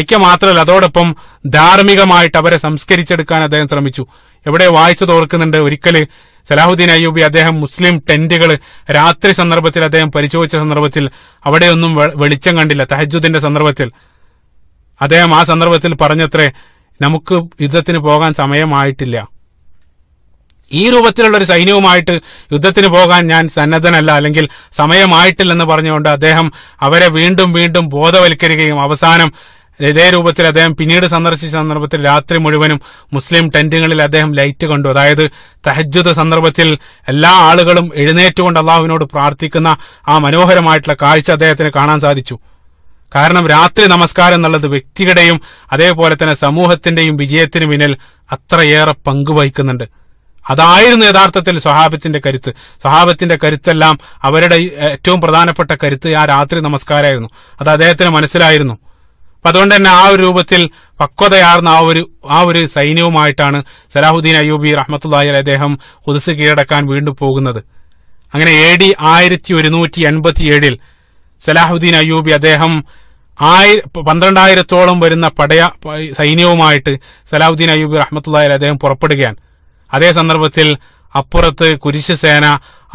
ഐക്യം മാത്രമല്ല അതോടൊപ്പം ധാർമ്മികമായിട്ട് അവരെ സംസ്കരിച്ചെടുക്കാൻ അദ്ദേഹം ശ്രമിച്ചു എവിടെ വായിച്ചു തോർക്കുന്നുണ്ട് ഒരിക്കൽ സലാഹുദ്ദീൻ അയ്യൂബി അദ്ദേഹം മുസ്ലിം ടെന്റുകൾ രാത്രി സന്ദർഭത്തിൽ അദ്ദേഹം പരിശോധിച്ച സന്ദർഭത്തിൽ അവിടെയൊന്നും വെളിച്ചം കണ്ടില്ല തഹജുദ്ദിന്റെ സന്ദർഭത്തിൽ അദ്ദേഹം ആ സന്ദർഭത്തിൽ പറഞ്ഞത്രേ നമുക്ക് യുദ്ധത്തിന് പോകാൻ സമയമായിട്ടില്ല ഈ രൂപത്തിലുള്ള ഒരു സൈന്യവുമായിട്ട് യുദ്ധത്തിന് പോകാൻ ഞാൻ സന്നദ്ധനല്ല അല്ലെങ്കിൽ സമയമായിട്ടില്ലെന്ന് പറഞ്ഞുകൊണ്ട് അദ്ദേഹം അവരെ വീണ്ടും വീണ്ടും ബോധവൽക്കരിക്കുകയും അവസാനം ഇതേ രൂപത്തിൽ അദ്ദേഹം പിന്നീട് സന്ദർശിച്ച സന്ദർഭത്തിൽ രാത്രി മുഴുവനും മുസ്ലിം ടെന്റുകളിൽ അദ്ദേഹം ലൈറ്റ് കണ്ടു അതായത് തഹജ്ജുദ് സന്ദർഭത്തിൽ എല്ലാ ആളുകളും എഴുന്നേറ്റുകൊണ്ട് അള്ളാഹുവിനോട് പ്രാർത്ഥിക്കുന്ന ആ മനോഹരമായിട്ടുള്ള കാഴ്ച അദ്ദേഹത്തിന് കാണാൻ സാധിച്ചു കാരണം രാത്രി നമസ്കാരം എന്നുള്ളത് വ്യക്തികളുടെയും അതേപോലെ തന്നെ സമൂഹത്തിന്റെയും വിജയത്തിന് പിന്നിൽ അത്രയേറെ പങ്കുവഹിക്കുന്നുണ്ട് അതായിരുന്നു യഥാർത്ഥത്തിൽ സ്വഹാബത്തിന്റെ കരുത്ത് സ്വഹാബത്തിന്റെ കരുത്തെല്ലാം അവരുടെ ഏറ്റവും പ്രധാനപ്പെട്ട കരുത്ത് ആ രാത്രി നമസ്കാരമായിരുന്നു അത് അദ്ദേഹത്തിന് മനസ്സിലായിരുന്നു അപ്പൊ അതുകൊണ്ട് തന്നെ ആ ഒരു രൂപത്തിൽ പക്വതയാർന്ന ആ ഒരു ആ ഒരു സൈന്യവുമായിട്ടാണ് സലാഹുദ്ദീൻ അയ്യൂബി റഹ്മത്തുല്ലാഹി അദ്ദേഹം ഹുദസ് കീഴടക്കാൻ വീണ്ടും പോകുന്നത് അങ്ങനെ എ ഡി ആയിരത്തി ഒരുന്നൂറ്റി എൺപത്തി ഏഴിൽ സലാഹുദ്ദീൻ അയ്യൂബി അദ്ദേഹം ആയി പന്ത്രണ്ടായിരത്തോളം വരുന്ന പടയ സൈന്യവുമായിട്ട് സലാഹുദ്ദീൻ അയ്യൂബി റഹ്മത്തുല്ലാഹി അദ്ദേഹം പുറപ്പെടുകയാണ് അതേ സന്ദർഭത്തിൽ അപ്പുറത്ത് കുരിശ് സേന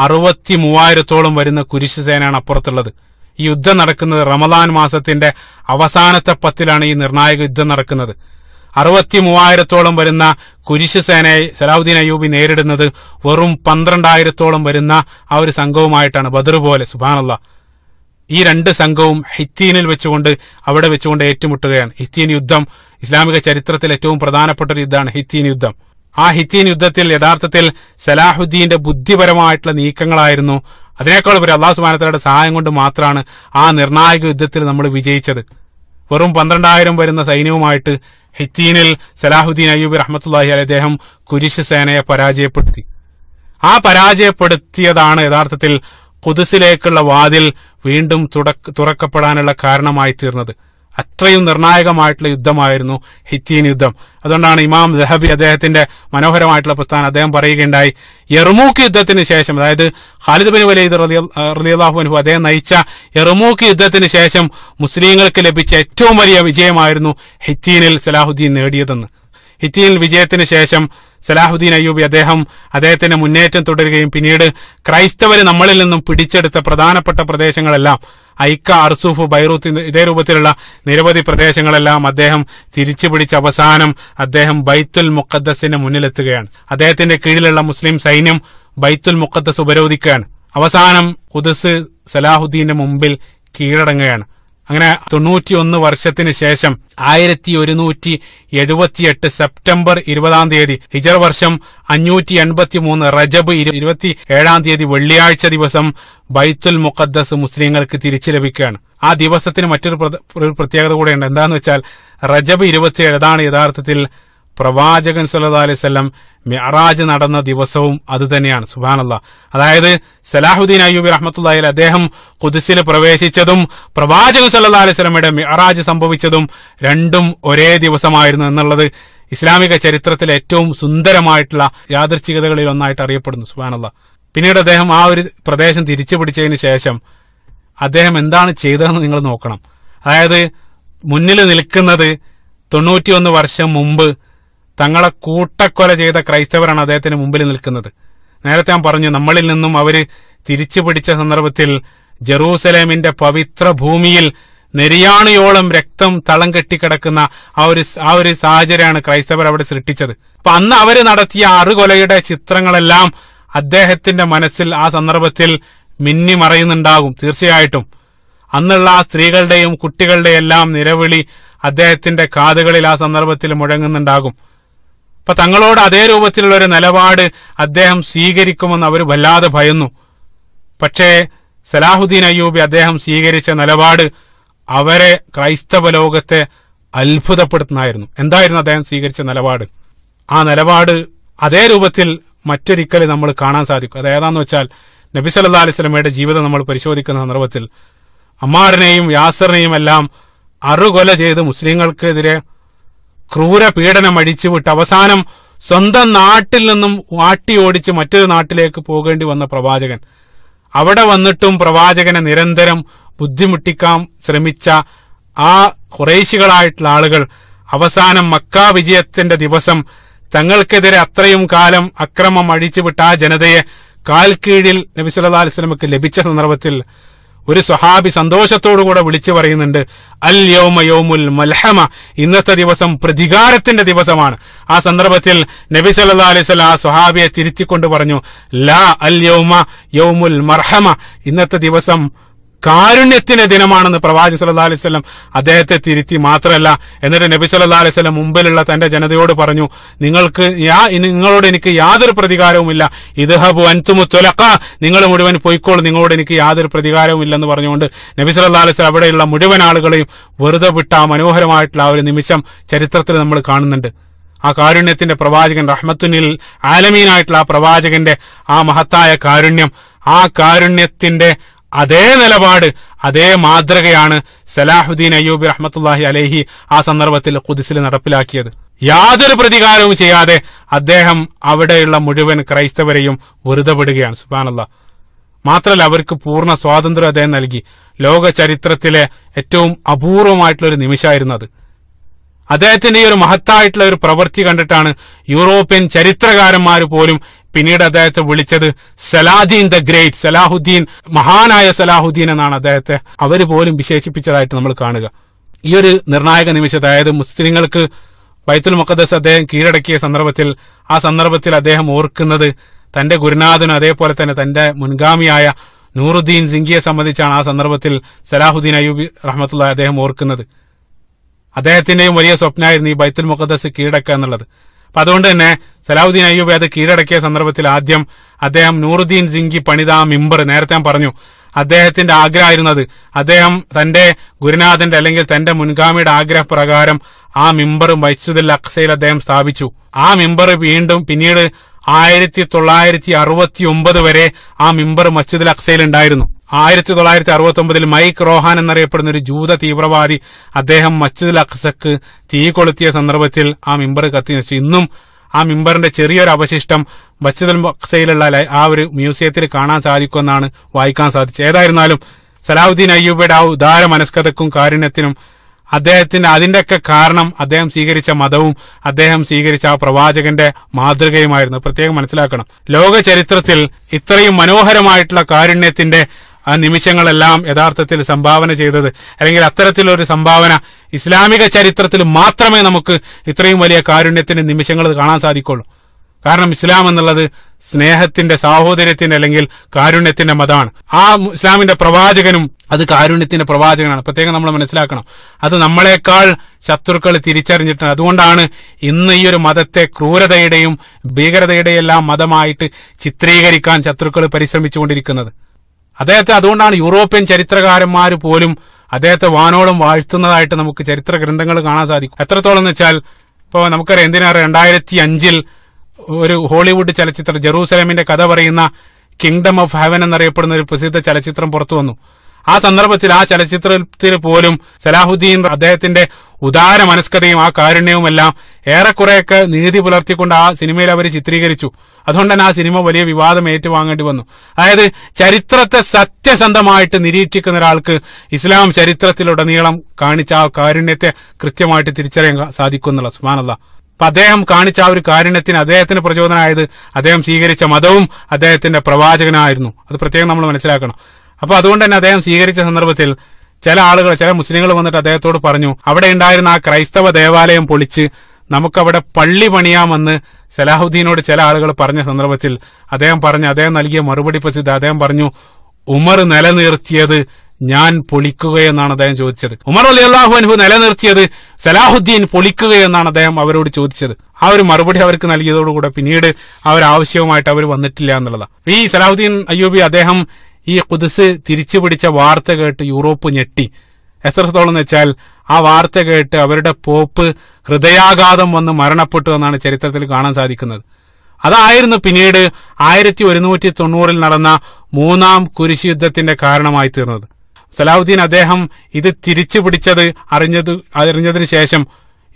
അറുപത്തി മൂവായിരത്തോളം വരുന്ന കുരിശ് സേനയാണ് അപ്പുറത്തുള്ളത് യുദ്ധം നടക്കുന്നത് റമദാൻ മാസത്തിന്റെ അവസാനത്തെ പത്തിലാണ് ഈ നിർണായക യുദ്ധം നടക്കുന്നത് അറുപത്തി മൂവായിരത്തോളം വരുന്ന കുരിശ് സേനയെ സലാഹുദ്ദീൻ അയ്യൂബി നേരിടുന്നത് വെറും പന്ത്രണ്ടായിരത്തോളം വരുന്ന ആ ഒരു സംഘവുമായിട്ടാണ് ബദർ പോലെ സുബാനുള്ള ഈ രണ്ട് സംഘവും ഹിത്തീനിൽ വെച്ചുകൊണ്ട് അവിടെ വെച്ചുകൊണ്ട് ഏറ്റുമുട്ടുകയാണ് ഹിത്തീൻ യുദ്ധം ഇസ്ലാമിക ചരിത്രത്തിൽ ഏറ്റവും പ്രധാനപ്പെട്ട ഒരു യുദ്ധമാണ് ഹിത്തീൻ യുദ്ധം ആ ഹിത്തീൻ യുദ്ധത്തിൽ യഥാർത്ഥത്തിൽ സലാഹുദ്ദീന്റെ ബുദ്ധിപരമായിട്ടുള്ള നീക്കങ്ങളായിരുന്നു അതിനേക്കാൾ ഒരു അള്ളാഹു സുബാനത്തലയുടെ സഹായം കൊണ്ട് മാത്രമാണ് ആ നിർണായക യുദ്ധത്തിൽ നമ്മൾ വിജയിച്ചത് വെറും പന്ത്രണ്ടായിരം വരുന്ന സൈന്യവുമായിട്ട് ഹിത്തീനിൽ സലാഹുദ്ദീൻ അയ്യൂബ് റഹ്മത്തുല്ലാഹി അലി അദ്ദേഹം കുരിശ് സേനയെ പരാജയപ്പെടുത്തി ആ പരാജയപ്പെടുത്തിയതാണ് യഥാർത്ഥത്തിൽ കുതിസിലേക്കുള്ള വാതിൽ വീണ്ടും തുറക്കപ്പെടാനുള്ള കാരണമായി തീർന്നത് അത്രയും നിർണായകമായിട്ടുള്ള യുദ്ധമായിരുന്നു ഹിത്തീൻ യുദ്ധം അതുകൊണ്ടാണ് ഇമാം ജഹബി അദ്ദേഹത്തിന്റെ മനോഹരമായിട്ടുള്ള പ്രസ്ഥാനം അദ്ദേഹം പറയുകയുണ്ടായി എർമൂക്ക് യുദ്ധത്തിന് ശേഷം അതായത് ഖാലിദ് ബിൻ വലീദ് റലിയാഹു അനുഹു അദ്ദേഹം നയിച്ച എർമൂക്ക് യുദ്ധത്തിന് ശേഷം മുസ്ലിങ്ങൾക്ക് ലഭിച്ച ഏറ്റവും വലിയ വിജയമായിരുന്നു ഹിത്തീനിൽ സലാഹുദ്ദീൻ നേടിയതെന്ന് ഹിത്തീനിൽ വിജയത്തിന് ശേഷം സലാഹുദ്ദീൻ അയ്യൂബി അദ്ദേഹം അദ്ദേഹത്തിന്റെ മുന്നേറ്റം തുടരുകയും പിന്നീട് ക്രൈസ്തവർ നമ്മളിൽ നിന്നും പിടിച്ചെടുത്ത പ്രധാനപ്പെട്ട പ്രദേശങ്ങളെല്ലാം ഐക്ക അർസൂഫ് ബൈറൂത്ത് ഇതേ രൂപത്തിലുള്ള നിരവധി പ്രദേശങ്ങളെല്ലാം അദ്ദേഹം തിരിച്ചു പിടിച്ച അവസാനം അദ്ദേഹം ബൈത്തുൽ മുഖദ്ദസിന്റെ മുന്നിലെത്തുകയാണ് അദ്ദേഹത്തിന്റെ കീഴിലുള്ള മുസ്ലിം സൈന്യം ബൈത്തുൽ മുഖദ്ദസ് ഉപരോധിക്കുകയാണ് അവസാനം കുദസ് സലാഹുദ്ദീന്റെ മുമ്പിൽ കീഴടങ്ങുകയാണ് അങ്ങനെ തൊണ്ണൂറ്റിയൊന്ന് വർഷത്തിന് ശേഷം ആയിരത്തി ഒരുന്നൂറ്റി എഴുപത്തിയെട്ട് സെപ്റ്റംബർ ഇരുപതാം തീയതി ഹിജർ വർഷം അഞ്ഞൂറ്റി എൺപത്തി മൂന്ന് റജബ് ഇരുപത്തി ഏഴാം തീയതി വെള്ളിയാഴ്ച ദിവസം ബൈത്തുൽ മുഖദ്ദസ് മുസ്ലിങ്ങൾക്ക് തിരിച്ചു ലഭിക്കുകയാണ് ആ ദിവസത്തിന് മറ്റൊരു പ്രത്യേകത കൂടെയുണ്ട് എന്താന്ന് വെച്ചാൽ റജബ് ഇരുപത്തിയേഴ് അതാണ് യഥാർത്ഥത്തിൽ പ്രവാചകൻ സല്ലാ അലൈവല്ലം മെഹറാജ് നടന്ന ദിവസവും അത് തന്നെയാണ് സുബാനല്ല അതായത് സലാഹുദ്ദീൻ അയ്യൂബി റഹ്മത്തുല്ലായിൽ അദ്ദേഹം കുതിസിൽ പ്രവേശിച്ചതും പ്രവാചകൻ സല്ലാ അലൈവലമയുടെ മെഹറാജ് സംഭവിച്ചതും രണ്ടും ഒരേ ദിവസമായിരുന്നു എന്നുള്ളത് ഇസ്ലാമിക ചരിത്രത്തിലെ ഏറ്റവും സുന്ദരമായിട്ടുള്ള യാദർച്ഛികതകളിൽ ഒന്നായിട്ട് അറിയപ്പെടുന്നു സുബാനല്ല പിന്നീട് അദ്ദേഹം ആ ഒരു പ്രദേശം തിരിച്ചു പിടിച്ചതിന് ശേഷം അദ്ദേഹം എന്താണ് ചെയ്തതെന്ന് നിങ്ങൾ നോക്കണം അതായത് മുന്നിൽ നിൽക്കുന്നത് തൊണ്ണൂറ്റിയൊന്ന് വർഷം മുമ്പ് തങ്ങളെ കൂട്ടക്കൊല ചെയ്ത ക്രൈസ്തവരാണ് അദ്ദേഹത്തിന് മുമ്പിൽ നിൽക്കുന്നത് നേരത്തെ ഞാൻ പറഞ്ഞു നമ്മളിൽ നിന്നും അവര് തിരിച്ചു പിടിച്ച സന്ദർഭത്തിൽ ജെറൂസലേമിന്റെ പവിത്ര ഭൂമിയിൽ നെരിയാണിയോളം രക്തം തളം കെട്ടിക്കിടക്കുന്ന ആ ഒരു ആ ഒരു സാഹചര്യമാണ് ക്രൈസ്തവർ അവിടെ സൃഷ്ടിച്ചത് അപ്പൊ അന്ന് അവര് നടത്തിയ അറുകൊലയുടെ ചിത്രങ്ങളെല്ലാം അദ്ദേഹത്തിന്റെ മനസ്സിൽ ആ സന്ദർഭത്തിൽ മിന്നി മറയുന്നുണ്ടാകും തീർച്ചയായിട്ടും അന്നുള്ള ആ സ്ത്രീകളുടെയും കുട്ടികളുടെയും എല്ലാം നിലവിളി അദ്ദേഹത്തിന്റെ കാതുകളിൽ ആ സന്ദർഭത്തിൽ മുഴങ്ങുന്നുണ്ടാകും അപ്പൊ തങ്ങളോട് അതേ രൂപത്തിലുള്ള ഒരു നിലപാട് അദ്ദേഹം സ്വീകരിക്കുമെന്ന് അവർ വല്ലാതെ ഭയന്നു പക്ഷേ സലാഹുദ്ദീൻ അയ്യൂബി അദ്ദേഹം സ്വീകരിച്ച നിലപാട് അവരെ ക്രൈസ്തവ ലോകത്തെ അത്ഭുതപ്പെടുത്തുന്നതായിരുന്നു എന്തായിരുന്നു അദ്ദേഹം സ്വീകരിച്ച നിലപാട് ആ നിലപാട് അതേ രൂപത്തിൽ മറ്റൊരിക്കൽ നമ്മൾ കാണാൻ സാധിക്കും അതേതാന്ന് വെച്ചാൽ നബി സല്ലാ അലൈഹി സ്വലമയുടെ ജീവിതം നമ്മൾ പരിശോധിക്കുന്ന സന്ദർഭത്തിൽ അമ്മാറിനെയും യാസറിനെയും എല്ലാം അറുകൊല ചെയ്ത് മുസ്ലിങ്ങൾക്കെതിരെ ക്രൂരപീഡനം അഴിച്ചുവിട്ട് അവസാനം സ്വന്തം നാട്ടിൽ നിന്നും വാട്ടി ഓടിച്ച് മറ്റൊരു നാട്ടിലേക്ക് പോകേണ്ടി വന്ന പ്രവാചകൻ അവിടെ വന്നിട്ടും പ്രവാചകനെ നിരന്തരം ബുദ്ധിമുട്ടിക്കാൻ ശ്രമിച്ച ആ കുറേശികളായിട്ടുള്ള ആളുകൾ അവസാനം മക്ക വിജയത്തിന്റെ ദിവസം തങ്ങൾക്കെതിരെ അത്രയും കാലം അക്രമം അഴിച്ചുവിട്ട ആ ജനതയെ കാൽക്കീഴിൽ നബിസ്വല്ലാ അലിസ്ലമക്ക് ലഭിച്ച സന്ദർഭത്തിൽ ഒരു സ്വഹാബി സന്തോഷത്തോടുകൂടെ വിളിച്ചു പറയുന്നുണ്ട് അൽ യോമ യോമുൽ മൽഹമ ഇന്നത്തെ ദിവസം പ്രതികാരത്തിന്റെ ദിവസമാണ് ആ സന്ദർഭത്തിൽ നബി സല്ലാ അലൈവല്ല ആ സ്വഹാബിയെ തിരുത്തിക്കൊണ്ട് പറഞ്ഞു ലാ അൽ യോമ യോമുൽ മർഹമ ഇന്നത്തെ ദിവസം കാരുണ്യത്തിന്റെ ദിനമാണെന്ന് പ്രവാചി സല്ലാ അലൈഹി സ്വലം അദ്ദേഹത്തെ തിരുത്തി മാത്രമല്ല എന്നിട്ട് നബി സല്ലാ അലൈഹി സ്വലം മുമ്പിലുള്ള തന്റെ ജനതയോട് പറഞ്ഞു നിങ്ങൾക്ക് നിങ്ങളോട് എനിക്ക് യാതൊരു പ്രതികാരവുമില്ല ഹബു അൻതുമു തുലക്ക നിങ്ങൾ മുഴുവൻ പോയിക്കോളും നിങ്ങളോട് എനിക്ക് യാതൊരു പ്രതികാരവും ഇല്ലെന്ന് പറഞ്ഞുകൊണ്ട് നബി സല്ലാ അലൈഹി സ്വലം അവിടെയുള്ള മുഴുവൻ ആളുകളെയും വെറുതെ വിട്ട ആ മനോഹരമായിട്ടുള്ള ആ ഒരു നിമിഷം ചരിത്രത്തിൽ നമ്മൾ കാണുന്നുണ്ട് ആ കാരുണ്യത്തിന്റെ പ്രവാചകൻ റഹ്മത്തുനിൽ ആലമീനായിട്ടുള്ള ആ പ്രവാചകന്റെ ആ മഹത്തായ കാരുണ്യം ആ കാരുണ്യത്തിന്റെ അതേ നിലപാട് അതേ മാതൃകയാണ് സലാഹുദ്ദീൻ അയ്യൂബ് റഹ്മത്തുല്ലാഹി അലഹി ആ സന്ദർഭത്തിൽ കുതിസിൽ നടപ്പിലാക്കിയത് യാതൊരു പ്രതികാരവും ചെയ്യാതെ അദ്ദേഹം അവിടെയുള്ള മുഴുവൻ ക്രൈസ്തവരെയും വെറുതെ പെടുകയാണ് സുബാനല്ല മാത്രമല്ല അവർക്ക് പൂർണ്ണ സ്വാതന്ത്ര്യം അദ്ദേഹം നൽകി ലോക ചരിത്രത്തിലെ ഏറ്റവും അപൂർവമായിട്ടുള്ള ഒരു നിമിഷമായിരുന്നു അത് അദ്ദേഹത്തിന്റെ ഈ ഒരു മഹത്തായിട്ടുള്ള ഒരു പ്രവൃത്തി കണ്ടിട്ടാണ് യൂറോപ്യൻ ചരിത്രകാരന്മാർ പോലും പിന്നീട് അദ്ദേഹത്തെ വിളിച്ചത് സലാദീൻ ദ ഗ്രേറ്റ് സലാഹുദ്ദീൻ മഹാനായ സലാഹുദ്ദീൻ എന്നാണ് അദ്ദേഹത്തെ അവർ പോലും വിശേഷിപ്പിച്ചതായിട്ട് നമ്മൾ കാണുക ഈ ഒരു നിർണായക നിമിഷം അതായത് മുസ്ലിങ്ങൾക്ക് ബൈത്തുൽ മുഖദ്ദസ് അദ്ദേഹം കീഴടക്കിയ സന്ദർഭത്തിൽ ആ സന്ദർഭത്തിൽ അദ്ദേഹം ഓർക്കുന്നത് തന്റെ ഗുരുനാഥനും അതേപോലെ തന്നെ തന്റെ മുൻഗാമിയായ നൂറുദ്ദീൻ സിംഗിയെ സംബന്ധിച്ചാണ് ആ സന്ദർഭത്തിൽ സലാഹുദ്ദീൻ അയ്യൂബി റഹമത്തുള്ള അദ്ദേഹം ഓർക്കുന്നത് അദ്ദേഹത്തിന്റെയും വലിയ സ്വപ്നമായിരുന്നു ഈ ബൈത്തുൽ മുഖദ്ദസ് കീഴടക്കുക എന്നുള്ളത് അപ്പൊ അതുകൊണ്ട് തന്നെ സലാഹുദ്ദീൻ അയ്യൂബ് അത് കീഴടക്കിയ സന്ദർഭത്തിൽ ആദ്യം അദ്ദേഹം നൂറുദ്ദീൻ സിംഗി പണിത മിമ്പർ നേരത്തെ ഞാൻ പറഞ്ഞു അദ്ദേഹത്തിന്റെ ആഗ്രഹമായിരുന്നത് അദ്ദേഹം തന്റെ ഗുരുനാഥന്റെ അല്ലെങ്കിൽ തന്റെ മുൻഗാമിയുടെ ആഗ്രഹപ്രകാരം ആ മിമ്പർ മൈസുദുൽ അക്സയിൽ അദ്ദേഹം സ്ഥാപിച്ചു ആ മിമ്പർ വീണ്ടും പിന്നീട് ആയിരത്തി തൊള്ളായിരത്തി അറുപത്തി ഒമ്പത് വരെ ആ മിമ്പർ മസ്ജിദുൽ അക്സയിൽ ഉണ്ടായിരുന്നു ആയിരത്തി തൊള്ളായിരത്തി അറുപത്തി ഒമ്പതിൽ മൈക്ക് റോഹാൻ എന്നറിയപ്പെടുന്ന ഒരു ജൂത തീവ്രവാദി അദ്ദേഹം മസ്ജിദുൽ അക്സക്ക് തീ കൊളുത്തിയ സന്ദർഭത്തിൽ ആ മിമ്പർ കത്തി നശിച്ചു ഇന്നും ആ മിമ്പറിന്റെ ചെറിയൊരു അവശിഷ്ടം മസ്ജിദുൽ അക്സയിലുള്ള ആ ഒരു മ്യൂസിയത്തിൽ കാണാൻ സാധിക്കുമെന്നാണ് വായിക്കാൻ സാധിച്ചത് ഏതായിരുന്നാലും സലാഹുദ്ദീൻ അയ്യൂബയുടെ ആ ഉദാര മനസ്കഥക്കും കാരുണ്യത്തിനും അദ്ദേഹത്തിന്റെ അതിന്റെയൊക്കെ കാരണം അദ്ദേഹം സ്വീകരിച്ച മതവും അദ്ദേഹം സ്വീകരിച്ച ആ പ്രവാചകന്റെ മാതൃകയുമായിരുന്നു പ്രത്യേകം മനസ്സിലാക്കണം ലോക ചരിത്രത്തിൽ ഇത്രയും മനോഹരമായിട്ടുള്ള കാരുണ്യത്തിന്റെ ആ നിമിഷങ്ങളെല്ലാം യഥാർത്ഥത്തിൽ സംഭാവന ചെയ്തത് അല്ലെങ്കിൽ അത്തരത്തിലൊരു സംഭാവന ഇസ്ലാമിക ചരിത്രത്തിൽ മാത്രമേ നമുക്ക് ഇത്രയും വലിയ കാരുണ്യത്തിന്റെ നിമിഷങ്ങൾ കാണാൻ സാധിക്കുള്ളൂ കാരണം ഇസ്ലാം എന്നുള്ളത് സ്നേഹത്തിന്റെ സാഹോദര്യത്തിന്റെ അല്ലെങ്കിൽ കാരുണ്യത്തിന്റെ മതമാണ് ആ ഇസ്ലാമിന്റെ പ്രവാചകനും അത് കാരുണ്യത്തിന്റെ പ്രവാചകനാണ് പ്രത്യേകം നമ്മൾ മനസ്സിലാക്കണം അത് നമ്മളെക്കാൾ ശത്രുക്കൾ തിരിച്ചറിഞ്ഞിട്ടുണ്ട് അതുകൊണ്ടാണ് ഇന്ന് ഈ ഒരു മതത്തെ ക്രൂരതയുടെയും ഭീകരതയുടെയും എല്ലാം മതമായിട്ട് ചിത്രീകരിക്കാൻ ശത്രുക്കൾ പരിശ്രമിച്ചുകൊണ്ടിരിക്കുന്നത് അദ്ദേഹത്തെ അതുകൊണ്ടാണ് യൂറോപ്യൻ ചരിത്രകാരന്മാർ പോലും അദ്ദേഹത്തെ വാനോളം വാഴ്ത്തുന്നതായിട്ട് നമുക്ക് ചരിത്ര ഗ്രന്ഥങ്ങൾ കാണാൻ സാധിക്കും എത്രത്തോളം എന്ന് വെച്ചാൽ ഇപ്പോൾ നമുക്കറിയാം എന്തിനാ രണ്ടായിരത്തി അഞ്ചിൽ ഒരു ഹോളിവുഡ് ചലച്ചിത്രം ജെറൂസലേമിന്റെ കഥ പറയുന്ന കിങ്ഡം ഓഫ് ഹെവൻ എന്നറിയപ്പെടുന്ന ഒരു പ്രസിദ്ധ ചലച്ചിത്രം പുറത്തു വന്നു ആ സന്ദർഭത്തിൽ ആ ചലച്ചിത്രത്തിൽ പോലും സലാഹുദ്ദീൻ അദ്ദേഹത്തിന്റെ ഉദാര മനസ്കതയും ആ കാരുണ്യവും എല്ലാം ഏറെക്കുറെയൊക്കെ നീതി പുലർത്തിക്കൊണ്ട് ആ സിനിമയിൽ അവർ ചിത്രീകരിച്ചു അതുകൊണ്ട് തന്നെ ആ സിനിമ വലിയ വിവാദം ഏറ്റുവാങ്ങേണ്ടി വന്നു അതായത് ചരിത്രത്തെ സത്യസന്ധമായിട്ട് നിരീക്ഷിക്കുന്ന ഒരാൾക്ക് ഇസ്ലാം ചരിത്രത്തിലുടനീളം കാണിച്ച ആ കാരുണ്യത്തെ കൃത്യമായിട്ട് തിരിച്ചറിയാൻ സാധിക്കുന്നുള്ള സുമാനല്ല അപ്പൊ അദ്ദേഹം കാണിച്ച ആ ഒരു കാരുണ്യത്തിന് അദ്ദേഹത്തിന് പ്രചോദനമായത് അദ്ദേഹം സ്വീകരിച്ച മതവും അദ്ദേഹത്തിന്റെ പ്രവാചകനായിരുന്നു അത് പ്രത്യേകം നമ്മൾ മനസ്സിലാക്കണം അപ്പോൾ അതുകൊണ്ട് തന്നെ അദ്ദേഹം സ്വീകരിച്ച സന്ദർഭത്തിൽ ചില ആളുകൾ ചില മുസ്ലിങ്ങൾ വന്നിട്ട് അദ്ദേഹത്തോട് പറഞ്ഞു അവിടെ ഉണ്ടായിരുന്ന ആ ക്രൈസ്തവ ദേവാലയം പൊളിച്ച് നമുക്കവിടെ പള്ളി പണിയാമെന്ന് സലാഹുദ്ദീനോട് ചില ആളുകൾ പറഞ്ഞ സന്ദർഭത്തിൽ അദ്ദേഹം പറഞ്ഞു അദ്ദേഹം നൽകിയ മറുപടി പ്രസിദ്ധ അദ്ദേഹം പറഞ്ഞു ഉമർ നിലനിർത്തിയത് ഞാൻ പൊളിക്കുകയെന്നാണ് അദ്ദേഹം ചോദിച്ചത് ഉമർ അലി അള്ളാഹു അനുഹു നിലനിർത്തിയത് സലാഹുദ്ദീൻ പൊളിക്കുകയെന്നാണ് അദ്ദേഹം അവരോട് ചോദിച്ചത് ആ ഒരു മറുപടി അവർക്ക് നൽകിയതോടുകൂടെ പിന്നീട് ആ ഒരു ആവശ്യവുമായിട്ട് അവർ വന്നിട്ടില്ല എന്നുള്ളതാണ് ഈ സലാഹുദ്ദീൻ അയ്യൂബി അദ്ദേഹം ഈ കുതിസ് തിരിച്ചു പിടിച്ച വാർത്ത കേട്ട് യൂറോപ്പ് ഞെട്ടി എത്രത്തോളം എന്ന് വെച്ചാൽ ആ വാർത്ത കേട്ട് അവരുടെ പോപ്പ് ഹൃദയാഘാതം വന്ന് മരണപ്പെട്ടു എന്നാണ് ചരിത്രത്തിൽ കാണാൻ സാധിക്കുന്നത് അതായിരുന്നു പിന്നീട് ആയിരത്തി ഒരുന്നൂറ്റി തൊണ്ണൂറിൽ നടന്ന മൂന്നാം കുരിശ് യുദ്ധത്തിന്റെ കാരണമായി തീർന്നത് സലാഹുദ്ദീൻ അദ്ദേഹം ഇത് തിരിച്ചു പിടിച്ചത് അറിഞ്ഞത് അറിഞ്ഞതിന് ശേഷം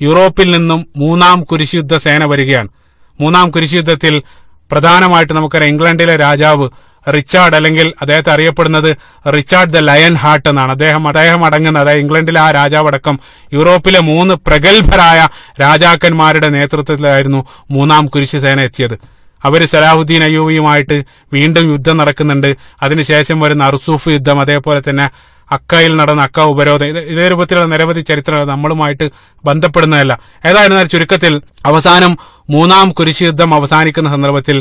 യൂറോപ്പിൽ നിന്നും മൂന്നാം കുരിശ് യുദ്ധ സേന വരികയാണ് മൂന്നാം കുരിശ് യുദ്ധത്തിൽ പ്രധാനമായിട്ട് നമുക്കറിയാം ഇംഗ്ലണ്ടിലെ രാജാവ് റിച്ചാർഡ് അല്ലെങ്കിൽ അദ്ദേഹത്തെ അറിയപ്പെടുന്നത് റിച്ചാർഡ് ദ ലയൺ ഹാർട്ട് എന്നാണ് അദ്ദേഹം അദ്ദേഹം അടങ്ങുന്ന അതായത് ഇംഗ്ലണ്ടിലെ ആ രാജാവടക്കം യൂറോപ്പിലെ മൂന്ന് പ്രഗത്ഭരായ രാജാക്കന്മാരുടെ നേതൃത്വത്തിലായിരുന്നു മൂന്നാം സേന എത്തിയത് അവർ സലാഹുദ്ദീൻ അയ്യൂബിയുമായിട്ട് വീണ്ടും യുദ്ധം നടക്കുന്നുണ്ട് അതിനുശേഷം വരുന്ന അർസൂഫ് യുദ്ധം അതേപോലെ തന്നെ അക്കയിൽ നടന്ന അക്ക ഉപരോധം ഇതേ രൂപത്തിലുള്ള നിരവധി ചരിത്രങ്ങൾ നമ്മളുമായിട്ട് ബന്ധപ്പെടുന്നതല്ല ഏതായിരുന്നാൽ ചുരുക്കത്തിൽ അവസാനം മൂന്നാം കുരിശ് യുദ്ധം അവസാനിക്കുന്ന സന്ദർഭത്തിൽ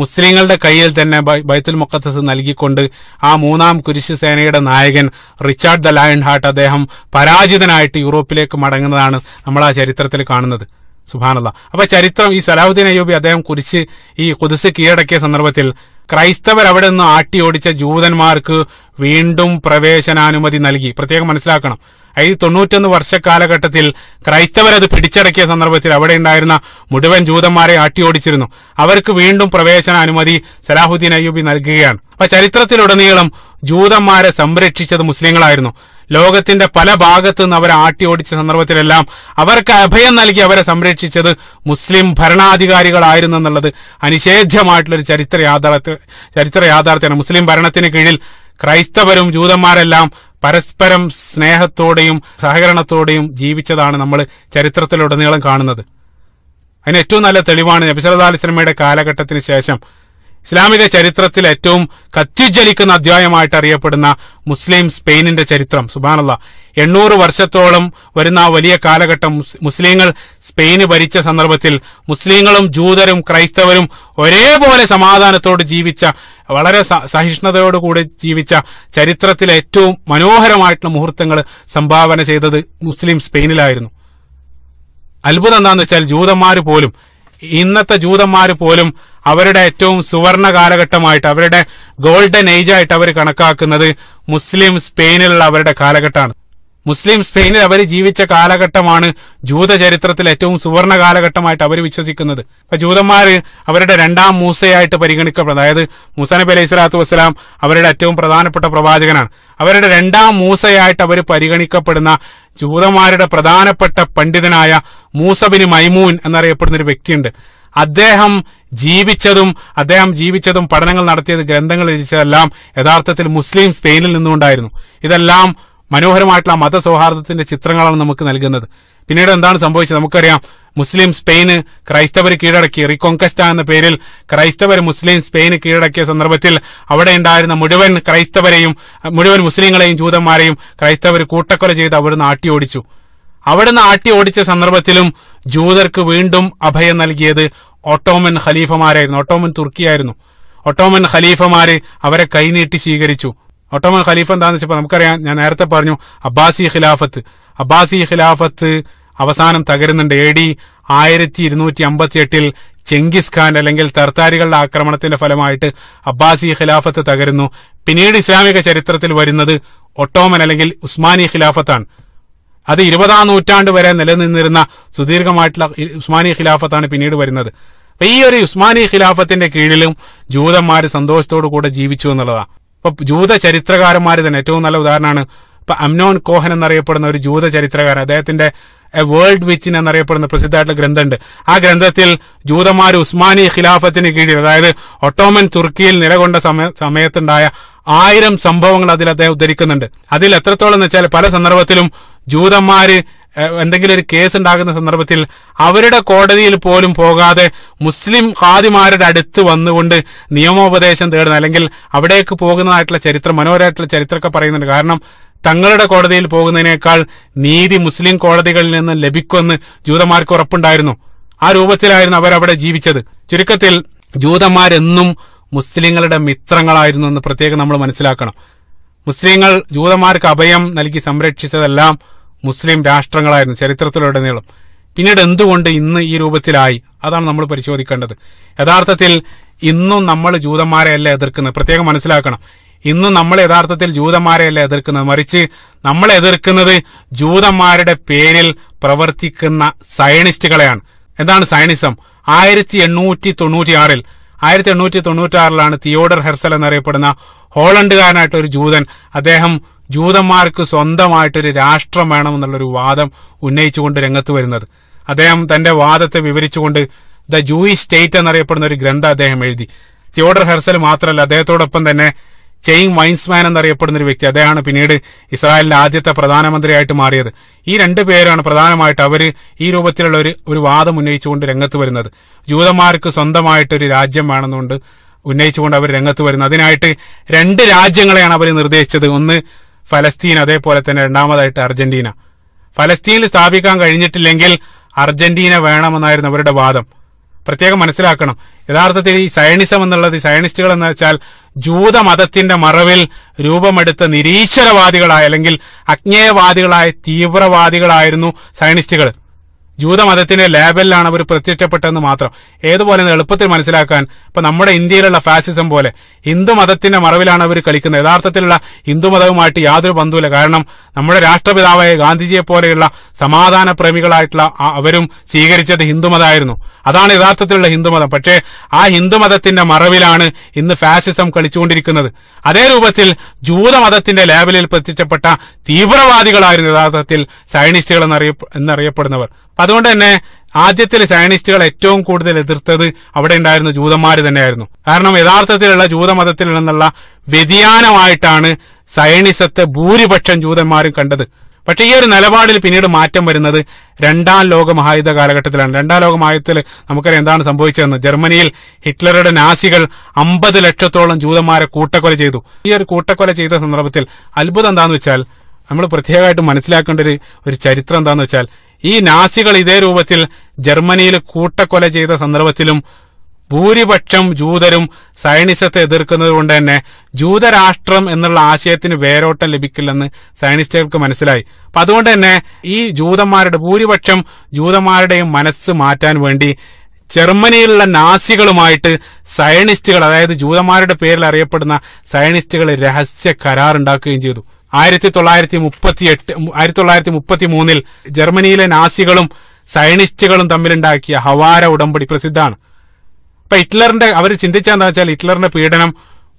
മുസ്ലിങ്ങളുടെ കയ്യിൽ തന്നെ ബൈത്തുൽ മുക്കത്തസ് നൽകിക്കൊണ്ട് ആ മൂന്നാം കുരിശ് സേനയുടെ നായകൻ റിച്ചാർഡ് ദ ലയൺ ഹാർട്ട് അദ്ദേഹം പരാജിതനായിട്ട് യൂറോപ്പിലേക്ക് മടങ്ങുന്നതാണ് നമ്മൾ ആ ചരിത്രത്തിൽ കാണുന്നത് സുഹാനുള്ള അപ്പൊ ചരിത്രം ഈ സലാഹുദ്ദീൻ അയ്യൂബി അദ്ദേഹം കുറിച്ച് ഈ കൊതിസ് കീഴടക്കിയ സന്ദർഭത്തിൽ ക്രൈസ്തവർ അവിടെ നിന്ന് ഓടിച്ച ജൂതന്മാർക്ക് വീണ്ടും പ്രവേശനാനുമതി നൽകി പ്രത്യേകം മനസ്സിലാക്കണം അതായത് തൊണ്ണൂറ്റൊന്ന് വർഷ കാലഘട്ടത്തിൽ ക്രൈസ്തവരത് പിടിച്ചടക്കിയ സന്ദർഭത്തിൽ അവിടെ ഉണ്ടായിരുന്ന മുഴുവൻ ജൂതന്മാരെ ആട്ടിയോടിച്ചിരുന്നു അവർക്ക് വീണ്ടും പ്രവേശനാനുമതി സലാഹുദ്ദീൻ അയ്യൂബി നൽകുകയാണ് അപ്പൊ ചരിത്രത്തിലുടനീളം ജൂതന്മാരെ സംരക്ഷിച്ചത് മുസ്ലിങ്ങളായിരുന്നു ലോകത്തിന്റെ പല ഭാഗത്തു നിന്ന് അവരെ ആട്ടി ഓടിച്ച സന്ദർഭത്തിലെല്ലാം അവർക്ക് അഭയം നൽകി അവരെ സംരക്ഷിച്ചത് മുസ്ലിം ഭരണാധികാരികളായിരുന്നു എന്നുള്ളത് ഒരു ചരിത്ര യാഥാർത്ഥ്യ ചരിത്ര യാഥാർത്ഥ്യമാണ് മുസ്ലിം ഭരണത്തിന് കീഴിൽ ക്രൈസ്തവരും ജൂതന്മാരെല്ലാം പരസ്പരം സ്നേഹത്തോടെയും സഹകരണത്തോടെയും ജീവിച്ചതാണ് നമ്മൾ ചരിത്രത്തിലുടനീളം കാണുന്നത് അതിന് ഏറ്റവും നല്ല തെളിവാണ് നബിസല്ലാ അലിസ്ലമയുടെ കാലഘട്ടത്തിന് ശേഷം ഇസ്ലാമിക ചരിത്രത്തിൽ ഏറ്റവും കത്തിജ്വലിക്കുന്ന അധ്യായമായിട്ട് അറിയപ്പെടുന്ന മുസ്ലിം സ്പെയിനിന്റെ ചരിത്രം സുബാനല്ല എണ്ണൂറ് വർഷത്തോളം വരുന്ന വലിയ കാലഘട്ടം മുസ്ലിങ്ങൾ സ്പെയിന് ഭരിച്ച സന്ദർഭത്തിൽ മുസ്ലിങ്ങളും ജൂതരും ക്രൈസ്തവരും ഒരേപോലെ സമാധാനത്തോട് ജീവിച്ച വളരെ സഹിഷ്ണുതയോടുകൂടി ജീവിച്ച ചരിത്രത്തിലെ ഏറ്റവും മനോഹരമായിട്ടുള്ള മുഹൂർത്തങ്ങൾ സംഭാവന ചെയ്തത് മുസ്ലിം സ്പെയിനിലായിരുന്നു അത്ഭുതം എന്താണെന്ന് വെച്ചാൽ ജൂതന്മാർ പോലും ഇന്നത്തെ ജൂതന്മാർ പോലും അവരുടെ ഏറ്റവും സുവർണ കാലഘട്ടമായിട്ട് അവരുടെ ഗോൾഡൻ ഏജ് ആയിട്ട് അവർ കണക്കാക്കുന്നത് മുസ്ലിം സ്പെയിനിലുള്ള അവരുടെ കാലഘട്ടമാണ് മുസ്ലിം സ്പെയിനിൽ അവർ ജീവിച്ച കാലഘട്ടമാണ് ജൂത ചരിത്രത്തിൽ ഏറ്റവും സുവർണ കാലഘട്ടമായിട്ട് അവർ വിശ്വസിക്കുന്നത് അപ്പൊ ജൂതന്മാര് അവരുടെ രണ്ടാം മൂസയായിട്ട് പരിഗണിക്കപ്പെടുന്നത് അതായത് മുസാനബി അലൈഹി സ്വലാത്തു വസ്സലാം അവരുടെ ഏറ്റവും പ്രധാനപ്പെട്ട പ്രവാചകനാണ് അവരുടെ രണ്ടാം മൂസയായിട്ട് അവർ പരിഗണിക്കപ്പെടുന്ന ജൂതന്മാരുടെ പ്രധാനപ്പെട്ട പണ്ഡിതനായ മൂസബിന് മൈമൂൻ എന്നറിയപ്പെടുന്ന ഒരു വ്യക്തിയുണ്ട് അദ്ദേഹം ജീവിച്ചതും അദ്ദേഹം ജീവിച്ചതും പഠനങ്ങൾ നടത്തിയത് ഗ്രന്ഥങ്ങൾ രചിച്ചതെല്ലാം യഥാർത്ഥത്തിൽ മുസ്ലിം സ്പെയിനിൽ നിന്നുകൊണ്ടായിരുന്നു ഇതെല്ലാം മനോഹരമായിട്ടുള്ള മതസൗഹാർദ്ദത്തിന്റെ ചിത്രങ്ങളാണ് നമുക്ക് നൽകുന്നത് പിന്നീട് എന്താണ് സംഭവിച്ചത് നമുക്കറിയാം മുസ്ലിം സ്പെയിന് ക്രൈസ്തവർ കീഴടക്കി റിക്കോങ്കസ്റ്റ എന്ന പേരിൽ ക്രൈസ്തവർ മുസ്ലിം സ്പെയിന് കീഴടക്കിയ സന്ദർഭത്തിൽ അവിടെ ഉണ്ടായിരുന്ന മുഴുവൻ ക്രൈസ്തവരെയും മുഴുവൻ മുസ്ലിങ്ങളെയും ജൂതന്മാരെയും ക്രൈസ്തവർ കൂട്ടക്കൊല ചെയ്ത് അവിടുന്ന് ആട്ടി ഓടിച്ചു അവിടുന്ന് ആട്ടി ഓടിച്ച സന്ദർഭത്തിലും ജൂതർക്ക് വീണ്ടും അഭയം നൽകിയത് ഒട്ടോമൻ ഖലീഫമാരായിരുന്നു ഒട്ടോമൻ തുർക്കിയായിരുന്നു ഒട്ടോമൻ ഖലീഫമാര് അവരെ കൈനീട്ടി സ്വീകരിച്ചു ഒട്ടോമൻ ഖലീഫ എന്താണെന്ന് വെച്ചപ്പോൾ നമുക്കറിയാം ഞാൻ നേരത്തെ പറഞ്ഞു അബ്ബാസി ഖിലാഫത്ത് അബ്ബാസി ഖിലാഫത്ത് അവസാനം തകരുന്നുണ്ട് എ ഡി ആയിരത്തി ഇരുന്നൂറ്റി അമ്പത്തി എട്ടിൽ ചെങ്കിസ് ഖാൻ അല്ലെങ്കിൽ തർത്താരികളുടെ ആക്രമണത്തിന്റെ ഫലമായിട്ട് അബ്ബാസി ഖിലാഫത്ത് തകരുന്നു പിന്നീട് ഇസ്ലാമിക ചരിത്രത്തിൽ വരുന്നത് ഒട്ടോമൻ അല്ലെങ്കിൽ ഉസ്മാനി ഖിലാഫത്താണ് അത് ഇരുപതാം നൂറ്റാണ്ട് വരെ നിലനിന്നിരുന്ന സുദീർഘമായിട്ടുള്ള ഉസ്മാനി ഖിലാഫത്താണ് പിന്നീട് വരുന്നത് അപ്പൊ ഈ ഒരു ഉസ്മാനി ഖിലാഫത്തിന്റെ കീഴിലും ജൂതന്മാർ സന്തോഷത്തോടു കൂടെ ജീവിച്ചു എന്നുള്ളതാണ് ഇപ്പൊ ജൂത ചരിത്രകാരന്മാർ തന്നെ ഏറ്റവും നല്ല ഉദാഹരണമാണ് ഇപ്പൊ അംനോൻ കോഹൻ എന്നറിയപ്പെടുന്ന ഒരു ജൂത ചരിത്രകാരൻ അദ്ദേഹത്തിന്റെ എ വേൾഡ് വിച്ചിൻ എന്നറിയപ്പെടുന്ന പ്രസിദ്ധമായിട്ടുള്ള ഗ്രന്ഥമുണ്ട് ആ ഗ്രന്ഥത്തിൽ ജൂതന്മാർ ഉസ്മാനി ഖിലാഫത്തിന് കീഴിൽ അതായത് ഒട്ടോമൻ തുർക്കിയിൽ നിലകൊണ്ട സമയ സമയത്തുണ്ടായ ആയിരം സംഭവങ്ങൾ അതിൽ അദ്ദേഹം ഉദ്ധരിക്കുന്നുണ്ട് അതിൽ എത്രത്തോളം എന്ന് വെച്ചാൽ പല സന്ദർഭത്തിലും ജൂതന്മാര് എന്തെങ്കിലും ഒരു കേസ് ഉണ്ടാകുന്ന സന്ദർഭത്തിൽ അവരുടെ കോടതിയിൽ പോലും പോകാതെ മുസ്ലിം ഖാദിമാരുടെ അടുത്ത് വന്നുകൊണ്ട് നിയമോപദേശം തേടുന്ന അല്ലെങ്കിൽ അവിടേക്ക് പോകുന്നതായിട്ടുള്ള ചരിത്രം മനോഹരമായിട്ടുള്ള ചരിത്രമൊക്കെ പറയുന്നുണ്ട് കാരണം തങ്ങളുടെ കോടതിയിൽ പോകുന്നതിനേക്കാൾ നീതി മുസ്ലിം കോടതികളിൽ നിന്ന് ലഭിക്കുമെന്ന് ജൂതന്മാർക്ക് ഉറപ്പുണ്ടായിരുന്നു ആ രൂപത്തിലായിരുന്നു അവരവിടെ ജീവിച്ചത് ചുരുക്കത്തിൽ ജൂതന്മാരെന്നും മുസ്ലിങ്ങളുടെ മിത്രങ്ങളായിരുന്നു എന്ന് പ്രത്യേകം നമ്മൾ മനസ്സിലാക്കണം മുസ്ലിങ്ങൾ ജൂതന്മാർക്ക് അഭയം നൽകി സംരക്ഷിച്ചതെല്ലാം മുസ്ലിം രാഷ്ട്രങ്ങളായിരുന്നു ചരിത്രത്തിലുടനീളം പിന്നീട് എന്തുകൊണ്ട് ഇന്ന് ഈ രൂപത്തിലായി അതാണ് നമ്മൾ പരിശോധിക്കേണ്ടത് യഥാർത്ഥത്തിൽ ഇന്നും നമ്മൾ ജൂതന്മാരെയല്ല എതിർക്കുന്നത് പ്രത്യേകം മനസ്സിലാക്കണം ഇന്നും നമ്മൾ യഥാർത്ഥത്തിൽ ജൂതന്മാരെയല്ല എതിർക്കുന്നത് മറിച്ച് നമ്മൾ എതിർക്കുന്നത് ജൂതന്മാരുടെ പേരിൽ പ്രവർത്തിക്കുന്ന സയണിസ്റ്റുകളെയാണ് എന്താണ് സയണിസം ആയിരത്തി എണ്ണൂറ്റി തൊണ്ണൂറ്റിയാറിൽ ആയിരത്തി എണ്ണൂറ്റി ആറിലാണ് തിയോഡർ ഹെർസൽ എന്നറിയപ്പെടുന്ന ഹോളണ്ടുകാരനായിട്ട് ഒരു ജൂതൻ അദ്ദേഹം ജൂതന്മാർക്ക് സ്വന്തമായിട്ടൊരു രാഷ്ട്രം വേണമെന്നുള്ളൊരു വാദം ഉന്നയിച്ചുകൊണ്ട് രംഗത്ത് വരുന്നത് അദ്ദേഹം തന്റെ വാദത്തെ വിവരിച്ചുകൊണ്ട് ദ ജൂയി സ്റ്റേറ്റ് എന്നറിയപ്പെടുന്ന ഒരു ഗ്രന്ഥം അദ്ദേഹം എഴുതി തിയോഡർ ഹെർസൽ മാത്രമല്ല അദ്ദേഹത്തോടൊപ്പം തന്നെ ചെയിൻ വൈൻസ്മാൻ എന്നറിയപ്പെടുന്ന ഒരു വ്യക്തി അദ്ദേഹമാണ് പിന്നീട് ഇസ്രായേലിന്റെ ആദ്യത്തെ പ്രധാനമന്ത്രിയായിട്ട് മാറിയത് ഈ രണ്ട് പേരാണ് പ്രധാനമായിട്ട് അവർ ഈ രൂപത്തിലുള്ള ഒരു ഒരു വാദം ഉന്നയിച്ചുകൊണ്ട് രംഗത്ത് വരുന്നത് ജൂതന്മാർക്ക് സ്വന്തമായിട്ടൊരു രാജ്യം വേണമെന്നുകൊണ്ട് ഉന്നയിച്ചുകൊണ്ട് അവർ രംഗത്ത് വരുന്നത് അതിനായിട്ട് രണ്ട് രാജ്യങ്ങളെയാണ് അവർ നിർദ്ദേശിച്ചത് ഒന്ന് ഫലസ്തീൻ അതേപോലെ തന്നെ രണ്ടാമതായിട്ട് അർജന്റീന ഫലസ്തീനിൽ സ്ഥാപിക്കാൻ കഴിഞ്ഞിട്ടില്ലെങ്കിൽ അർജന്റീന വേണമെന്നായിരുന്നു അവരുടെ വാദം പ്രത്യേകം മനസ്സിലാക്കണം യഥാർത്ഥത്തിൽ ഈ സയണിസം എന്നുള്ളത് സയണിസ്റ്റുകൾ എന്ന് വെച്ചാൽ ജൂതമതത്തിന്റെ മറവിൽ രൂപമെടുത്ത നിരീശ്വരവാദികളായ അല്ലെങ്കിൽ അജ്ഞേയവാദികളായ തീവ്രവാദികളായിരുന്നു സയണിസ്റ്റുകൾ ജൂതമതത്തിന്റെ ലേബലിലാണ് അവർ പ്രത്യക്ഷപ്പെട്ടതെന്ന് മാത്രം ഏതുപോലെ എളുപ്പത്തിൽ മനസ്സിലാക്കാൻ ഇപ്പൊ നമ്മുടെ ഇന്ത്യയിലുള്ള ഫാസിസം പോലെ ഹിന്ദു മതത്തിന്റെ മറവിലാണ് അവർ കളിക്കുന്നത് യഥാർത്ഥത്തിലുള്ള ഹിന്ദു മതവുമായിട്ട് യാതൊരു ബന്ധവുമില്ല കാരണം നമ്മുടെ രാഷ്ട്രപിതാവായ ഗാന്ധിജിയെ പോലെയുള്ള സമാധാന പ്രേമികളായിട്ടുള്ള അവരും സ്വീകരിച്ചത് ഹിന്ദുമതമായിരുന്നു അതാണ് യഥാർത്ഥത്തിലുള്ള ഹിന്ദുമതം പക്ഷേ ആ ഹിന്ദുമതത്തിന്റെ മറവിലാണ് ഇന്ന് ഫാസിസം കളിച്ചുകൊണ്ടിരിക്കുന്നത് അതേ രൂപത്തിൽ ജൂതമതത്തിന്റെ ലേബലിൽ പ്രത്യക്ഷപ്പെട്ട തീവ്രവാദികളായിരുന്നു യഥാർത്ഥത്തിൽ സൈനിസ്റ്റുകൾ എന്നറിയ എന്നറിയപ്പെടുന്നവർ അപ്പൊ അതുകൊണ്ട് തന്നെ ആദ്യത്തിൽ സയനിസ്റ്റുകൾ ഏറ്റവും കൂടുതൽ എതിർത്തത് അവിടെ ഉണ്ടായിരുന്ന ജൂതന്മാർ തന്നെയായിരുന്നു കാരണം യഥാർത്ഥത്തിലുള്ള ജൂതമതത്തിൽ നിന്നുള്ള വ്യതിയാനമായിട്ടാണ് സയനിസത്തെ ഭൂരിപക്ഷം ജൂതന്മാരും കണ്ടത് പക്ഷെ ഈ ഒരു നിലപാടിൽ പിന്നീട് മാറ്റം വരുന്നത് രണ്ടാം ലോക മഹായുദ്ധ കാലഘട്ടത്തിലാണ് രണ്ടാം ലോക മഹായുദ്ധത്തിൽ നമുക്കറിയാം എന്താണ് സംഭവിച്ചതെന്ന് ജർമ്മനിയിൽ ഹിറ്റ്ലറുടെ നാസികൾ അമ്പത് ലക്ഷത്തോളം ജൂതന്മാരെ കൂട്ടക്കൊല ചെയ്തു ഈ ഒരു കൂട്ടക്കൊല ചെയ്ത സന്ദർഭത്തിൽ അത്ഭുതം എന്താണെന്ന് വെച്ചാൽ നമ്മൾ പ്രത്യേകമായിട്ട് മനസ്സിലാക്കേണ്ട ഒരു ഒരു ചരിത്രം എന്താണെന്ന് വെച്ചാൽ ഈ നാസികൾ ഇതേ രൂപത്തിൽ ജർമ്മനിയിൽ കൂട്ടക്കൊല ചെയ്ത സന്ദർഭത്തിലും ഭൂരിപക്ഷം ജൂതരും സയനിസത്തെ എതിർക്കുന്നത് കൊണ്ട് തന്നെ ജൂതരാഷ്ട്രം എന്നുള്ള ആശയത്തിന് വേരോട്ടം ലഭിക്കില്ലെന്ന് സയനിസ്റ്റുകൾക്ക് മനസ്സിലായി അപ്പൊ അതുകൊണ്ട് തന്നെ ഈ ജൂതന്മാരുടെ ഭൂരിപക്ഷം ജൂതന്മാരുടെയും മനസ്സ് മാറ്റാൻ വേണ്ടി ജർമ്മനിയിലുള്ള നാസികളുമായിട്ട് സയനിസ്റ്റുകൾ അതായത് ജൂതന്മാരുടെ പേരിൽ അറിയപ്പെടുന്ന സയനിസ്റ്റുകൾ രഹസ്യ കരാറുണ്ടാക്കുകയും ചെയ്തു ആയിരത്തി തൊള്ളായിരത്തി മുപ്പത്തി എട്ട് ആയിരത്തി തൊള്ളായിരത്തി മുപ്പത്തി മൂന്നിൽ ജർമ്മനിയിലെ നാസികളും സയനിസ്റ്റുകളും തമ്മിലുണ്ടാക്കിയ ഹവാര ഉടമ്പടി പ്രസിദ്ധമാണ് അപ്പൊ ഹിറ്റ്ലറിന്റെ അവർ ചിന്തിച്ചെന്താ വെച്ചാൽ ഹിറ്റ്ലറിന്റെ പീഡനം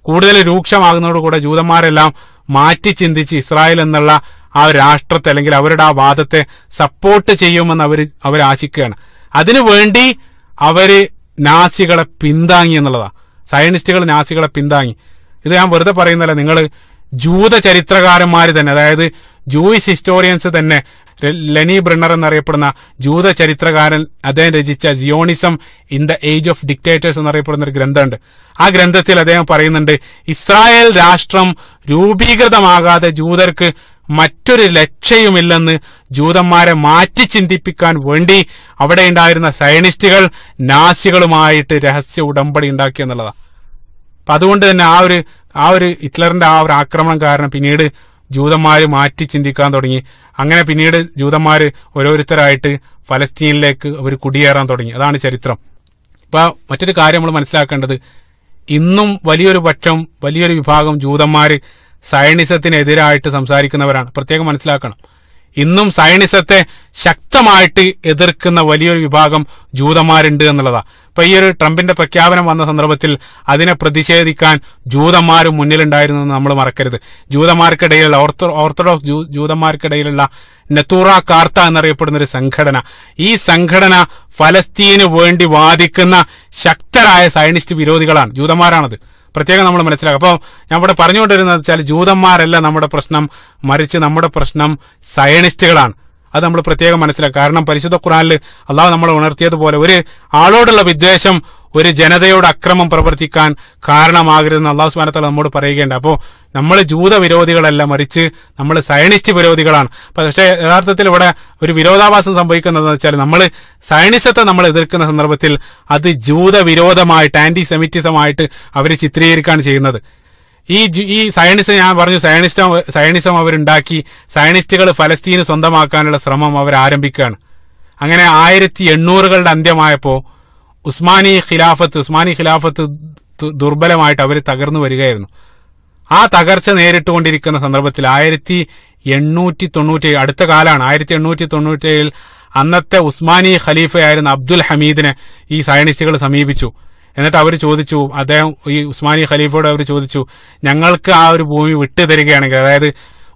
കൂടുതൽ രൂക്ഷമാകുന്നതോടുകൂടെ ജൂതന്മാരെല്ലാം മാറ്റി ചിന്തിച്ച് ഇസ്രായേൽ എന്നുള്ള ആ രാഷ്ട്രത്തെ അല്ലെങ്കിൽ അവരുടെ ആ വാദത്തെ സപ്പോർട്ട് ചെയ്യുമെന്ന് അവർ അവർ ആശിക്കുകയാണ് അതിനു വേണ്ടി അവര് നാസികളെ പിന്താങ്ങി എന്നുള്ളതാണ് സയനിസ്റ്റുകൾ നാസികളെ പിന്താങ്ങി ഇത് ഞാൻ വെറുതെ പറയുന്നല്ല നിങ്ങൾ ജൂത ചരിത്രകാരന്മാർ തന്നെ അതായത് ജൂയിസ് ഹിസ്റ്റോറിയൻസ് തന്നെ ലെനി ബ്രണ്ണർ എന്നറിയപ്പെടുന്ന ജൂത ചരിത്രകാരൻ അദ്ദേഹം രചിച്ച Zionism in the age of dictators എന്നറിയപ്പെടുന്ന ഒരു ഗ്രന്ഥമുണ്ട് ആ ഗ്രന്ഥത്തിൽ അദ്ദേഹം പറയുന്നുണ്ട് ഇസ്രായേൽ രാഷ്ട്രം രൂപീകൃതമാകാതെ ജൂതർക്ക് മറ്റൊരു ലക്ഷ്യമില്ലെന്ന് ജൂതന്മാരെ മാറ്റി ചിന്തിപ്പിക്കാൻ വേണ്ടി അവിടെ ഉണ്ടായിരുന്ന സയനിസ്റ്റുകൾ നാസികളുമായിട്ട് രഹസ്യ ഉടമ്പടി ഉണ്ടാക്കി എന്നുള്ളതാണ് അപ്പൊ അതുകൊണ്ട് തന്നെ ആ ഒരു ആ ഒരു ഹിറ്റ്ലറിന്റെ ആ ഒരു ആക്രമണം കാരണം പിന്നീട് ജൂതന്മാര് മാറ്റി ചിന്തിക്കാൻ തുടങ്ങി അങ്ങനെ പിന്നീട് ജൂതന്മാര് ഓരോരുത്തരായിട്ട് ഫലസ്തീനിലേക്ക് അവർ കുടിയേറാൻ തുടങ്ങി അതാണ് ചരിത്രം ഇപ്പം മറ്റൊരു കാര്യം നമ്മൾ മനസ്സിലാക്കേണ്ടത് ഇന്നും വലിയൊരു പക്ഷം വലിയൊരു വിഭാഗം ജൂതന്മാര് സയണിസത്തിനെതിരായിട്ട് സംസാരിക്കുന്നവരാണ് പ്രത്യേകം മനസ്സിലാക്കണം ഇന്നും സയണിസത്തെ ശക്തമായിട്ട് എതിർക്കുന്ന വലിയൊരു വിഭാഗം ജൂതന്മാരുണ്ട് എന്നുള്ളതാണ് ഇപ്പൊ ഈ ഒരു ട്രംപിന്റെ പ്രഖ്യാപനം വന്ന സന്ദർഭത്തിൽ അതിനെ പ്രതിഷേധിക്കാൻ ജൂതന്മാരും മുന്നിലുണ്ടായിരുന്നെന്ന് നമ്മൾ മറക്കരുത് ജൂതന്മാർക്കിടയിലുള്ള ഓർത്തഡോക്സ് ജൂതന്മാർക്കിടയിലുള്ള നെത്തൂറ കാർത്ത എന്നറിയപ്പെടുന്ന ഒരു സംഘടന ഈ സംഘടന ഫലസ്തീന് വേണ്ടി വാദിക്കുന്ന ശക്തരായ സയനിസ്റ്റ് വിരോധികളാണ് ജൂതന്മാരാണത് പ്രത്യേകം നമ്മൾ മനസ്സിലാക്കുക അപ്പോൾ ഞാൻ ഇവിടെ പറഞ്ഞുകൊണ്ടിരുന്നത് വെച്ചാൽ ജൂതന്മാരല്ല നമ്മുടെ പ്രശ്നം മറിച്ച് നമ്മുടെ പ്രശ്നം സയനിസ്റ്റുകളാണ് അത് നമ്മൾ പ്രത്യേകം മനസ്സിലാക്കുക കാരണം പരിശുദ്ധ ഖുറാനിൽ അള്ളാഹു നമ്മളെ ഉണർത്തിയതുപോലെ ഒരു ആളോടുള്ള വിദ്വേഷം ഒരു ജനതയോട് അക്രമം പ്രവർത്തിക്കാൻ കാരണമാകരുതെന്ന് അള്ളാഹു സുബാനത്തല നമ്മോട് പറയുകയുണ്ട് അപ്പോൾ നമ്മൾ ജൂത വിരോധികളല്ല മറിച്ച് നമ്മൾ സയനിസ്റ്റ് വിരോധികളാണ് പക്ഷേ യഥാർത്ഥത്തിൽ ഇവിടെ ഒരു വിരോധാഭാസം സംഭവിക്കുന്നതെന്ന് വെച്ചാൽ നമ്മൾ സയനിസത്തെ നമ്മൾ എതിർക്കുന്ന സന്ദർഭത്തിൽ അത് ജൂത വിരോധമായിട്ട് ആന്റി സെമിറ്റിസമായിട്ട് അവർ ചിത്രീകരിക്കുകയാണ് ചെയ്യുന്നത് ഈ ഈ സയനിസ്റ്റ് ഞാൻ പറഞ്ഞു സയനിസ്റ്റം സയനിസം അവരുണ്ടാക്കി സയനിസ്റ്റുകൾ ഫലസ്തീന് സ്വന്തമാക്കാനുള്ള ശ്രമം അവർ ആരംഭിക്കുകയാണ് അങ്ങനെ ആയിരത്തി എണ്ണൂറുകളുടെ അന്ത്യമായപ്പോൾ ഉസ്മാനി ഖിലാഫത്ത് ഉസ്മാനി ഖിലാഫത്ത് ദുർബലമായിട്ട് അവർ തകർന്നു വരികയായിരുന്നു ആ തകർച്ച നേരിട്ടുകൊണ്ടിരിക്കുന്ന സന്ദർഭത്തിൽ ആയിരത്തി എണ്ണൂറ്റി തൊണ്ണൂറ്റി അടുത്ത കാലമാണ് ആയിരത്തി എണ്ണൂറ്റി തൊണ്ണൂറ്റി അന്നത്തെ ഉസ്മാനി ഖലീഫയായിരുന്ന അബ്ദുൽ ഹമീദിനെ ഈ സയനിസ്റ്റുകൾ സമീപിച്ചു എന്നിട്ട് അവർ ചോദിച്ചു അദ്ദേഹം ഈ ഉസ്മാനി ഖലീഫയോട് അവർ ചോദിച്ചു ഞങ്ങൾക്ക് ആ ഒരു ഭൂമി വിട്ടു തരികയാണെങ്കിൽ അതായത്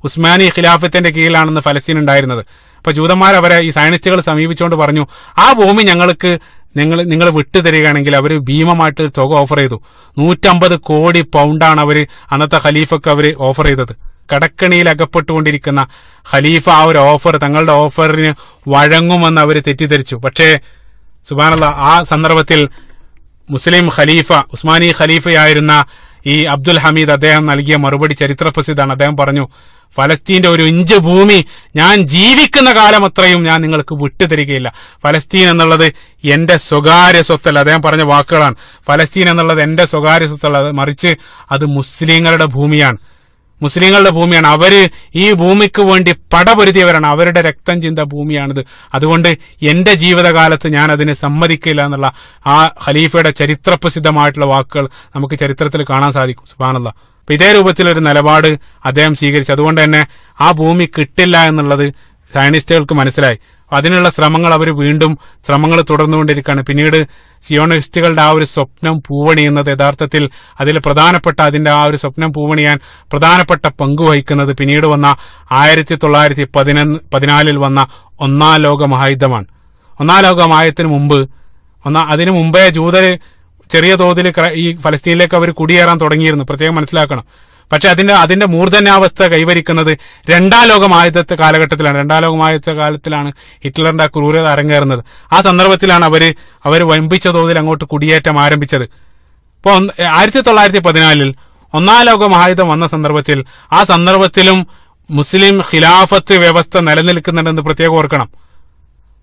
ഉസ്മാനി ഖിലാഫത്തിന്റെ കീഴിലാണെന്ന് ഫലസ്തീൻ ഉണ്ടായിരുന്നത് അപ്പൊ ജൂതന്മാർ അവരെ ഈ സയനിസ്റ്റുകൾ സമീപിച്ചുകൊണ്ട് പറഞ്ഞു ആ ഭൂമി ഞങ്ങൾക്ക് നിങ്ങൾ നിങ്ങൾ വിട്ടു തരികയാണെങ്കിൽ അവർ ഭീമമായിട്ട് തുക ഓഫർ ചെയ്തു നൂറ്റമ്പത് കോടി പൗണ്ടാണ് അവർ അന്നത്തെ ഖലീഫക്ക് അവർ ഓഫർ ചെയ്തത് കടക്കണിയിൽ അകപ്പെട്ടുകൊണ്ടിരിക്കുന്ന ഖലീഫ ആ ഒരു ഓഫർ തങ്ങളുടെ ഓഫറിന് വഴങ്ങുമെന്ന് അവർ തെറ്റിദ്ധരിച്ചു പക്ഷേ സുബാനുള്ള ആ സന്ദർഭത്തിൽ മുസ്ലിം ഖലീഫ ഉസ്മാനി ഖലീഫയായിരുന്ന ഈ അബ്ദുൽ ഹമീദ് അദ്ദേഹം നൽകിയ മറുപടി ചരിത്രപ്രസിദ്ധമാണ് അദ്ദേഹം പറഞ്ഞു ഫലസ്തീന്റെ ഒരു ഇഞ്ച് ഭൂമി ഞാൻ ജീവിക്കുന്ന കാലം അത്രയും ഞാൻ നിങ്ങൾക്ക് വിട്ടുതരികയില്ല ഫലസ്തീൻ എന്നുള്ളത് എന്റെ സ്വകാര്യ സ്വത്തല്ല അദ്ദേഹം പറഞ്ഞ വാക്കുകളാണ് ഫലസ്തീൻ എന്നുള്ളത് എന്റെ സ്വകാര്യ സ്വത്തല്ല മറിച്ച് അത് മുസ്ലിങ്ങളുടെ ഭൂമിയാണ് മുസ്ലിങ്ങളുടെ ഭൂമിയാണ് അവര് ഈ ഭൂമിക്ക് വേണ്ടി പടപൊരുതിയവരാണ് അവരുടെ രക്തം ചിന്ത ഭൂമിയാണിത് അതുകൊണ്ട് എന്റെ ജീവിതകാലത്ത് ഞാൻ അതിനെ സമ്മതിക്കില്ല എന്നുള്ള ആ ഖലീഫയുടെ പ്രസിദ്ധമായിട്ടുള്ള വാക്കുകൾ നമുക്ക് ചരിത്രത്തിൽ കാണാൻ സാധിക്കും സുബാനല്ല അപ്പൊ ഇതേ രൂപത്തിലൊരു നിലപാട് അദ്ദേഹം സ്വീകരിച്ചു അതുകൊണ്ട് തന്നെ ആ ഭൂമി കിട്ടില്ല എന്നുള്ളത് സയനിസ്റ്റുകൾക്ക് മനസ്സിലായി അതിനുള്ള ശ്രമങ്ങൾ അവർ വീണ്ടും ശ്രമങ്ങൾ തുടർന്നുകൊണ്ടിരിക്കുകയാണ് പിന്നീട് സിയോണിസ്റ്റുകളുടെ ആ ഒരു സ്വപ്നം പൂവണിയുന്നത് യഥാർത്ഥത്തിൽ അതിൽ പ്രധാനപ്പെട്ട അതിന്റെ ആ ഒരു സ്വപ്നം പൂവണിയാൻ പ്രധാനപ്പെട്ട പങ്ക് വഹിക്കുന്നത് പിന്നീട് വന്ന ആയിരത്തി തൊള്ളായിരത്തി പതിനൊന്ന് പതിനാലിൽ വന്ന ഒന്നാം ലോക മഹായുദ്ധമാണ് ഒന്നാം ലോക മഹായുദ്ധത്തിന് മുമ്പ് ഒന്നാ അതിനു മുമ്പേ ജൂതര് ചെറിയ തോതിൽ ഈ ഫലസ്തീനിലേക്ക് അവർ കുടിയേറാൻ തുടങ്ങിയിരുന്നു പ്രത്യേകം മനസ്സിലാക്കണം പക്ഷെ അതിന്റെ അതിന്റെ മൂർധന്യാവസ്ഥ കൈവരിക്കുന്നത് രണ്ടാം ലോകമായുധത്തെ കാലഘട്ടത്തിലാണ് രണ്ടാം ലോകമായുധത്തെ കാലത്തിലാണ് ഹിറ്റ്ലറിന്റെ ആ ക്രൂരത അരങ്ങേറുന്നത് ആ സന്ദർഭത്തിലാണ് അവര് അവർ വമ്പിച്ച തോതിൽ അങ്ങോട്ട് കുടിയേറ്റം ആരംഭിച്ചത് ഇപ്പൊ ആയിരത്തി തൊള്ളായിരത്തി പതിനാലിൽ ഒന്നാം ലോകമായുധം വന്ന സന്ദർഭത്തിൽ ആ സന്ദർഭത്തിലും മുസ്ലിം ഖിലാഫത്ത് വ്യവസ്ഥ നിലനിൽക്കുന്നുണ്ടെന്ന് പ്രത്യേകം ഓർക്കണം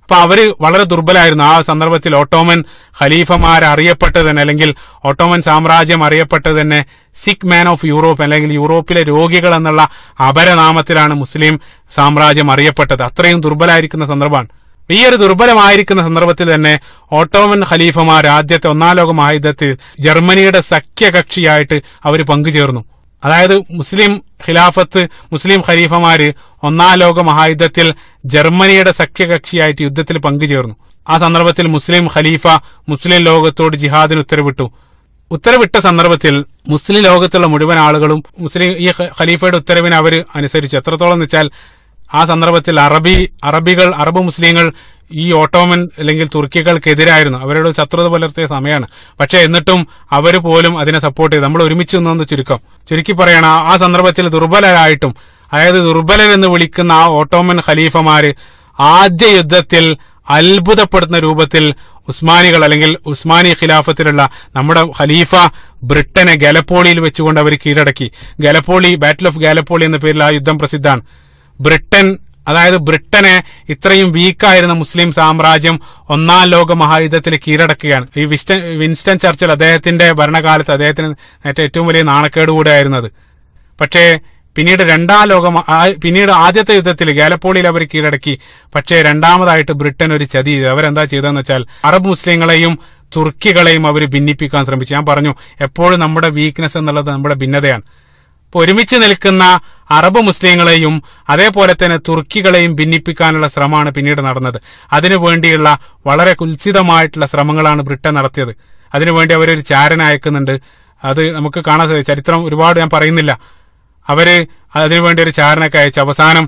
അപ്പൊ അവര് വളരെ ദുർബലായിരുന്നു ആ സന്ദർഭത്തിൽ ഓട്ടോമൻ ഖലീഫമാർ അറിയപ്പെട്ടത് തന്നെ അല്ലെങ്കിൽ ഓട്ടോമൻ സാമ്രാജ്യം അറിയപ്പെട്ടത് തന്നെ സിക്ക് മാൻ ഓഫ് യൂറോപ്പ് അല്ലെങ്കിൽ യൂറോപ്പിലെ രോഗികൾ എന്നുള്ള അപരനാമത്തിലാണ് മുസ്ലിം സാമ്രാജ്യം അറിയപ്പെട്ടത് അത്രയും ദുർബലായിരിക്കുന്ന സന്ദർഭമാണ് ഈ ഒരു ദുർബലമായിരിക്കുന്ന സന്ദർഭത്തിൽ തന്നെ ഓട്ടോമൻ ഖലീഫമാർ ആദ്യത്തെ ഒന്നാം ലോക മഹായുദ്ധത്തിൽ ജർമ്മനിയുടെ സഖ്യകക്ഷിയായിട്ട് അവർ പങ്കുചേർന്നു അതായത് മുസ്ലിം ഖിലാഫത്ത് മുസ്ലിം ഖലീഫമാര് ഒന്നാം ലോക മഹായുദ്ധത്തിൽ ജർമ്മനിയുടെ സഖ്യകക്ഷിയായിട്ട് യുദ്ധത്തിൽ പങ്കുചേർന്നു ആ സന്ദർഭത്തിൽ മുസ്ലിം ഖലീഫ മുസ്ലിം ലോകത്തോട് ജിഹാദിന് ഉത്തരവിട്ടു ഉത്തരവിട്ട സന്ദർഭത്തിൽ മുസ്ലിം ലോകത്തുള്ള മുഴുവൻ ആളുകളും മുസ്ലിം ഈ ഖലീഫയുടെ ഉത്തരവിന് അവർ അനുസരിച്ചു എത്രത്തോളം എന്ന് വെച്ചാൽ ആ സന്ദർഭത്തിൽ അറബി അറബികൾ അറബ് മുസ്ലിങ്ങൾ ഈ ഓട്ടോമൻ അല്ലെങ്കിൽ തുർക്കികൾക്കെതിരായിരുന്നു അവരോട് ശത്രുത പുലർത്തിയ സമയമാണ് പക്ഷേ എന്നിട്ടും അവർ പോലും അതിനെ സപ്പോർട്ട് ചെയ്തു നമ്മൾ ഒരുമിച്ച് നിന്നെന്ന് ചുരുക്കം ചുരുക്കി പറയണം ആ സന്ദർഭത്തിൽ ദുർബലരായിട്ടും അതായത് ദുർബലരെന്ന് വിളിക്കുന്ന ആ ഓട്ടോമൻ ഖലീഫമാര് ആദ്യ യുദ്ധത്തിൽ അത്ഭുതപ്പെടുന്ന രൂപത്തിൽ ഉസ്മാനികൾ അല്ലെങ്കിൽ ഉസ്മാനി ഖിലാഫത്തിലുള്ള നമ്മുടെ ഖലീഫ ബ്രിട്ടനെ ഗലപ്പോളിയിൽ വെച്ചുകൊണ്ട് അവർ കീഴടക്കി ഗലപ്പോളി ബാറ്റിൽ ഓഫ് ഗാലപ്പോളി എന്ന പേരിൽ ആ യുദ്ധം പ്രസിദ്ധമാണ് ബ്രിട്ടൻ അതായത് ബ്രിട്ടനെ ഇത്രയും വീക്കായിരുന്ന മുസ്ലിം സാമ്രാജ്യം ഒന്നാം ലോക മഹായുദ്ധത്തിൽ കീഴടക്കുകയാണ് ഈ വിസ്റ്റൻ വിൻസ്റ്റൺ ചർച്ചിൽ അദ്ദേഹത്തിന്റെ ഭരണകാലത്ത് അദ്ദേഹത്തിന് നേരത്തെ ഏറ്റവും വലിയ നാണക്കേട് കൂടെയായിരുന്നത് പക്ഷേ പിന്നീട് രണ്ടാം ലോക പിന്നീട് ആദ്യത്തെ യുദ്ധത്തിൽ ഗാലപ്പോളിയിൽ അവർ കീഴടക്കി പക്ഷേ രണ്ടാമതായിട്ട് ബ്രിട്ടൻ ഒരു ചതി ചെയ്തു അവരെന്താ ചെയ്തതെന്ന് വെച്ചാൽ അറബ് മുസ്ലിങ്ങളെയും തുർക്കികളെയും അവർ ഭിന്നിപ്പിക്കാൻ ശ്രമിച്ചു ഞാൻ പറഞ്ഞു എപ്പോഴും നമ്മുടെ വീക്ക്നെസ് എന്നുള്ളത് നമ്മുടെ ഭിന്നതയാണ് ഒരുമിച്ച് നിൽക്കുന്ന അറബ് മുസ്ലിങ്ങളെയും അതേപോലെ തന്നെ തുർക്കികളെയും ഭിന്നിപ്പിക്കാനുള്ള ശ്രമമാണ് പിന്നീട് നടന്നത് അതിനു വേണ്ടിയുള്ള വളരെ കുൽസിതമായിട്ടുള്ള ശ്രമങ്ങളാണ് ബ്രിട്ടൻ നടത്തിയത് അതിനുവേണ്ടി അവരൊരു ചാരൻ അയക്കുന്നുണ്ട് അത് നമുക്ക് കാണാൻ ചരിത്രം ഒരുപാട് ഞാൻ പറയുന്നില്ല അവര് അതിനുവേണ്ടി ഒരു ചാരനൊക്കെ അയച്ചു അവസാനം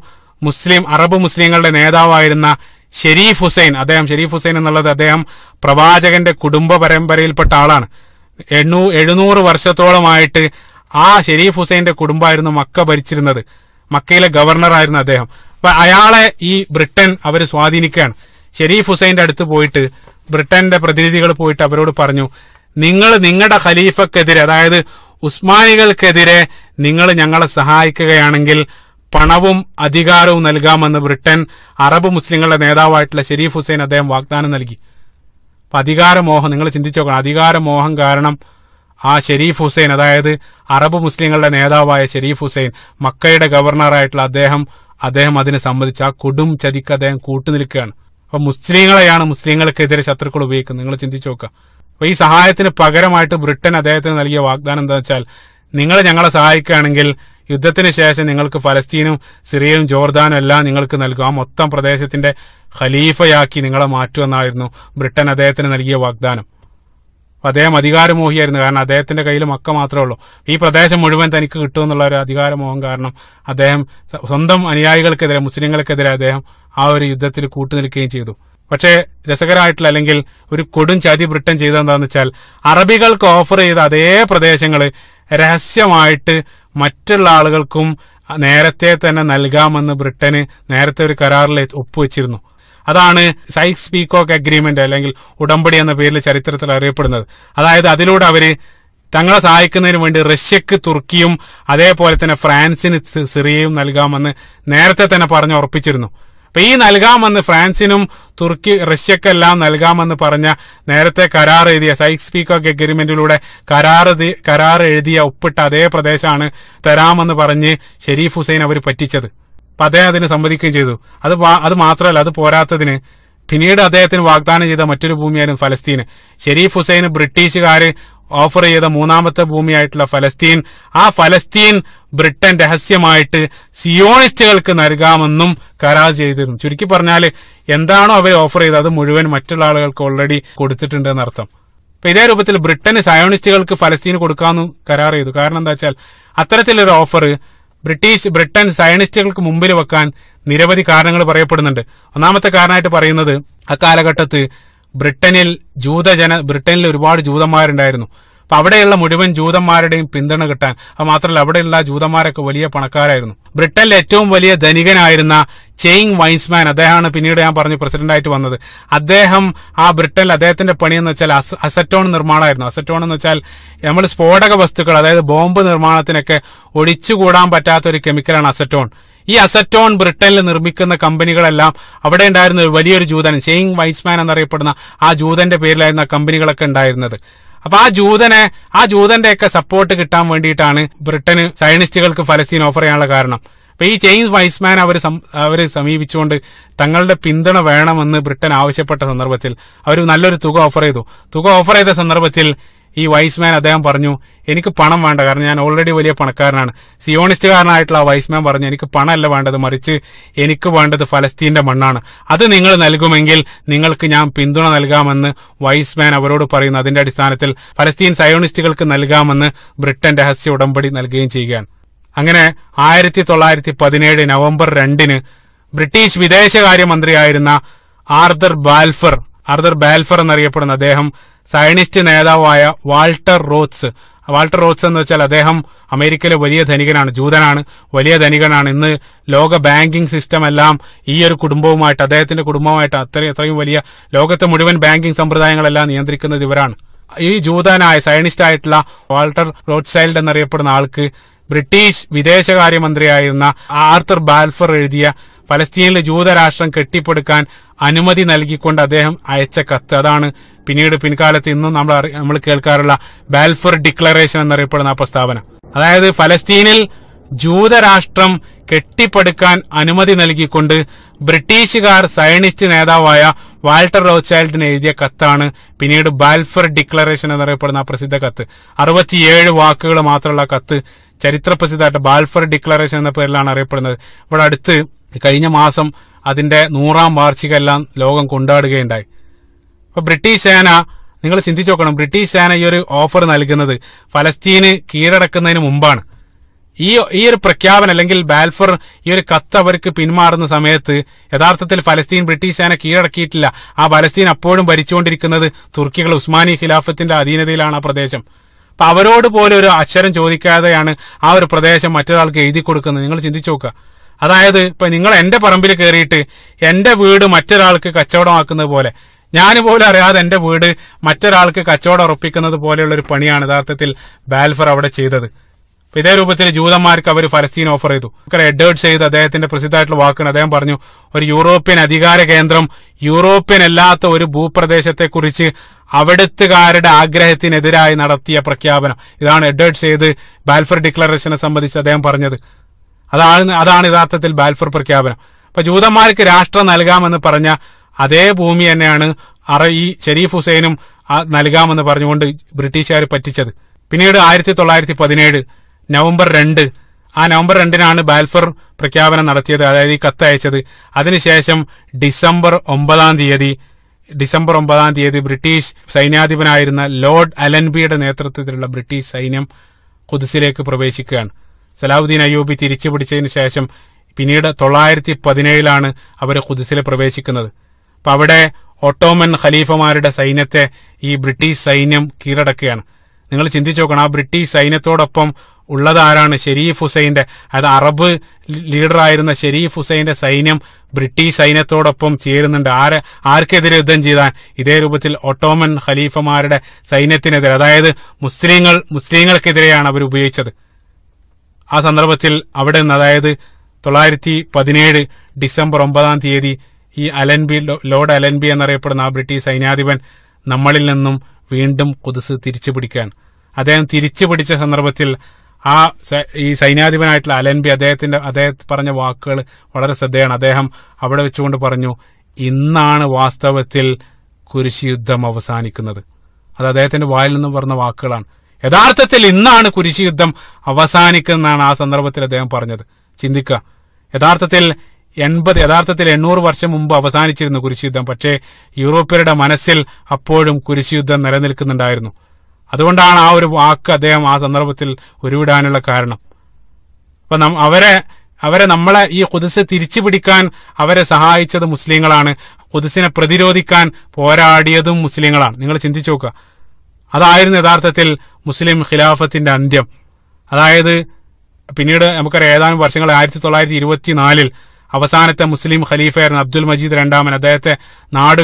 മുസ്ലിം അറബ് മുസ്ലിങ്ങളുടെ നേതാവായിരുന്ന ഷെരീഫ് ഹുസൈൻ അദ്ദേഹം ഷെരീഫ് ഹുസൈൻ എന്നുള്ളത് അദ്ദേഹം പ്രവാചകന്റെ കുടുംബ പരമ്പരയിൽപ്പെട്ട ആളാണ് എണ്ണൂ എഴുന്നൂറ് വർഷത്തോളമായിട്ട് ആ ഷെരീഫ് ഹുസൈന്റെ കുടുംബമായിരുന്നു മക്ക ഭരിച്ചിരുന്നത് മക്കയിലെ ഗവർണർ ആയിരുന്നു അദ്ദേഹം അപ്പൊ അയാളെ ഈ ബ്രിട്ടൻ അവർ സ്വാധീനിക്കുകയാണ് ഷെരീഫ് ഹുസൈന്റെ അടുത്ത് പോയിട്ട് ബ്രിട്ടന്റെ പ്രതിനിധികൾ പോയിട്ട് അവരോട് പറഞ്ഞു നിങ്ങൾ നിങ്ങളുടെ ഖലീഫക്കെതിരെ അതായത് ഉസ്മാനികൾക്കെതിരെ നിങ്ങൾ ഞങ്ങളെ സഹായിക്കുകയാണെങ്കിൽ പണവും അധികാരവും നൽകാമെന്ന് ബ്രിട്ടൻ അറബ് മുസ്ലിങ്ങളുടെ നേതാവായിട്ടുള്ള ഷെരീഫ് ഹുസൈൻ അദ്ദേഹം വാഗ്ദാനം നൽകി അപ്പൊ അധികാരമോഹം നിങ്ങൾ ചിന്തിച്ചു നോക്കണം അധികാരമോഹം കാരണം ആ ഷെരീഫ് ഹുസൈൻ അതായത് അറബ് മുസ്ലിങ്ങളുടെ നേതാവായ ഷെരീഫ് ഹുസൈൻ മക്കയുടെ ഗവർണറായിട്ടുള്ള അദ്ദേഹം അദ്ദേഹം അതിന് സംബന്ധിച്ച് ആ കൊടും ചതിക്ക് അദ്ദേഹം കൂട്ടുനിൽക്കുകയാണ് അപ്പൊ മുസ്ലിങ്ങളെയാണ് മുസ്ലിങ്ങൾക്കെതിരെ ശത്രുക്കൾ ഉപയോഗിക്കുന്നത് നിങ്ങൾ ചിന്തിച്ചു നോക്കുക അപ്പൊ ഈ സഹായത്തിന് പകരമായിട്ട് ബ്രിട്ടൻ അദ്ദേഹത്തിന് നൽകിയ വാഗ്ദാനം എന്താ വെച്ചാൽ നിങ്ങൾ ഞങ്ങളെ സഹായിക്കുകയാണെങ്കിൽ യുദ്ധത്തിന് ശേഷം നിങ്ങൾക്ക് ഫലസ്തീനും സിറിയയും ജോർദാനും എല്ലാം നിങ്ങൾക്ക് നൽകും ആ മൊത്തം പ്രദേശത്തിന്റെ ഖലീഫയാക്കി നിങ്ങളെ മാറ്റുമെന്നായിരുന്നു ബ്രിട്ടൻ അദ്ദേഹത്തിന് നൽകിയ വാഗ്ദാനം അപ്പോൾ അദ്ദേഹം അധികാരമോഹിയായിരുന്നു കാരണം അദ്ദേഹത്തിന്റെ കയ്യിൽ മക്ക മാത്രമേ ഉള്ളൂ ഈ പ്രദേശം മുഴുവൻ തനിക്ക് കിട്ടുമെന്നുള്ള ഒരു അധികാരമോഹം കാരണം അദ്ദേഹം സ്വന്തം അനുയായികൾക്കെതിരെ മുസ്ലിങ്ങൾക്കെതിരെ അദ്ദേഹം ആ ഒരു യുദ്ധത്തിൽ കൂട്ടുനിൽക്കുകയും ചെയ്തു പക്ഷേ രസകരമായിട്ടുള്ള അല്ലെങ്കിൽ ഒരു കൊടും ചതി ബ്രിട്ടൻ ചെയ്തതെന്താണെന്ന് വെച്ചാൽ അറബികൾക്ക് ഓഫർ ചെയ്ത അതേ പ്രദേശങ്ങൾ രഹസ്യമായിട്ട് മറ്റുള്ള ആളുകൾക്കും നേരത്തെ തന്നെ നൽകാമെന്ന് ബ്രിട്ടന് നേരത്തെ ഒരു കരാറിൽ ഒപ്പുവെച്ചിരുന്നു അതാണ് സൈക്സ് പീകോക്ക് അഗ്രിമെന്റ് അല്ലെങ്കിൽ ഉടമ്പടി എന്ന പേരിൽ ചരിത്രത്തിൽ അറിയപ്പെടുന്നത് അതായത് അതിലൂടെ അവര് തങ്ങളെ സഹായിക്കുന്നതിന് വേണ്ടി റഷ്യക്ക് തുർക്കിയും അതേപോലെ തന്നെ ഫ്രാൻസിന് സിറിയയും നൽകാമെന്ന് നേരത്തെ തന്നെ പറഞ്ഞ് ഉറപ്പിച്ചിരുന്നു അപ്പൊ ഈ നൽകാമെന്ന് ഫ്രാൻസിനും തുർക്കി റഷ്യക്കെല്ലാം നൽകാമെന്ന് പറഞ്ഞ നേരത്തെ കരാർ എഴുതിയ സൈക്സ് പീകോക്ക് അഗ്രിമെന്റിലൂടെ കരാർ കരാർ എഴുതിയ ഒപ്പിട്ട അതേ പ്രദേശമാണ് തരാമെന്ന് പറഞ്ഞ് ഷെരീഫ് ഹുസൈൻ അവർ പറ്റിച്ചത് അപ്പൊ അദ്ദേഹം അതിന് സമ്മതിക്കുകയും ചെയ്തു അത് അത് മാത്രമല്ല അത് പോരാത്തതിന് പിന്നീട് അദ്ദേഹത്തിന് വാഗ്ദാനം ചെയ്ത മറ്റൊരു ഭൂമിയായിരുന്നു ഫലസ്തീന് ഷെരീഫ് ഹുസൈന് ബ്രിട്ടീഷുകാർ ഓഫർ ചെയ്ത മൂന്നാമത്തെ ഭൂമിയായിട്ടുള്ള ഫലസ്തീൻ ആ ഫലസ്തീൻ ബ്രിട്ടൻ രഹസ്യമായിട്ട് സിയോണിസ്റ്റുകൾക്ക് നൽകാമെന്നും കരാർ ചെയ്തിരുന്നു ചുരുക്കി പറഞ്ഞാൽ എന്താണോ അവർ ഓഫർ ചെയ്തത് അത് മുഴുവൻ മറ്റുള്ള ആളുകൾക്ക് ഓൾറെഡി കൊടുത്തിട്ടുണ്ട് അർത്ഥം അപ്പൊ ഇതേ രൂപത്തിൽ ബ്രിട്ടന് സയോണിസ്റ്റുകൾക്ക് ഫലസ്തീന് കൊടുക്കാമെന്നും കരാർ ചെയ്തു കാരണം എന്താ വെച്ചാൽ അത്തരത്തിലൊരു ഓഫർ ബ്രിട്ടീഷ് ബ്രിട്ടൻ സയനിസ്റ്റുകൾക്ക് മുമ്പിൽ വെക്കാൻ നിരവധി കാരണങ്ങൾ പറയപ്പെടുന്നുണ്ട് ഒന്നാമത്തെ കാരണമായിട്ട് പറയുന്നത് ആ ബ്രിട്ടനിൽ ജൂതജന ബ്രിട്ടനിൽ ഒരുപാട് ജൂതന്മാരുണ്ടായിരുന്നു അപ്പൊ അവിടെയുള്ള മുഴുവൻ ജൂതന്മാരുടെയും പിന്തുണ കിട്ടാൻ അത് മാത്രമല്ല അവിടെയുള്ള ജൂതന്മാരൊക്കെ വലിയ പണക്കാരായിരുന്നു ബ്രിട്ടനിലെ ഏറ്റവും വലിയ ധനികനായിരുന്ന ചെയിങ് വൈൻസ്മാൻ അദ്ദേഹമാണ് പിന്നീട് ഞാൻ പറഞ്ഞു പ്രസിഡന്റായിട്ട് വന്നത് അദ്ദേഹം ആ ബ്രിട്ടനിൽ അദ്ദേഹത്തിന്റെ പണി എന്ന് വെച്ചാൽ അസറ്റോൺ നിർമ്മാണമായിരുന്നു അസറ്റോൺ എന്ന് വെച്ചാൽ നമ്മൾ സ്ഫോടക വസ്തുക്കൾ അതായത് ബോംബ് നിർമ്മാണത്തിനൊക്കെ ഒഴിച്ചുകൂടാൻ പറ്റാത്ത ഒരു കെമിക്കലാണ് അസറ്റോൺ ഈ അസറ്റോൺ ബ്രിട്ടനിൽ നിർമ്മിക്കുന്ന കമ്പനികളെല്ലാം അവിടെ ഉണ്ടായിരുന്ന വലിയൊരു ജൂതൻ ചെയിങ് വൈസ്മാൻ എന്നറിയപ്പെടുന്ന ആ ജൂതന്റെ പേരിലായിരുന്ന കമ്പനികളൊക്കെ ഉണ്ടായിരുന്നത് അപ്പൊ ആ ജൂതനെ ആ ജൂതന്റെ ഒക്കെ സപ്പോർട്ട് കിട്ടാൻ വേണ്ടിയിട്ടാണ് ബ്രിട്ടന് സയനിസ്റ്റുകൾക്ക് ഫലസ്തീൻ ഓഫർ ചെയ്യാനുള്ള കാരണം അപ്പൊ ഈ ജെയിംസ് വൈസ്മാൻ അവർ അവരെ സമീപിച്ചുകൊണ്ട് തങ്ങളുടെ പിന്തുണ വേണമെന്ന് ബ്രിട്ടൻ ആവശ്യപ്പെട്ട സന്ദർഭത്തിൽ അവർ നല്ലൊരു തുക ഓഫർ ചെയ്തു തുക ഓഫർ ചെയ്ത സന്ദർഭത്തിൽ ഈ വൈസ്മാൻ അദ്ദേഹം പറഞ്ഞു എനിക്ക് പണം വേണ്ട കാരണം ഞാൻ ഓൾറെഡി വലിയ പണക്കാരനാണ് സിയോണിസ്റ്റുകാരനായിട്ടുള്ള ആ വൈസ്മാൻ പറഞ്ഞു എനിക്ക് പണമല്ല വേണ്ടത് മറിച്ച് എനിക്ക് വേണ്ടത് ഫലസ്തീന്റെ മണ്ണാണ് അത് നിങ്ങൾ നൽകുമെങ്കിൽ നിങ്ങൾക്ക് ഞാൻ പിന്തുണ നൽകാമെന്ന് വൈസ്മാൻ അവരോട് പറയുന്നു അതിന്റെ അടിസ്ഥാനത്തിൽ ഫലസ്തീൻ സയോണിസ്റ്റുകൾക്ക് നൽകാമെന്ന് ബ്രിട്ടൻ രഹസ്യ ഉടമ്പടി നൽകുകയും ചെയ്യുകയാണ് അങ്ങനെ ആയിരത്തി തൊള്ളായിരത്തി പതിനേഴ് നവംബർ രണ്ടിന് ബ്രിട്ടീഷ് വിദേശകാര്യമന്ത്രിയായിരുന്ന ആർദർ ബാൽഫർ ആർദർ ബാൽഫർ എന്നറിയപ്പെടുന്ന അദ്ദേഹം സയനിസ്റ്റ് നേതാവായ വാൾട്ടർ റോത്സ് വാൾട്ടർ റോത്സ് എന്ന് വെച്ചാൽ അദ്ദേഹം അമേരിക്കയിലെ വലിയ ധനികനാണ് ജൂതനാണ് വലിയ ധനികനാണ് ഇന്ന് ലോക ബാങ്കിംഗ് സിസ്റ്റം എല്ലാം ഈ ഒരു കുടുംബവുമായിട്ട് അദ്ദേഹത്തിന്റെ കുടുംബവുമായിട്ട് അത്രയും അത്രയും വലിയ ലോകത്തെ മുഴുവൻ ബാങ്കിംഗ് സമ്പ്രദായങ്ങളെല്ലാം നിയന്ത്രിക്കുന്നത് ഇവരാണ് ഈ ജൂതനായ സയനിസ്റ്റ് ആയിട്ടുള്ള വാൾട്ടർ റോഡ്സൈൽഡ് എന്നറിയപ്പെടുന്ന ആൾക്ക് ബ്രിട്ടീഷ് വിദേശകാര്യമന്ത്രിയായിരുന്ന ആർത്തർ ബാൽഫർ എഴുതിയ ഫലസ്തീനിലെ ജൂതരാഷ്ട്രം കെട്ടിപ്പടുക്കാൻ അനുമതി നൽകിക്കൊണ്ട് അദ്ദേഹം അയച്ച കത്ത് അതാണ് പിന്നീട് പിൻകാലത്ത് ഇന്നും നമ്മൾ നമ്മൾ കേൾക്കാറുള്ള ബാൽഫർ ഡിക്ലറേഷൻ എന്നറിയപ്പെടുന്ന ആ പ്രസ്താവന അതായത് ഫലസ്തീനിൽ ജൂതരാഷ്ട്രം കെട്ടിപ്പടുക്കാൻ അനുമതി നൽകിക്കൊണ്ട് ബ്രിട്ടീഷുകാർ സയനിസ്റ്റ് നേതാവായ വാൾട്ടർ റോച്ചൈൽഡിന് എഴുതിയ കത്താണ് പിന്നീട് ബാൽഫർ ഡിക്ലറേഷൻ എന്നറിയപ്പെടുന്ന പ്രസിദ്ധ കത്ത് അറുപത്തിയേഴ് വാക്കുകൾ മാത്രമുള്ള കത്ത് പ്രസിദ്ധമായിട്ട് ബാൽഫർ ഡിക്ലറേഷൻ എന്ന പേരിലാണ് അറിയപ്പെടുന്നത് ഇവിടെ അടുത്ത് കഴിഞ്ഞ മാസം അതിന്റെ നൂറാം വാർഷികമെല്ലാം ലോകം കൊണ്ടാടുകയുണ്ടായി അപ്പൊ ബ്രിട്ടീഷ് സേന നിങ്ങൾ ചിന്തിച്ചു നോക്കണം ബ്രിട്ടീഷ് സേന ഈ ഒരു ഓഫർ നൽകുന്നത് ഫലസ്തീന് കീഴടക്കുന്നതിന് മുമ്പാണ് ഈ ഈ ഒരു പ്രഖ്യാപനം അല്ലെങ്കിൽ ബാൽഫർ ഈ ഒരു കത്ത് അവർക്ക് പിന്മാറുന്ന സമയത്ത് യഥാർത്ഥത്തിൽ ഫലസ്തീൻ ബ്രിട്ടീഷ് സേന കീഴടക്കിയിട്ടില്ല ആ ഫലസ്തീൻ അപ്പോഴും ഭരിച്ചുകൊണ്ടിരിക്കുന്നത് തുർക്കികൾ ഉസ്മാനി ഖിലാഫത്തിന്റെ അധീനതയിലാണ് ആ പ്രദേശം അപ്പൊ അവരോട് പോലും ഒരു അക്ഷരം ചോദിക്കാതെയാണ് ആ ഒരു പ്രദേശം മറ്റൊരാൾക്ക് എഴുതി കൊടുക്കുന്നത് നിങ്ങൾ ചിന്തിച്ചു നോക്കുക അതായത് ഇപ്പൊ നിങ്ങൾ എന്റെ പറമ്പിൽ കയറിയിട്ട് എന്റെ വീട് മറ്റൊരാൾക്ക് കച്ചവടമാക്കുന്നത് പോലെ ഞാൻ പോലും അറിയാതെ എന്റെ വീട് മറ്റൊരാൾക്ക് കച്ചവടം ഉറപ്പിക്കുന്നത് പോലെയുള്ള ഒരു പണിയാണ് യഥാർത്ഥത്തിൽ ബാൽഫർ അവിടെ ചെയ്തത് ഇതേ രൂപത്തിൽ ജൂതന്മാർക്ക് അവർ ഫലസ്തീൻ ഓഫർ ചെയ്തു എഡേർഡ് ചെയ്ത് അദ്ദേഹത്തിന്റെ പ്രസിദ്ധമായിട്ടുള്ള വാക്കുകൾ അദ്ദേഹം പറഞ്ഞു ഒരു യൂറോപ്യൻ അധികാര കേന്ദ്രം യൂറോപ്യൻ അല്ലാത്ത ഒരു ഭൂപ്രദേശത്തെ കുറിച്ച് അവിടുത്തുകാരുടെ ആഗ്രഹത്തിനെതിരായി നടത്തിയ പ്രഖ്യാപനം ഇതാണ് എഡേർഡ് ചെയ്ത് ബാൽഫർ ഡിക്ലറേഷനെ സംബന്ധിച്ച് അദ്ദേഹം പറഞ്ഞത് അതാണ് അതാണ് യഥാർത്ഥത്തിൽ ബാൽഫർ പ്രഖ്യാപനം അപ്പൊ ജൂതന്മാർക്ക് രാഷ്ട്രം നൽകാമെന്ന് പറഞ്ഞ അതേ ഭൂമി തന്നെയാണ് അറ ഈ ഷെരീഫ് ഹുസൈനും നൽകാമെന്ന് പറഞ്ഞുകൊണ്ട് ബ്രിട്ടീഷുകാർ പറ്റിച്ചത് പിന്നീട് ആയിരത്തി തൊള്ളായിരത്തി പതിനേഴ് നവംബർ രണ്ട് ആ നവംബർ രണ്ടിനാണ് ബാൽഫർ പ്രഖ്യാപനം നടത്തിയത് അതായത് ഈ കത്ത് അയച്ചത് അതിനുശേഷം ഡിസംബർ ഒമ്പതാം തീയതി ഡിസംബർ ഒമ്പതാം തീയതി ബ്രിട്ടീഷ് സൈന്യാധിപനായിരുന്ന ലോർഡ് അലൻബിയുടെ നേതൃത്വത്തിലുള്ള ബ്രിട്ടീഷ് സൈന്യം കുതിസിലേക്ക് പ്രവേശിക്കുകയാണ് സലാഹുദ്ദീൻ അയ്യൂബി തിരിച്ചു പിടിച്ചതിന് ശേഷം പിന്നീട് തൊള്ളായിരത്തി പതിനേഴിലാണ് അവർ കുതിസിലെ പ്രവേശിക്കുന്നത് അപ്പൊ അവിടെ ഒട്ടോമൻ ഖലീഫമാരുടെ സൈന്യത്തെ ഈ ബ്രിട്ടീഷ് സൈന്യം കീഴടക്കുകയാണ് നിങ്ങൾ ചിന്തിച്ചു നോക്കണം ആ ബ്രിട്ടീഷ് സൈന്യത്തോടൊപ്പം ഉള്ളതാരാണ് ഷെരീഫ് ഹുസൈന്റെ അതായത് അറബ് ലീഡറായിരുന്ന ഷെരീഫ് ഹുസൈന്റെ സൈന്യം ബ്രിട്ടീഷ് സൈന്യത്തോടൊപ്പം ചേരുന്നുണ്ട് ആര് ആർക്കെതിരെ യുദ്ധം ചെയ്താൽ ഇതേ രൂപത്തിൽ ഒട്ടോമൻ ഖലീഫമാരുടെ സൈന്യത്തിനെതിരെ അതായത് മുസ്ലിങ്ങൾ മുസ്ലിങ്ങൾക്കെതിരെയാണ് അവർ ഉപയോഗിച്ചത് ആ സന്ദർഭത്തിൽ അവിടെ നിന്ന് അതായത് തൊള്ളായിരത്തി പതിനേഴ് ഡിസംബർ ഒമ്പതാം തീയതി ഈ അലൻബി ലോർഡ് അലൻബി എന്നറിയപ്പെടുന്ന ആ ബ്രിട്ടീഷ് സൈന്യാധിപൻ നമ്മളിൽ നിന്നും വീണ്ടും കുതിസ് തിരിച്ചു പിടിക്കാൻ അദ്ദേഹം തിരിച്ചു പിടിച്ച സന്ദർഭത്തിൽ ആ ഈ സൈന്യാധിപനായിട്ടുള്ള അലൻബി അദ്ദേഹത്തിന്റെ അദ്ദേഹത്തെ പറഞ്ഞ വാക്കുകൾ വളരെ ശ്രദ്ധയാണ് അദ്ദേഹം അവിടെ വെച്ചുകൊണ്ട് പറഞ്ഞു ഇന്നാണ് വാസ്തവത്തിൽ കുരിശിയുദ്ധം അവസാനിക്കുന്നത് അത് അദ്ദേഹത്തിന്റെ വായിൽ നിന്നും പറഞ്ഞ വാക്കുകളാണ് യഥാർത്ഥത്തിൽ ഇന്നാണ് കുരിശിയുദ്ധം അവസാനിക്കുന്നതാണ് ആ സന്ദർഭത്തിൽ അദ്ദേഹം പറഞ്ഞത് ചിന്തിക്കുക യഥാർത്ഥത്തിൽ എൺപത് യഥാർത്ഥത്തിൽ എണ്ണൂറ് വർഷം മുമ്പ് അവസാനിച്ചിരുന്നു കുരിശുയുദ്ധം പക്ഷേ യൂറോപ്യരുടെ മനസ്സിൽ അപ്പോഴും കുരിശുയുദ്ധം നിലനിൽക്കുന്നുണ്ടായിരുന്നു അതുകൊണ്ടാണ് ആ ഒരു വാക്ക് അദ്ദേഹം ആ സന്ദർഭത്തിൽ ഉരുവിടാനുള്ള കാരണം അപ്പൊ അവരെ അവരെ നമ്മളെ ഈ കുതിസ് തിരിച്ചു പിടിക്കാൻ അവരെ സഹായിച്ചത് മുസ്ലിങ്ങളാണ് കുതിസിനെ പ്രതിരോധിക്കാൻ പോരാടിയതും മുസ്ലിങ്ങളാണ് നിങ്ങൾ ചിന്തിച്ചു നോക്കുക അതായിരുന്നു യഥാർത്ഥത്തിൽ മുസ്ലിം ഖിലാഫത്തിന്റെ അന്ത്യം അതായത് പിന്നീട് നമുക്കറിയാം ഏതാനും വർഷങ്ങൾ ആയിരത്തി തൊള്ളായിരത്തി ഇരുപത്തിനാലിൽ അവസാനത്തെ മുസ്ലിം ഖലീഫയായിരുന്നു അബ്ദുൽ മജീദ് രണ്ടാമൻ അദ്ദേഹത്തെ നാട്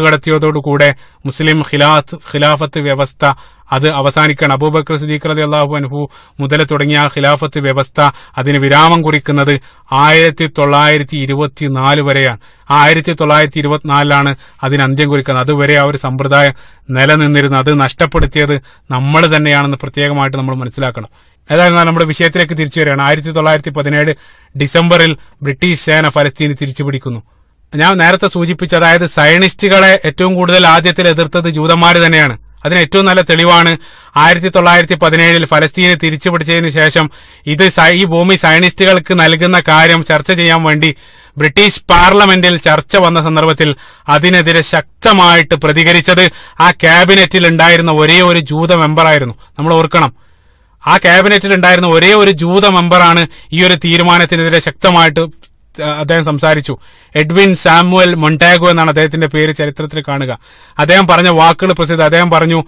കൂടെ മുസ്ലിം ഖിലാത്ത് ഖിലാഫത്ത് വ്യവസ്ഥ അത് അവസാനിക്കാൻ അബൂബക്കർ സിദ്ദീഖ് റതി അള്ളാഹു അനുഭൂ മുതൽ തുടങ്ങിയ ഖിലാഫത്ത് വ്യവസ്ഥ അതിന് വിരാമം കുറിക്കുന്നത് ആയിരത്തി തൊള്ളായിരത്തി ഇരുപത്തിനാല് വരെയാണ് ആയിരത്തി തൊള്ളായിരത്തി ഇരുപത്തിനാലിലാണ് അതിന് അന്ത്യം കുറിക്കുന്നത് അതുവരെ ആ ഒരു സമ്പ്രദായം നിലനിന്നിരുന്നത് അത് നഷ്ടപ്പെടുത്തിയത് നമ്മൾ തന്നെയാണെന്ന് പ്രത്യേകമായിട്ട് നമ്മൾ മനസ്സിലാക്കണം ഏതായാലും നമ്മുടെ വിഷയത്തിലേക്ക് തിരിച്ചു വരികയാണ് ആയിരത്തി തൊള്ളായിരത്തി പതിനേഴ് ഡിസംബറിൽ ബ്രിട്ടീഷ് സേന ഫലസ്തീന് തിരിച്ചുപിടിക്കുന്നു ഞാൻ നേരത്തെ സൂചിപ്പിച്ച അതായത് സയനിസ്റ്റുകളെ ഏറ്റവും കൂടുതൽ ആദ്യത്തിൽ എതിർത്തത് ജൂതന്മാർ തന്നെയാണ് അതിന് ഏറ്റവും നല്ല തെളിവാണ് ആയിരത്തി തൊള്ളായിരത്തി പതിനേഴിൽ ഫലസ്തീനെ തിരിച്ചുപിടിച്ചതിന് ശേഷം ഇത് ഈ ഭൂമി സയനിസ്റ്റുകൾക്ക് നൽകുന്ന കാര്യം ചർച്ച ചെയ്യാൻ വേണ്ടി ബ്രിട്ടീഷ് പാർലമെന്റിൽ ചർച്ച വന്ന സന്ദർഭത്തിൽ അതിനെതിരെ ശക്തമായിട്ട് പ്രതികരിച്ചത് ആ ക്യാബിനറ്റിൽ ഉണ്ടായിരുന്ന ഒരേ ഒരു ജൂത മെമ്പറായിരുന്നു നമ്മൾ ഓർക്കണം ആ ക്യാബിനറ്റിൽ ഉണ്ടായിരുന്ന ഒരേ ഒരു ജൂത മെമ്പറാണ് ഈ ഒരു തീരുമാനത്തിനെതിരെ ശക്തമായിട്ട് അദ്ദേഹം സംസാരിച്ചു എഡ്വിൻ സാമുവൽ മൊണ്ടാഗോ എന്നാണ് അദ്ദേഹത്തിന്റെ പേര് ചരിത്രത്തിൽ കാണുക അദ്ദേഹം പറഞ്ഞ വാക്കുകൾ പ്രസിദ്ധ അദ്ദേഹം പറഞ്ഞു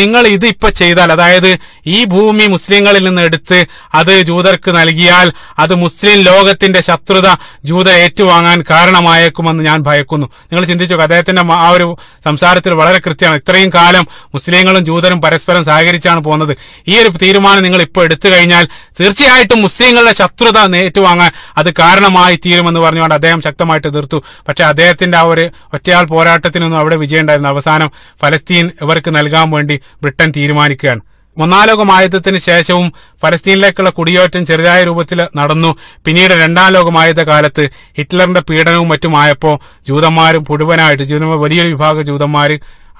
നിങ്ങൾ ഇത് ഇപ്പൊ ചെയ്താൽ അതായത് ഈ ഭൂമി മുസ്ലിങ്ങളിൽ നിന്ന് എടുത്ത് അത് ജൂതർക്ക് നൽകിയാൽ അത് മുസ്ലിം ലോകത്തിന്റെ ശത്രുത ജൂത ഏറ്റുവാങ്ങാൻ കാരണമായേക്കുമെന്ന് ഞാൻ ഭയക്കുന്നു നിങ്ങൾ ചിന്തിച്ചു അദ്ദേഹത്തിന്റെ ആ ഒരു സംസാരത്തിൽ വളരെ കൃത്യമാണ് ഇത്രയും കാലം മുസ്ലിങ്ങളും ജൂതരും പരസ്പരം സഹകരിച്ചാണ് പോകുന്നത് ഈ ഒരു തീരുമാനം നിങ്ങൾ ഇപ്പോൾ എടുത്തു കഴിഞ്ഞാൽ തീർച്ചയായിട്ടും മുസ്ലിങ്ങളുടെ ശത്രുത ഏറ്റുവാങ്ങാൻ അത് കാരണമായി തീരുമെന്ന് പറഞ്ഞുകൊണ്ട് അദ്ദേഹം ശക്തമായിട്ട് എതിർത്തു പക്ഷേ അദ്ദേഹത്തിന്റെ ആ ഒരു ഒറ്റയാൾ പോരാട്ടത്തിനൊന്നും അവിടെ വിജയമുണ്ടായിരുന്നു അവസാനം ഫലസ്തീൻ ഇവർക്ക് നൽകാൻ വേണ്ടി ബ്രിട്ടൻ തീരുമാനിക്കുകയാണ് ഒന്നാം ലോകമായുദ്ധത്തിന് ശേഷവും ഫലസ്തീനിലേക്കുള്ള കുടിയേറ്റം ചെറുതായ രൂപത്തിൽ നടന്നു പിന്നീട് രണ്ടാം ലോകമായുദ്ധ കാലത്ത് ഹിറ്റ്ലറിന്റെ പീഡനവും മറ്റുമായപ്പോൾ ജൂതന്മാരും പുഴുവനായിട്ട് ജൂതന്മാർ വലിയൊരു വിഭാഗം ജൂതന്മാർ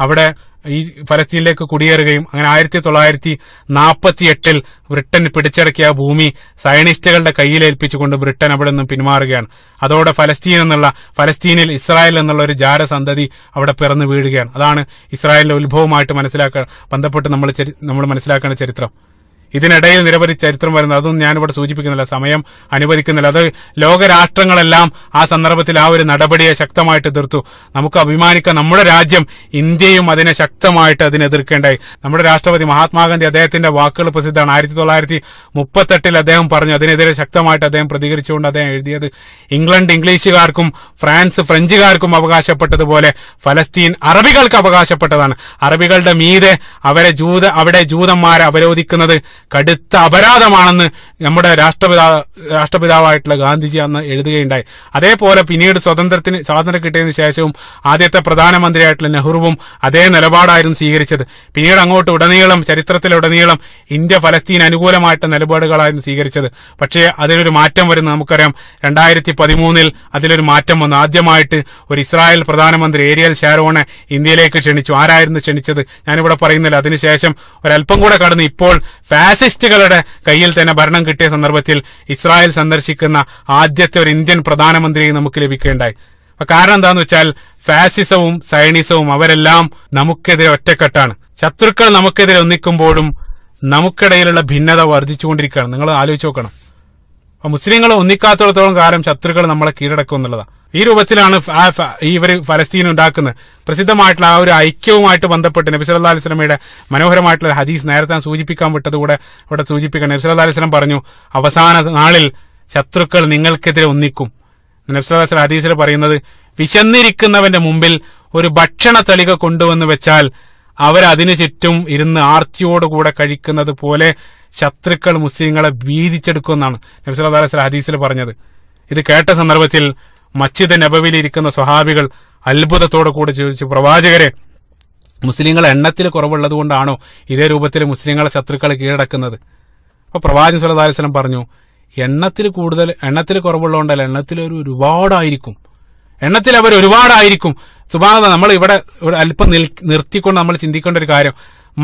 അവിടെ ഈ ഫലസ്തീനിലേക്ക് കുടിയേറുകയും അങ്ങനെ ആയിരത്തി തൊള്ളായിരത്തി നാൽപ്പത്തി എട്ടിൽ ബ്രിട്ടൻ പിടിച്ചടക്കിയ ഭൂമി സയനിസ്റ്റുകളുടെ കയ്യിലേൽപ്പിച്ചുകൊണ്ട് ബ്രിട്ടൻ അവിടെ നിന്നും പിന്മാറുകയാണ് അതോടെ ഫലസ്തീൻ എന്നുള്ള ഫലസ്തീനിൽ ഇസ്രായേൽ എന്നുള്ള ഒരു ജാരസന്തതി അവിടെ പിറന്നു വീഴുകയാണ് അതാണ് ഇസ്രായേലിന്റെ ഉത്ഭവമായിട്ട് മനസ്സിലാക്കാൻ ബന്ധപ്പെട്ട് നമ്മൾ നമ്മൾ മനസ്സിലാക്കേണ്ട ചരിത്രം ഇതിനിടയിൽ നിരവധി ചരിത്രം വരുന്നത് അതും ഞാനിവിടെ സൂചിപ്പിക്കുന്നില്ല സമയം അനുവദിക്കുന്നില്ല അത് ലോകരാഷ്ട്രങ്ങളെല്ലാം ആ സന്ദർഭത്തിൽ ആ ഒരു നടപടിയെ ശക്തമായിട്ട് എതിർത്തു നമുക്ക് അഭിമാനിക്കാം നമ്മുടെ രാജ്യം ഇന്ത്യയും അതിനെ ശക്തമായിട്ട് അതിനെ നമ്മുടെ രാഷ്ട്രപതി മഹാത്മാഗാന്ധി അദ്ദേഹത്തിന്റെ വാക്കുകൾ പ്രസിദ്ധമാണ് ആയിരത്തി തൊള്ളായിരത്തി മുപ്പത്തെട്ടിൽ അദ്ദേഹം പറഞ്ഞു അതിനെതിരെ ശക്തമായിട്ട് അദ്ദേഹം പ്രതികരിച്ചുകൊണ്ട് അദ്ദേഹം എഴുതിയത് ഇംഗ്ലണ്ട് ഇംഗ്ലീഷുകാർക്കും ഫ്രാൻസ് ഫ്രഞ്ചുകാർക്കും അവകാശപ്പെട്ടതുപോലെ ഫലസ്തീൻ അറബികൾക്ക് അവകാശപ്പെട്ടതാണ് അറബികളുടെ മീതെ അവരെ ജൂത അവിടെ ജൂതന്മാരെ അവരോധിക്കുന്നത് കടുത്ത അപരാധമാണെന്ന് നമ്മുടെ രാഷ്ട്രപിതാ രാഷ്ട്രപിതാവായിട്ടുള്ള ഗാന്ധിജി അന്ന് എഴുതുകയുണ്ടായി അതേപോലെ പിന്നീട് സ്വതന്ത്രത്തിന് സ്വാതന്ത്ര്യം കിട്ടിയതിനു ശേഷവും ആദ്യത്തെ പ്രധാനമന്ത്രിയായിട്ടുള്ള നെഹ്റുവും അതേ നിലപാടായിരുന്നു സ്വീകരിച്ചത് പിന്നീട് അങ്ങോട്ട് ഉടനീളം ചരിത്രത്തിലുടനീളം ഇന്ത്യ ഫലസ്തീൻ അനുകൂലമായിട്ട് നിലപാടുകളായിരുന്നു സ്വീകരിച്ചത് പക്ഷേ അതിലൊരു മാറ്റം വരുന്ന നമുക്കറിയാം രണ്ടായിരത്തി പതിമൂന്നിൽ അതിലൊരു മാറ്റം വന്നു ആദ്യമായിട്ട് ഒരു ഇസ്രായേൽ പ്രധാനമന്ത്രി ഏരിയൽ ഷാരോണെ ഇന്ത്യയിലേക്ക് ക്ഷണിച്ചു ആരായിരുന്നു ക്ഷണിച്ചത് ഞാനിവിടെ പറയുന്നില്ല അതിനുശേഷം ഒരല്പം കൂടെ കടന്ന് ഇപ്പോൾ ഫാസിസ്റ്റുകളുടെ കയ്യിൽ തന്നെ ഭരണം കിട്ടിയ സന്ദർഭത്തിൽ ഇസ്രായേൽ സന്ദർശിക്കുന്ന ആദ്യത്തെ ഒരു ഇന്ത്യൻ പ്രധാനമന്ത്രിയെ നമുക്ക് ലഭിക്കേണ്ടായി കാരണം എന്താന്ന് വെച്ചാൽ ഫാസിസവും സൈനിസവും അവരെല്ലാം നമുക്കെതിരെ ഒറ്റക്കെട്ടാണ് ശത്രുക്കൾ നമുക്കെതിരെ ഒന്നിക്കുമ്പോഴും നമുക്കിടയിലുള്ള ഭിന്നത വർദ്ധിച്ചുകൊണ്ടിരിക്കുകയാണ് നിങ്ങൾ ആലോചിച്ച് നോക്കണം മുസ്ലിങ്ങൾ ഒന്നിക്കാത്തോളത്തോളം കാരണം ശത്രുക്കൾ നമ്മളെ കീഴടക്കും എന്നുള്ളതാണ് ഈ രൂപത്തിലാണ് ഇവർ ഫലസ്തീൻ ഉണ്ടാക്കുന്നത് പ്രസിദ്ധമായിട്ടുള്ള ആ ഒരു ഐക്യവുമായിട്ട് ബന്ധപ്പെട്ട് നബിസ് സല്ലാ അലൈഹി മനോഹരമായിട്ടുള്ള ഹദീസ് നേരത്തെ സൂചിപ്പിക്കാൻ വിട്ടതുകൂടെ ഇവിടെ സൂചിപ്പിക്കാൻ നബിസ് സല്ലാ അലൈഹി പറഞ്ഞു അവസാന നാളിൽ ശത്രുക്കൾ നിങ്ങൾക്കെതിരെ ഒന്നിക്കും നബി സല്ലാ അലൈഹി ഹദീസിൽ പറയുന്നത് വിശന്നിരിക്കുന്നവന്റെ മുമ്പിൽ ഒരു ഭക്ഷണ തളിക കൊണ്ടുവന്ന് വെച്ചാൽ അവരതിനു ചുറ്റും ഇരുന്ന് ആർത്തിയോടുകൂടെ കഴിക്കുന്നത് പോലെ ശത്രുക്കൾ മുസ്ലിങ്ങളെ വീതിച്ചെടുക്കുമെന്നാണ് നബിസ് അലൈഹി ഹദീസിൽ പറഞ്ഞത് ഇത് കേട്ട സന്ദർഭത്തിൽ മസ്ജിദ് നബവിലിരിക്കുന്ന സ്വഹാബികൾ അത്ഭുതത്തോടു കൂടെ ചോദിച്ചു പ്രവാചകരെ മുസ്ലിങ്ങൾ എണ്ണത്തിൽ കുറവുള്ളത് കൊണ്ടാണോ ഇതേ രൂപത്തിൽ മുസ്ലിങ്ങളെ ശത്രുക്കൾ കീഴടക്കുന്നത് അപ്പൊ പ്രവാചകൻ സുല്ലാ പറഞ്ഞു എണ്ണത്തിൽ കൂടുതൽ എണ്ണത്തിൽ കുറവുള്ളതുകൊണ്ടല്ല എണ്ണത്തിൽ ഒരു ഒരുപാടായിരിക്കും എണ്ണത്തിൽ അവർ ഒരുപാടായിരിക്കും സുബാന നമ്മൾ ഇവിടെ അല്പം നിർത്തിക്കൊണ്ട് നമ്മൾ ചിന്തിക്കേണ്ട ഒരു കാര്യം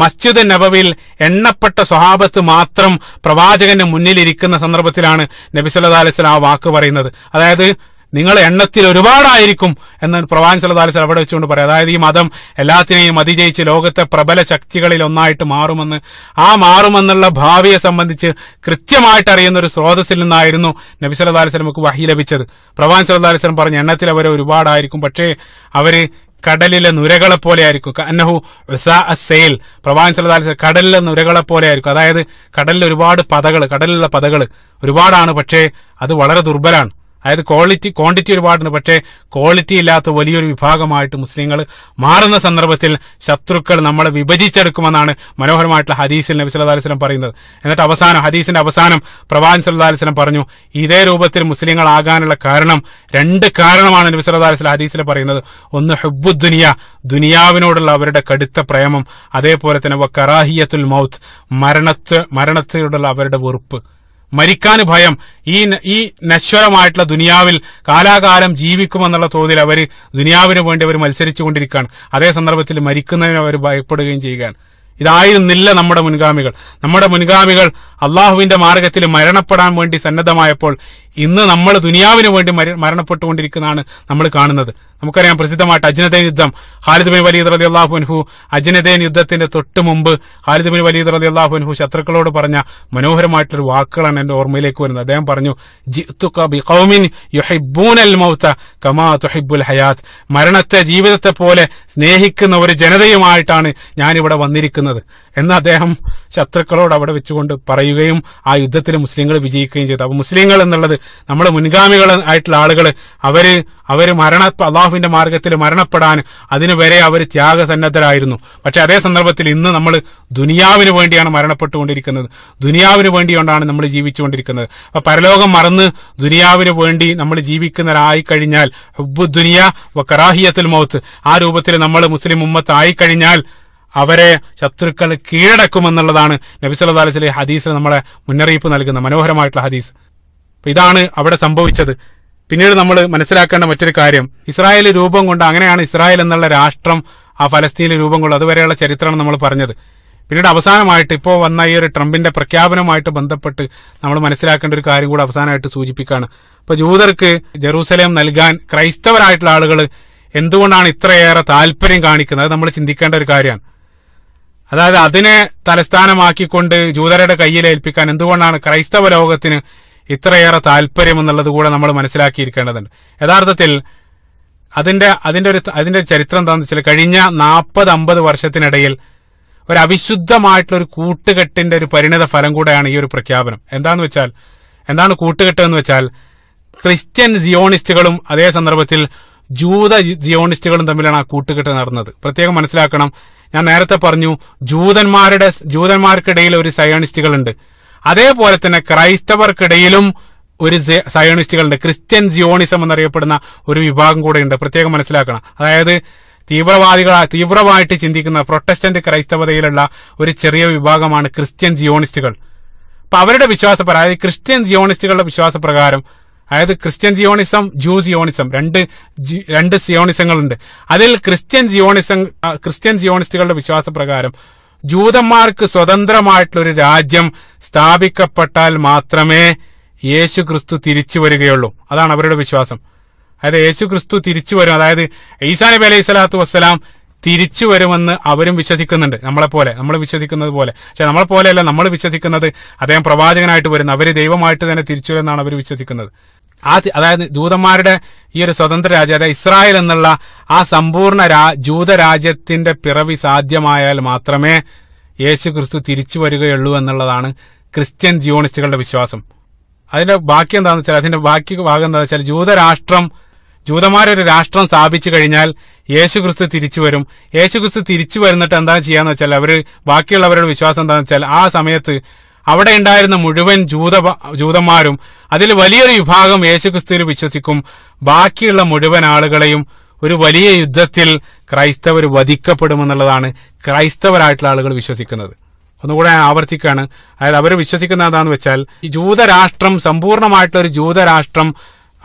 മസ്ജിദ് നബവിൽ എണ്ണപ്പെട്ട സ്വഹാബത്ത് മാത്രം പ്രവാചകന്റെ മുന്നിലിരിക്കുന്ന സന്ദർഭത്തിലാണ് നബിസല്ലാ അലൈസ്ലാം ആ വാക്ക് പറയുന്നത് അതായത് നിങ്ങൾ എണ്ണത്തിൽ ഒരുപാടായിരിക്കും എന്ന് പ്രവാൻ സലതാലി അവിടെ വെച്ചുകൊണ്ട് പറയാം അതായത് ഈ മതം എല്ലാത്തിനെയും അതിജയിച്ച് ലോകത്തെ പ്രബല ശക്തികളിൽ ഒന്നായിട്ട് മാറുമെന്ന് ആ മാറുമെന്നുള്ള ഭാവിയെ സംബന്ധിച്ച് കൃത്യമായിട്ട് അറിയുന്ന ഒരു സ്രോതസ്സിൽ നിന്നായിരുന്നു നബി സല്ലാ സ്വലമുക്ക് വഹി ലഭിച്ചത് പ്രവാൻ സല്ലാ സ്വലം പറഞ്ഞു എണ്ണത്തിൽ അവരെ ഒരുപാടായിരിക്കും പക്ഷേ അവര് കടലിലെ നുരകളെ പോലെ ആയിരിക്കും അന്നഹു സെയിൽ പ്രവാൻ സല്ലാ കടലിലെ നുരകളെ പോലെ ആയിരിക്കും അതായത് കടലിൽ ഒരുപാട് പതകൾ കടലിലുള്ള പതകൾ ഒരുപാടാണ് പക്ഷേ അത് വളരെ ദുർബലാണ് അതായത് ക്വാളിറ്റി ക്വാണ്ടിറ്റി ഒരുപാടുണ്ട് പക്ഷേ ക്വാളിറ്റി ഇല്ലാത്ത വലിയൊരു വിഭാഗമായിട്ട് മുസ്ലിങ്ങൾ മാറുന്ന സന്ദർഭത്തിൽ ശത്രുക്കൾ നമ്മളെ വിഭജിച്ചെടുക്കുമെന്നാണ് മനോഹരമായിട്ടുള്ള ഹദീസിൽ നബി സല്ലാ അലൈഹി സ്വലം പറയുന്നത് എന്നിട്ട് അവസാനം ഹദീസിന്റെ അവസാനം പ്രവാൻ സല്ലാ അലൈഹി സ്വലം പറഞ്ഞു ഇതേ രൂപത്തിൽ മുസ്ലിങ്ങളാകാനുള്ള കാരണം രണ്ട് കാരണമാണ് നബി സല്ലാ അലൈഹി സ്വലം ഹദീസിൽ പറയുന്നത് ഒന്ന് ഹുബു ദുനിയ ദുനിയാവിനോടുള്ള അവരുടെ കടുത്ത പ്രേമം അതേപോലെ തന്നെ കറാഹിയത്തുൽ മൗത്ത് മരണത്തെ മരണത്തോടുള്ള അവരുടെ വെറുപ്പ് മരിക്കാൻ ഭയം ഈ ഈ നശ്വരമായിട്ടുള്ള ദുനിയാവിൽ കാലാകാലം ജീവിക്കുമെന്നുള്ള തോതിൽ അവർ ദുനിയാവിന് വേണ്ടി അവർ മത്സരിച്ചു കൊണ്ടിരിക്കുകയാണ് അതേ സന്ദർഭത്തിൽ മരിക്കുന്നതിന് അവർ ഭയപ്പെടുകയും ചെയ്യുകയാണ് ഇതായിരുന്നില്ല നമ്മുടെ മുൻഗാമികൾ നമ്മുടെ മുൻഗാമികൾ അള്ളാഹുവിന്റെ മാർഗത്തിൽ മരണപ്പെടാൻ വേണ്ടി സന്നദ്ധമായപ്പോൾ ഇന്ന് നമ്മൾ ദുനിയാവിന് വേണ്ടി മരണപ്പെട്ടുകൊണ്ടിരിക്കുന്നതാണ് നമ്മൾ കാണുന്നത് നമുക്കറിയാം പ്രസിദ്ധമായിട്ട് അജ്നദൈൻ യുദ്ധം ഖാലിദ് ബിൻ വലീദ് റലി അള്ളാഹുൻഹു അജ്നദൈൻ യുദ്ധത്തിന്റെ തൊട്ട് മുമ്പ് ഖാലിദ് ബിൻ വലീദ് റലി അള്ളാഹുൻഹു ശത്രുക്കളോട് പറഞ്ഞ മനോഹരമായിട്ടുള്ള വാക്കുകളാണ് എന്റെ ഓർമ്മയിലേക്ക് വരുന്നത് അദ്ദേഹം പറഞ്ഞു കമാ ഹയാത്ത് മരണത്തെ ജീവിതത്തെ പോലെ സ്നേഹിക്കുന്ന ഒരു ജനതയുമായിട്ടാണ് ഞാനിവിടെ വന്നിരിക്കുന്നത് എന്ന് അദ്ദേഹം ശത്രുക്കളോട് അവിടെ വെച്ചുകൊണ്ട് പറയുകയും ആ യുദ്ധത്തിൽ മുസ്ലിങ്ങൾ വിജയിക്കുകയും ചെയ്തു അപ്പൊ മുസ്ലിങ്ങൾ എന്നുള്ളത് നമ്മുടെ മുൻഗാമികൾ ആയിട്ടുള്ള ആളുകൾ അവര് അവര് മരണ അള്ളാഹുവിന്റെ മാർഗത്തിൽ മരണപ്പെടാൻ അതിനുവരെ അവർ ത്യാഗസന്നദ്ധരായിരുന്നു പക്ഷെ അതേ സന്ദർഭത്തിൽ ഇന്ന് നമ്മൾ ദുനിയാവിന് വേണ്ടിയാണ് മരണപ്പെട്ടുകൊണ്ടിരിക്കുന്നത് ദുനിയാവിന് കൊണ്ടാണ് നമ്മൾ ജീവിച്ചുകൊണ്ടിരിക്കുന്നത് അപ്പൊ പരലോകം മറന്ന് ദുനിയാവിന് വേണ്ടി നമ്മൾ ജീവിക്കുന്നവരായി കഴിഞ്ഞാൽ ഹുബു ദുനിയ വ കറാഹിയത്തുൽ മൗത്ത് ആ രൂപത്തിൽ നമ്മൾ മുസ്ലിം ഉമ്മത്ത് ആയിക്കഴിഞ്ഞാൽ അവരെ ശത്രുക്കൾ കീഴടക്കുമെന്നുള്ളതാണ് നബിസല്ലാ അലൈഹി ഹദീസിൽ നമ്മളെ മുന്നറിയിപ്പ് നൽകുന്ന മനോഹരമായിട്ടുള്ള ഹദീസ് ഇതാണ് അവിടെ സംഭവിച്ചത് പിന്നീട് നമ്മൾ മനസ്സിലാക്കേണ്ട മറ്റൊരു കാര്യം ഇസ്രായേൽ രൂപം കൊണ്ട് അങ്ങനെയാണ് ഇസ്രായേൽ എന്നുള്ള രാഷ്ട്രം ആ ഫലസ്തീനിൽ രൂപം കൊള്ളത് അതുവരെയുള്ള ചരിത്രമാണ് നമ്മൾ പറഞ്ഞത് പിന്നീട് അവസാനമായിട്ട് ഇപ്പോൾ വന്ന ഈ ഒരു ട്രംപിന്റെ പ്രഖ്യാപനവുമായിട്ട് ബന്ധപ്പെട്ട് നമ്മൾ മനസ്സിലാക്കേണ്ട ഒരു കാര്യം കൂടെ അവസാനമായിട്ട് സൂചിപ്പിക്കുകയാണ് അപ്പോൾ ജൂതർക്ക് ജെറൂസലേം നൽകാൻ ക്രൈസ്തവരായിട്ടുള്ള ആളുകൾ എന്തുകൊണ്ടാണ് ഇത്രയേറെ താല്പര്യം കാണിക്കുന്നത് അത് നമ്മൾ ചിന്തിക്കേണ്ട ഒരു കാര്യമാണ് അതായത് അതിനെ തലസ്ഥാനമാക്കിക്കൊണ്ട് ജൂതരുടെ കയ്യിൽ ഏൽപ്പിക്കാൻ എന്തുകൊണ്ടാണ് ക്രൈസ്തവ ലോകത്തിന് ഇത്രയേറെ താല്പര്യം എന്നുള്ളത് കൂടെ നമ്മൾ മനസ്സിലാക്കിയിരിക്കേണ്ടതുണ്ട് യഥാർത്ഥത്തിൽ അതിന്റെ അതിന്റെ ഒരു അതിന്റെ ചരിത്രം എന്താണെന്ന് വെച്ചാൽ കഴിഞ്ഞ നാൽപ്പത് അമ്പത് വർഷത്തിനിടയിൽ ഒരു അവിശുദ്ധമായിട്ടുള്ള ഒരു കൂട്ടുകെട്ടിന്റെ ഒരു പരിണിത ഫലം കൂടെയാണ് ഈ ഒരു പ്രഖ്യാപനം എന്താന്ന് വെച്ചാൽ എന്താണ് കൂട്ടുകെട്ട് എന്ന് വെച്ചാൽ ക്രിസ്ത്യൻ സിയോണിസ്റ്റുകളും അതേ സന്ദർഭത്തിൽ ജൂത സിയോണിസ്റ്റുകളും തമ്മിലാണ് ആ കൂട്ടുകെട്ട് നടന്നത് പ്രത്യേകം മനസ്സിലാക്കണം ഞാൻ നേരത്തെ പറഞ്ഞു ജൂതന്മാരുടെ ജൂതന്മാർക്കിടയിൽ ഒരു സയോണിസ്റ്റുകൾ ഉണ്ട് അതേപോലെ തന്നെ ക്രൈസ്തവർക്കിടയിലും ഒരു സയോണിസ്റ്റുകൾ ഉണ്ട് ക്രിസ്ത്യൻ സിയോണിസം എന്നറിയപ്പെടുന്ന ഒരു വിഭാഗം കൂടെ ഉണ്ട് പ്രത്യേകം മനസ്സിലാക്കണം അതായത് തീവ്രവാദികൾ തീവ്രമായിട്ട് ചിന്തിക്കുന്ന പ്രൊട്ടസ്റ്റന്റ് ക്രൈസ്തവതയിലുള്ള ഒരു ചെറിയ വിഭാഗമാണ് ക്രിസ്ത്യൻ സിയോണിസ്റ്റുകൾ അപ്പൊ അവരുടെ വിശ്വാസപ്രകാരം ക്രിസ്ത്യൻ സിയോണിസ്റ്റുകളുടെ വിശ്വാസപ്രകാരം അതായത് ക്രിസ്ത്യൻ സിയോണിസം ജൂ സിയോണിസം രണ്ട് രണ്ട് സിയോണിസങ്ങളുണ്ട് അതിൽ ക്രിസ്ത്യൻ സിയോണിസം ക്രിസ്ത്യൻ സിയോണിസ്റ്റുകളുടെ വിശ്വാസപ്രകാരം ജൂതന്മാർക്ക് സ്വതന്ത്രമായിട്ടുള്ള ഒരു രാജ്യം സ്ഥാപിക്കപ്പെട്ടാൽ മാത്രമേ യേശു ക്രിസ്തു തിരിച്ചു വരികയുള്ളൂ അതാണ് അവരുടെ വിശ്വാസം അതായത് യേശു ക്രിസ്തു തിരിച്ചു വരും അതായത് ഈസാ നബി അലൈഹി സ്വലാത്തു വസ്സലാം തിരിച്ചു വരുമെന്ന് അവരും വിശ്വസിക്കുന്നുണ്ട് നമ്മളെ പോലെ നമ്മൾ വിശ്വസിക്കുന്നത് പോലെ പക്ഷെ നമ്മളെ പോലെയല്ല നമ്മൾ വിശ്വസിക്കുന്നത് അദ്ദേഹം പ്രവാചകനായിട്ട് വരുന്നു അവര് ദൈവമായിട്ട് തന്നെ തിരിച്ചു വരുമെന്നാണ് അവർ വിശ്വസിക്കുന്നത് ആ അതായത് ജൂതന്മാരുടെ ഈ ഒരു സ്വതന്ത്ര രാജ്യം അതായത് ഇസ്രായേൽ എന്നുള്ള ആ സമ്പൂർണ്ണ രാ ജൂതരാജ്യത്തിന്റെ പിറവി സാധ്യമായാൽ മാത്രമേ യേശു ക്രിസ്തു തിരിച്ചു വരികയുള്ളൂ എന്നുള്ളതാണ് ക്രിസ്ത്യൻ ജിയോണിസ്റ്റുകളുടെ വിശ്വാസം അതിന്റെ ബാക്കി എന്താണെന്ന് വെച്ചാൽ അതിന്റെ ബാക്കി ഭാഗം എന്താ വെച്ചാൽ ജൂതരാഷ്ട്രം ജൂതന്മാരൊരു രാഷ്ട്രം സ്ഥാപിച്ചു കഴിഞ്ഞാൽ യേശുക്രിസ്തു തിരിച്ചു വരും യേശുക്രിസ്തു തിരിച്ചു വരുന്നിട്ട് എന്താ ചെയ്യാന്ന് വെച്ചാൽ അവര് ബാക്കിയുള്ളവരുടെ വിശ്വാസം എന്താണെന്ന് വെച്ചാൽ ആ സമയത്ത് അവിടെ ഉണ്ടായിരുന്ന മുഴുവൻ ജൂത ജൂതന്മാരും അതിൽ വലിയൊരു വിഭാഗം യേശുക്രിസ്തുവിൽ വിശ്വസിക്കും ബാക്കിയുള്ള മുഴുവൻ ആളുകളെയും ഒരു വലിയ യുദ്ധത്തിൽ ക്രൈസ്തവർ വധിക്കപ്പെടുമെന്നുള്ളതാണ് ക്രൈസ്തവരായിട്ടുള്ള ആളുകൾ വിശ്വസിക്കുന്നത് ഒന്നുകൂടെ ആവർത്തിക്കുകയാണ് അതായത് അവർ വിശ്വസിക്കുന്ന എന്താണെന്ന് വെച്ചാൽ ഈ ജൂതരാഷ്ട്രം സമ്പൂർണ്ണമായിട്ടുള്ള ഒരു ജൂതരാഷ്ട്രം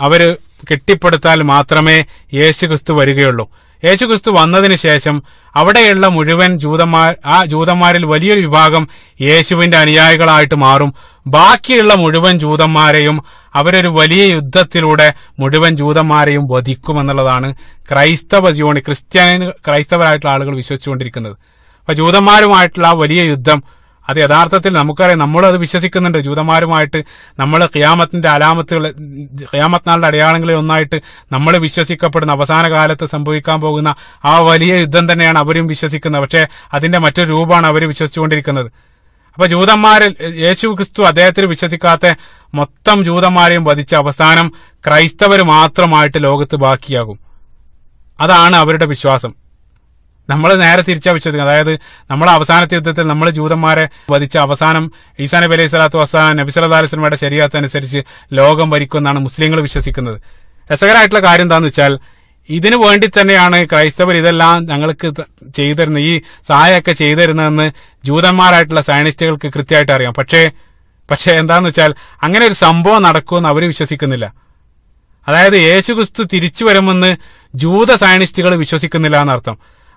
അവർ കെട്ടിപ്പടുത്താൽ മാത്രമേ യേശുക്രിസ്തു വരികയുള്ളൂ യേശുക്രിസ്തു വന്നതിന് ശേഷം അവിടെയുള്ള മുഴുവൻ ജൂതന്മാർ ആ ജൂതന്മാരിൽ വലിയൊരു വിഭാഗം യേശുവിന്റെ അനുയായികളായിട്ട് മാറും ബാക്കിയുള്ള മുഴുവൻ ജൂതന്മാരെയും അവരൊരു വലിയ യുദ്ധത്തിലൂടെ മുഴുവൻ ജൂതന്മാരെയും വധിക്കുമെന്നുള്ളതാണ് ക്രൈസ്തവ ജീവണി ക്രിസ്ത്യാനി ക്രൈസ്തവരായിട്ടുള്ള ആളുകൾ വിശ്വസിച്ചുകൊണ്ടിരിക്കുന്നത് അപ്പൊ ജൂതന്മാരുമായിട്ടുള്ള ആ വലിയ യുദ്ധം അത് യഥാർത്ഥത്തിൽ നമുക്കറിയാം നമ്മളത് വിശ്വസിക്കുന്നുണ്ട് ജൂതന്മാരുമായിട്ട് നമ്മൾ ഖിയാമത്തിന്റെ അലാമത്തുകൾ ക്യാമത്ത് നാളുടെ അടയാളങ്ങളിൽ ഒന്നായിട്ട് നമ്മൾ വിശ്വസിക്കപ്പെടുന്ന അവസാന കാലത്ത് സംഭവിക്കാൻ പോകുന്ന ആ വലിയ യുദ്ധം തന്നെയാണ് അവരും വിശ്വസിക്കുന്നത് പക്ഷേ അതിന്റെ മറ്റൊരു രൂപമാണ് അവർ വിശ്വസിച്ചുകൊണ്ടിരിക്കുന്നത് അപ്പൊ ജൂതന്മാരിൽ യേശു ക്രിസ്തു അദ്ദേഹത്തിൽ വിശ്വസിക്കാത്ത മൊത്തം ജൂതന്മാരെയും വധിച്ച അവസാനം ക്രൈസ്തവർ മാത്രമായിട്ട് ലോകത്ത് ബാക്കിയാകും അതാണ് അവരുടെ വിശ്വാസം നമ്മൾ നേരെ തിരിച്ചവിച്ചത് അതായത് നമ്മൾ അവസാനത്തെ യുദ്ധത്തിൽ നമ്മൾ ജൂതന്മാരെ വധിച്ച അവസാനം ഈസാ നബി അലൈഹി സ്വലാത്തു വസ്സാൻ നബി സല്ലാ അലൈഹി സ്വലമയുടെ ശരീരത്തനുസരിച്ച് ലോകം ഭരിക്കുമെന്നാണ് മുസ്ലിങ്ങൾ വിശ്വസിക്കുന്നത് രസകരമായിട്ടുള്ള കാര്യം എന്താണെന്ന് വെച്ചാൽ ഇതിനു വേണ്ടി തന്നെയാണ് ക്രൈസ്തവർ ഇതെല്ലാം ഞങ്ങൾക്ക് ചെയ്തിരുന്ന ഈ സഹായമൊക്കെ ചെയ്തിരുന്നതെന്ന് ജൂതന്മാരായിട്ടുള്ള സയനിസ്റ്റുകൾക്ക് കൃത്യമായിട്ട് അറിയാം പക്ഷേ പക്ഷേ എന്താണെന്ന് വെച്ചാൽ അങ്ങനെ ഒരു സംഭവം നടക്കുമെന്ന് അവർ വിശ്വസിക്കുന്നില്ല അതായത് യേശുക്രിസ്തു തിരിച്ചു വരുമെന്ന് ജൂത സയനിസ്റ്റുകൾ വിശ്വസിക്കുന്നില്ല എന്നർത്ഥം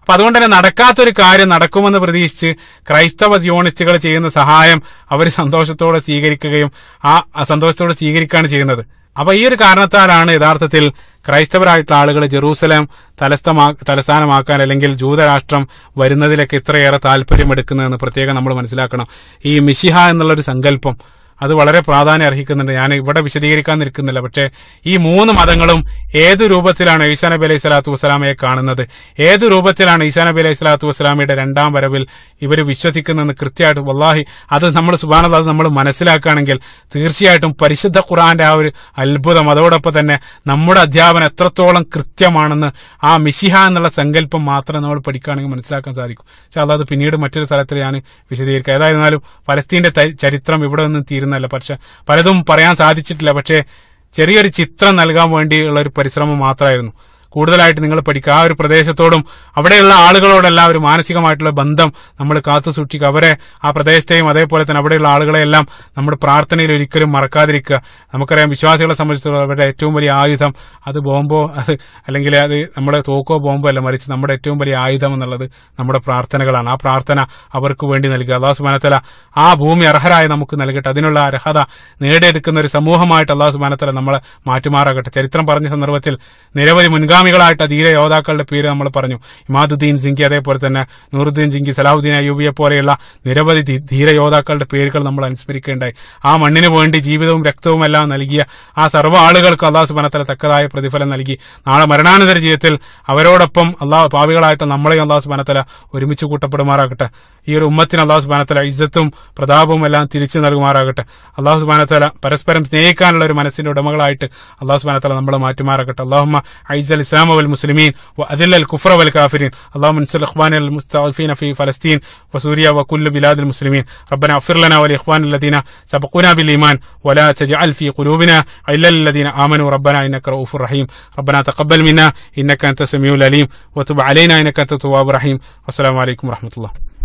അപ്പൊ അതുകൊണ്ട് തന്നെ നടക്കാത്തൊരു കാര്യം നടക്കുമെന്ന് പ്രതീക്ഷിച്ച് ക്രൈസ്തവ സിയോണിസ്റ്റുകൾ ചെയ്യുന്ന സഹായം അവർ സന്തോഷത്തോടെ സ്വീകരിക്കുകയും ആ സന്തോഷത്തോടെ സ്വീകരിക്കുകയാണ് ചെയ്യുന്നത് അപ്പൊ ഈ ഒരു കാരണത്താലാണ് യഥാർത്ഥത്തിൽ ക്രൈസ്തവരായിട്ടുള്ള ആളുകൾ ജെറൂസലേം തലസ്ഥമാ തലസ്ഥാനമാക്കാൻ അല്ലെങ്കിൽ ജൂതരാഷ്ട്രം വരുന്നതിലൊക്കെ ഇത്രയേറെ എടുക്കുന്നതെന്ന് പ്രത്യേകം നമ്മൾ മനസ്സിലാക്കണം ഈ മിഷിഹ എന്നുള്ളൊരു സങ്കല്പം അത് വളരെ പ്രാധാന്യം അർഹിക്കുന്നുണ്ട് ഞാൻ ഇവിടെ വിശദീകരിക്കാൻ നിൽക്കുന്നില്ല പക്ഷേ ഈ മൂന്ന് മതങ്ങളും ഏത് രൂപത്തിലാണ് ഈസാ നബി അലൈഹി സ്വലാത്തു വസ്സലാമയെ കാണുന്നത് ഏത് രൂപത്തിലാണ് ഈസാ നബി അലൈഹി സ്വലാത്തു വസ്സലാമയുടെ രണ്ടാം വരവിൽ ഇവർ വിശ്വസിക്കുന്നതെന്ന് കൃത്യമായിട്ട് വല്ലാഹി അത് നമ്മൾ സുബാനത് അത് നമ്മൾ മനസ്സിലാക്കുകയാണെങ്കിൽ തീർച്ചയായിട്ടും പരിശുദ്ധ ഖുറാന്റെ ആ ഒരു അത്ഭുതം അതോടൊപ്പം തന്നെ നമ്മുടെ അധ്യാപനം എത്രത്തോളം കൃത്യമാണെന്ന് ആ മിശിഹ എന്നുള്ള സങ്കല്പം മാത്രം നമ്മൾ പഠിക്കുകയാണെങ്കിൽ മനസ്സിലാക്കാൻ സാധിക്കും പക്ഷെ അതായത് പിന്നീട് മറ്റൊരു സ്ഥലത്തിൽ ഞാൻ വിശദീകരിക്കുക ഏതായിരുന്നാലും പലസ്തീന്റെ ചരിത്രം ഇവിടെ നിന്ന് തീരുന്നല്ല പക്ഷെ പലതും പറയാൻ സാധിച്ചിട്ടില്ല പക്ഷേ ചെറിയൊരു ചിത്രം നൽകാൻ വേണ്ടിയുള്ള ഒരു പരിശ്രമം മാത്രമായിരുന്നു കൂടുതലായിട്ട് നിങ്ങൾ പഠിക്കുക ആ ഒരു പ്രദേശത്തോടും അവിടെയുള്ള ആളുകളോടെല്ലാം ഒരു മാനസികമായിട്ടുള്ള ബന്ധം നമ്മൾ കാത്തു സൂക്ഷിക്കുക അവരെ ആ പ്രദേശത്തെയും അതേപോലെ തന്നെ അവിടെയുള്ള ആളുകളെയെല്ലാം നമ്മൾ പ്രാർത്ഥനയിൽ ഒരിക്കലും മറക്കാതിരിക്കുക നമുക്കറിയാം വിശ്വാസികളെ സംബന്ധിച്ചിടത്തോളം അവരുടെ ഏറ്റവും വലിയ ആയുധം അത് ബോംബോ അത് അല്ലെങ്കിൽ അത് നമ്മുടെ തോക്കോ ബോംബോ അല്ല മറിച്ച് നമ്മുടെ ഏറ്റവും വലിയ ആയുധം എന്നുള്ളത് നമ്മുടെ പ്രാർത്ഥനകളാണ് ആ പ്രാർത്ഥന അവർക്ക് വേണ്ടി നൽകുക അള്ളാഹു സുബാനത്തല ആ ഭൂമി അർഹരായി നമുക്ക് നൽകട്ടെ അതിനുള്ള അർഹത നേടിയെടുക്കുന്ന ഒരു സമൂഹമായിട്ട് അള്ളാഹു സുബാനത്തല നമ്മളെ മാറ്റിമാറാകട്ടെ ചരിത്രം പറഞ്ഞ സന്ദർഭത്തിൽ നിരവധി മുൻഗാമി മുൻഗാമികളായിട്ട് ധീര യോദ്ധാക്കളുടെ പേര് നമ്മൾ പറഞ്ഞു ഇമാദുദ്ദീൻ സിംഗി അതേപോലെ തന്നെ നൂറുദ്ദീൻ സിംഗി സലാഹുദ്ദീൻ അയ്യൂബിയെ പോലെയുള്ള നിരവധി ധീര യോദ്ധാക്കളുടെ പേരുകൾ നമ്മൾ അനുസ്മരിക്കേണ്ടായി ആ മണ്ണിന് വേണ്ടി ജീവിതവും രക്തവും എല്ലാം നൽകിയ ആ സർവ്വ ആളുകൾക്ക് അള്ളാഹു സുബാനത്തല തക്കതായ പ്രതിഫലം നൽകി നാളെ മരണാനന്തര ജീവിതത്തിൽ അവരോടൊപ്പം അള്ളാഹ് ഭാവികളായിട്ട് നമ്മളെയും അള്ളാഹു സുബാനത്തല ഒരുമിച്ച് കൂട്ടപ്പെടുമാറാകട്ടെ ഈ ഒരു ഉമ്മത്തിന് അള്ളാഹു സുബാനത്തല ഇജ്ജത്തും പ്രതാപവും എല്ലാം തിരിച്ചു നൽകുമാറാകട്ടെ അള്ളാഹു സുബാനത്തല പരസ്പരം സ്നേഹിക്കാനുള്ള ഒരു മനസ്സിന്റെ ഉടമകളായിട്ട് അള്ളാഹു സുബാനത്തല നമ്മളെ മാറ്റിമാറാകട്ടെ അള്ളാഹുമ്മ ഐസൽ الإسلام والمسلمين وأذل الكفر والكافرين اللهم انصر إخواننا المستضعفين في فلسطين وسوريا وكل بلاد المسلمين ربنا اغفر لنا ولإخواننا الذين سبقونا بالإيمان ولا تجعل في قلوبنا إلا الذين آمنوا ربنا إنك رؤوف رحيم ربنا تقبل منا إنك أنت السميع العليم وتب علينا إنك أنت التواب الرحيم والسلام عليكم ورحمة الله